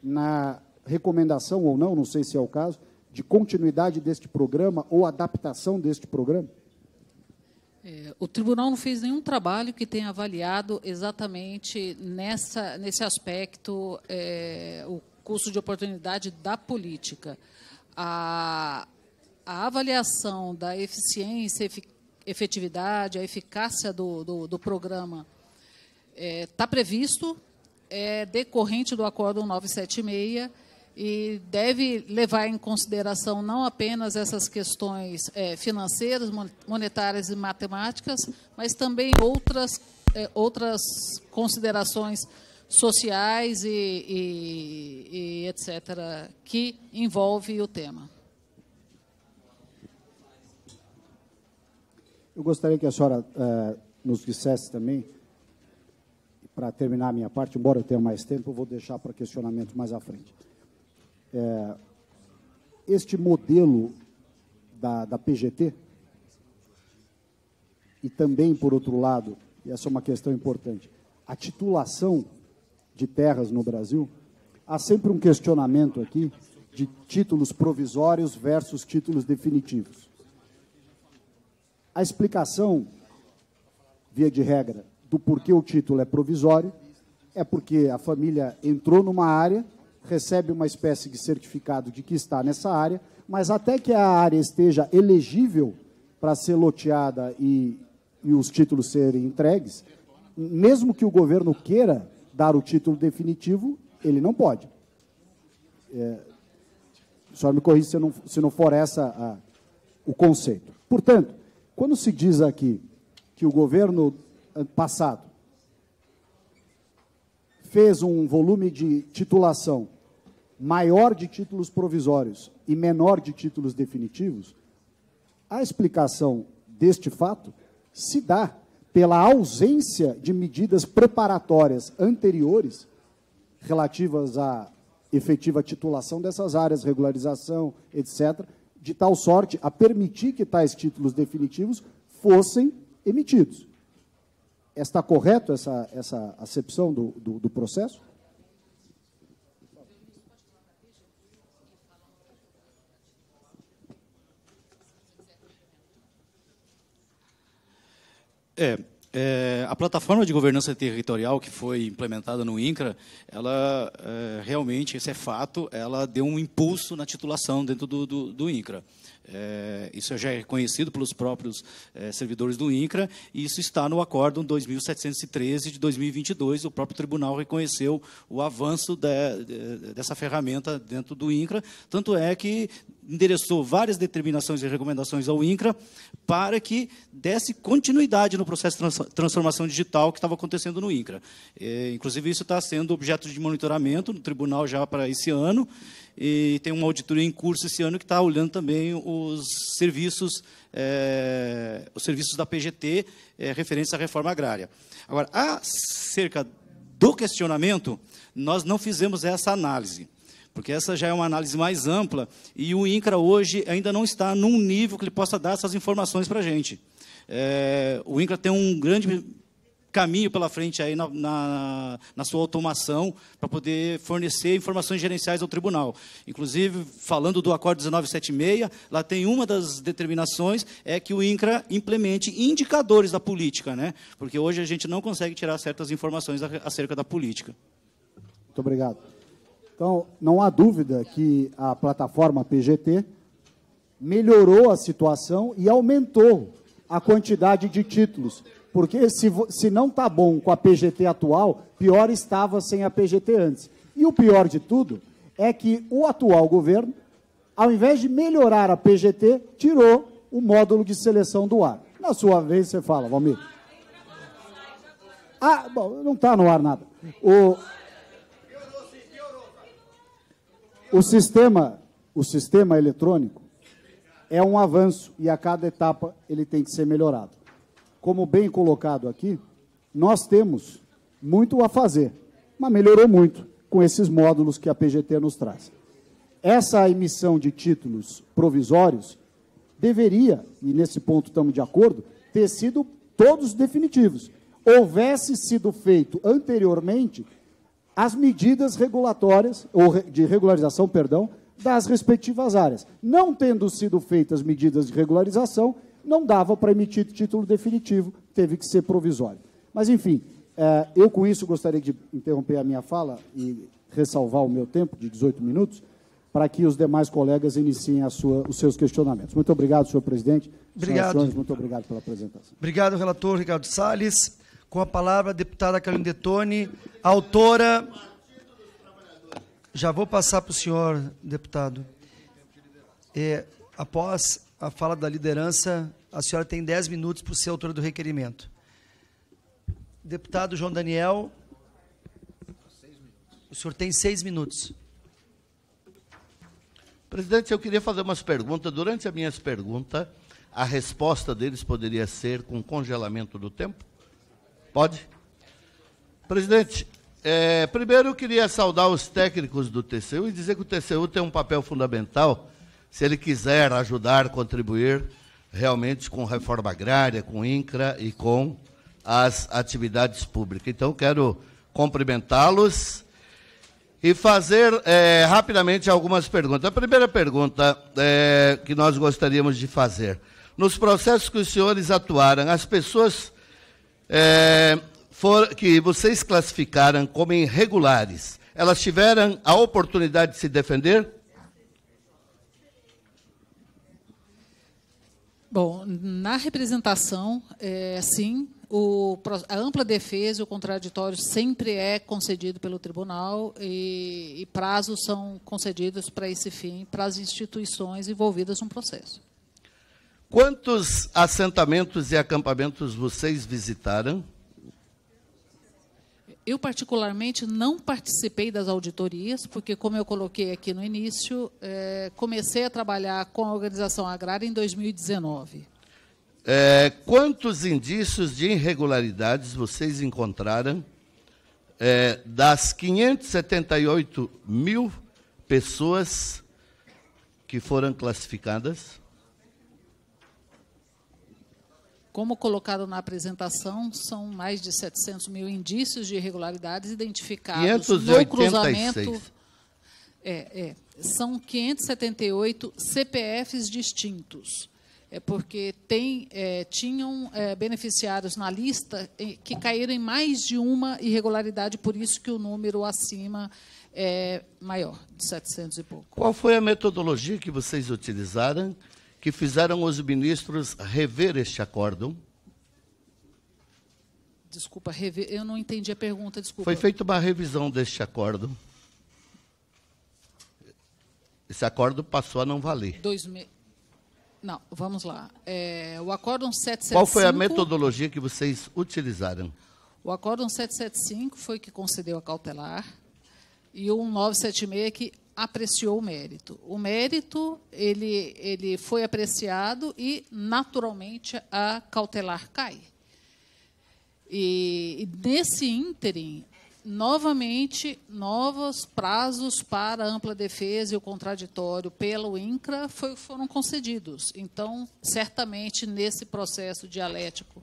na recomendação ou não, não sei se é o caso, de continuidade deste programa ou adaptação deste programa? É, o tribunal não fez nenhum trabalho que tenha avaliado exatamente nessa, nesse aspecto é, o custo de oportunidade da política. A, a avaliação da eficiência, efetividade, a eficácia do, do, do programa está é, tá previsto, é decorrente do Acordo 976, e deve levar em consideração não apenas essas questões é, financeiras, monetárias e matemáticas, mas também outras, é, outras considerações sociais e, e, e etc., que envolve o tema. Eu gostaria que a senhora eh, nos dissesse também, para terminar a minha parte, embora eu tenha mais tempo, eu vou deixar para questionamento mais à frente. É, este modelo da, da PGT, e também, por outro lado, e essa é uma questão importante, a titulação de terras no Brasil, há sempre um questionamento aqui de títulos provisórios versus títulos definitivos. A explicação, via de regra, do porquê o título é provisório é porque a família entrou numa área recebe uma espécie de certificado de que está nessa área, mas até que a área esteja elegível para ser loteada e, e os títulos serem entregues, mesmo que o governo queira dar o título definitivo, ele não pode. É, só me corrija se não, se não for essa a, o conceito. Portanto, quando se diz aqui que o governo passado fez um volume de titulação maior de títulos provisórios e menor de títulos definitivos, a explicação deste fato se dá pela ausência de medidas preparatórias anteriores relativas à efetiva titulação dessas áreas, regularização, etc., de tal sorte a permitir que tais títulos definitivos fossem emitidos. Está correto essa, essa acepção do, do, do processo? É, é, a plataforma de governança territorial que foi implementada no INCRA, ela é, realmente, esse é fato, ela deu um impulso na titulação dentro do, do, do INCRA. É, isso já é reconhecido pelos próprios é, servidores do INCRA e isso está no Acordo 2713 de 2022. O próprio tribunal reconheceu o avanço de, de, dessa ferramenta dentro do INCRA, tanto é que endereçou várias determinações e recomendações ao INCRA para que desse continuidade no processo de transformação digital que estava acontecendo no INCRA. É, inclusive, isso está sendo objeto de monitoramento no tribunal já para esse ano, e tem uma auditoria em curso esse ano que está olhando também os serviços, é, os serviços da PGT é, referentes à reforma agrária. Agora, acerca do questionamento, nós não fizemos essa análise porque essa já é uma análise mais ampla e o INCRA hoje ainda não está num nível que ele possa dar essas informações para a gente. É, o INCRA tem um grande caminho pela frente aí na, na, na sua automação para poder fornecer informações gerenciais ao tribunal. Inclusive, falando do Acordo 1976, lá tem uma das determinações é que o INCRA implemente indicadores da política, né? porque hoje a gente não consegue tirar certas informações acerca da política. Muito obrigado. Então, não há dúvida que a plataforma PGT melhorou a situação e aumentou a quantidade de títulos. Porque se, se não está bom com a PGT atual, pior estava sem a PGT antes. E o pior de tudo é que o atual governo, ao invés de melhorar a PGT, tirou o módulo de seleção do ar. Na sua vez, você fala, Valmir. Ah, bom, não está no ar nada. O, o sistema, o sistema eletrônico é um avanço e a cada etapa ele tem que ser melhorado. Como bem colocado aqui, nós temos muito a fazer, mas melhorou muito com esses módulos que a PGT nos traz. Essa emissão de títulos provisórios deveria, e nesse ponto estamos de acordo, ter sido todos definitivos. Houvesse sido feito anteriormente, as medidas regulatórias, ou de regularização, perdão, das respectivas áreas. Não tendo sido feitas medidas de regularização, não dava para emitir título definitivo, teve que ser provisório. Mas, enfim, é, eu com isso gostaria de interromper a minha fala e ressalvar o meu tempo de 18 minutos para que os demais colegas iniciem sua, os seus questionamentos. Muito obrigado, senhor presidente. Obrigado. muito obrigado pela apresentação. Obrigado, relator Ricardo Salles. Com a palavra, a deputada Carolina Detone, autora. Já vou passar para o senhor, deputado. É, após a fala da liderança, a senhora tem 10 minutos para ser autora do requerimento. Deputado João Daniel, o senhor tem seis minutos. Presidente, eu queria fazer umas perguntas. Durante as minhas perguntas, a resposta deles poderia ser com congelamento do tempo? Pode? Presidente, é, primeiro eu queria saudar os técnicos do TCU e dizer que o TCU tem um papel fundamental se ele quiser ajudar, contribuir realmente com reforma agrária, com INCRA e com as atividades públicas. Então, quero cumprimentá-los e fazer é, rapidamente algumas perguntas. A primeira pergunta é, que nós gostaríamos de fazer: nos processos que os senhores atuaram, as pessoas é, for, que vocês classificaram como irregulares, elas tiveram a oportunidade de se defender? Bom, na representação, é, sim, o, a ampla defesa e o contraditório sempre é concedido pelo tribunal e, e prazos são concedidos para esse fim para as instituições envolvidas no processo. Quantos assentamentos e acampamentos vocês visitaram? Eu, particularmente, não participei das auditorias, porque, como eu coloquei aqui no início, é, comecei a trabalhar com a organização agrária em 2019. É, quantos indícios de irregularidades vocês encontraram é, das 578 mil pessoas que foram classificadas? Como colocado na apresentação, são mais de 700 mil indícios de irregularidades identificados 586. no cruzamento. É, é, são 578 CPFs distintos. É porque tem, é, tinham é, beneficiários na lista que caíram em mais de uma irregularidade, por isso que o número acima é maior, de 700 e pouco. Qual foi a metodologia que vocês utilizaram que fizeram os ministros rever este acordo? Desculpa, rever, eu não entendi a pergunta, desculpa. Foi feita uma revisão deste acordo. Esse acordo passou a não valer. Dois me... Não, vamos lá. É, o acórdão 775... Qual foi a metodologia que vocês utilizaram? O acórdão 775 foi que concedeu a cautelar e o 1976 que apreciou o mérito. O mérito ele, ele foi apreciado e, naturalmente, a cautelar cai. E, e nesse ínterim, novamente, novos prazos para ampla defesa e o contraditório pelo INCRA foi, foram concedidos. Então, certamente, nesse processo dialético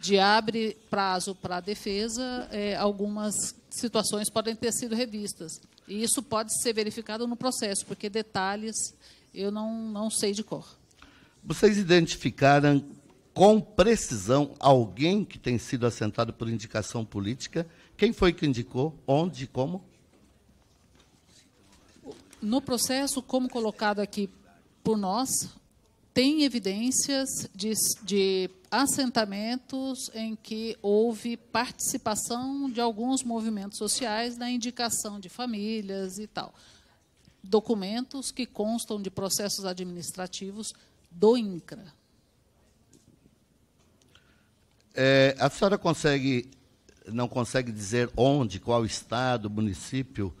de abre prazo para a defesa, é, algumas situações podem ter sido revistas. E isso pode ser verificado no processo, porque detalhes eu não, não sei de cor. Vocês identificaram com precisão alguém que tem sido assentado por indicação política? Quem foi que indicou? Onde e como? No processo, como colocado aqui por nós, tem evidências de, de assentamentos em que houve participação de alguns movimentos sociais na indicação de famílias e tal. Documentos que constam de processos administrativos do INCRA. É, a senhora consegue, não consegue dizer onde, qual estado, município,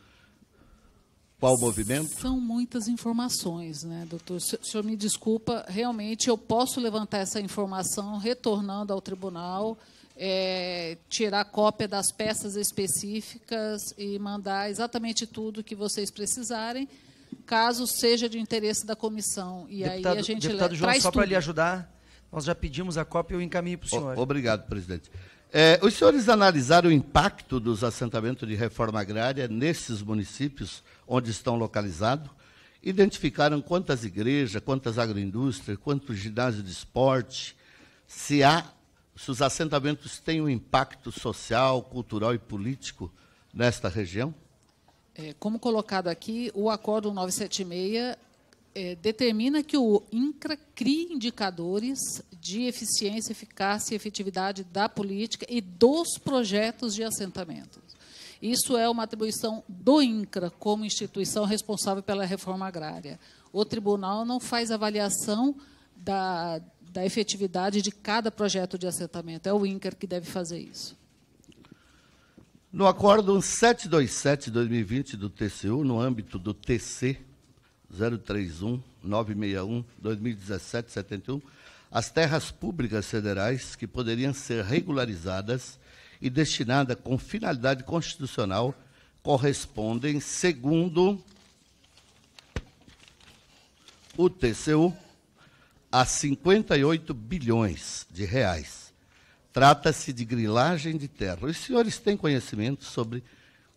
qual movimento? São muitas informações, né, doutor? O senhor me desculpa, realmente eu posso levantar essa informação retornando ao tribunal, é, tirar cópia das peças específicas e mandar exatamente tudo que vocês precisarem, caso seja de interesse da comissão. E deputado, aí a gente deputado João, só para lhe ajudar, nós já pedimos a cópia e eu encaminho para o senhor. O, obrigado, presidente. É, os senhores analisaram o impacto dos assentamentos de reforma agrária nesses municípios onde estão localizados, identificaram quantas igrejas, quantas agroindústrias, quantos ginásios de esporte, se há, se os assentamentos têm um impacto social, cultural e político nesta região? É, como colocado aqui, o Acordo 976 é, determina que o INCRA crie indicadores de eficiência, eficácia e efetividade da política e dos projetos de assentamento. Isso é uma atribuição do INCRA, como instituição responsável pela reforma agrária. O tribunal não faz avaliação da, da efetividade de cada projeto de assentamento. É o INCRA que deve fazer isso. No acordo 727-2020 do TCU, no âmbito do TC 031-961-2017-71, as terras públicas federais que poderiam ser regularizadas e destinada com finalidade constitucional correspondem, segundo o TCU, a 58 bilhões de reais. Trata-se de grilagem de terra. Os senhores têm conhecimento sobre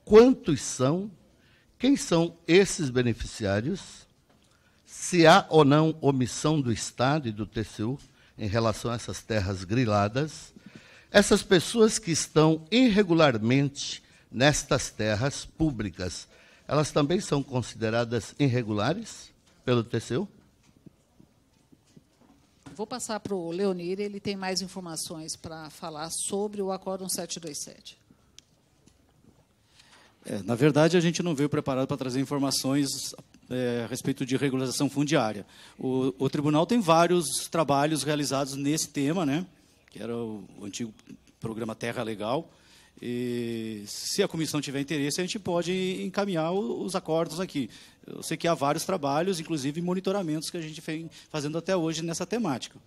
quantos são, quem são esses beneficiários, se há ou não omissão do Estado e do TCU em relação a essas terras griladas essas pessoas que estão irregularmente nestas terras públicas, elas também são consideradas irregulares pelo TCU? Vou passar para o Leonir, ele tem mais informações para falar sobre o Acórdão 727. É, na verdade, a gente não veio preparado para trazer informações é, a respeito de regularização fundiária. O, o, tribunal tem vários trabalhos realizados nesse tema, né? que era o antigo programa Terra Legal. E se a comissão tiver interesse, a gente pode encaminhar os acordos aqui. Eu sei que há vários trabalhos, inclusive monitoramentos, que a gente vem fazendo até hoje nessa temática.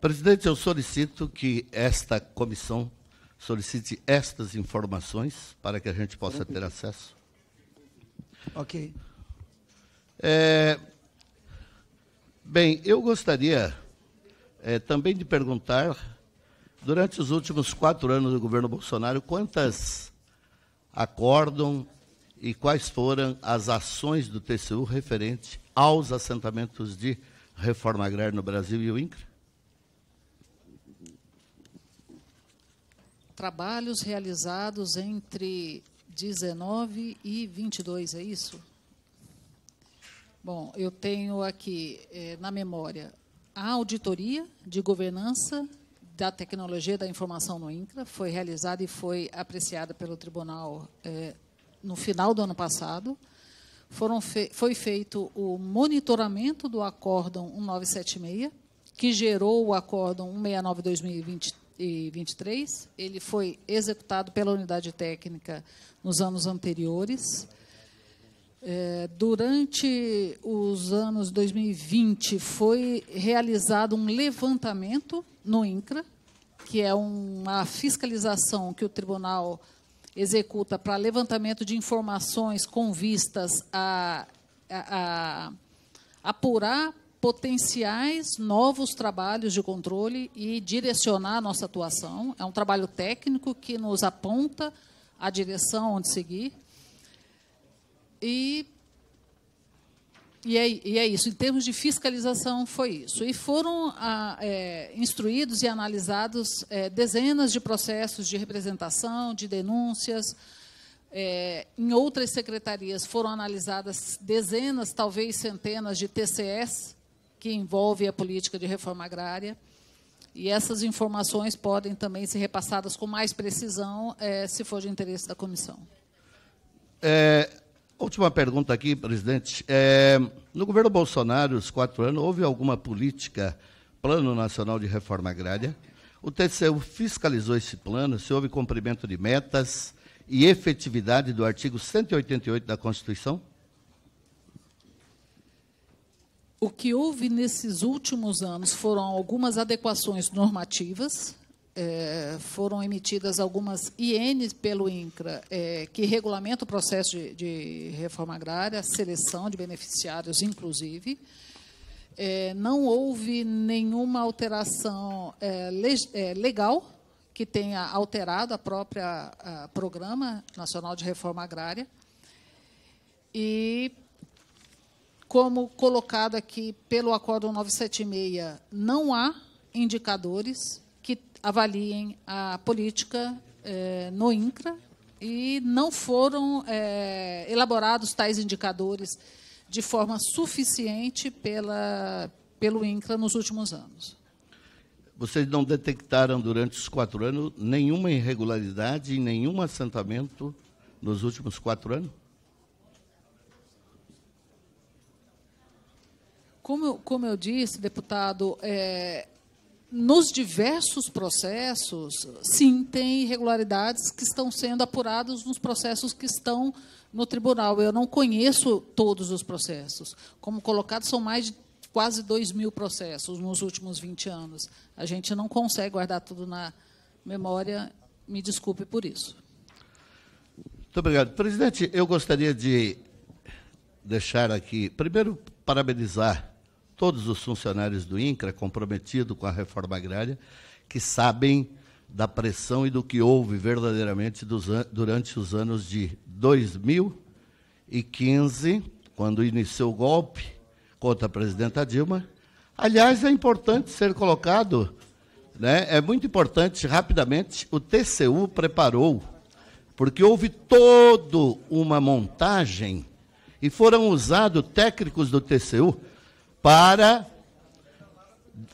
Presidente, eu solicito que esta comissão solicite estas informações para que a gente possa ter acesso. Ok. É, bem, eu gostaria é, também de perguntar, durante os últimos quatro anos do governo Bolsonaro, quantas acordam e quais foram as ações do TCU referente aos assentamentos de reforma agrária no Brasil e o INCRA? Trabalhos realizados entre 19 e 22, é isso? Bom, eu tenho aqui eh, na memória a auditoria de governança da tecnologia da informação no INCRA foi realizada e foi apreciada pelo tribunal eh, no final do ano passado. Foram fe foi feito o monitoramento do acórdão 1976, que gerou o acórdão 169-2023. Ele foi executado pela unidade técnica nos anos anteriores. É, durante os anos 2020, foi realizado um levantamento no INCRA, que é uma fiscalização que o tribunal executa para levantamento de informações com vistas a, a, a apurar potenciais novos trabalhos de controle e direcionar a nossa atuação. É um trabalho técnico que nos aponta a direção onde seguir. E, e, é, e é isso. Em termos de fiscalização, foi isso. E foram a, ah, é, instruídos e analisados é, dezenas de processos de representação, de denúncias. É, em outras secretarias foram analisadas dezenas, talvez centenas, de TCS, que envolvem a política de reforma agrária. E essas informações podem também ser repassadas com mais precisão, é, se for de interesse da comissão. É, Última pergunta aqui, presidente. É, no governo Bolsonaro, os quatro anos, houve alguma política, Plano Nacional de Reforma Agrária? O TCU fiscalizou esse plano, se houve cumprimento de metas e efetividade do artigo 188 da Constituição? O que houve nesses últimos anos foram algumas adequações normativas é, foram emitidas algumas INs pelo INCRA, é, que regulamenta o processo de, de, reforma agrária, seleção de beneficiários, inclusive. É, não houve nenhuma alteração é, é, legal que tenha alterado a própria a Programa Nacional de Reforma Agrária. E, como colocado aqui pelo Acordo 976, não há indicadores que avaliem a política eh, no INCRA e não foram eh, elaborados tais indicadores de forma suficiente pela, pelo INCRA nos últimos anos. Vocês não detectaram durante os quatro anos nenhuma irregularidade, e nenhum assentamento nos últimos quatro anos? Como, como eu disse, deputado, é, nos diversos processos, sim, tem irregularidades que estão sendo apuradas nos processos que estão no tribunal. Eu não conheço todos os processos. Como colocado, são mais de quase 2 mil processos nos últimos 20 anos. A gente não consegue guardar tudo na memória. Me desculpe por isso. Muito obrigado. Presidente, eu gostaria de deixar aqui, primeiro, parabenizar todos os funcionários do INCRA comprometidos com a reforma agrária, que sabem da pressão e do que houve verdadeiramente dos, durante os anos de 2015, quando iniciou o golpe contra a presidenta Dilma. Aliás, é importante ser colocado, né, é muito importante, rapidamente, o TCU preparou, porque houve toda uma montagem e foram usados técnicos do TCU para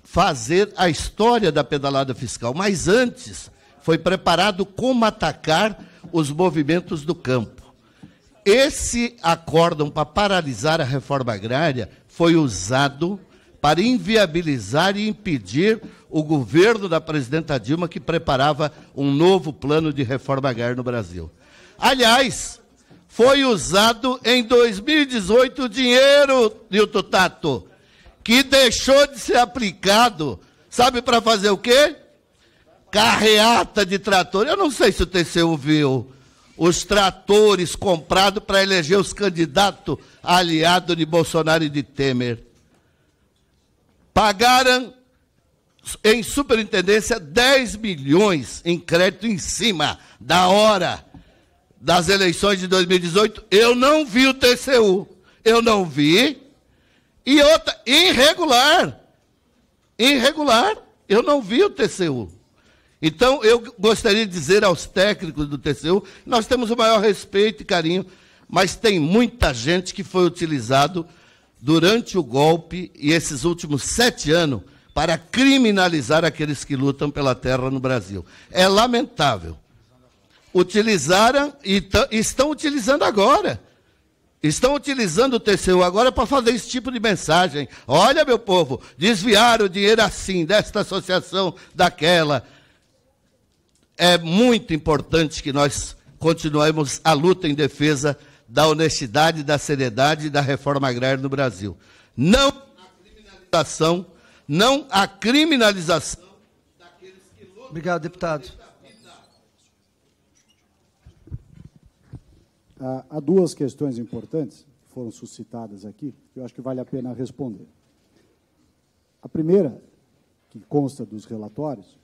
fazer a história da pedalada fiscal. Mas antes, foi preparado como atacar os movimentos do campo. Esse acórdão para paralisar a reforma agrária foi usado para inviabilizar e impedir o governo da presidenta Dilma, que preparava um novo plano de reforma agrária no Brasil. Aliás, foi usado em 2018 o dinheiro, Nilton Tato, que deixou de ser aplicado, sabe para fazer o quê? Carreata de trator. Eu não sei se o TCU viu os tratores comprados para eleger os candidatos aliados de Bolsonaro e de Temer. Pagaram em superintendência 10 milhões em crédito em cima da hora das eleições de 2018. Eu não vi o TCU. Eu não vi e outra, irregular. Irregular. Eu não vi o TCU. Então, eu gostaria de dizer aos técnicos do TCU, nós temos o maior respeito e carinho, mas tem muita gente que foi utilizado durante o golpe e esses últimos sete anos para criminalizar aqueles que lutam pela terra no Brasil. É lamentável. Utilizaram e estão utilizando agora. Estão utilizando o TCU agora para fazer esse tipo de mensagem. Olha, meu povo, desviar o dinheiro assim, desta associação, daquela. É muito importante que nós continuemos a luta em defesa da honestidade, da seriedade e da reforma agrária no Brasil. Não a criminalização, não a criminalização daqueles que lutam. Obrigado, deputado. Ah, há duas questões importantes que foram suscitadas aqui, que eu acho que vale a pena responder. A primeira, que consta dos relatórios,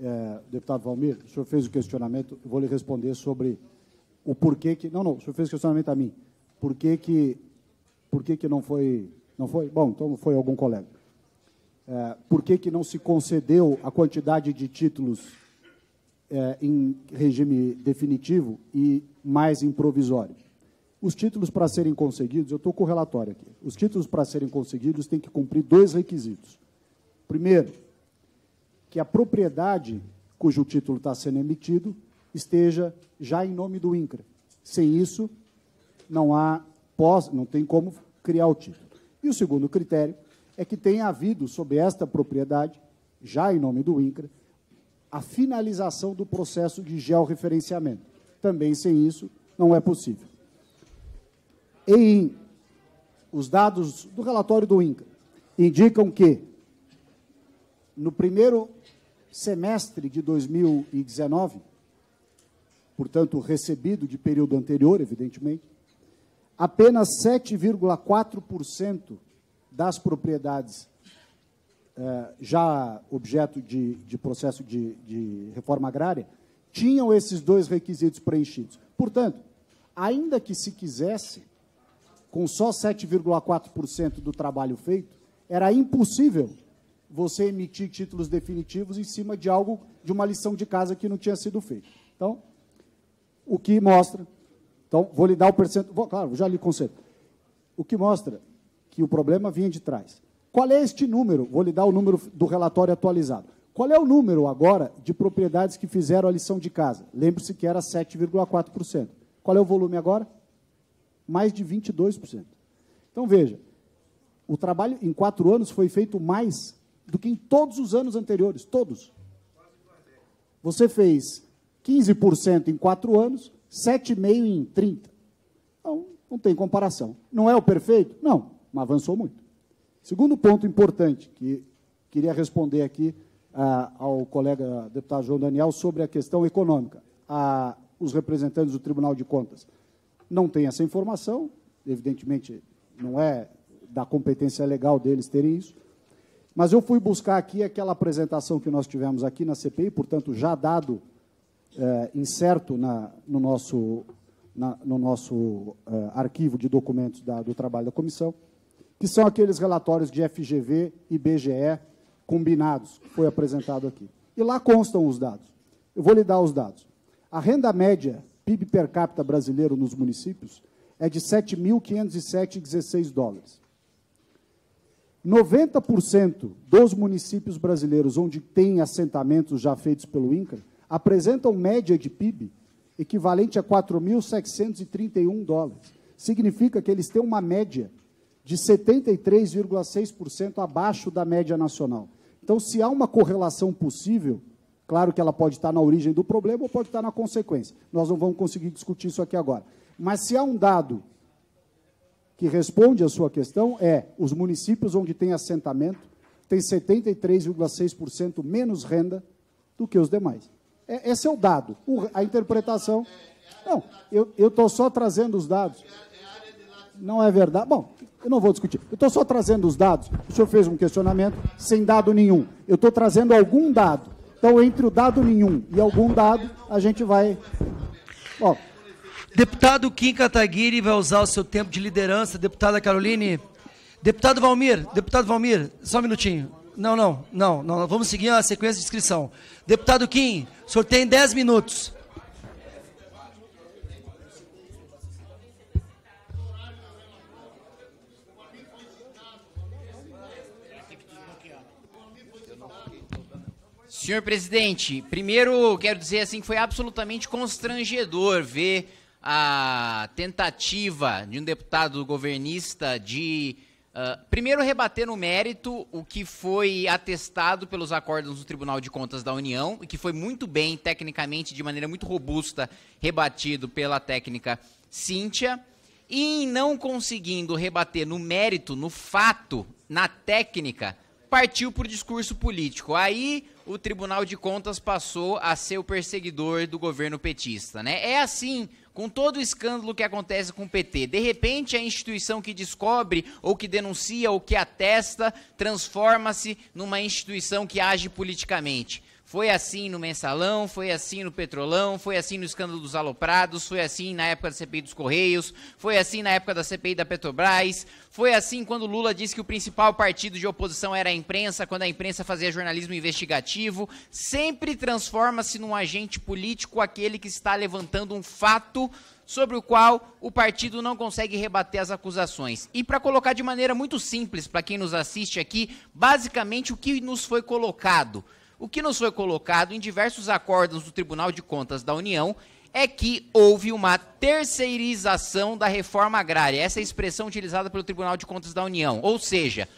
é, deputado Valmir, o senhor fez o questionamento, eu vou lhe responder sobre o porquê que... Não, não, o senhor fez o questionamento a mim. Por que que, por que, que não foi... Não foi? Bom, então foi algum colega. É, por que, que não se concedeu a quantidade de títulos é, em regime definitivo e mais improvisório. Os títulos para serem conseguidos, eu estou com o relatório aqui, os títulos para serem conseguidos têm que cumprir dois requisitos. Primeiro, que a propriedade cujo título está sendo emitido esteja já em nome do INCRA. Sem isso, não há pós, não tem como criar o título. E o segundo critério é que tenha havido sobre esta propriedade, já em nome do INCRA, a finalização do processo de georreferenciamento também sem isso não é possível. Em os dados do relatório do INCA indicam que no primeiro semestre de 2019, portanto, recebido de período anterior, evidentemente, apenas 7,4% das propriedades eh, já objeto de, de processo de, de reforma agrária tinham esses dois requisitos preenchidos. Portanto, ainda que se quisesse, com só 7,4% do trabalho feito, era impossível você emitir títulos definitivos em cima de algo, de uma lição de casa que não tinha sido feita. Então, o que mostra. Então, vou lhe dar o percentual. Claro, já lhe concedo. O que mostra que o problema vinha de trás. Qual é este número? Vou lhe dar o número do relatório atualizado. Qual é o número agora de propriedades que fizeram a lição de casa? Lembre-se que era 7,4%. Qual é o volume agora? Mais de 22%. Então veja, o trabalho em quatro anos foi feito mais do que em todos os anos anteriores, todos. Você fez 15% em quatro anos, 7,5% em 30. Então, não tem comparação. Não é o perfeito? Não, mas avançou muito. Segundo ponto importante que queria responder aqui ah, ao colega deputado João Daniel sobre a questão econômica. os representantes do Tribunal de Contas não têm essa informação, evidentemente não é da competência legal deles terem isso, mas eu fui buscar aqui aquela apresentação que nós tivemos aqui na CPI, portanto, já dado eh, incerto na, no nosso, na, no nosso eh, arquivo de documentos da, do trabalho da comissão, que são aqueles relatórios de FGV, IBGE combinados, que foi apresentado aqui. E lá constam os dados. Eu vou lhe dar os dados. A renda média, PIB per capita brasileiro nos municípios, é de 7.507,16 dólares. 90% dos municípios brasileiros onde tem assentamentos já feitos pelo INCRA apresentam média de PIB equivalente a 4.731 dólares. Significa que eles têm uma média de 73,6% abaixo da média nacional. Então, se há uma correlação possível, claro que ela pode estar na origem do problema ou pode estar na consequência. Nós não vamos conseguir discutir isso aqui agora. Mas se há um dado que responde à sua questão, é os municípios onde tem assentamento têm 73,6% menos renda do que os demais. É, esse é o dado. O, a interpretação. Não, eu estou só trazendo os dados não é verdade. Bom, eu não vou discutir. Eu estou só trazendo os dados. O senhor fez um questionamento sem dado nenhum. Eu estou trazendo algum dado. Então, entre o dado nenhum e algum dado, a gente vai. Bom. Deputado Kim Kataguiri vai usar o seu tempo de liderança. Deputada Caroline. Deputado Valmir, deputado Valmir, só um minutinho. Não, não, não, não. Vamos seguir a sequência de inscrição. Deputado Kim, o senhor tem 10 minutos. Senhor presidente, primeiro quero dizer assim que foi absolutamente constrangedor ver a tentativa de um deputado governista de uh, primeiro rebater no mérito o que foi atestado pelos acordos do Tribunal de Contas da União e que foi muito bem tecnicamente de maneira muito robusta rebatido pela técnica Cíntia e não conseguindo rebater no mérito, no fato, na técnica, partiu para o discurso político. Aí o Tribunal de Contas passou a ser o perseguidor do governo petista, né? É assim com todo o escândalo que acontece com o PT. De repente, a instituição que descobre, ou que denuncia, ou que atesta, transforma-se numa instituição que age politicamente. Foi assim no mensalão, foi assim no petrolão, foi assim no escândalo dos aloprados, foi assim na época da CPI dos Correios, foi assim na época da CPI da Petrobras, foi assim quando Lula disse que o principal partido de oposição era a imprensa, quando a imprensa fazia jornalismo investigativo. Sempre transforma-se num agente político aquele que está levantando um fato sobre o qual o partido não consegue rebater as acusações. E para colocar de maneira muito simples para quem nos assiste aqui, basicamente o que nos foi colocado o que nos foi colocado em diversos acordos do Tribunal de Contas da União é que houve uma terceirização da reforma agrária. Essa é a expressão utilizada pelo Tribunal de Contas da União. Ou seja,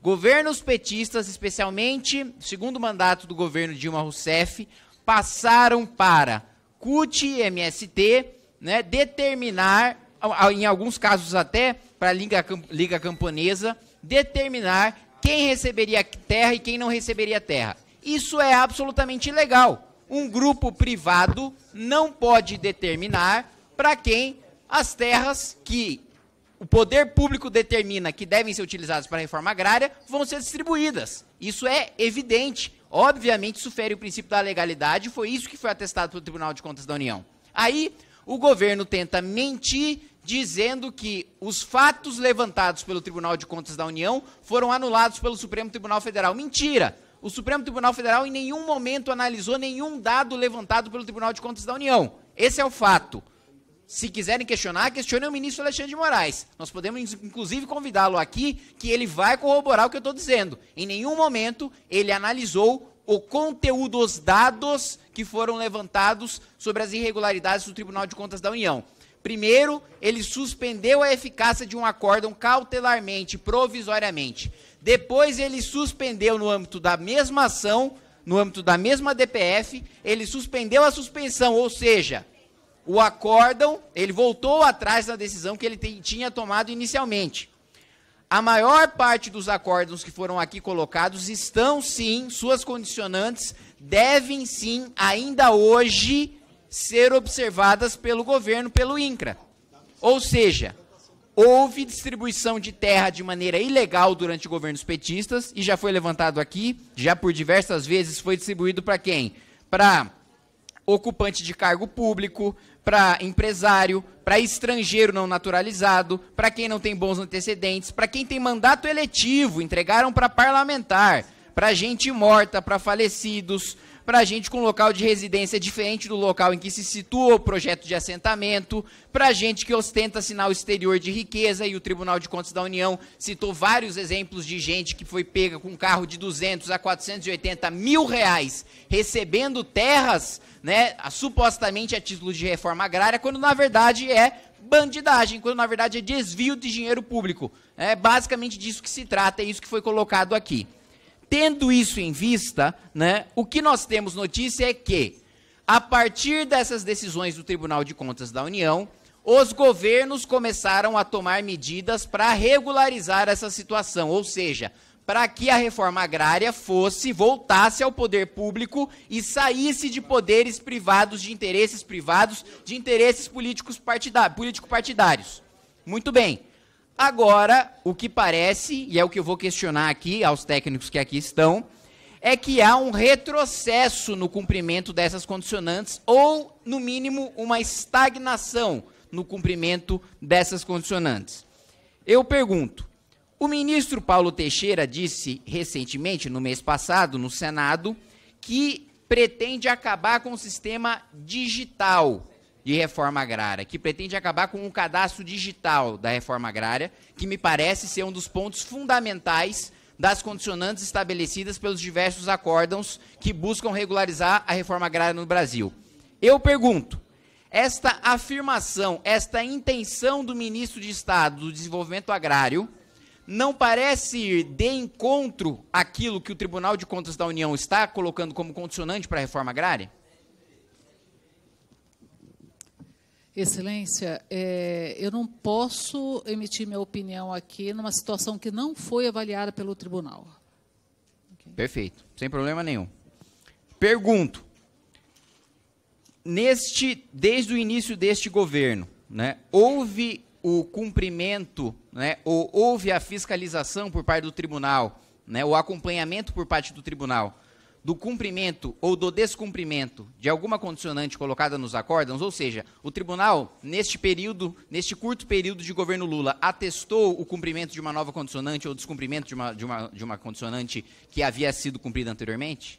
governos petistas, especialmente segundo mandato do governo Dilma Rousseff, passaram para CUT e MST né, determinar, em alguns casos até para a Liga, Liga Camponesa, determinar quem receberia terra e quem não receberia terra. Isso é absolutamente ilegal. Um grupo privado não pode determinar para quem as terras que o poder público determina que devem ser utilizadas para a reforma agrária vão ser distribuídas. Isso é evidente. Obviamente, isso fere o princípio da legalidade, foi isso que foi atestado pelo Tribunal de Contas da União. Aí, o governo tenta mentir dizendo que os fatos levantados pelo Tribunal de Contas da União foram anulados pelo Supremo Tribunal Federal. Mentira! o Supremo Tribunal Federal em nenhum momento analisou nenhum dado levantado pelo Tribunal de Contas da União. Esse é o fato. Se quiserem questionar, questionem o ministro Alexandre de Moraes. Nós podemos, inclusive, convidá-lo aqui, que ele vai corroborar o que eu estou dizendo. Em nenhum momento ele analisou o conteúdo, os dados que foram levantados sobre as irregularidades do Tribunal de Contas da União. Primeiro, ele suspendeu a eficácia de um acórdão cautelarmente, provisoriamente. Depois ele suspendeu no âmbito da mesma ação, no âmbito da mesma DPF, ele suspendeu a suspensão, ou seja, o acórdão, ele voltou atrás da decisão que ele tem, tinha tomado inicialmente. A maior parte dos acórdãos que foram aqui colocados estão sim, suas condicionantes devem sim, ainda hoje, ser observadas pelo governo, pelo INCRA. Ou seja, Houve distribuição de terra de maneira ilegal durante governos petistas e já foi levantado aqui, já por diversas vezes foi distribuído para quem? Para ocupante de cargo público, para empresário, para estrangeiro não naturalizado, para quem não tem bons antecedentes, para quem tem mandato eletivo, entregaram para parlamentar, para gente morta, para falecidos, para a gente com local de residência diferente do local em que se situa o projeto de assentamento, para a gente que ostenta sinal exterior de riqueza, e o Tribunal de Contas da União citou vários exemplos de gente que foi pega com um carro de 200 a 480 mil reais, recebendo terras, né, supostamente a título de reforma agrária, quando na verdade é bandidagem, quando na verdade é desvio de dinheiro público. É basicamente disso que se trata, é isso que foi colocado aqui. Tendo isso em vista, né, o que nós temos notícia é que, a partir dessas decisões do Tribunal de Contas da União, os governos começaram a tomar medidas para regularizar essa situação, ou seja, para que a reforma agrária fosse, voltasse ao poder público e saísse de poderes privados, de interesses privados, de interesses políticos partidários, político Muito bem. Agora, o que parece, e é o que eu vou questionar aqui aos técnicos que aqui estão, é que há um retrocesso no cumprimento dessas condicionantes, ou, no mínimo, uma estagnação no cumprimento dessas condicionantes. Eu pergunto: o ministro Paulo Teixeira disse recentemente, no mês passado, no Senado, que pretende acabar com o sistema digital de reforma agrária, que pretende acabar com o um cadastro digital da reforma agrária, que me parece ser um dos pontos fundamentais das condicionantes estabelecidas pelos diversos acórdãos que buscam regularizar a reforma agrária no Brasil. Eu pergunto: esta afirmação, esta intenção do ministro de Estado do Desenvolvimento Agrário, não parece ir de encontro àquilo que o Tribunal de Contas da União está colocando como condicionante para a reforma agrária? Excelência, é, eu não posso emitir minha opinião aqui numa situação que não foi avaliada pelo tribunal. Okay. Perfeito, sem problema nenhum. Pergunto: neste, desde o início deste governo, né, houve o cumprimento, né, ou houve a fiscalização por parte do tribunal, né, o acompanhamento por parte do tribunal do cumprimento ou do descumprimento de alguma condicionante colocada nos acórdãos, ou seja, o tribunal, neste período, neste curto período de governo Lula, atestou o cumprimento de uma nova condicionante ou descumprimento de uma, de uma, de uma condicionante que havia sido cumprida anteriormente?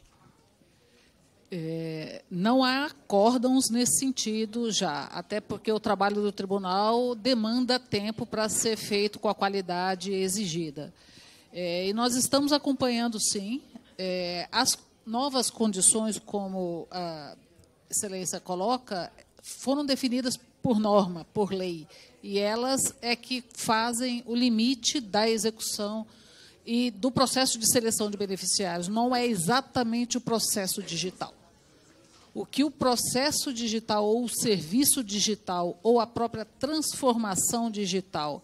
É, não há acórdãos nesse sentido já, até porque o trabalho do tribunal demanda tempo para ser feito com a qualidade exigida. É, e nós estamos acompanhando, sim, é, as novas condições, como a excelência coloca, foram definidas por norma, por lei, e elas é que fazem o limite da execução e do processo de seleção de beneficiários. Não é exatamente o processo digital. O que o processo digital ou o serviço digital ou a própria transformação digital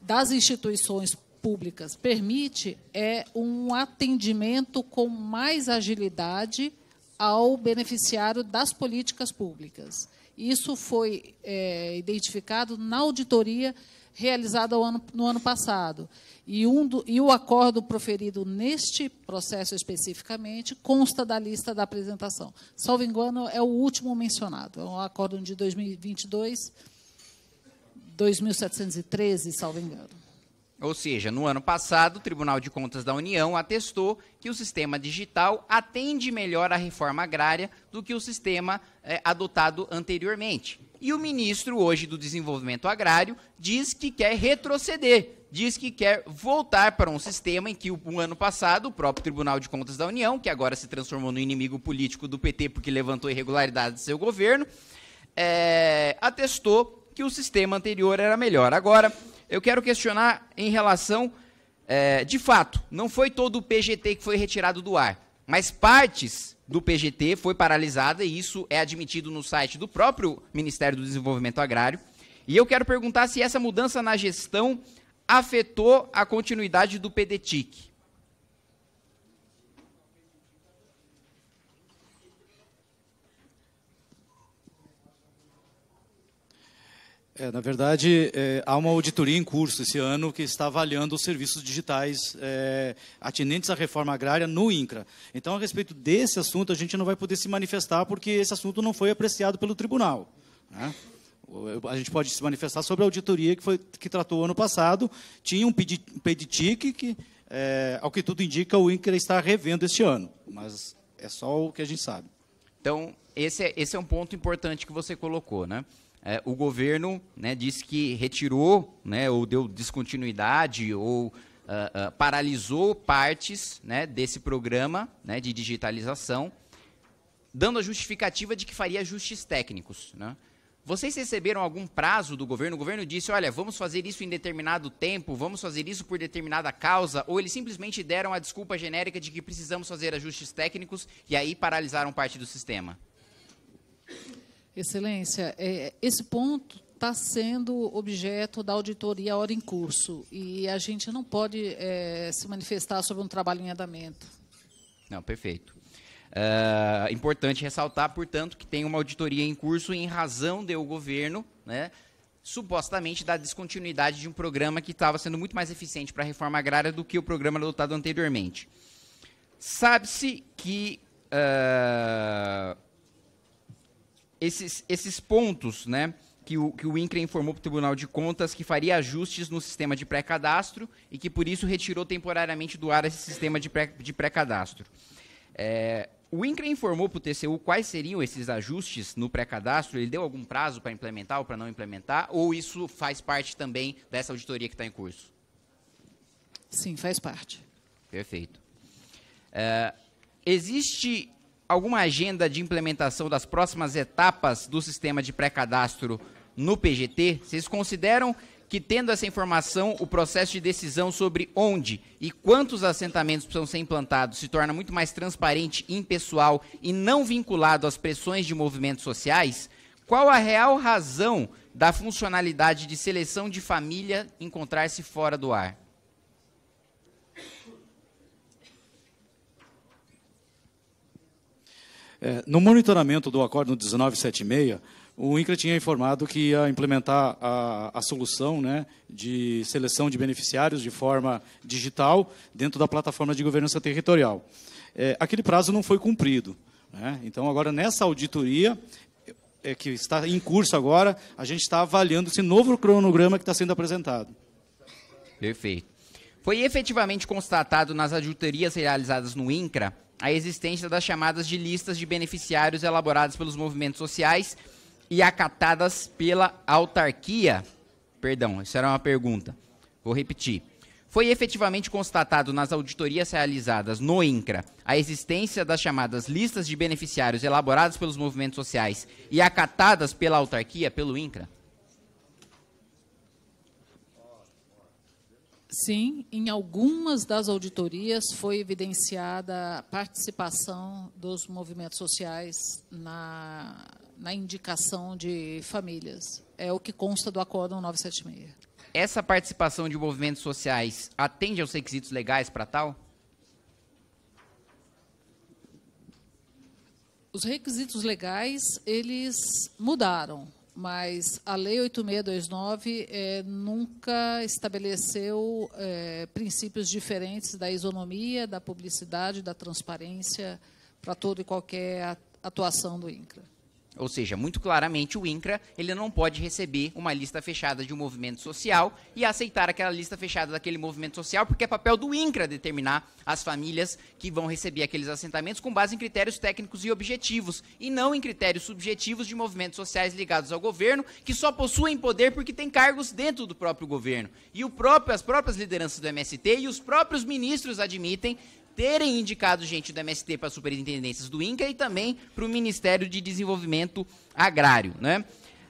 das instituições públicas permite é um atendimento com mais agilidade ao beneficiário das políticas públicas. Isso foi é, identificado na auditoria realizada ano, no ano passado. E, um do, e o acordo proferido neste processo especificamente consta da lista da apresentação. Salvo engano, é o último mencionado. É um acordo de 2022, 2.713, salvo engano. Ou seja, no ano passado, o Tribunal de Contas da União atestou que o sistema digital atende melhor à reforma agrária do que o sistema é, adotado anteriormente. E o ministro, hoje, do Desenvolvimento Agrário, diz que quer retroceder, diz que quer voltar para um sistema em que, no um ano passado, o próprio Tribunal de Contas da União, que agora se transformou no inimigo político do PT porque levantou irregularidades do seu governo, é, atestou que o sistema anterior era melhor. Agora, eu quero questionar em relação, é, de fato, não foi todo o PGT que foi retirado do ar, mas partes do PGT foi paralisada e isso é admitido no site do próprio Ministério do Desenvolvimento Agrário. E eu quero perguntar se essa mudança na gestão afetou a continuidade do PDTIC. É, na verdade, é, há uma auditoria em curso esse ano que está avaliando os serviços digitais é, atinentes à reforma agrária no INCRA. Então, a respeito desse assunto, a gente não vai poder se manifestar porque esse assunto não foi apreciado pelo tribunal. Né? A gente pode se manifestar sobre a auditoria que, foi, que tratou ano passado. Tinha um PEDITIC que, é, ao que tudo indica, o INCRA está revendo este ano. Mas é só o que a gente sabe. Então, esse é, esse é um ponto importante que você colocou, né? é, o governo né, disse que retirou, né, ou deu descontinuidade, ou uh, uh, paralisou partes né, desse programa né, de digitalização, dando a justificativa de que faria ajustes técnicos. Né. Vocês receberam algum prazo do governo? O governo disse, olha, vamos fazer isso em determinado tempo, vamos fazer isso por determinada causa, ou eles simplesmente deram a desculpa genérica de que precisamos fazer ajustes técnicos e aí paralisaram parte do sistema? Excelência, é, esse ponto está sendo objeto da auditoria hora em curso e a gente não pode é, se manifestar sobre um trabalho em andamento. Não, perfeito. É importante ressaltar, portanto, que tem uma auditoria em curso em razão do governo, né, supostamente da descontinuidade de um programa que estava sendo muito mais eficiente para a reforma agrária do que o programa adotado anteriormente. Sabe-se que uh, esses, esses pontos, né? Que o, que o INCRE informou para o Tribunal de Contas que faria ajustes no sistema de pré-cadastro e que, por isso, retirou temporariamente do ar esse sistema de pré-cadastro. Pré é, o INCRE informou para o TCU quais seriam esses ajustes no pré-cadastro? Ele deu algum prazo para implementar ou para não implementar? Ou isso faz parte também dessa auditoria que está em curso? Sim, faz parte. Perfeito. É, existe alguma agenda de implementação das próximas etapas do sistema de pré-cadastro no PGT? Vocês consideram que, tendo essa informação, o processo de decisão sobre onde e quantos assentamentos precisam ser implantados se torna muito mais transparente, impessoal e não vinculado às pressões de movimentos sociais? Qual a real razão da funcionalidade de seleção de família encontrar-se fora do ar? É, no monitoramento do Acordo 1976, o INCRA tinha informado que ia implementar a, a, solução né, de seleção de beneficiários de forma digital dentro da plataforma de governança territorial. É, aquele prazo não foi cumprido. Né? Então, agora, nessa auditoria, é, que está em curso agora, a gente está avaliando esse novo cronograma que está sendo apresentado. Perfeito. Foi efetivamente constatado nas auditorias realizadas no INCRA a existência das chamadas de listas de beneficiários elaboradas pelos movimentos sociais e acatadas pela autarquia? Perdão, isso era uma pergunta. Vou repetir. Foi efetivamente constatado nas auditorias realizadas no INCRA a existência das chamadas listas de beneficiários elaboradas pelos movimentos sociais e acatadas pela autarquia, pelo INCRA? Sim, em algumas das auditorias foi evidenciada a participação dos movimentos sociais na, na indicação de famílias. É o que consta do Acórdão 976. Essa participação de movimentos sociais atende aos requisitos legais para tal? Os requisitos legais, eles mudaram mas a Lei 8629 é, eh, nunca estabeleceu é, princípios diferentes da isonomia, da publicidade, da transparência para toda e qualquer atuação do INCRA. Ou seja, muito claramente o INCRA ele não pode receber uma lista fechada de um movimento social e aceitar aquela lista fechada daquele movimento social, porque é papel do INCRA determinar as famílias que vão receber aqueles assentamentos com base em critérios técnicos e objetivos, e não em critérios subjetivos de movimentos sociais ligados ao governo, que só possuem poder porque têm cargos dentro do próprio governo. E o próprio, as próprias lideranças do MST e os próprios ministros admitem terem indicado gente do MST para as superintendências do INCA e também para o Ministério de Desenvolvimento Agrário. Né?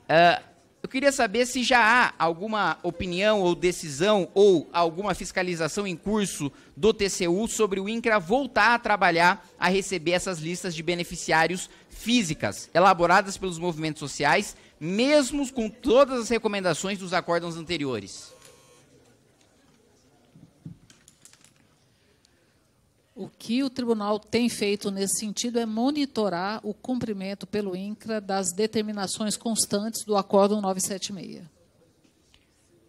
Uh, eu queria saber se já há alguma opinião ou decisão ou alguma fiscalização em curso do TCU sobre o INCRA voltar a trabalhar a receber essas listas de beneficiários físicas, elaboradas pelos movimentos sociais, mesmo com todas as recomendações dos acordos anteriores. O que o tribunal tem feito nesse sentido é monitorar o cumprimento pelo INCRA das determinações constantes do Acórdão 976.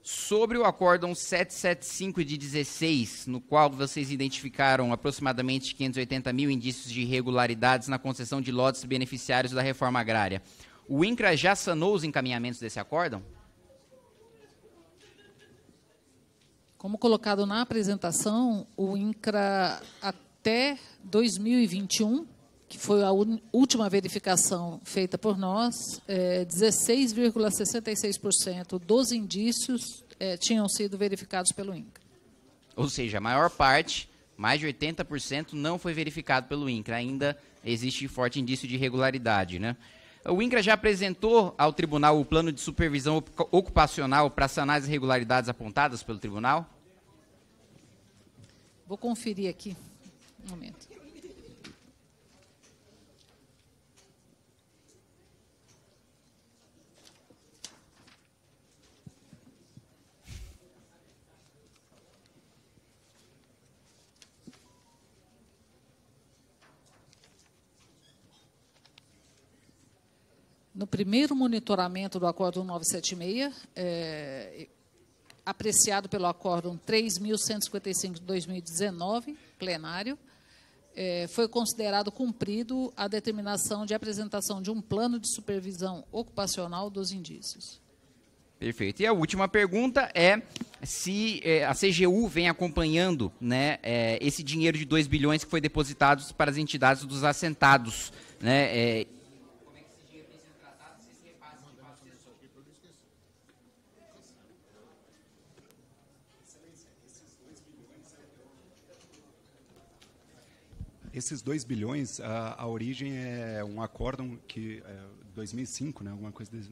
Sobre o Acórdão 775 de 16, no qual vocês identificaram aproximadamente 580 mil indícios de irregularidades na concessão de lotes beneficiários da reforma agrária, o INCRA já sanou os encaminhamentos desse acórdão? Como colocado na apresentação, o INCRA até 2021, que foi a última verificação feita por nós, é, 16,66% dos indícios é, tinham sido verificados pelo INCRA. Ou seja, a maior parte, mais de 80%, não foi verificado pelo INCRA. Ainda existe forte indício de irregularidade, né? O INCRA já apresentou ao tribunal o plano de supervisão ocupacional para sanar as irregularidades apontadas pelo tribunal? Vou conferir aqui. Um momento. No primeiro monitoramento do Acórdão 976, é, apreciado pelo Acórdão 3.155 de 2019, plenário, é, foi considerado cumprido a determinação de apresentação de um plano de supervisão ocupacional dos indícios. Perfeito. E a última pergunta é se é, a CGU vem acompanhando né, é, esse dinheiro de 2 bilhões que foi depositado para as entidades dos assentados. Né, é, Esses 2 bilhões, a, a, origem é um acórdão que é 2005, né, alguma coisa desse.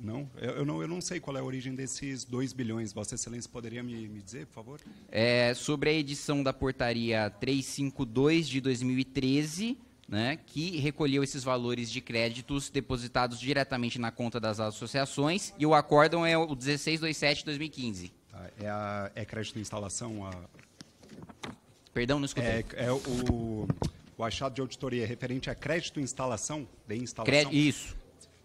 Não? Eu, eu, não, eu não sei qual é a origem desses 2 bilhões. Vossa Excelência poderia me, me dizer, por favor? É, sobre a edição da portaria 352 de 2013, né, que recolheu esses valores de créditos depositados diretamente na conta das associações, e o acórdão é o 1627 de 2015. Tá, é, a, é crédito de instalação a Perdão, não escutei. É, é o, o, achado de auditoria referente a crédito instalação, de instalação. Cre isso.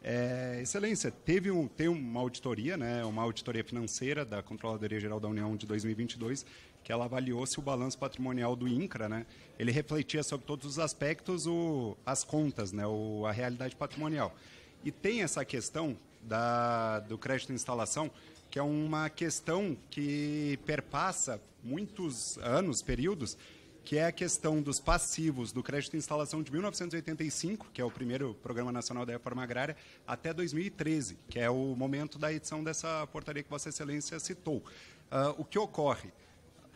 É, excelência, teve um, tem uma auditoria, né, uma auditoria financeira da Controladoria Geral da União de 2022, que ela avaliou se o balanço patrimonial do INCRA, né, ele refletia sobre todos os aspectos o, as contas, né, o, a realidade patrimonial. E tem essa questão da, do crédito instalação, que é uma questão que perpassa muitos anos, períodos, que é a questão dos passivos do crédito de instalação de 1985, que é o primeiro Programa Nacional da Reforma Agrária, até 2013, que é o momento da edição dessa portaria que Vossa Excelência citou. Uh, o que ocorre?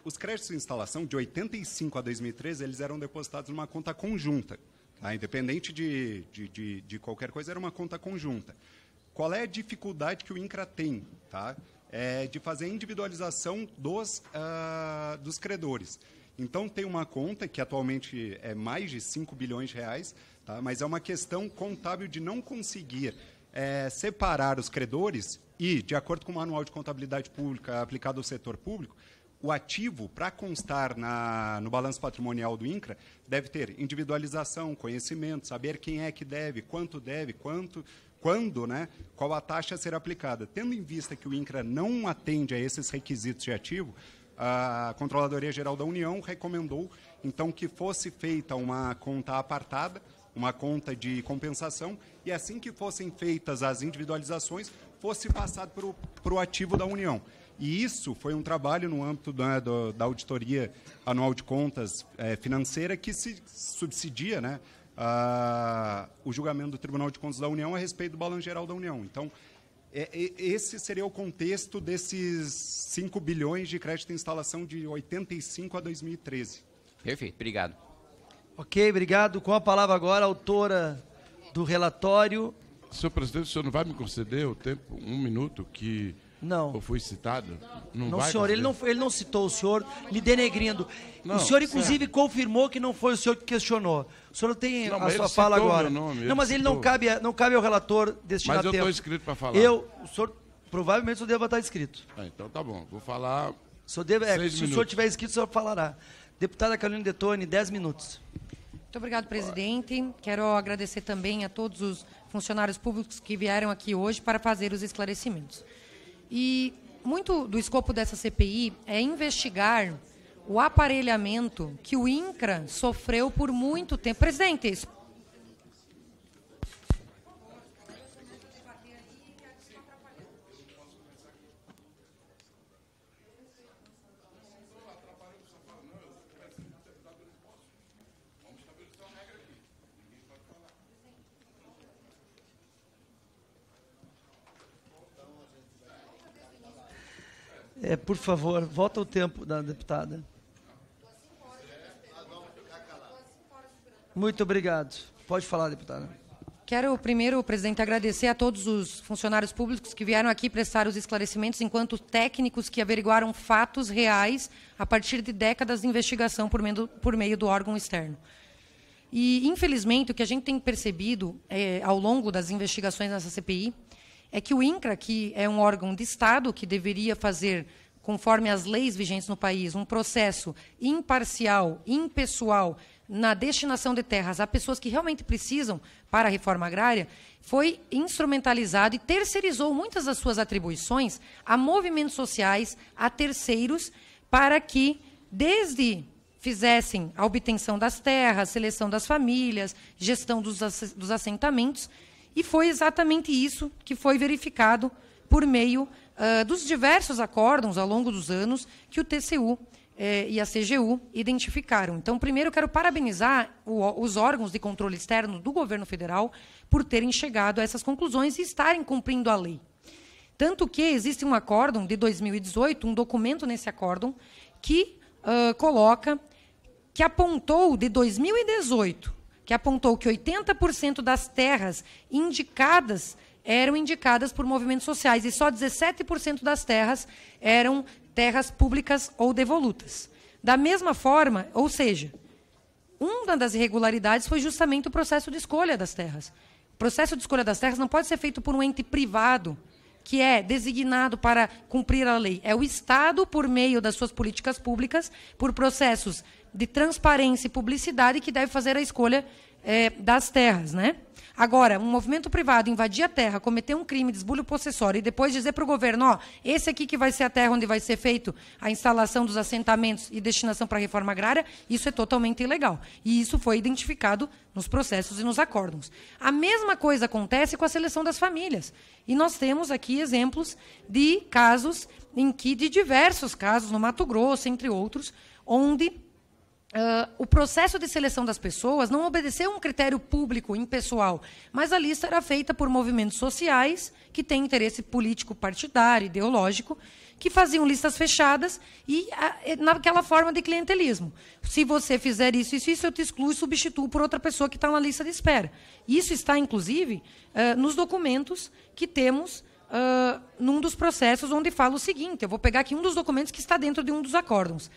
Os créditos de instalação de 85 a 2013 eles eram depositados numa conta conjunta, tá? independente de, de, de, de qualquer coisa, era uma conta conjunta. Qual é a dificuldade que o INCRA tem, tá? É de fazer a individualização dos, uh, dos credores. Então tem uma conta que atualmente é mais de 5 bilhões de reais, tá? mas é uma questão contábil de não conseguir é, separar os credores e, de acordo com o Manual de Contabilidade Pública aplicado ao setor público, o ativo, para constar na, no balanço patrimonial do INCRA, deve ter individualização, conhecimento, saber quem é que deve, quanto deve, quanto quando, né, qual a taxa a ser aplicada. Tendo em vista que o INCRA não atende a esses requisitos de ativo, a Controladoria Geral da União recomendou então que fosse feita uma conta apartada, uma conta de compensação, e assim que fossem feitas as individualizações, fosse passado para o ativo da União. E isso foi um trabalho no âmbito da, da, auditoria anual de contas é, financeira que se subsidia né, uh, o julgamento do Tribunal de Contas da União a respeito do Balanço Geral da União. Então, é, é esse seria o contexto desses 5 bilhões de crédito de instalação de 85 a 2013. Perfeito, obrigado. Ok, obrigado. Com a palavra agora, a autora do relatório. Senhor presidente, o senhor não vai me conceder o tempo, um minuto, que não. Ou fui citado? Não, não vai senhor, ele não, ele não citou o senhor, lhe denegrindo. Não, o senhor, inclusive, certo. confirmou que não foi o senhor que questionou. O senhor tem não, a sua fala agora. Nome, não, mas ele não cabe, não cabe ao relator deste tempo. Mas eu estou inscrito para falar. Eu, o senhor, provavelmente o senhor deva estar inscrito. Ah, então tá bom, vou falar. O deve, é, se minutos. o senhor tiver inscrito, o senhor falará. Deputada Carolina Detone, 10 minutos. Muito obrigado, presidente. Quero agradecer também a todos os funcionários públicos que vieram aqui hoje para fazer os esclarecimentos. E muito do escopo dessa CPI é investigar o aparelhamento que o INCRA sofreu por muito tempo. Presidente, É, por favor, volta o tempo da deputada. Muito obrigado. Pode falar, deputada. Quero primeiro, presidente, agradecer a todos os funcionários públicos que vieram aqui prestar os esclarecimentos, enquanto técnicos que averiguaram fatos reais a partir de décadas de investigação por meio do, por meio do órgão externo. E, infelizmente, o que a gente tem percebido é, ao longo das investigações nessa CPI é que o INCRA, que é um órgão de Estado que deveria fazer, conforme as leis vigentes no país, um processo imparcial, impessoal, na destinação de terras a pessoas que realmente precisam para a reforma agrária, foi instrumentalizado e terceirizou muitas das suas atribuições a movimentos sociais, a terceiros, para que, desde fizessem a obtenção das terras, seleção das famílias, gestão dos, assentamentos, e foi exatamente isso que foi verificado por meio uh, dos diversos acórdãos ao longo dos anos que o TCU eh, e a CGU identificaram. Então, primeiro, quero parabenizar o, os órgãos de controle externo do governo federal por terem chegado a essas conclusões e estarem cumprindo a lei. Tanto que existe um acórdão de 2018, um documento nesse acórdão, que uh, coloca que apontou de 2018 que apontou que 80% das terras indicadas eram indicadas por movimentos sociais e só 17% das terras eram terras públicas ou devolutas. Da mesma forma, ou seja, uma das irregularidades foi justamente o processo de escolha das terras. O processo de escolha das terras não pode ser feito por um ente privado que é designado para cumprir a lei. É o Estado, por meio das suas políticas públicas, por processos de transparência e publicidade que deve fazer a escolha é, das terras, né? Agora, um movimento privado invadir a terra, cometer um crime de esbulho possessório e depois dizer para o governo, ó, esse aqui que vai ser a terra onde vai ser feito a instalação dos assentamentos e destinação para a reforma agrária, isso é totalmente ilegal. E isso foi identificado nos processos e nos acórdons. A mesma coisa acontece com a seleção das famílias. E nós temos aqui exemplos de casos em que, de diversos casos no Mato Grosso, entre outros, onde Uh, o processo de seleção das pessoas não obedeceu a um critério público, impessoal, mas a lista era feita por movimentos sociais que têm interesse político, partidário, ideológico, que faziam listas fechadas e uh, naquela forma de clientelismo. Se você fizer isso, isso, isso, eu te excluo e substituo por outra pessoa que está na lista de espera. Isso está, inclusive, uh, nos documentos que temos num dos processos onde fala o seguinte: eu vou pegar aqui um dos documentos que está dentro de um dos acórdons.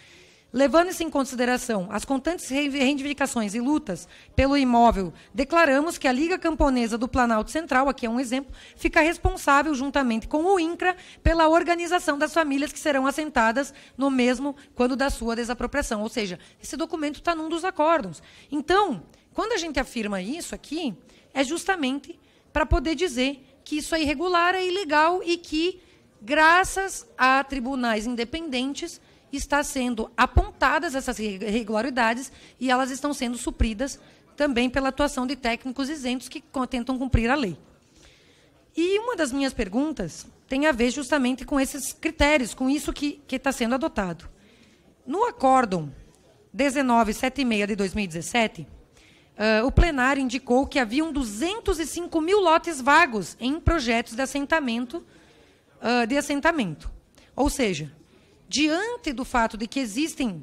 Levando-se em consideração as constantes reivindicações e lutas pelo imóvel, declaramos que a Liga Camponesa do Planalto Central, aqui é um exemplo, fica responsável, juntamente com o INCRA, pela organização das famílias que serão assentadas no mesmo quando da sua desapropriação. Ou seja, esse documento está num dos acordos. Então, quando a gente afirma isso aqui, é justamente para poder dizer que isso é irregular, é ilegal e que, graças a tribunais independentes, está sendo apontadas essas irregularidades e elas estão sendo supridas também pela atuação de técnicos isentos que tentam cumprir a lei. E uma das minhas perguntas tem a ver justamente com esses critérios, com isso que está sendo adotado. No acórdão 1976 de 2017, uh, o plenário indicou que haviam 205 mil lotes vagos em projetos de assentamento, uh, de assentamento. Ou seja, diante do fato de que existem,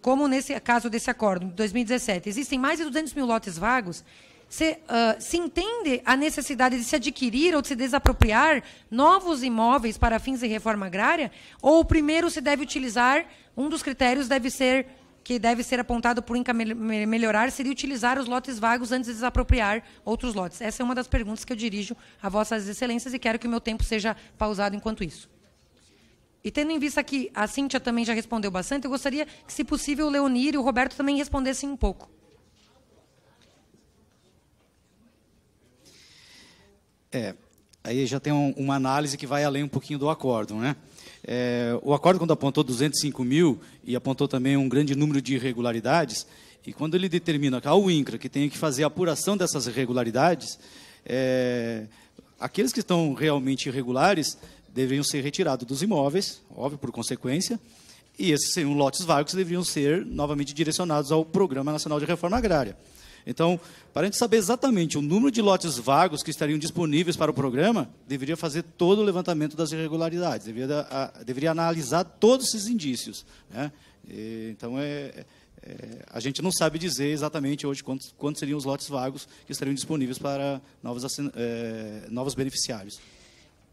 como nesse caso desse acordo de 2017, existem mais de 200 mil lotes vagos, se, uh, se, entende a necessidade de se adquirir ou de se desapropriar novos imóveis para fins de reforma agrária? Ou primeiro se deve utilizar, um dos critérios deve ser, que deve ser apontado por Inca melhorar, seria utilizar os lotes vagos antes de desapropriar outros lotes? Essa é uma das perguntas que eu dirijo a vossas excelências e quero que o meu tempo seja pausado enquanto isso. E tendo em vista que a Cíntia também já respondeu bastante, eu gostaria que, se possível, o Leonir e o Roberto também respondessem um pouco. É, aí já tem um, uma análise que vai além um pouquinho do acórdão, né? É, o acórdão, quando apontou 205 mil e apontou também um grande número de irregularidades, e quando ele determina que ao INCRA que tem que fazer a apuração dessas irregularidades, é, aqueles que estão realmente irregulares deveriam ser retirados dos imóveis, óbvio, por consequência, e esses seriam lotes vagos deveriam ser novamente direcionados ao Programa Nacional de Reforma Agrária. Então, para a gente saber exatamente o número de lotes vagos que estariam disponíveis para o programa, deveria fazer todo o levantamento das irregularidades, deveria, a, deveria analisar todos esses indícios. Né? E, então, é, é, a gente não sabe dizer exatamente hoje quantos, quantos seriam os lotes vagos que estariam disponíveis para novos, é, novos beneficiários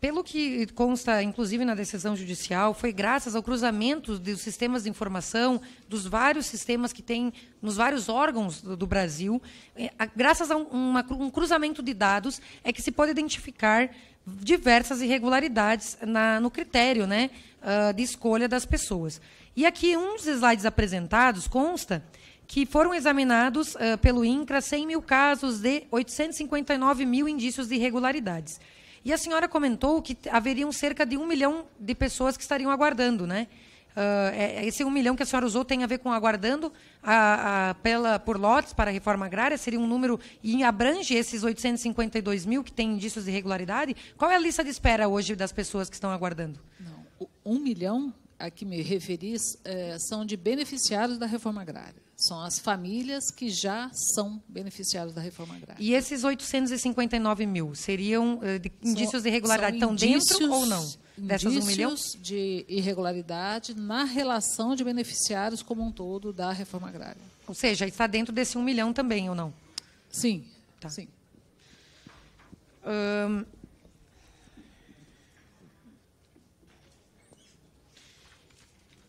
pelo que consta, inclusive, na decisão judicial, foi graças ao cruzamento dos sistemas de informação, dos vários sistemas que tem nos vários órgãos do, do Brasil, é, graças a um, uma, um cruzamento de dados, é que se pode identificar diversas irregularidades na, no critério né, ah, de escolha das pessoas. E aqui, um dos slides apresentados consta que foram examinados uh, pelo INCRA 100 mil casos de 859 mil indícios de irregularidades. E a senhora comentou que haveriam cerca de um milhão de pessoas que estariam aguardando, né? Uh, esse um milhão que a senhora usou tem a ver com aguardando a, a, pela, por lotes para a reforma agrária? Seria um número e abrange esses 852 mil que têm indícios de irregularidade? Qual é a lista de espera hoje das pessoas que estão aguardando? Não, um milhão a que me referis é, são de beneficiários da reforma agrária. São as famílias que já são beneficiadas da reforma agrária. E esses 859 mil seriam uh, indícios são, de irregularidade? Estão indícios, dentro ou não? Dessas indícios um milhão? de irregularidade na relação de beneficiários como um todo da reforma agrária. Ou seja, está dentro desse um milhão também, ou não? Sim. Tá. Sim.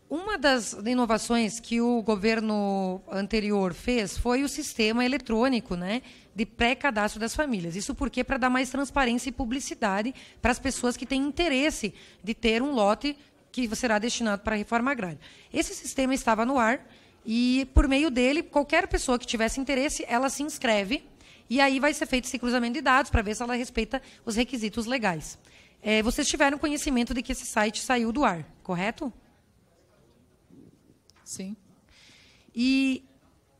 Uma das inovações que o governo anterior fez foi o sistema eletrônico, né, de pré-cadastro das famílias. Isso porque para dar mais transparência e publicidade para as pessoas que têm interesse de ter um lote que será destinado para a reforma agrária. Esse sistema estava no ar e por meio dele qualquer pessoa que tivesse interesse, ela se inscreve e aí vai ser feito esse cruzamento de dados para ver se ela respeita os requisitos legais. É, vocês tiveram conhecimento de que esse site saiu do ar, correto? Sim. E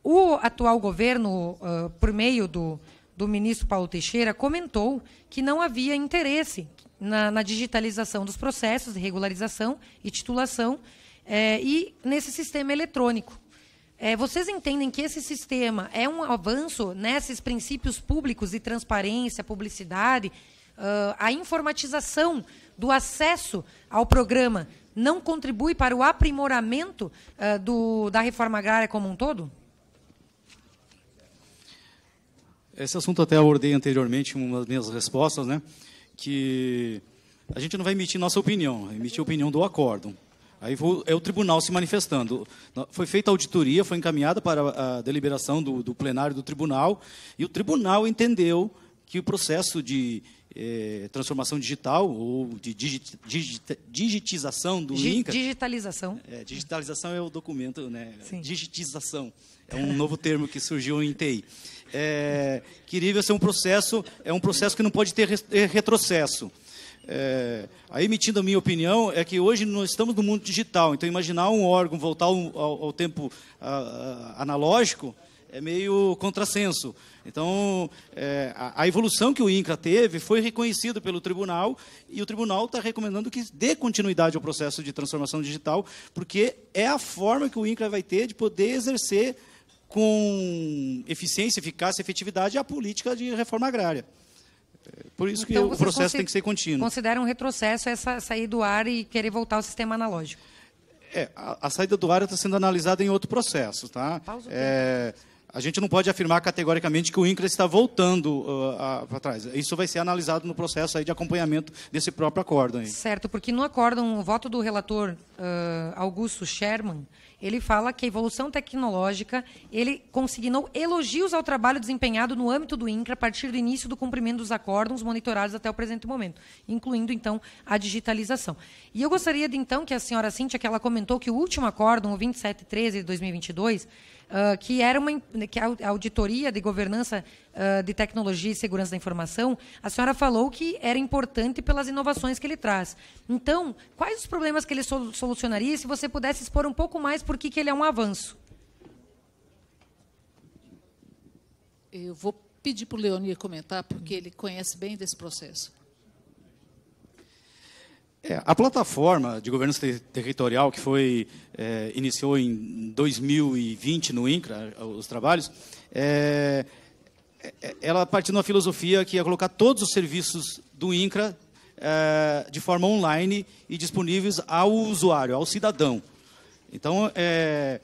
o atual governo, uh, por meio do, do ministro Paulo Teixeira, comentou que não havia interesse na, na digitalização dos processos de regularização e titulação eh, e nesse sistema eletrônico. Eh, vocês entendem que esse sistema é um avanço nesses princípios públicos de transparência, publicidade, uh, a informatização do acesso ao programa não contribui para o aprimoramento uh, do, da reforma agrária como um todo? Esse assunto até abordei anteriormente em uma das minhas respostas, né? que a gente não vai emitir nossa opinião, emitir a opinião do acórdão. Aí é o tribunal se manifestando. Foi feita a auditoria, foi encaminhada para a deliberação do, do, plenário do tribunal, e o tribunal entendeu que o processo de eh, transformação digital ou de digit, digitização do G INCA... Digitalização. É, digitalização é o documento, né? Sim. Digitização. É um novo termo que surgiu em TI. É, querível ser é um processo, é um processo que não pode ter retrocesso. É, aí, emitindo a minha opinião, é que hoje nós estamos no mundo digital. Então, imaginar um órgão voltar ao, ao tempo a, a, analógico é meio contrassenso. Então, é, a, a, evolução que o INCRA teve foi reconhecida pelo tribunal e o tribunal está recomendando que dê continuidade ao processo de transformação digital, porque é a forma que o INCRA vai ter de poder exercer com eficiência, eficácia e efetividade a política de reforma agrária. É por isso então, que o processo tem que ser contínuo. Considera um retrocesso essa sair do ar e querer voltar ao sistema analógico? É, a, a, saída do ar está sendo analisada em outro processo, tá? Pausa é, tempo a gente não pode afirmar categoricamente que o INCRA está voltando uh, ah, para trás. Isso vai ser analisado no processo de acompanhamento desse próprio acórdão. Aí. Certo, porque no acórdão, o voto do relator uh, Augusto Sherman, ele fala que a evolução tecnológica, ele consignou elogios ao trabalho desempenhado no âmbito do INCRA a partir do início do cumprimento dos acórdãos monitorados até o presente momento, incluindo, então, a digitalização. E eu gostaria, de, então, que a senhora Cíntia, que ela comentou que o último acórdão, o 2713 de 2022 ah, que era uma que a auditoria de governança uh, de tecnologia e segurança da informação, a senhora falou que era importante pelas inovações que ele traz. Então, quais os problemas que ele solucionaria se você pudesse expor um pouco mais por que ele é um avanço? Eu vou pedir para o Leonir comentar, porque ele conhece bem desse processo. É, a plataforma de governança ter territorial que foi é, iniciou em 2020 no INCRA, os trabalhos, é, é ela partiu de uma filosofia que ia colocar todos os serviços do INCRA é, de forma online e disponíveis ao usuário, ao cidadão. Então, é,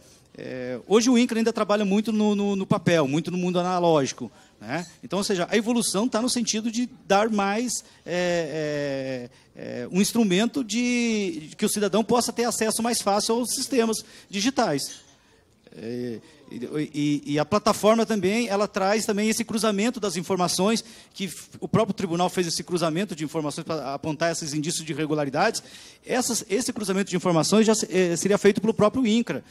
hoje o INCRA ainda trabalha muito no, no, no papel, muito no mundo analógico, né? Então, ou seja, a evolução está no sentido de dar mais é, é, é, um instrumento de, de que o cidadão possa ter acesso mais fácil aos sistemas digitais. É, e, e, a plataforma também, ela traz também esse cruzamento das informações, que o próprio tribunal fez esse cruzamento de informações para apontar esses indícios de irregularidades. Essas, esse cruzamento de informações já eh, seria feito pelo próprio INCRA.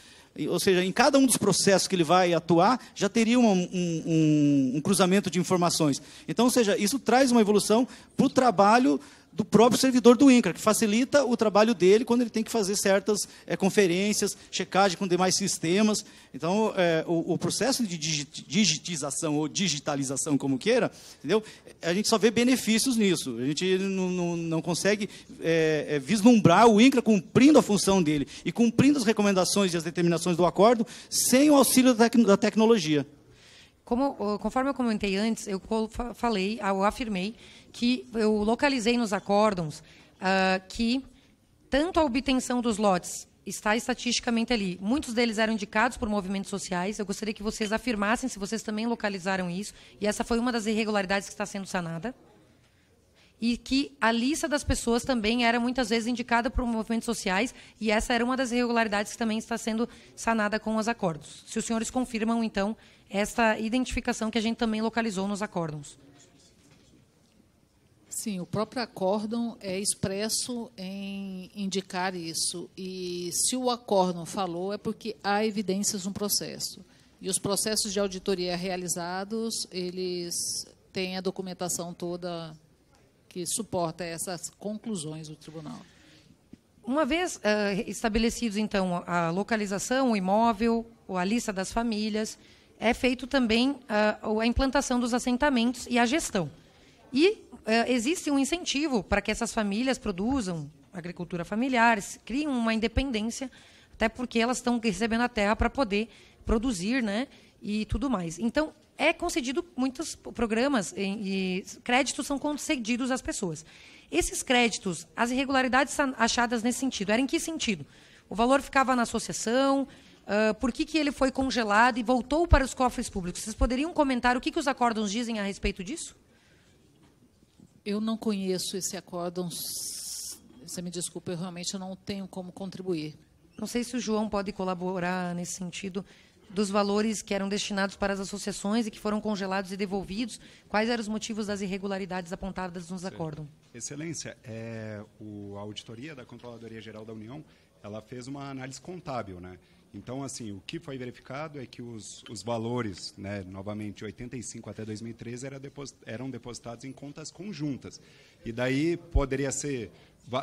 Ou seja, em cada um dos processos que ele vai atuar, já teria um, um, um, um cruzamento de informações. Então, ou seja, isso traz uma evolução para o trabalho do próprio servidor do INCRA, que facilita o trabalho dele quando ele tem que fazer certas é, conferências, checagem com demais sistemas. Então, é, o, o, processo de digitização ou digitalização, como queira, entendeu? a gente só vê benefícios nisso. A gente não, não, não consegue é, vislumbrar o INCRA cumprindo a função dele e cumprindo as recomendações e as determinações do acordo sem o auxílio da, tec da tecnologia. Como, conforme eu comentei antes, eu falei, eu afirmei que eu localizei nos acórdons uh, que tanto a obtenção dos lotes está estatisticamente ali. Muitos deles eram indicados por movimentos sociais. Eu gostaria que vocês afirmassem se vocês também localizaram isso. E essa foi uma das irregularidades que está sendo sanada. E que a lista das pessoas também era muitas vezes indicada por movimentos sociais, e essa era uma das irregularidades que também está sendo sanada com os acordos. Se os senhores confirmam, então, esta identificação que a gente também localizou nos acordos. Sim, o próprio acórdão é expresso em indicar isso. E se o acórdão falou, é porque há evidências no processo. E os processos de auditoria realizados, eles têm a documentação toda que suporta essas conclusões do tribunal. Uma vez uh, estabelecidos, então, a localização, o imóvel, a lista das famílias, é feito também uh, a implantação dos assentamentos e a gestão. E é, existe um incentivo para que essas famílias produzam agricultura familiar, criem uma independência, até porque elas estão recebendo a terra para poder produzir, né? E tudo mais. Então, é concedido muitos programas e créditos são concedidos às pessoas. Esses créditos, as irregularidades achadas nesse sentido, eram em que sentido? O valor ficava na associação, uh, por que, que ele foi congelado e voltou para os cofres públicos? Vocês poderiam comentar o que, que os acordos dizem a respeito disso? Eu não conheço esse acórdão. Você me desculpa, eu realmente não tenho como contribuir. Não sei se o João pode colaborar nesse sentido dos valores que eram destinados para as associações e que foram congelados e devolvidos. Quais eram os motivos das irregularidades apontadas nos acórdão? Excelência, é, o, a auditoria da Controladoria Geral da União, ela fez uma análise contábil, né? Então, assim, o que foi verificado é que os, os valores, né, novamente, 85 até 2013, era deposit, eram depositados em contas conjuntas. E daí poderia ser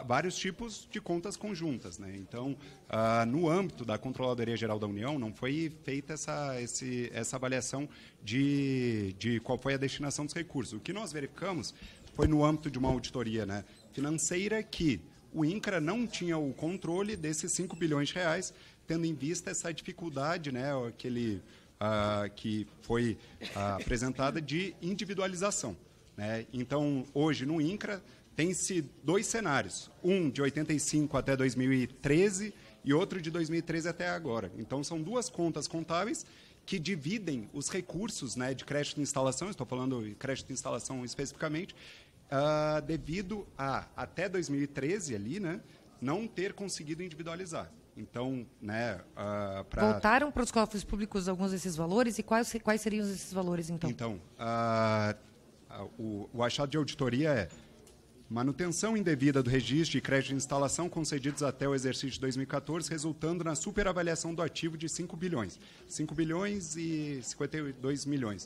vários tipos de contas conjuntas. Né? Então, ah, no âmbito da Controladoria Geral da União, não foi feita essa, esse, essa avaliação de, de qual foi a destinação dos recursos. O que nós verificamos foi no âmbito de uma auditoria né, financeira que o INCRA não tinha o controle desses 5 bilhões de reais tendo em vista essa dificuldade, né, aquele, ah, que foi ah, apresentada de individualização. Né? Então, hoje no INCRA, tem-se dois cenários: um de 85 até 2013 e outro de 2013 até agora. Então, são duas contas contábeis que dividem os recursos né, de crédito de instalação, estou falando de crédito de instalação especificamente, ah, devido a, até 2013 ali, né, não ter conseguido individualizar. Então, né, uh, pra... voltaram para os cofres públicos alguns desses valores e quais quais seriam esses valores então? Então, uh, uh, o, o achado de auditoria é Manutenção indevida do registro e crédito de instalação concedidos até o exercício de 2014, resultando na superavaliação do ativo de 5 bilhões. 5 bilhões e 52 milhões.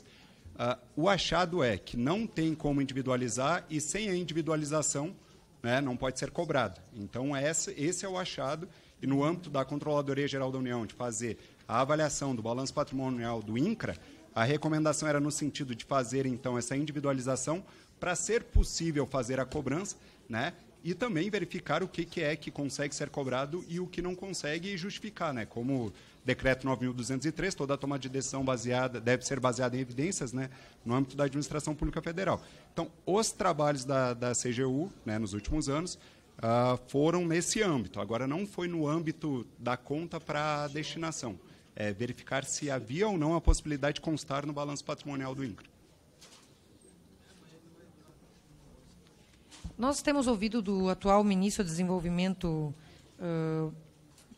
Uh, o achado é que não tem como individualizar e sem a individualização né, não pode ser cobrado. Então, essa, esse é o achado e no âmbito da Controladoria Geral da União de fazer a avaliação do balanço patrimonial do INCRA, a recomendação era no sentido de fazer então essa individualização para ser possível fazer a cobrança, né? E também verificar o que, que é que consegue ser cobrado e o que não consegue justificar, né? Como decreto 9.203, toda a tomada de decisão baseada deve ser baseada em evidências, né, no âmbito da administração pública federal. Então, os trabalhos da, da CGU, né, nos últimos anos, uh, foram nesse âmbito. Agora, não foi no âmbito da conta para destinação. É, verificar se havia ou não a possibilidade de constar no balanço patrimonial do INCRA. Nós temos ouvido do atual ministro do Desenvolvimento, uh,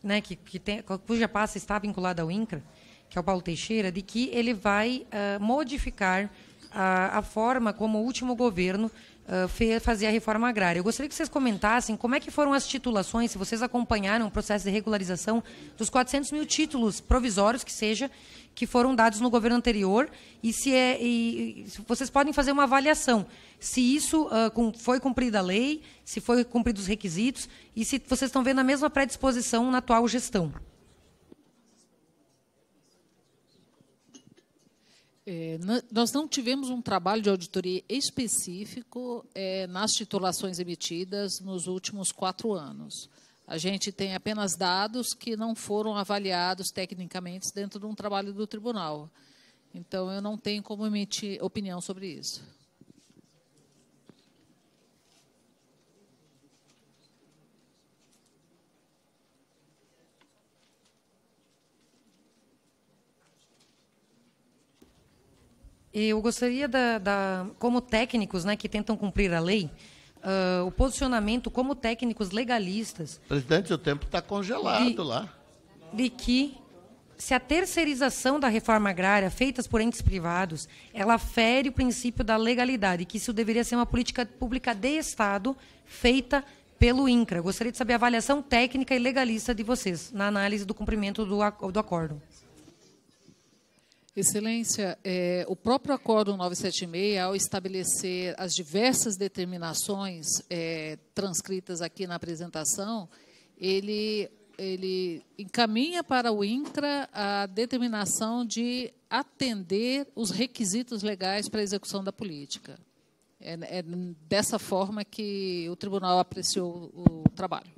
né, que, que tem, cuja pasta está vinculada ao INCRA, que é o Paulo Teixeira, de que ele vai uh, modificar a, a, forma como o último governo ah, fazer a reforma agrária. Eu gostaria que vocês comentassem como é que foram as titulações, se vocês acompanharam o processo de regularização dos 400 mil títulos provisórios, que seja, que foram dados no governo anterior, e se, é, e, se vocês podem fazer uma avaliação se isso uh, com, foi cumprida a lei, se foi cumpridos os requisitos, e se vocês estão vendo a mesma predisposição na atual gestão. É, nós não tivemos um trabalho de auditoria específico é, nas titulações emitidas nos últimos quatro anos. A gente tem apenas dados que não foram avaliados tecnicamente dentro de um trabalho do tribunal. Então, eu não tenho como emitir opinião sobre isso. Eu gostaria da, da, como técnicos, né, que tentam cumprir a lei, uh, o posicionamento como técnicos legalistas. Presidente, o tempo está congelado de, lá. De que se a terceirização da reforma agrária feitas por entes privados, ela fere o princípio da legalidade, que isso deveria ser uma política pública de Estado feita pelo INCRA. Gostaria de saber a avaliação técnica e legalista de vocês na análise do cumprimento do, do acordo. Excelência, é, o próprio Acordo 976, ao estabelecer as diversas determinações é, transcritas aqui na apresentação, ele, ele encaminha para o INCRA a determinação de atender os requisitos legais para a execução da política. É, é dessa forma que o tribunal apreciou o trabalho.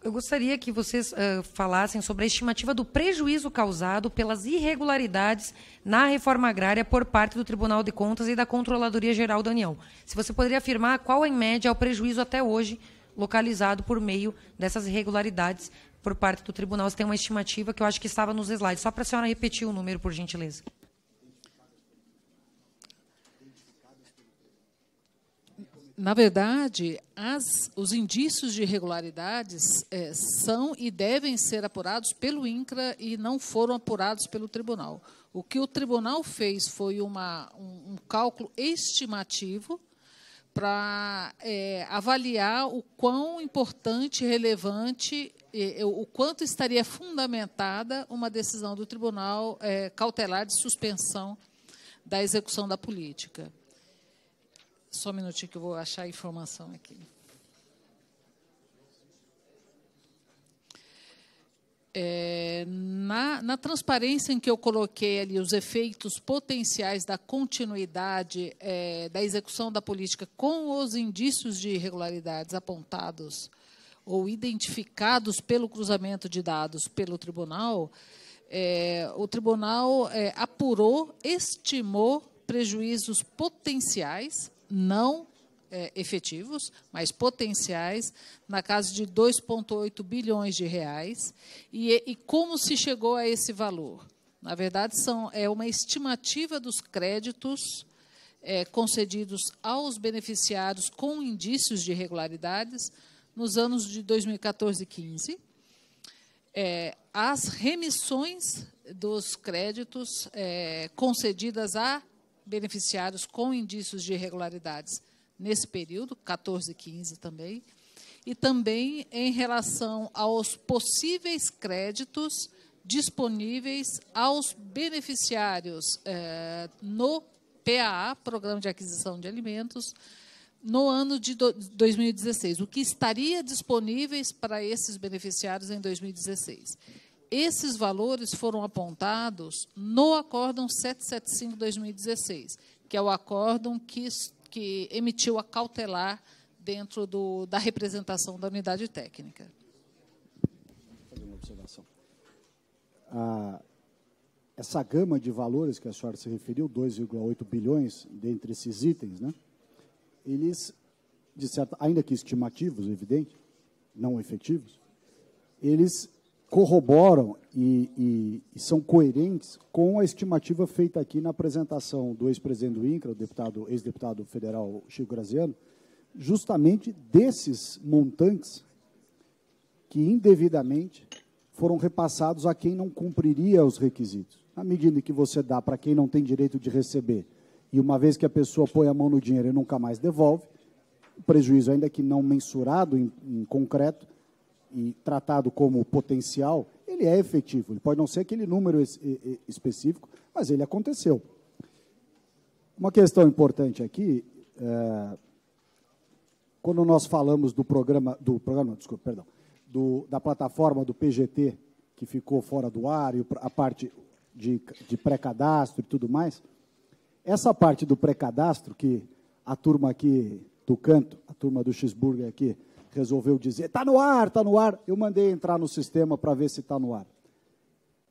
Eu gostaria que vocês uh, falassem sobre a estimativa do prejuízo causado pelas irregularidades na reforma agrária por parte do Tribunal de Contas e da Controladoria Geral da União. Se você poderia afirmar qual, em média, é o prejuízo até hoje localizado por meio dessas irregularidades por parte do Tribunal. Você tem uma estimativa que eu acho que estava nos slides. Só para a senhora repetir o número, por gentileza. na verdade, as, os indícios de irregularidades é, são e devem ser apurados pelo INCRA e não foram apurados pelo tribunal. O que o tribunal fez foi uma, um, um cálculo estimativo para é, eh, avaliar o quão importante, relevante, o quanto estaria fundamentada uma decisão do tribunal eh, cautelar de suspensão da execução da política. Só um minutinho que eu vou achar a informação aqui. É, na, na, transparência em que eu coloquei ali os efeitos potenciais da continuidade é, da execução da política com os indícios de irregularidades apontados ou identificados pelo cruzamento de dados pelo tribunal, é, o tribunal é, apurou, estimou prejuízos potenciais não é, efetivos, mas potenciais, na casa de 2,8 bilhões de reais. E, e como se chegou a esse valor? Na verdade, são, é uma estimativa dos créditos é, concedidos aos beneficiários com indícios de irregularidades nos anos de 2014 e 15. É, as remissões dos créditos é, concedidas a beneficiários com indícios de irregularidades nesse período, 14 e 15 também, e também em relação aos possíveis créditos disponíveis aos beneficiários eh, no PAA, Programa de Aquisição de Alimentos, no ano de 2016, o que estaria disponíveis para esses beneficiários em 2016 esses valores foram apontados no Acórdão 775-2016, que é o acórdão que, que emitiu a cautelar dentro do, da representação da unidade técnica. Vou fazer uma observação. Ah, essa gama de valores que a senhora se referiu, 2,8 bilhões, dentre esses itens, né, eles, de ainda que estimativos, evidente, não efetivos, eles corroboram e, e, e, são coerentes com a estimativa feita aqui na apresentação do ex-presidente do INCRA, o deputado, ex-deputado federal Chico Graziano, justamente desses montantes que indevidamente foram repassados a quem não cumpriria os requisitos. Na medida que você dá para quem não tem direito de receber, e uma vez que a pessoa põe a mão no dinheiro e nunca mais devolve, o prejuízo, ainda que não mensurado em, em concreto, e tratado como potencial, ele é efetivo. Ele pode não ser aquele número es, específico, mas ele aconteceu. Uma questão importante aqui, é, quando nós falamos do programa, do programa, desculpa, perdão, do, da plataforma do PGT, que ficou fora do ar, e a parte de, de pré-cadastro e tudo mais, essa parte do pré-cadastro, que a turma aqui do canto, a turma do Xburger aqui, resolveu dizer: está no ar, está no ar. Eu mandei entrar no sistema para ver se está no ar.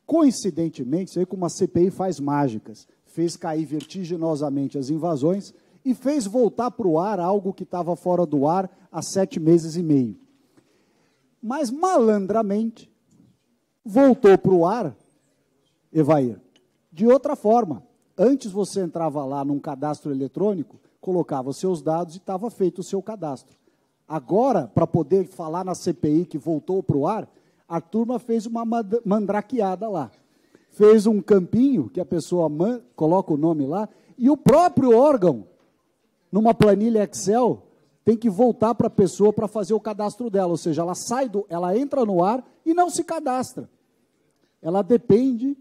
Coincidentemente, sei que uma CPI faz mágicas, fez cair vertiginosamente as invasões e fez voltar para o ar algo que estava fora do ar há sete meses e meio. Mas malandramente voltou para o ar, Evair, de outra forma. Antes você entrava lá num cadastro eletrônico, colocava seus dados e estava feito o seu cadastro. Agora, para poder falar na CPI que voltou para o ar, a turma fez uma mandraqueada lá. Fez um campinho, que a pessoa coloca o nome lá, e o próprio órgão, numa planilha Excel, tem que voltar para a pessoa para fazer o cadastro dela. Ou seja, ela sai do. ela entra no ar e não se cadastra. Ela depende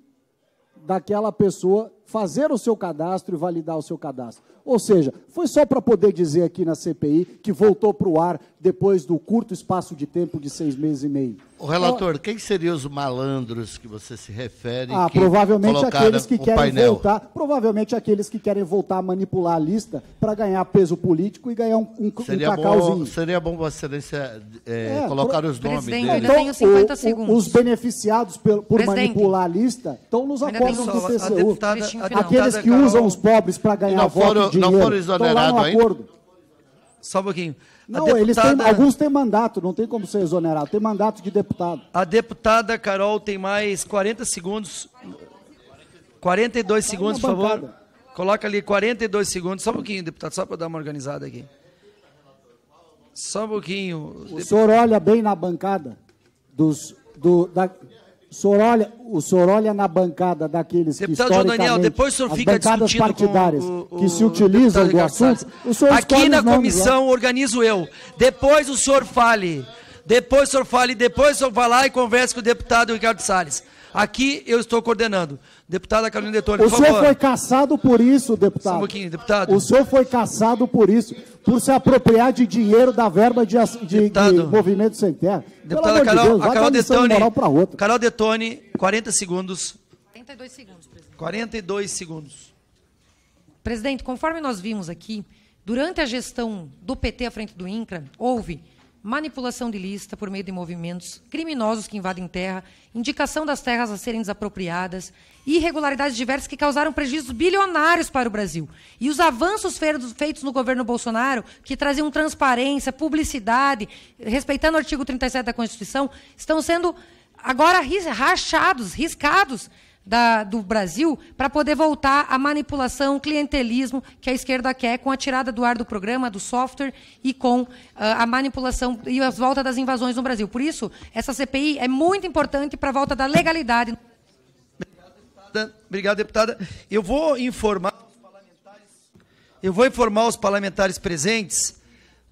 daquela pessoa fazer o seu cadastro e validar o seu cadastro. Ou seja, foi só para poder dizer aqui na CPI que voltou para o ar depois do curto espaço de tempo de seis meses e meio. O relator, então, quem seriam os malandros que você se refere? Ah, provavelmente aqueles que querem painel. voltar, provavelmente aqueles que querem voltar a manipular a lista para ganhar peso político e ganhar um, um, seria um bom, seria bom, Vossa Excelência, eh, é, é, colocar pro, os nomes Então, tenho 50 o, segundos. os beneficiados por, por manipular a lista estão nos acordos do TCU. A deputada, final. Aqueles tá, né, que usam os pobres para ganhar não de dinheiro, não foram exonerados ainda? Acordo. Só um pouquinho. Não, deputada... eles têm, alguns têm mandato, não tem como ser exonerado, tem mandato de deputado. A deputada Carol tem mais 40 segundos. 42 tá segundos, por favor. Coloca ali 42 segundos, só um pouquinho, deputado, só para dar uma organizada aqui. Só um pouquinho. O deputado. senhor olha bem na bancada dos, do, da, o senhor olha, o senhor olha na bancada daqueles deputado que historicamente, Daniel, depois o senhor fica as bancadas partidárias o, o, que se utilizam do assunto, o senhor Aqui na né? comissão organizo eu. Depois o senhor fale. Depois o senhor fale, depois o senhor vai lá e converse com o deputado Ricardo Salles. Aqui eu estou coordenando. Deputada Carolina Detone, por O senhor favor. foi caçado por isso, deputado. Só um pouquinho, deputado. O senhor foi caçado por isso, por se apropriar de dinheiro da verba de, de, de Movimento Sem Terra. Deputada Carol, de Deus, a Carol Detone. Carol Detone, 40 segundos. 42 segundos, presidente. 42 segundos. Presidente, conforme nós vimos aqui, durante a gestão do PT à frente do INCRA, houve manipulação de lista por meio de movimentos, criminosos que invadem terra, indicação das terras a serem desapropriadas, irregularidades diversas que causaram prejuízos bilionários para o Brasil. E os avanços feitos no governo Bolsonaro, que traziam transparência, publicidade, respeitando o artigo 37 da Constituição, estão sendo agora rachados, riscados da, do Brasil para poder voltar à manipulação, clientelismo que a esquerda quer com a tirada do ar do programa, do software e com uh, a manipulação e as voltas das invasões no Brasil. Por isso, essa CPI é muito importante para a volta da legalidade. Obrigado deputada. Eu vou informar os parlamentares, eu vou informar os parlamentares presentes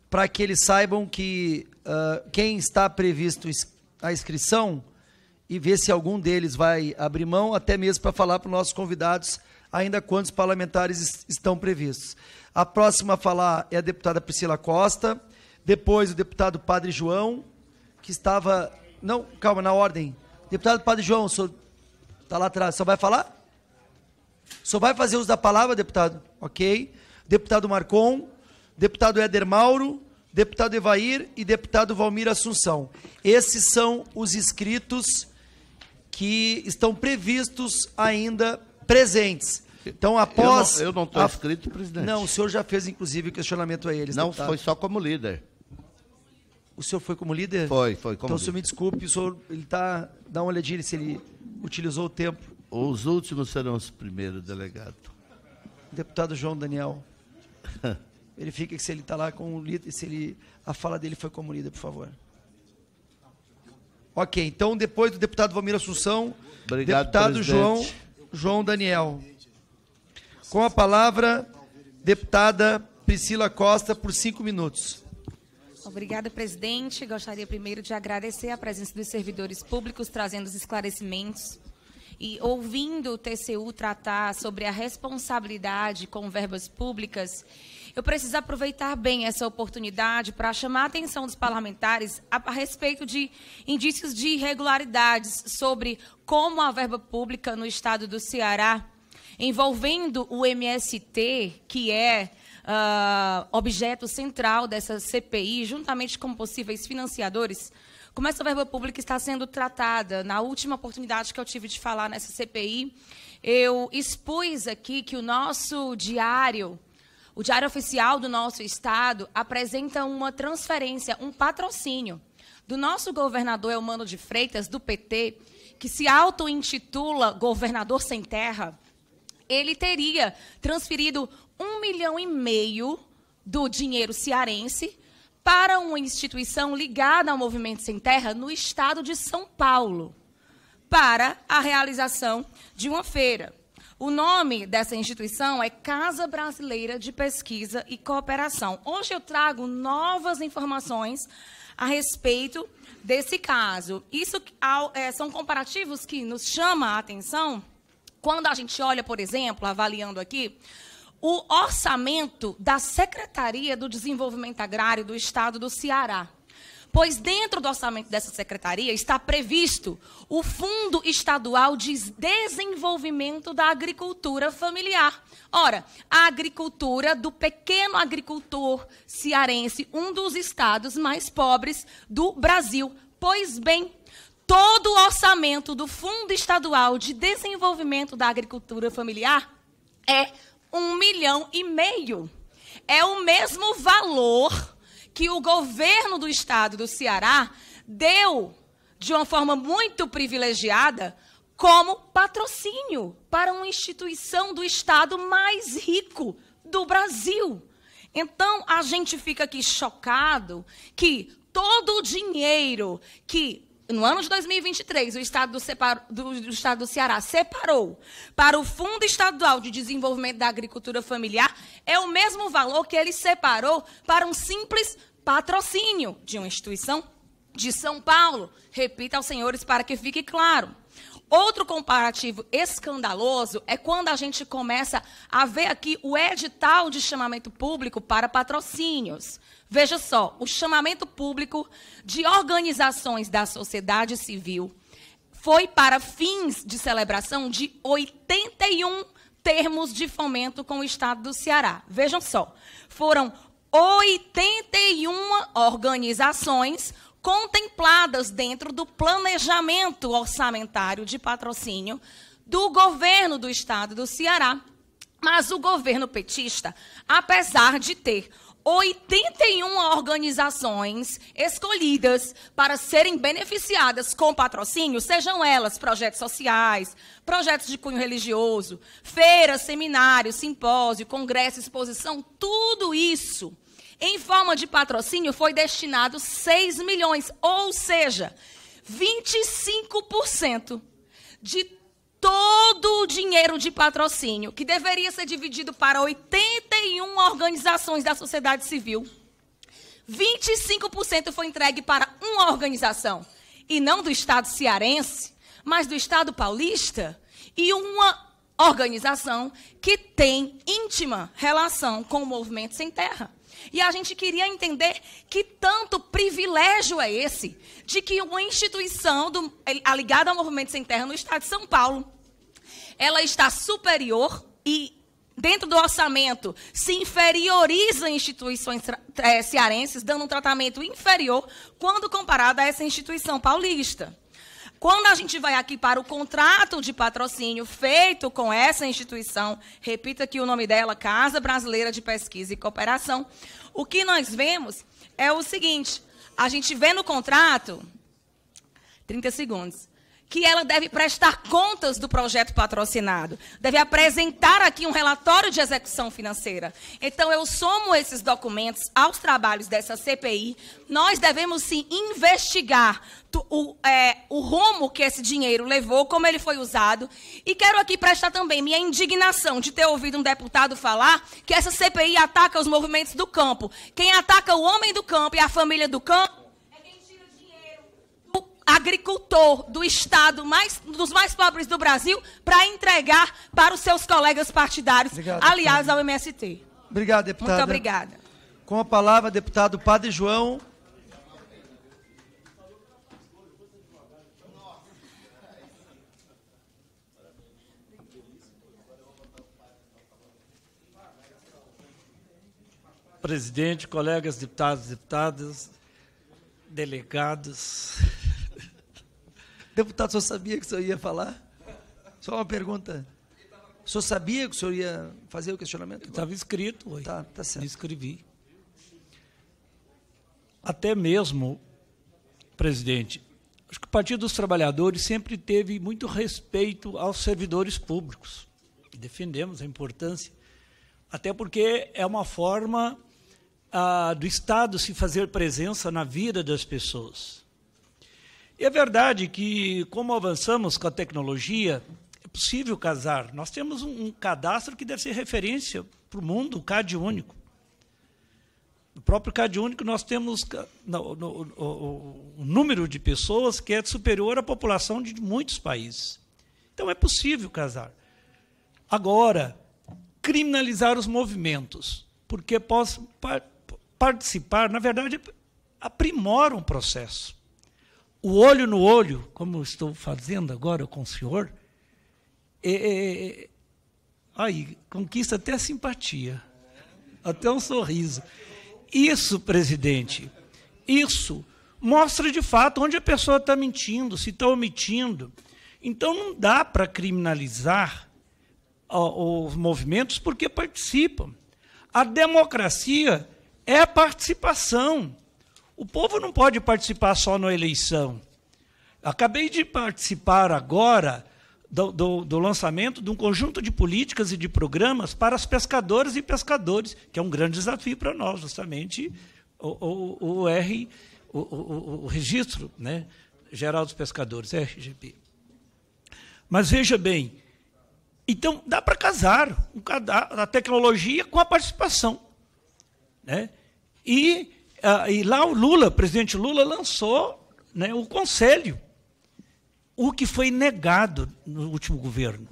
para que eles saibam que uh, quem está previsto a inscrição e ver se algum deles vai abrir mão, até mesmo para falar para os nossos convidados ainda quantos parlamentares estão previstos. A próxima a falar é a deputada Priscila Costa, depois o deputado Padre João, que estava. Não, calma, na ordem. Deputado Padre João, está senhor... Tá lá atrás, só vai falar? Só vai fazer uso da palavra, deputado? Ok. Deputado Marcon, deputado Éder Mauro, deputado Evair e deputado Valmir Assunção. Esses são os inscritos que estão previstos ainda presentes. Então, após. Eu não estou a... inscrito, presidente. Não, o senhor já fez, inclusive, questionamento a eles. Não, deputado. foi só como líder. O senhor foi como líder? Foi, foi como Então, líder. o senhor me desculpe, o senhor, ele tá, dá uma olhadinha se ele utilizou o tempo. Os últimos serão os primeiros, delegado. Deputado João Daniel. Verifica que se ele está lá com o líder, se ele, a fala dele foi como líder, por favor. Ok, então depois do deputado Valmir Assunção, Obrigado, deputado João, João Daniel. Com a palavra, deputada Priscila Costa, por cinco minutos. Obrigada, presidente. Gostaria primeiro de agradecer a presença dos servidores públicos, trazendo os esclarecimentos e ouvindo o TCU tratar sobre a responsabilidade com verbas públicas eu preciso aproveitar bem essa oportunidade para chamar a atenção dos parlamentares a, a respeito de indícios de irregularidades sobre como a verba pública no estado do Ceará, envolvendo o MST, que é Uh, objeto central dessa CPI, juntamente com possíveis financiadores, como essa verba pública está sendo tratada. Na última oportunidade que eu tive de falar nessa CPI, eu expus aqui que o nosso diário o Diário Oficial do nosso estado apresenta uma transferência, um patrocínio do nosso governador Eumano de Freitas, do PT, que se auto-intitula governador sem terra. Ele teria transferido um milhão e meio do dinheiro cearense para uma instituição ligada ao Movimento Sem Terra no estado de São Paulo, para a realização de uma feira. O nome dessa instituição é Casa Brasileira de Pesquisa e Cooperação. Hoje eu trago novas informações a respeito desse caso. Isso é, são comparativos que nos chamam a atenção quando a gente olha, por exemplo, avaliando aqui, o orçamento da Secretaria do Desenvolvimento Agrário do Estado do Ceará pois dentro do orçamento dessa secretaria está previsto o Fundo Estadual de Desenvolvimento da Agricultura Familiar. Ora, a agricultura do pequeno agricultor cearense, um dos estados mais pobres do Brasil. Pois bem, todo o orçamento do Fundo Estadual de Desenvolvimento da Agricultura Familiar é um milhão e meio. É o mesmo valor que o governo do estado do Ceará deu de uma forma muito privilegiada como patrocínio para uma instituição do estado mais rico do Brasil. Então a gente fica aqui chocado que todo o dinheiro que no ano de 2023, o Estado do, separo, do, do, estado do Ceará separou para o Fundo Estadual de Desenvolvimento da Agricultura Familiar é o mesmo valor que ele separou para um simples patrocínio de uma instituição de São Paulo. Repita aos senhores para que fique claro. Outro comparativo escandaloso é quando a gente começa a ver aqui o edital de chamamento público para patrocínios. Veja só, o chamamento público de organizações da sociedade civil foi para fins de celebração de 81 termos de fomento com o Estado do Ceará. Vejam só, foram 81 organizações contempladas dentro do planejamento orçamentário de patrocínio do governo do Estado do Ceará. Mas o governo petista, apesar de ter 81 organizações escolhidas para serem beneficiadas com patrocínio, sejam elas projetos sociais, projetos de cunho religioso, feiras, seminários, simpósio, congresso, exposição, tudo isso em forma de patrocínio foi destinado 6 milhões, ou seja, 25% de todo o dinheiro de patrocínio, que deveria ser dividido para 81 organizações da sociedade civil, 25% foi entregue para uma organização, e não do Estado cearense, mas do Estado paulista, e uma organização que tem íntima relação com o movimento sem terra. E a gente queria entender que tanto privilégio é esse de que uma instituição do, ligada ao Movimento Sem Terra no Estado de São Paulo, ela está superior e dentro do orçamento se inferioriza instituições é, cearenses, dando um tratamento inferior quando comparada a essa instituição paulista. Quando a gente vai aqui para o contrato de patrocínio feito com essa instituição, repita aqui o nome dela, Casa Brasileira de Pesquisa e Cooperação, o que nós vemos é o seguinte: a gente vê no contrato. 30 segundos que ela deve prestar contas do projeto patrocinado, deve apresentar aqui um relatório de execução financeira. Então, eu somo esses documentos aos trabalhos dessa CPI. Nós devemos sim investigar o, é, o rumo que esse dinheiro levou, como ele foi usado. E quero aqui prestar também minha indignação de ter ouvido um deputado falar que essa CPI ataca os movimentos do campo. Quem ataca o homem do campo e a família do campo agricultor do estado mais dos mais pobres do Brasil para entregar para os seus colegas partidários, Obrigado, aliados ao MST. Obrigado, deputado. Muito obrigada. Com a palavra, deputado Padre João. Presidente, colegas deputados e deputadas, delegados, Deputado, senhor sabia que o senhor ia falar? Só uma pergunta. O senhor sabia que o senhor ia fazer o questionamento? Estava escrito, oi. Tá, tá certo. Escrevi. Até mesmo, presidente, acho que o Partido dos Trabalhadores sempre teve muito respeito aos servidores públicos. Defendemos a importância, até porque é uma forma ah, do Estado se fazer presença na vida das pessoas. E é verdade que, como avançamos com a tecnologia, é possível casar. Nós temos um, um cadastro que deve ser referência para o mundo, o CAD único. No próprio CAD único, nós temos no, no, o número de pessoas que é superior à população de muitos países. Então, é possível casar. Agora, criminalizar os movimentos, porque posso par participar, na verdade, aprimora um processo o olho no olho, como eu estou fazendo agora com o senhor, é é, é, é, aí, conquista até a simpatia, até um sorriso. Isso, presidente, isso mostra de fato onde a pessoa está mentindo, se está omitindo. Então não dá para criminalizar os movimentos porque participam. A democracia é a participação. O povo não pode participar só na eleição. Acabei de participar agora do, do, do, lançamento de um conjunto de políticas e de programas para os pescadores e pescadores, que é um grande desafio para nós, justamente o, o, o R, o, o, o Registro né, Geral dos Pescadores, RGP. Mas veja bem, então dá para casar a tecnologia com a participação. Né? E ah, e lá o Lula, o presidente Lula, lançou né, o conselho, o que foi negado no último governo.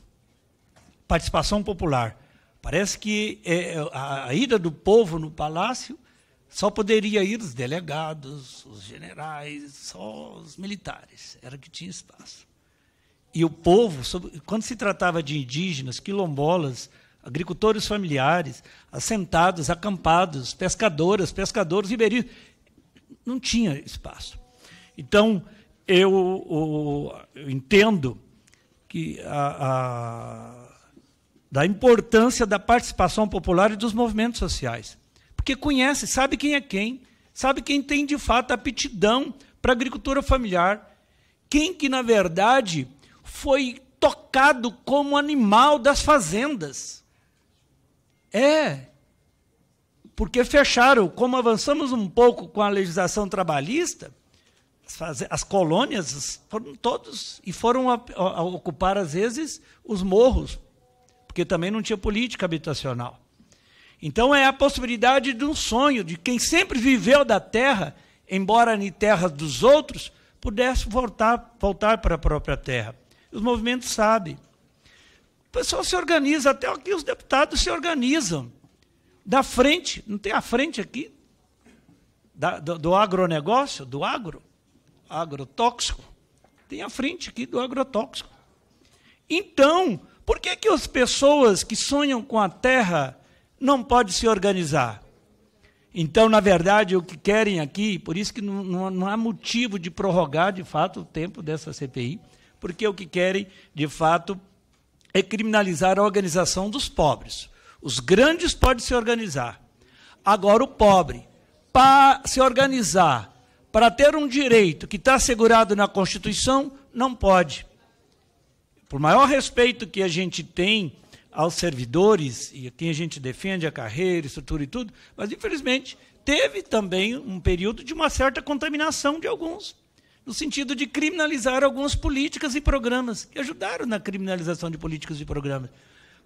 Participação popular. Parece que é, é a, a ida do povo no palácio só poderia ir os delegados, os generais, só os militares. Era que tinha espaço. E o povo, quando se tratava de indígenas, quilombolas, agricultores familiares, assentados, acampados, pescadoras, pescadores, ribeirinhos. Não tinha espaço. Então, eu, eu entendo que a, a, da importância da participação popular e dos movimentos sociais. Porque conhece, sabe quem é quem, sabe quem tem de fato aptidão para a agricultura familiar, quem que, na verdade, foi tocado como animal das fazendas é, porque fecharam. Como avançamos um pouco com a legislação trabalhista, as, as colônias foram todos e foram a, a ocupar, às vezes, os morros, porque também não tinha política habitacional. Então é a possibilidade de um sonho, de quem sempre viveu da terra, embora em terras dos outros, pudesse voltar, voltar para a própria terra. Os movimentos sabem. O pessoal se organiza, até aqui os deputados se organizam. Da frente, não tem a frente aqui? Da, do, do agronegócio, do agro, agrotóxico. Tem a frente aqui do agrotóxico. Então, por que, que as pessoas que sonham com a terra não podem se organizar? Então, na verdade, o que querem aqui, por isso que não, não, não, há motivo de prorrogar, de fato, o tempo dessa CPI, porque o que querem, de fato, é criminalizar a organização dos pobres. Os grandes podem se organizar. Agora, o pobre, para se organizar, para ter um direito que está assegurado na Constituição, não pode. Por maior respeito que a gente tem aos servidores e a quem a gente defende a carreira, estrutura e tudo, mas infelizmente teve também um período de uma certa contaminação de alguns no sentido de criminalizar algumas políticas e programas que ajudaram na criminalização de políticas e programas.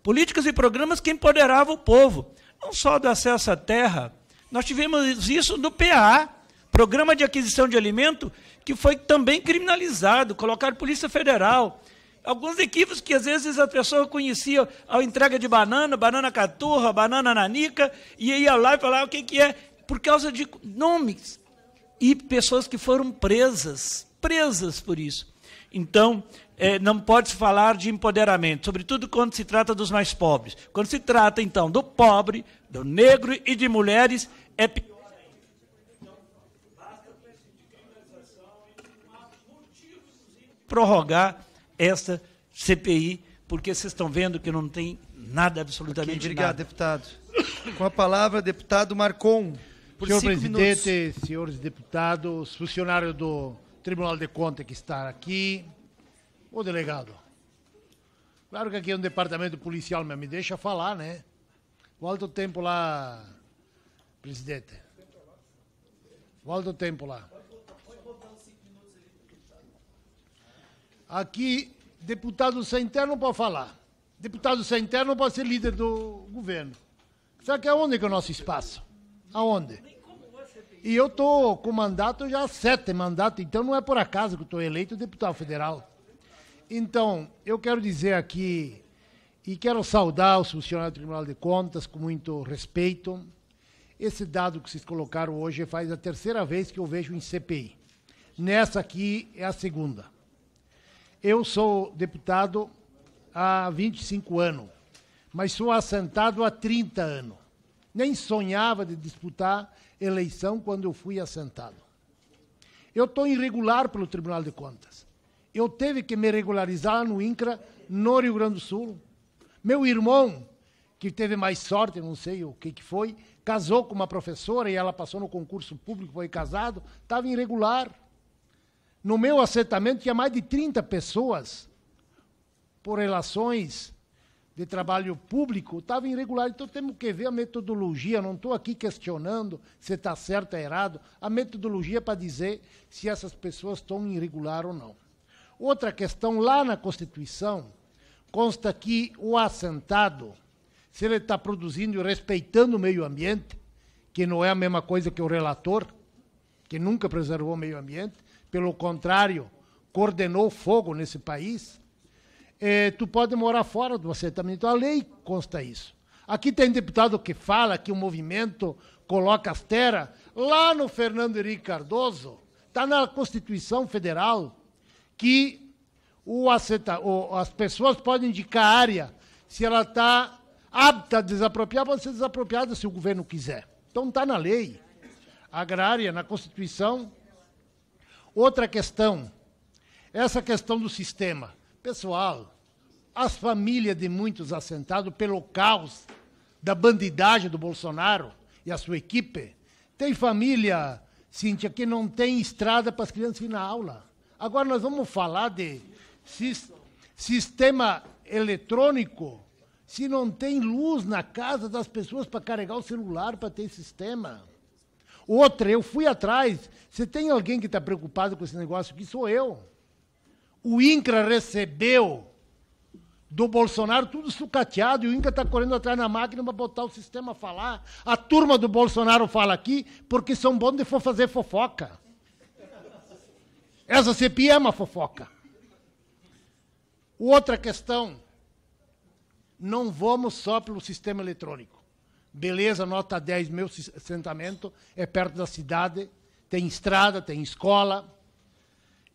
Políticas e programas que empoderavam o povo, não só do acesso à terra. Nós tivemos isso do PA, Programa de Aquisição de Alimento, que foi também criminalizado, colocaram Polícia Federal. Alguns equívocos que às vezes a pessoa conhecia a entrega de banana, banana caturra, banana nanica, e ia lá e falava o que, que é, por causa de nomes e pessoas que foram presas, presas por isso. Então, é, não pode se falar de empoderamento, sobretudo quando se trata dos mais pobres. Quando se trata, então, do pobre, do negro e de mulheres, é prorrogar esta CPI, porque vocês estão vendo que não tem nada, absolutamente okay, obrigado, nada. Obrigado, deputado. Com a palavra, deputado Marcon. Por Senhor presidente, minutos. senhores deputados, funcionário do Tribunal de Contas que está aqui, o delegado. Claro que aqui é um departamento policial, mas me deixa falar, né? o tempo lá, presidente? o tempo lá? Aqui, deputado sem interno pode falar. Deputado sem interno pode ser líder do governo. Será que é onde que é o nosso espaço? Aonde? E eu estou com mandato já sete mandato, então não é por acaso que estou eleito deputado federal. Então, eu quero dizer aqui, e quero saudar os funcionários do Tribunal de Contas com muito respeito. Esse dado que vocês colocaram hoje faz a terceira vez que eu vejo em CPI. Nessa aqui é a segunda. Eu sou deputado há 25 anos, mas sou assentado há 30 anos nem sonhava de disputar eleição quando eu fui assentado. Eu estou irregular pelo Tribunal de Contas. Eu teve que me regularizar no INCRA, no Rio Grande do Sul. Meu irmão, que teve mais sorte, não sei o que, que foi, casou com uma professora e ela passou no concurso público, foi casado, estava irregular. No meu assentamento tinha mais de 30 pessoas por relações de trabalho público estava irregular. Então temos que ver a metodologia. Não estou aqui questionando se está certo ou errado. A metodologia para dizer se essas pessoas estão irregular ou não. Outra questão, lá na Constituição, consta que o assentado, se ele está produzindo e respeitando o meio ambiente, que não é a mesma coisa que o relator, que nunca preservou o meio ambiente, pelo contrário, coordenou fogo nesse país eh, tu pode morar fora do assentamento. A lei consta isso. Aqui tem deputado que fala que o movimento coloca as terras. Lá no Fernando Henrique Cardoso, está na Constituição Federal que o assenta, o, as pessoas podem indicar a área se ela está apta a desapropriar, pode ser desapropriada se o governo quiser. Então está na lei agrária, na Constituição. Outra questão, essa questão do sistema. Pessoal, as famílias de muitos assentados, pelo caos da bandidagem do Bolsonaro e a sua equipe, tem família, Cíntia, que não tem estrada para as crianças ir na aula. Agora nós vamos falar de sistema eletrônico, se não tem luz na casa das pessoas para carregar o celular, para ter sistema. Outra, eu fui atrás. Você tem alguém que está preocupado com esse negócio aqui, sou eu o INCRA recebeu do Bolsonaro, tudo sucateado, e o Inca está correndo atrás na máquina para botar o sistema a falar. A turma do Bolsonaro fala aqui porque são bons de for fazer fofoca. Essa CPI é uma fofoca. Outra questão, não vamos só pelo sistema eletrônico. Beleza, nota 10, meu assentamento é perto da cidade, tem estrada, tem escola,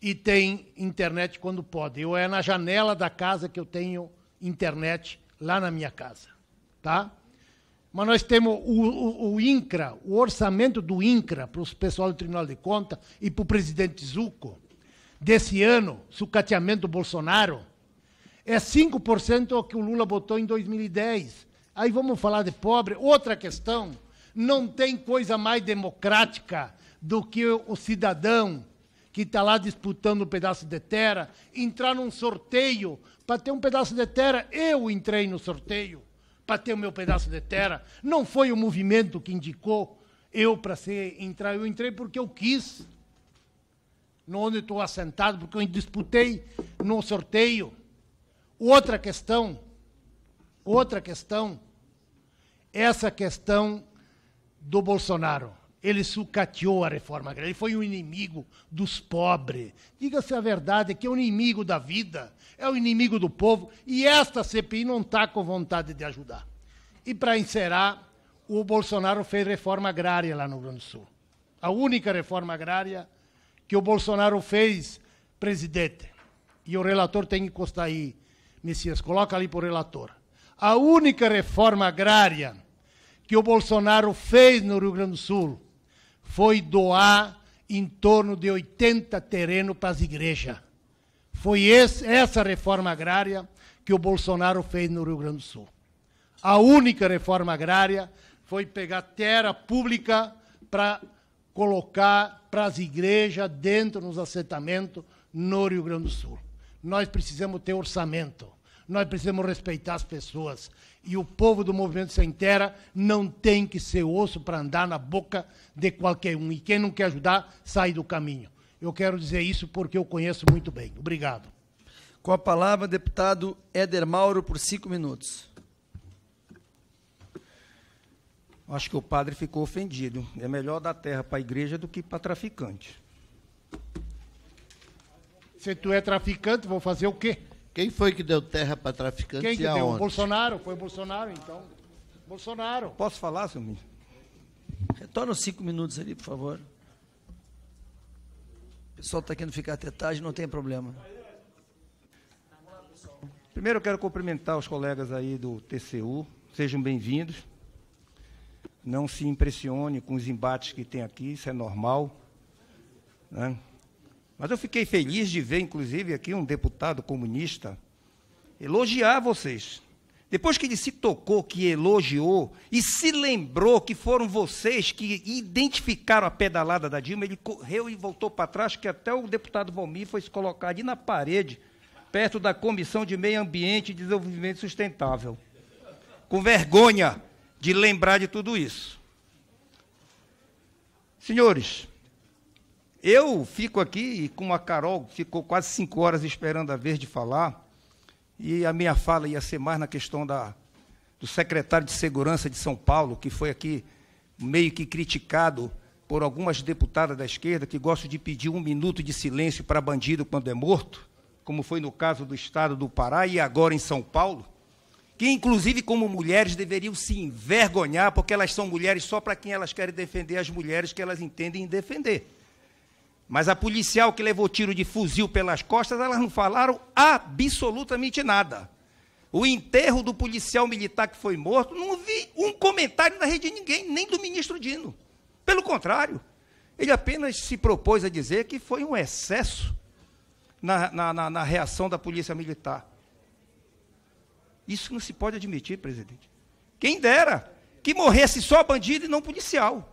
e tem internet quando pode. Eu é na janela da casa que eu tenho internet lá na minha casa, tá? Mas nós temos o, o, o INCRA, o orçamento do INCRA para o pessoal do Tribunal de Contas e para o presidente Zuco, desse ano, sucateamento do Bolsonaro, é 5% o que o Lula botou em 2010. Aí vamos falar de pobre. Outra questão, não tem coisa mais democrática do que o cidadão que está lá disputando um pedaço de terra, entrar num sorteio para ter um pedaço de terra. Eu entrei no sorteio para ter o meu pedaço de terra. Não foi o movimento que indicou eu para ser entrar. Eu entrei porque eu quis. No onde estou assentado, porque eu disputei no sorteio. Outra questão, outra questão, essa questão do Bolsonaro. Ele sucateou a reforma agrária, ele foi um inimigo dos pobres. Diga-se a verdade, que é o um inimigo da vida, é o um inimigo do povo, e esta CPI não está com vontade de ajudar. E para encerrar, o Bolsonaro fez reforma agrária lá no Rio Grande do Sul. A única reforma agrária que o Bolsonaro fez, presidente. E o relator tem que encostar aí, Messias, coloca ali para o relator. A única reforma agrária que o Bolsonaro fez no Rio Grande do Sul foi doar em torno de 80 terrenos para as igrejas. Foi esse, essa reforma agrária que o Bolsonaro fez no Rio Grande do Sul. A única reforma agrária foi pegar terra pública para colocar para as igrejas dentro nos assentamentos no Rio Grande do Sul. Nós precisamos ter orçamento, nós precisamos respeitar as pessoas. E o povo do Movimento Sem Terra não tem que ser osso para andar na boca de qualquer um. E quem não quer ajudar, sai do caminho. Eu quero dizer isso porque eu conheço muito bem. Obrigado. Com a palavra, deputado Éder Mauro, por cinco minutos. Acho que o padre ficou ofendido. É melhor dar terra para a igreja do que para traficante. Se tu é traficante, vou fazer o quê? Quem foi que deu terra para traficante? Quem que deu? Aonde? Bolsonaro? Foi Bolsonaro, então. Bolsonaro. Posso falar, senhor ministro? Retorna cinco minutos ali, por favor. O pessoal está querendo ficar até tarde, não tem problema. Primeiro eu quero cumprimentar os colegas aí do TCU. Sejam bem-vindos. Não se impressione com os embates que tem aqui, isso é normal. Né? Mas eu fiquei feliz de ver, inclusive, aqui um deputado comunista elogiar vocês. Depois que ele se tocou, que elogiou e se lembrou que foram vocês que identificaram a pedalada da Dilma, ele correu e voltou para trás, que até o deputado Valmir foi se colocar ali na parede, perto da Comissão de Meio Ambiente e Desenvolvimento Sustentável. Com vergonha de lembrar de tudo isso. Senhores, eu fico aqui, com a Carol ficou quase cinco horas esperando a vez de falar, e a minha fala ia ser mais na questão da, do secretário de Segurança de São Paulo, que foi aqui meio que criticado por algumas deputadas da esquerda que gostam de pedir um minuto de silêncio para bandido quando é morto, como foi no caso do estado do Pará e agora em São Paulo, que inclusive como mulheres deveriam se envergonhar, porque elas são mulheres só para quem elas querem defender as mulheres que elas entendem defender. Mas a policial que levou tiro de fuzil pelas costas, elas não falaram absolutamente nada. O enterro do policial militar que foi morto, não vi um comentário na rede de ninguém, nem do ministro Dino. Pelo contrário, ele apenas se propôs a dizer que foi um excesso na, na, na, na reação da polícia militar. Isso não se pode admitir, presidente. Quem dera que morresse só bandido e não policial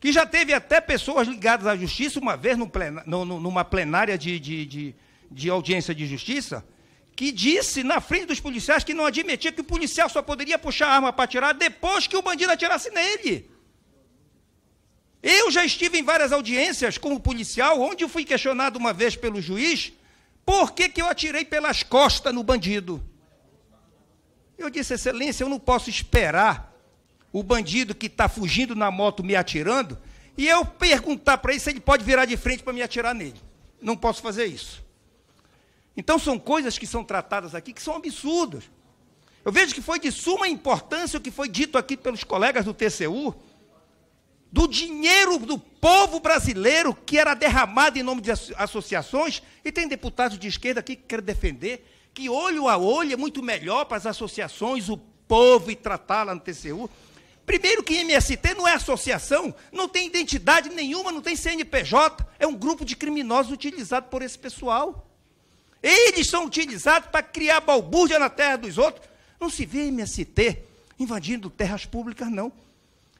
que já teve até pessoas ligadas à justiça, uma vez no plena, no, numa plenária de, de, de, de, audiência de justiça, que disse na frente dos policiais que não admitia que o policial só poderia puxar a arma para atirar depois que o bandido atirasse nele. Eu já estive em várias audiências como policial, onde fui questionado uma vez pelo juiz por que, que eu atirei pelas costas no bandido. Eu disse, Excelência, eu não posso esperar o bandido que está fugindo na moto me atirando, e eu perguntar para ele se ele pode virar de frente para me atirar nele. Não posso fazer isso. Então são coisas que são tratadas aqui que são absurdas. Eu vejo que foi de suma importância o que foi dito aqui pelos colegas do TCU, do dinheiro do povo brasileiro que era derramado em nome de associações, e tem deputados de esquerda aqui que querem defender que olho a olho é muito melhor para as associações, o povo e tratá-la no TCU. Primeiro que MST não é associação, não tem identidade nenhuma, não tem CNPJ, é um grupo de criminosos utilizado por esse pessoal. Eles são utilizados para criar balbúrdia na terra dos outros. Não se vê MST invadindo terras públicas, não.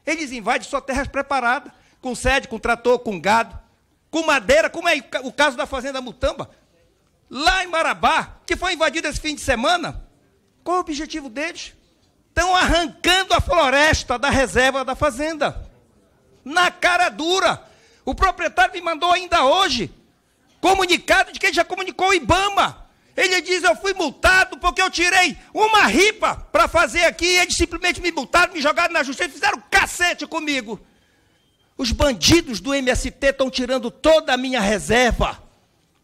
Eles invadem só terras preparadas, com sede, com trator, com gado, com madeira, como é o caso da Fazenda Mutamba, lá em Marabá, que foi invadida esse fim de semana. Qual é o objetivo deles? Estão arrancando a floresta da reserva da fazenda. Na cara dura. O proprietário me mandou ainda hoje comunicado de que ele já comunicou o Ibama. Ele diz: Eu fui multado porque eu tirei uma ripa para fazer aqui. E eles simplesmente me multaram, me jogaram na justiça, e fizeram cacete comigo. Os bandidos do MST estão tirando toda a minha reserva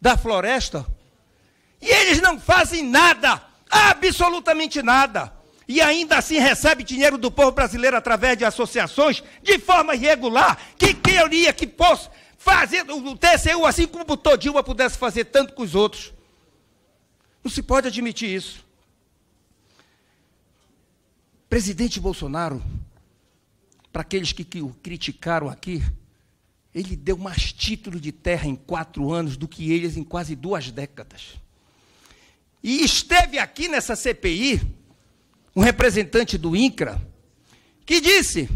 da floresta. E eles não fazem nada, absolutamente nada e ainda assim recebe dinheiro do povo brasileiro através de associações de forma irregular. Que teoria que possa fazer o TCU assim como botou Dilma pudesse fazer tanto com os outros? Não se pode admitir isso. Presidente Bolsonaro, para aqueles que, que o criticaram aqui, ele deu mais título de terra em quatro anos do que eles em quase duas décadas. E esteve aqui nessa CPI um representante do INCRA, que disse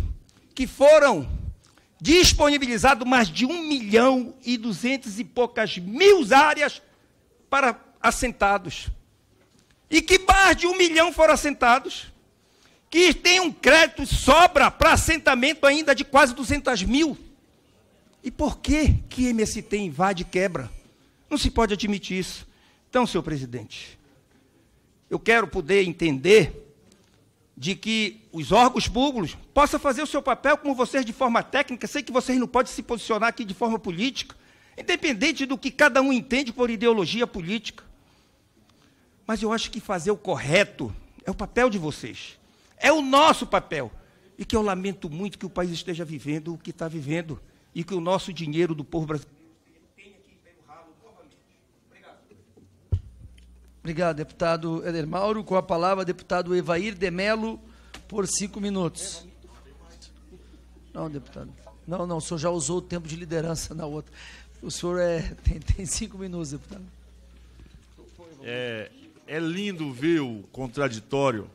que foram disponibilizado mais de 1 milhão e 200 e poucas mil áreas para assentados. E que mais de 1 milhão foram assentados. Que tem um crédito sobra para assentamento ainda de quase 200 mil. E por que que MST invade e quebra? Não se pode admitir isso. Então, senhor presidente, eu quero poder entender de que os órgãos públicos possam fazer o seu papel como vocês de forma técnica. Sei que vocês não podem se posicionar aqui de forma política, independente do que cada um entende por ideologia política. Mas eu acho que fazer o correto é o papel de vocês. É o nosso papel. E que eu lamento muito que o país esteja vivendo o que está vivendo e que o nosso dinheiro do povo brasileiro Obrigado, deputado Eder Mauro. Com a palavra, deputado Evair Demelo, por cinco minutos. Não, deputado. Não, não, o senhor já usou o tempo de liderança na outra. O senhor é, tem, tem cinco minutos, deputado. É, é lindo ver o contraditório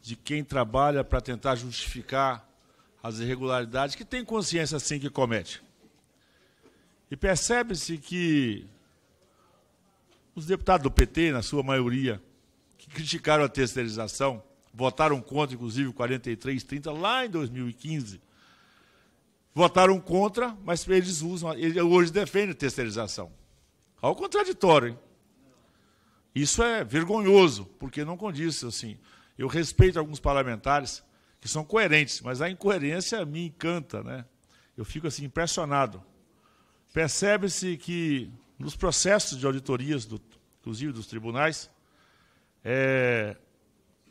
de quem trabalha para tentar justificar as irregularidades, que tem consciência sim que comete. E percebe-se que os deputados do PT, na sua maioria, que criticaram a terceirização, votaram contra, inclusive, 43, 30, lá em 2015. Votaram contra, mas eles usam, eles hoje defendem a terceirização. Ao contraditório, hein? Isso é vergonhoso, porque não condiz assim. Eu respeito alguns parlamentares que são coerentes, mas a incoerência me encanta, né? Eu fico assim impressionado. Percebe-se que nos processos de auditorias, do, inclusive dos tribunais, é,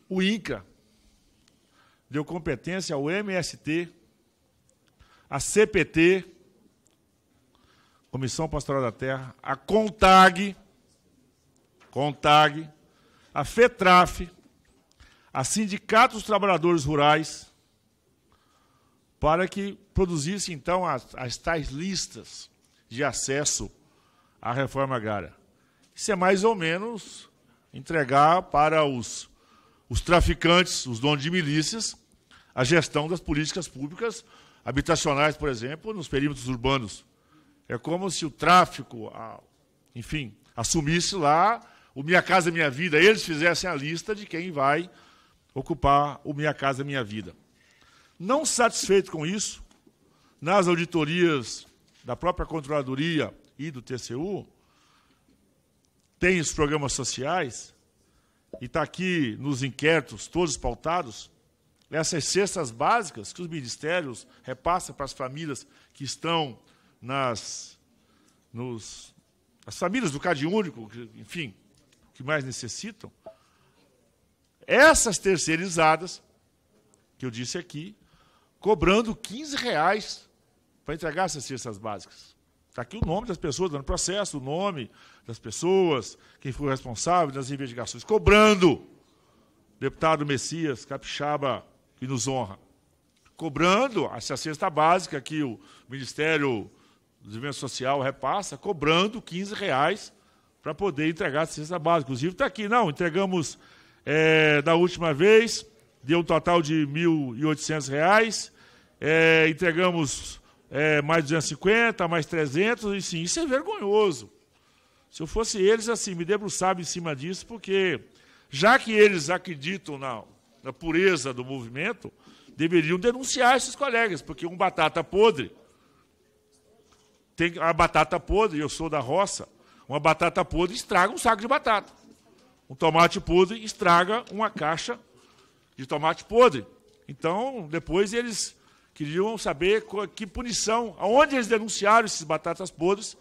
o INCA deu competência ao MST, à CPT, Comissão Pastoral da Terra, à CONTAG, CONTAG, à FETRAF, a Sindicato dos Trabalhadores Rurais, para que produzisse, então, as, as tais listas de acesso a reforma agrária. Isso é mais ou menos entregar para os, os traficantes, os donos de milícias, a gestão das políticas públicas habitacionais, por exemplo, nos perímetros urbanos. É como se o tráfico, enfim, assumisse lá o Minha Casa Minha Vida, eles fizessem a lista de quem vai ocupar o Minha Casa Minha Vida. Não satisfeito com isso, nas auditorias da própria Controladoria e do TCU, tem os programas sociais, e está aqui nos inquéritos todos pautados, essas cestas básicas que os ministérios repassam para as famílias que estão nas nos, as famílias do CadÚnico, enfim, que mais necessitam, essas terceirizadas, que eu disse aqui, cobrando 15 reais para entregar essas cestas básicas. Está aqui o nome das pessoas dando processo, o nome das pessoas, quem foi o responsável das investigações, cobrando. Deputado Messias Capixaba, que nos honra. Cobrando essa cesta básica que o Ministério do Desenvolvimento Social repassa, cobrando 15 reais para poder entregar a cesta básica. Inclusive está aqui, não, entregamos é, da última vez, deu um total de R$ 1.800, é, entregamos é, mais 250, mais 300, e sim, isso é vergonhoso. Se eu fosse eles, assim, me debruçava em cima disso, porque já que eles acreditam na, na pureza do movimento, deveriam denunciar esses colegas, porque um batata podre, tem a batata podre, eu sou da roça, uma batata podre estraga um saco de batata. Um tomate podre estraga uma caixa de tomate podre. Então, depois eles queriam saber que punição, aonde eles denunciaram esses batatas podres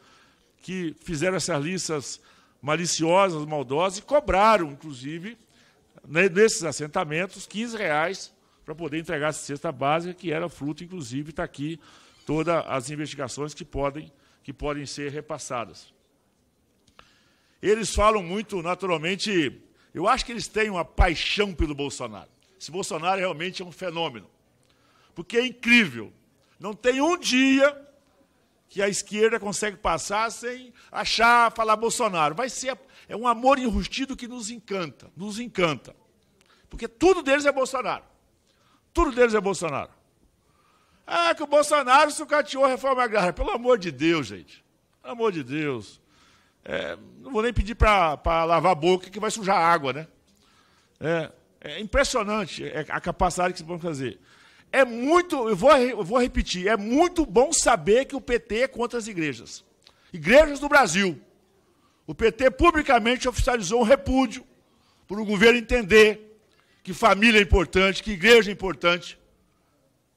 que fizeram essas listas maliciosas, maldosas, e cobraram, inclusive, nesses assentamentos, 15 reais para poder entregar essa cesta básica, que era fruto, inclusive, está aqui todas as investigações que podem, que podem ser repassadas. Eles falam muito, naturalmente, eu acho que eles têm uma paixão pelo Bolsonaro. Esse Bolsonaro realmente é um fenômeno porque é incrível. Não tem um dia que a esquerda consegue passar sem achar, falar Bolsonaro. Vai ser é um amor enrustido que nos encanta, nos encanta. Porque tudo deles é Bolsonaro. Tudo deles é Bolsonaro. Ah, que o Bolsonaro sucateou a reforma agrária. Pelo amor de Deus, gente. Pelo amor de Deus. É, não vou nem pedir para lavar a boca, que vai sujar água, né? É, é impressionante é, a capacidade que vocês vão fazer. É muito, eu vou, eu vou repetir, é muito bom saber que o PT é contra as igrejas. Igrejas do Brasil. O PT publicamente oficializou um repúdio para o governo entender que família é importante, que igreja é importante,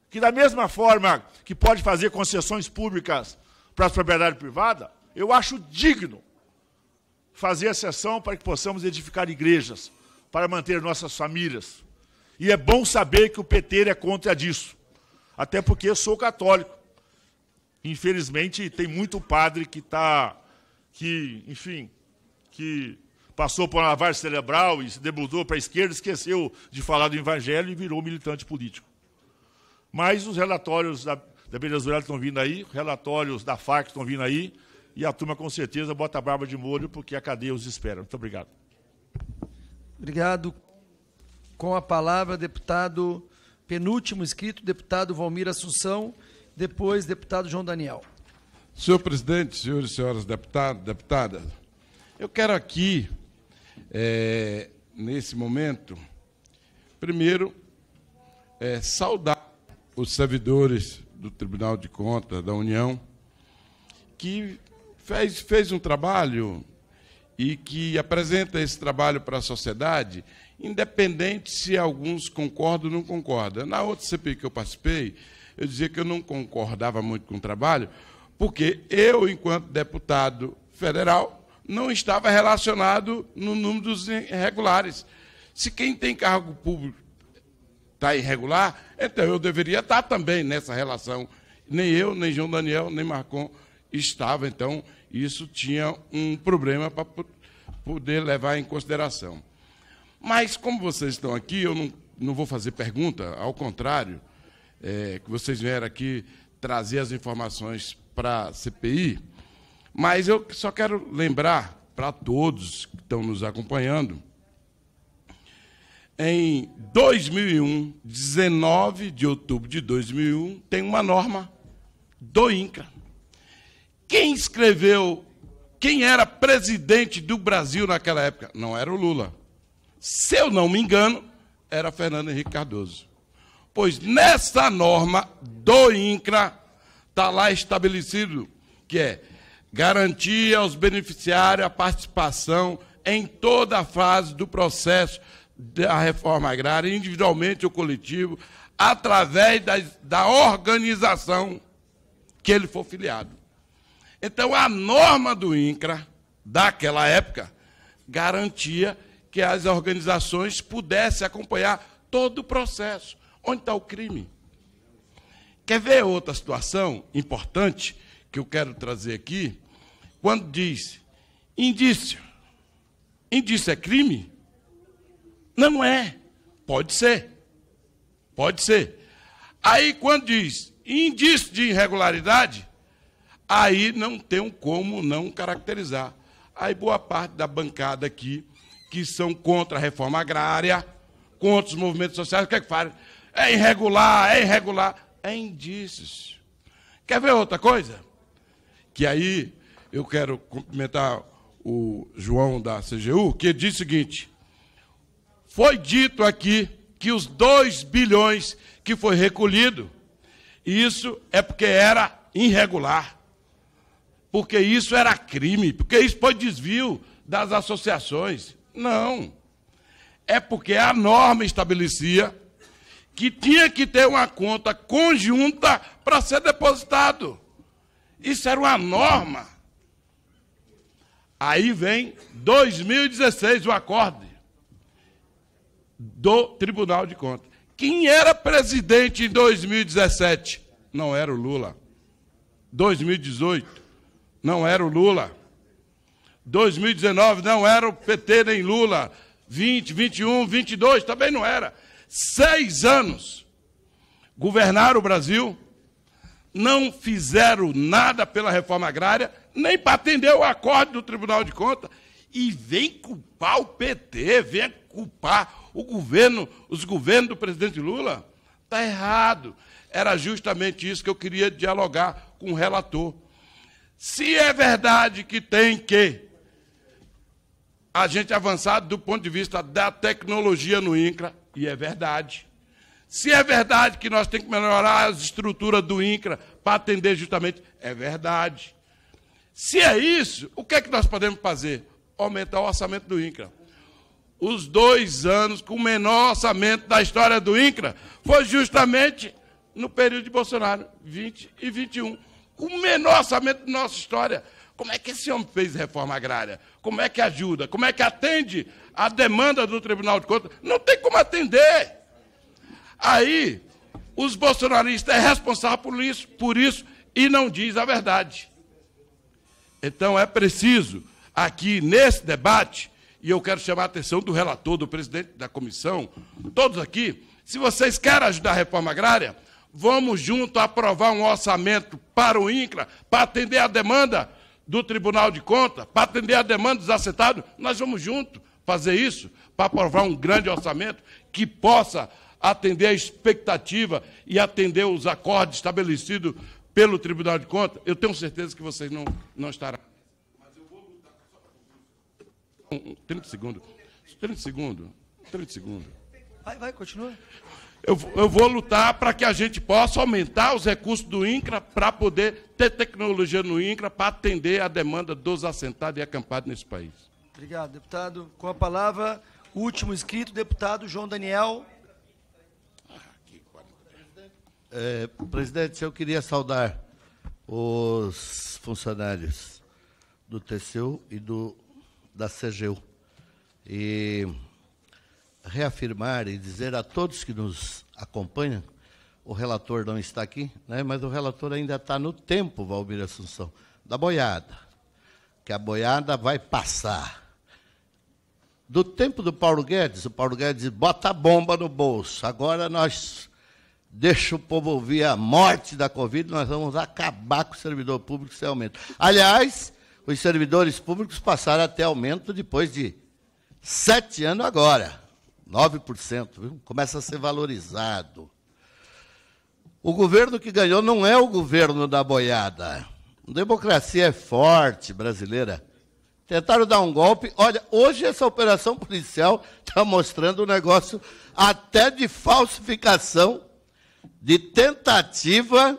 que da mesma forma que pode fazer concessões públicas para a propriedade privada, eu acho digno fazer a sessão para que possamos edificar igrejas, para manter nossas famílias, e é bom saber que o PT é contra disso. Até porque eu sou católico. Infelizmente, tem muito padre que está. que, enfim, que passou por uma lavagem cerebral e se debutou para a esquerda, esqueceu de falar do evangelho e virou militante político. Mas os relatórios da, da Venezuela estão vindo aí, relatórios da FARC estão vindo aí, e a turma com certeza bota a barba de molho, porque a cadeia os espera. Muito obrigado. Obrigado. Com a palavra, deputado, penúltimo escrito, deputado Valmir Assunção, depois deputado João Daniel. Senhor presidente, senhores e senhoras deputados, deputadas, eu quero aqui, é, nesse momento, primeiro, é, saudar os servidores do Tribunal de Contas da União, que fez, fez um trabalho e que apresenta esse trabalho para a sociedade independente se alguns concordam ou não concordam. Na outra CPI que eu participei, eu dizia que eu não concordava muito com o trabalho, porque eu, enquanto deputado federal, não estava relacionado no número dos irregulares. Se quem tem cargo público está irregular, então eu deveria estar tá também nessa relação. Nem eu, nem João Daniel, nem Marcon estava. Então, isso tinha um problema para poder levar em consideração. Mas, como vocês estão aqui, eu não, não vou fazer pergunta, ao contrário, é, que vocês vieram aqui trazer as informações para a CPI. Mas eu só quero lembrar para todos que estão nos acompanhando. Em 2001, 19 de outubro de 2001, tem uma norma do INCA. Quem escreveu, quem era presidente do Brasil naquela época? Não era o Lula se eu não me engano, era Fernando Henrique Cardoso. Pois nessa norma do INCRA está lá estabelecido que é garantir aos beneficiários a participação em toda a fase do processo da reforma agrária, individualmente ou coletivo, através da, da organização que ele for filiado. Então, a norma do INCRA, daquela época, garantia que as organizações pudessem acompanhar todo o processo. Onde está o crime? Quer ver outra situação importante que eu quero trazer aqui? Quando diz indício. Indício é crime? Não é. Pode ser. Pode ser. Aí, quando diz indício de irregularidade, aí não tem como não caracterizar. Aí, boa parte da bancada aqui que são contra a reforma agrária, contra os movimentos sociais, o que é que fazem? É irregular, é irregular. É indícios. Quer ver outra coisa? Que aí eu quero cumprimentar o João da CGU, que diz o seguinte: foi dito aqui que os 2 bilhões que foi recolhido, isso é porque era irregular, porque isso era crime, porque isso foi desvio das associações. Não. É porque a norma estabelecia que tinha que ter uma conta conjunta para ser depositado. Isso era uma norma. Aí vem 2016 o acorde do Tribunal de Contas. Quem era presidente em 2017? Não era o Lula. 2018? Não era o Lula. 2019 não era o PT nem Lula. 20, 21, 22 também não era. Seis anos governaram o Brasil, não fizeram nada pela reforma agrária, nem para atender o acórdão do Tribunal de Contas. E vem culpar o PT, vem culpar o governo, os governos do presidente Lula. Está errado. Era justamente isso que eu queria dialogar com o relator. Se é verdade que tem que a gente avançado do ponto de vista da tecnologia no INCRA, e é verdade. Se é verdade que nós temos que melhorar as estruturas do INCRA para atender justamente, é verdade. Se é isso, o que é que nós podemos fazer? Aumentar o orçamento do INCRA. Os dois anos com o menor orçamento da história do INCRA foi justamente no período de Bolsonaro, 20 e 21. O menor orçamento da nossa história. Como é que esse homem fez reforma agrária? Como é que ajuda? Como é que atende a demanda do Tribunal de Contas? Não tem como atender. Aí, os bolsonaristas é responsável por isso, por isso e não diz a verdade. Então, é preciso, aqui nesse debate, e eu quero chamar a atenção do relator, do presidente da comissão, todos aqui, se vocês querem ajudar a reforma agrária, vamos junto aprovar um orçamento para o INCRA, para atender a demanda do Tribunal de Contas para atender a demanda dos nós vamos juntos fazer isso para aprovar um grande orçamento que possa atender a expectativa e atender os acordos estabelecidos pelo Tribunal de Contas. Eu tenho certeza que vocês não, não estarão. Mas eu vou lutar. 30 segundos. 30 segundos. 30 segundos. Vai, vai, continua. Eu, eu vou lutar para que a gente possa aumentar os recursos do INCRA para poder ter tecnologia no INCRA para atender a demanda dos assentados e acampados nesse país. Obrigado, deputado. Com a palavra, o último inscrito, deputado João Daniel. É, presidente, eu queria saudar os funcionários do TCU e do, da CGU. E reafirmar e dizer a todos que nos acompanham, o relator não está aqui, né, mas o relator ainda está no tempo, Valmir Assunção, da boiada, que a boiada vai passar. Do tempo do Paulo Guedes, o Paulo Guedes bota a bomba no bolso, agora nós deixa o povo ouvir a morte da Covid, nós vamos acabar com o servidor público sem aumento. Aliás, os servidores públicos passaram até aumento depois de sete anos agora. 9%, viu? começa a ser valorizado. O governo que ganhou não é o governo da boiada. A democracia é forte, brasileira. Tentaram dar um golpe. Olha, hoje essa operação policial está mostrando um negócio até de falsificação, de tentativa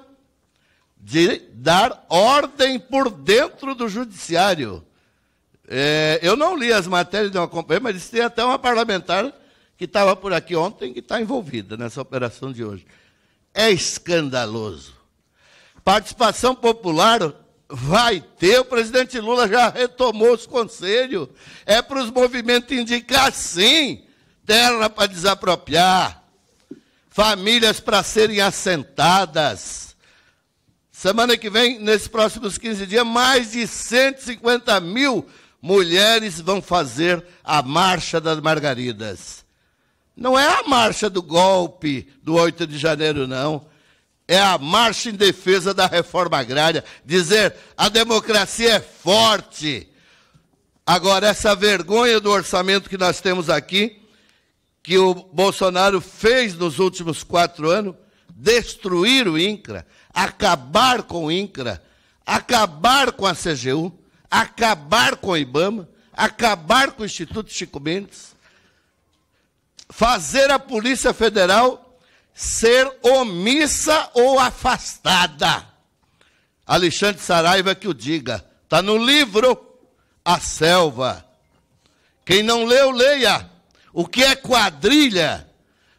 de dar ordem por dentro do judiciário. É, eu não li as matérias de uma companhia, mas tem até uma parlamentar que estava por aqui ontem, que está envolvida nessa operação de hoje. É escandaloso. Participação popular vai ter, o presidente Lula já retomou os conselhos. É para os movimentos indicar sim terra para desapropriar, famílias para serem assentadas. Semana que vem, nesses próximos 15 dias, mais de 150 mil mulheres vão fazer a Marcha das Margaridas. Não é a marcha do golpe do 8 de janeiro, não. É a marcha em defesa da reforma agrária. Dizer a democracia é forte. Agora, essa vergonha do orçamento que nós temos aqui, que o Bolsonaro fez nos últimos quatro anos, destruir o INCRA, acabar com o INCRA, acabar com a CGU, acabar com o IBAMA, acabar com o Instituto Chico Mendes, fazer a Polícia Federal ser omissa ou afastada. Alexandre Saraiva que o diga. Está no livro A Selva. Quem não leu, leia. O que é quadrilha,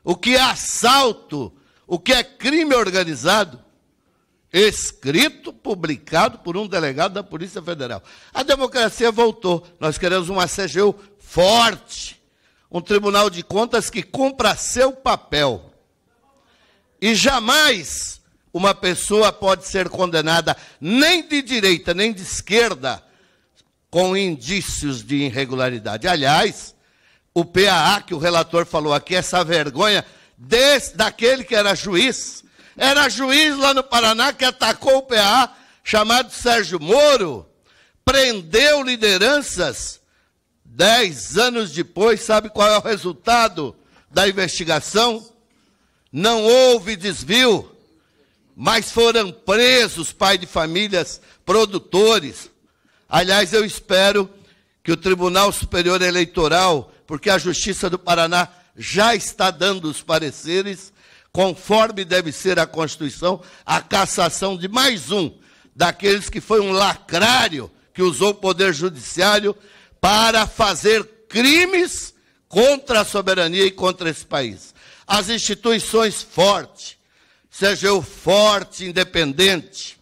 o que é assalto, o que é crime organizado, escrito, publicado por um delegado da Polícia Federal. A democracia voltou. Nós queremos uma CGU forte um tribunal de contas que cumpra seu papel. E jamais uma pessoa pode ser condenada, nem de direita, nem de esquerda, com indícios de irregularidade. Aliás, o PAA que o relator falou aqui, essa vergonha desse, daquele que era juiz, era juiz lá no Paraná que atacou o PAA, chamado Sérgio Moro, prendeu lideranças Dez anos depois, sabe qual é o resultado da investigação? Não houve desvio, mas foram presos pais de famílias, produtores. Aliás, eu espero que o Tribunal Superior Eleitoral, porque a Justiça do Paraná já está dando os pareceres, conforme deve ser a Constituição, a cassação de mais um daqueles que foi um lacrário que usou o Poder Judiciário para fazer crimes contra a soberania e contra esse país. As instituições fortes, seja eu forte, independente,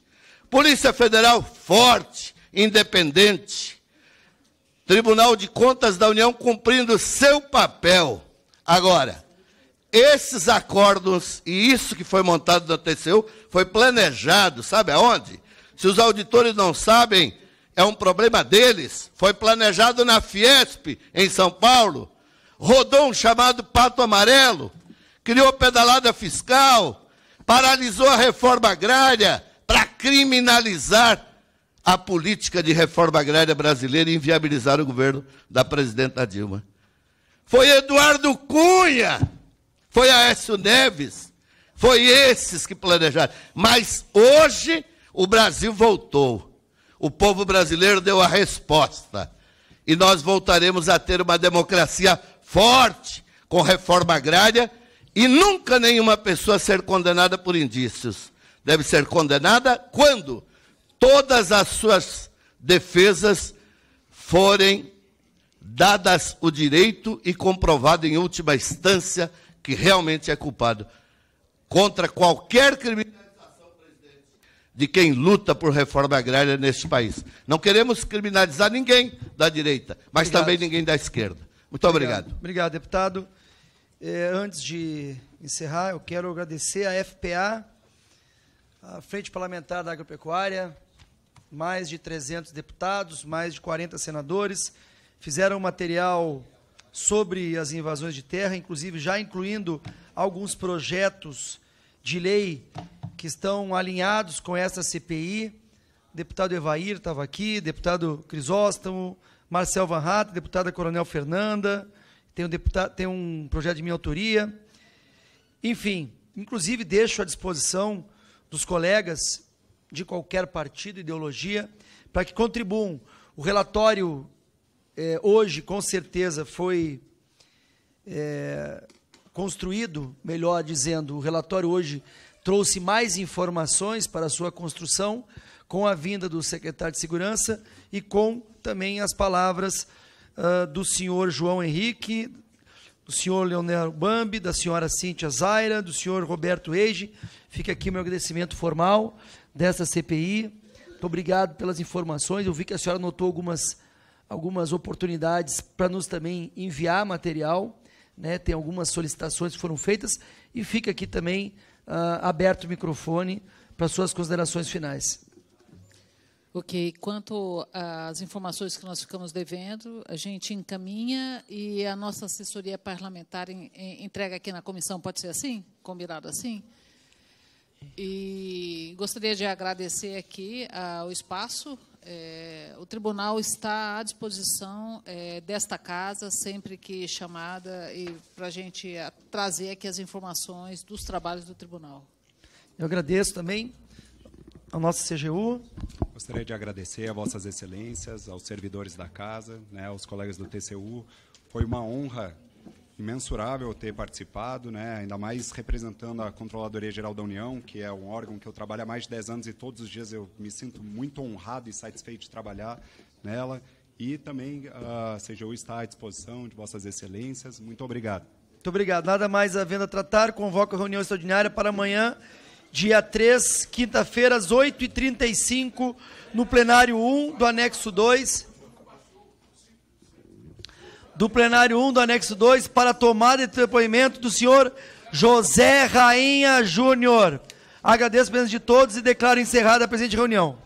Polícia Federal forte, independente, Tribunal de Contas da União cumprindo seu papel. Agora, esses acordos e isso que foi montado da TCU foi planejado, sabe aonde? Se os auditores não sabem, é um problema deles. Foi planejado na Fiesp, em São Paulo. Rodou um chamado Pato Amarelo, criou pedalada fiscal, paralisou a reforma agrária para criminalizar a política de reforma agrária brasileira e inviabilizar o governo da presidenta Dilma. Foi Eduardo Cunha, foi Aécio Neves, foi esses que planejaram. Mas hoje o Brasil voltou o povo brasileiro deu a resposta. E nós voltaremos a ter uma democracia forte, com reforma agrária, e nunca nenhuma pessoa ser condenada por indícios. Deve ser condenada quando todas as suas defesas forem dadas o direito e comprovado em última instância que realmente é culpado. Contra qualquer criminalidade de quem luta por reforma agrária neste país. Não queremos criminalizar ninguém da direita, mas obrigado. também ninguém da esquerda. Muito obrigado. Obrigado, obrigado deputado. Eh, antes de encerrar, eu quero agradecer à FPA, à Frente Parlamentar da Agropecuária, mais de 300 deputados, mais de 40 senadores, fizeram material sobre as invasões de terra, inclusive já incluindo alguns projetos de lei que estão alinhados com essa CPI. Deputado Evair estava aqui, deputado Crisóstomo, Marcel Van Hatt, deputada Coronel Fernanda, tem um, deputado, tem um projeto de minha autoria. Enfim, inclusive deixo à disposição dos colegas de qualquer partido, ideologia, para que contribuam. O relatório é, hoje, com certeza, foi é, construído, melhor dizendo, o relatório hoje trouxe mais informações para sua construção com a vinda do secretário de Segurança e com também as palavras uh, do senhor João Henrique, do senhor Leonel Bambi, da senhora Cíntia Zaira, do senhor Roberto Eige. Fica aqui meu agradecimento formal dessa CPI. Muito obrigado pelas informações. Eu vi que a senhora notou algumas, algumas oportunidades para nos também enviar material. Né? Tem algumas solicitações que foram feitas. E fica aqui também uh, aberto o microfone para suas considerações finais. Ok, quanto às informações que nós ficamos devendo, a gente encaminha e a nossa assessoria parlamentar em, em, entrega aqui na comissão, pode ser assim? Combinado assim? E gostaria de agradecer aqui uh, o espaço é, o tribunal está à disposição é, desta casa, sempre que chamada, e para a gente é, trazer aqui as informações dos trabalhos do tribunal. Eu agradeço também ao nosso CGU. Gostaria de agradecer a Vossas Excelências, aos servidores da casa, né, aos colegas do TCU. Foi uma honra imensurável ter participado, né? ainda mais representando a Controladoria Geral da União, que é um órgão que eu trabalho há mais de 10 anos e todos os dias eu me sinto muito honrado e satisfeito de trabalhar nela. E também a CGU está à disposição de Vossas Excelências. Muito obrigado. Muito obrigado. Nada mais havendo a tratar, convoco a reunião extraordinária para amanhã, dia 3, quinta-feira, às 8h35, no plenário 1 do anexo 2 do plenário 1 do anexo 2 para tomada de depoimento do senhor José Rainha Júnior. Agradeço a presença de todos e declaro encerrada a presente reunião.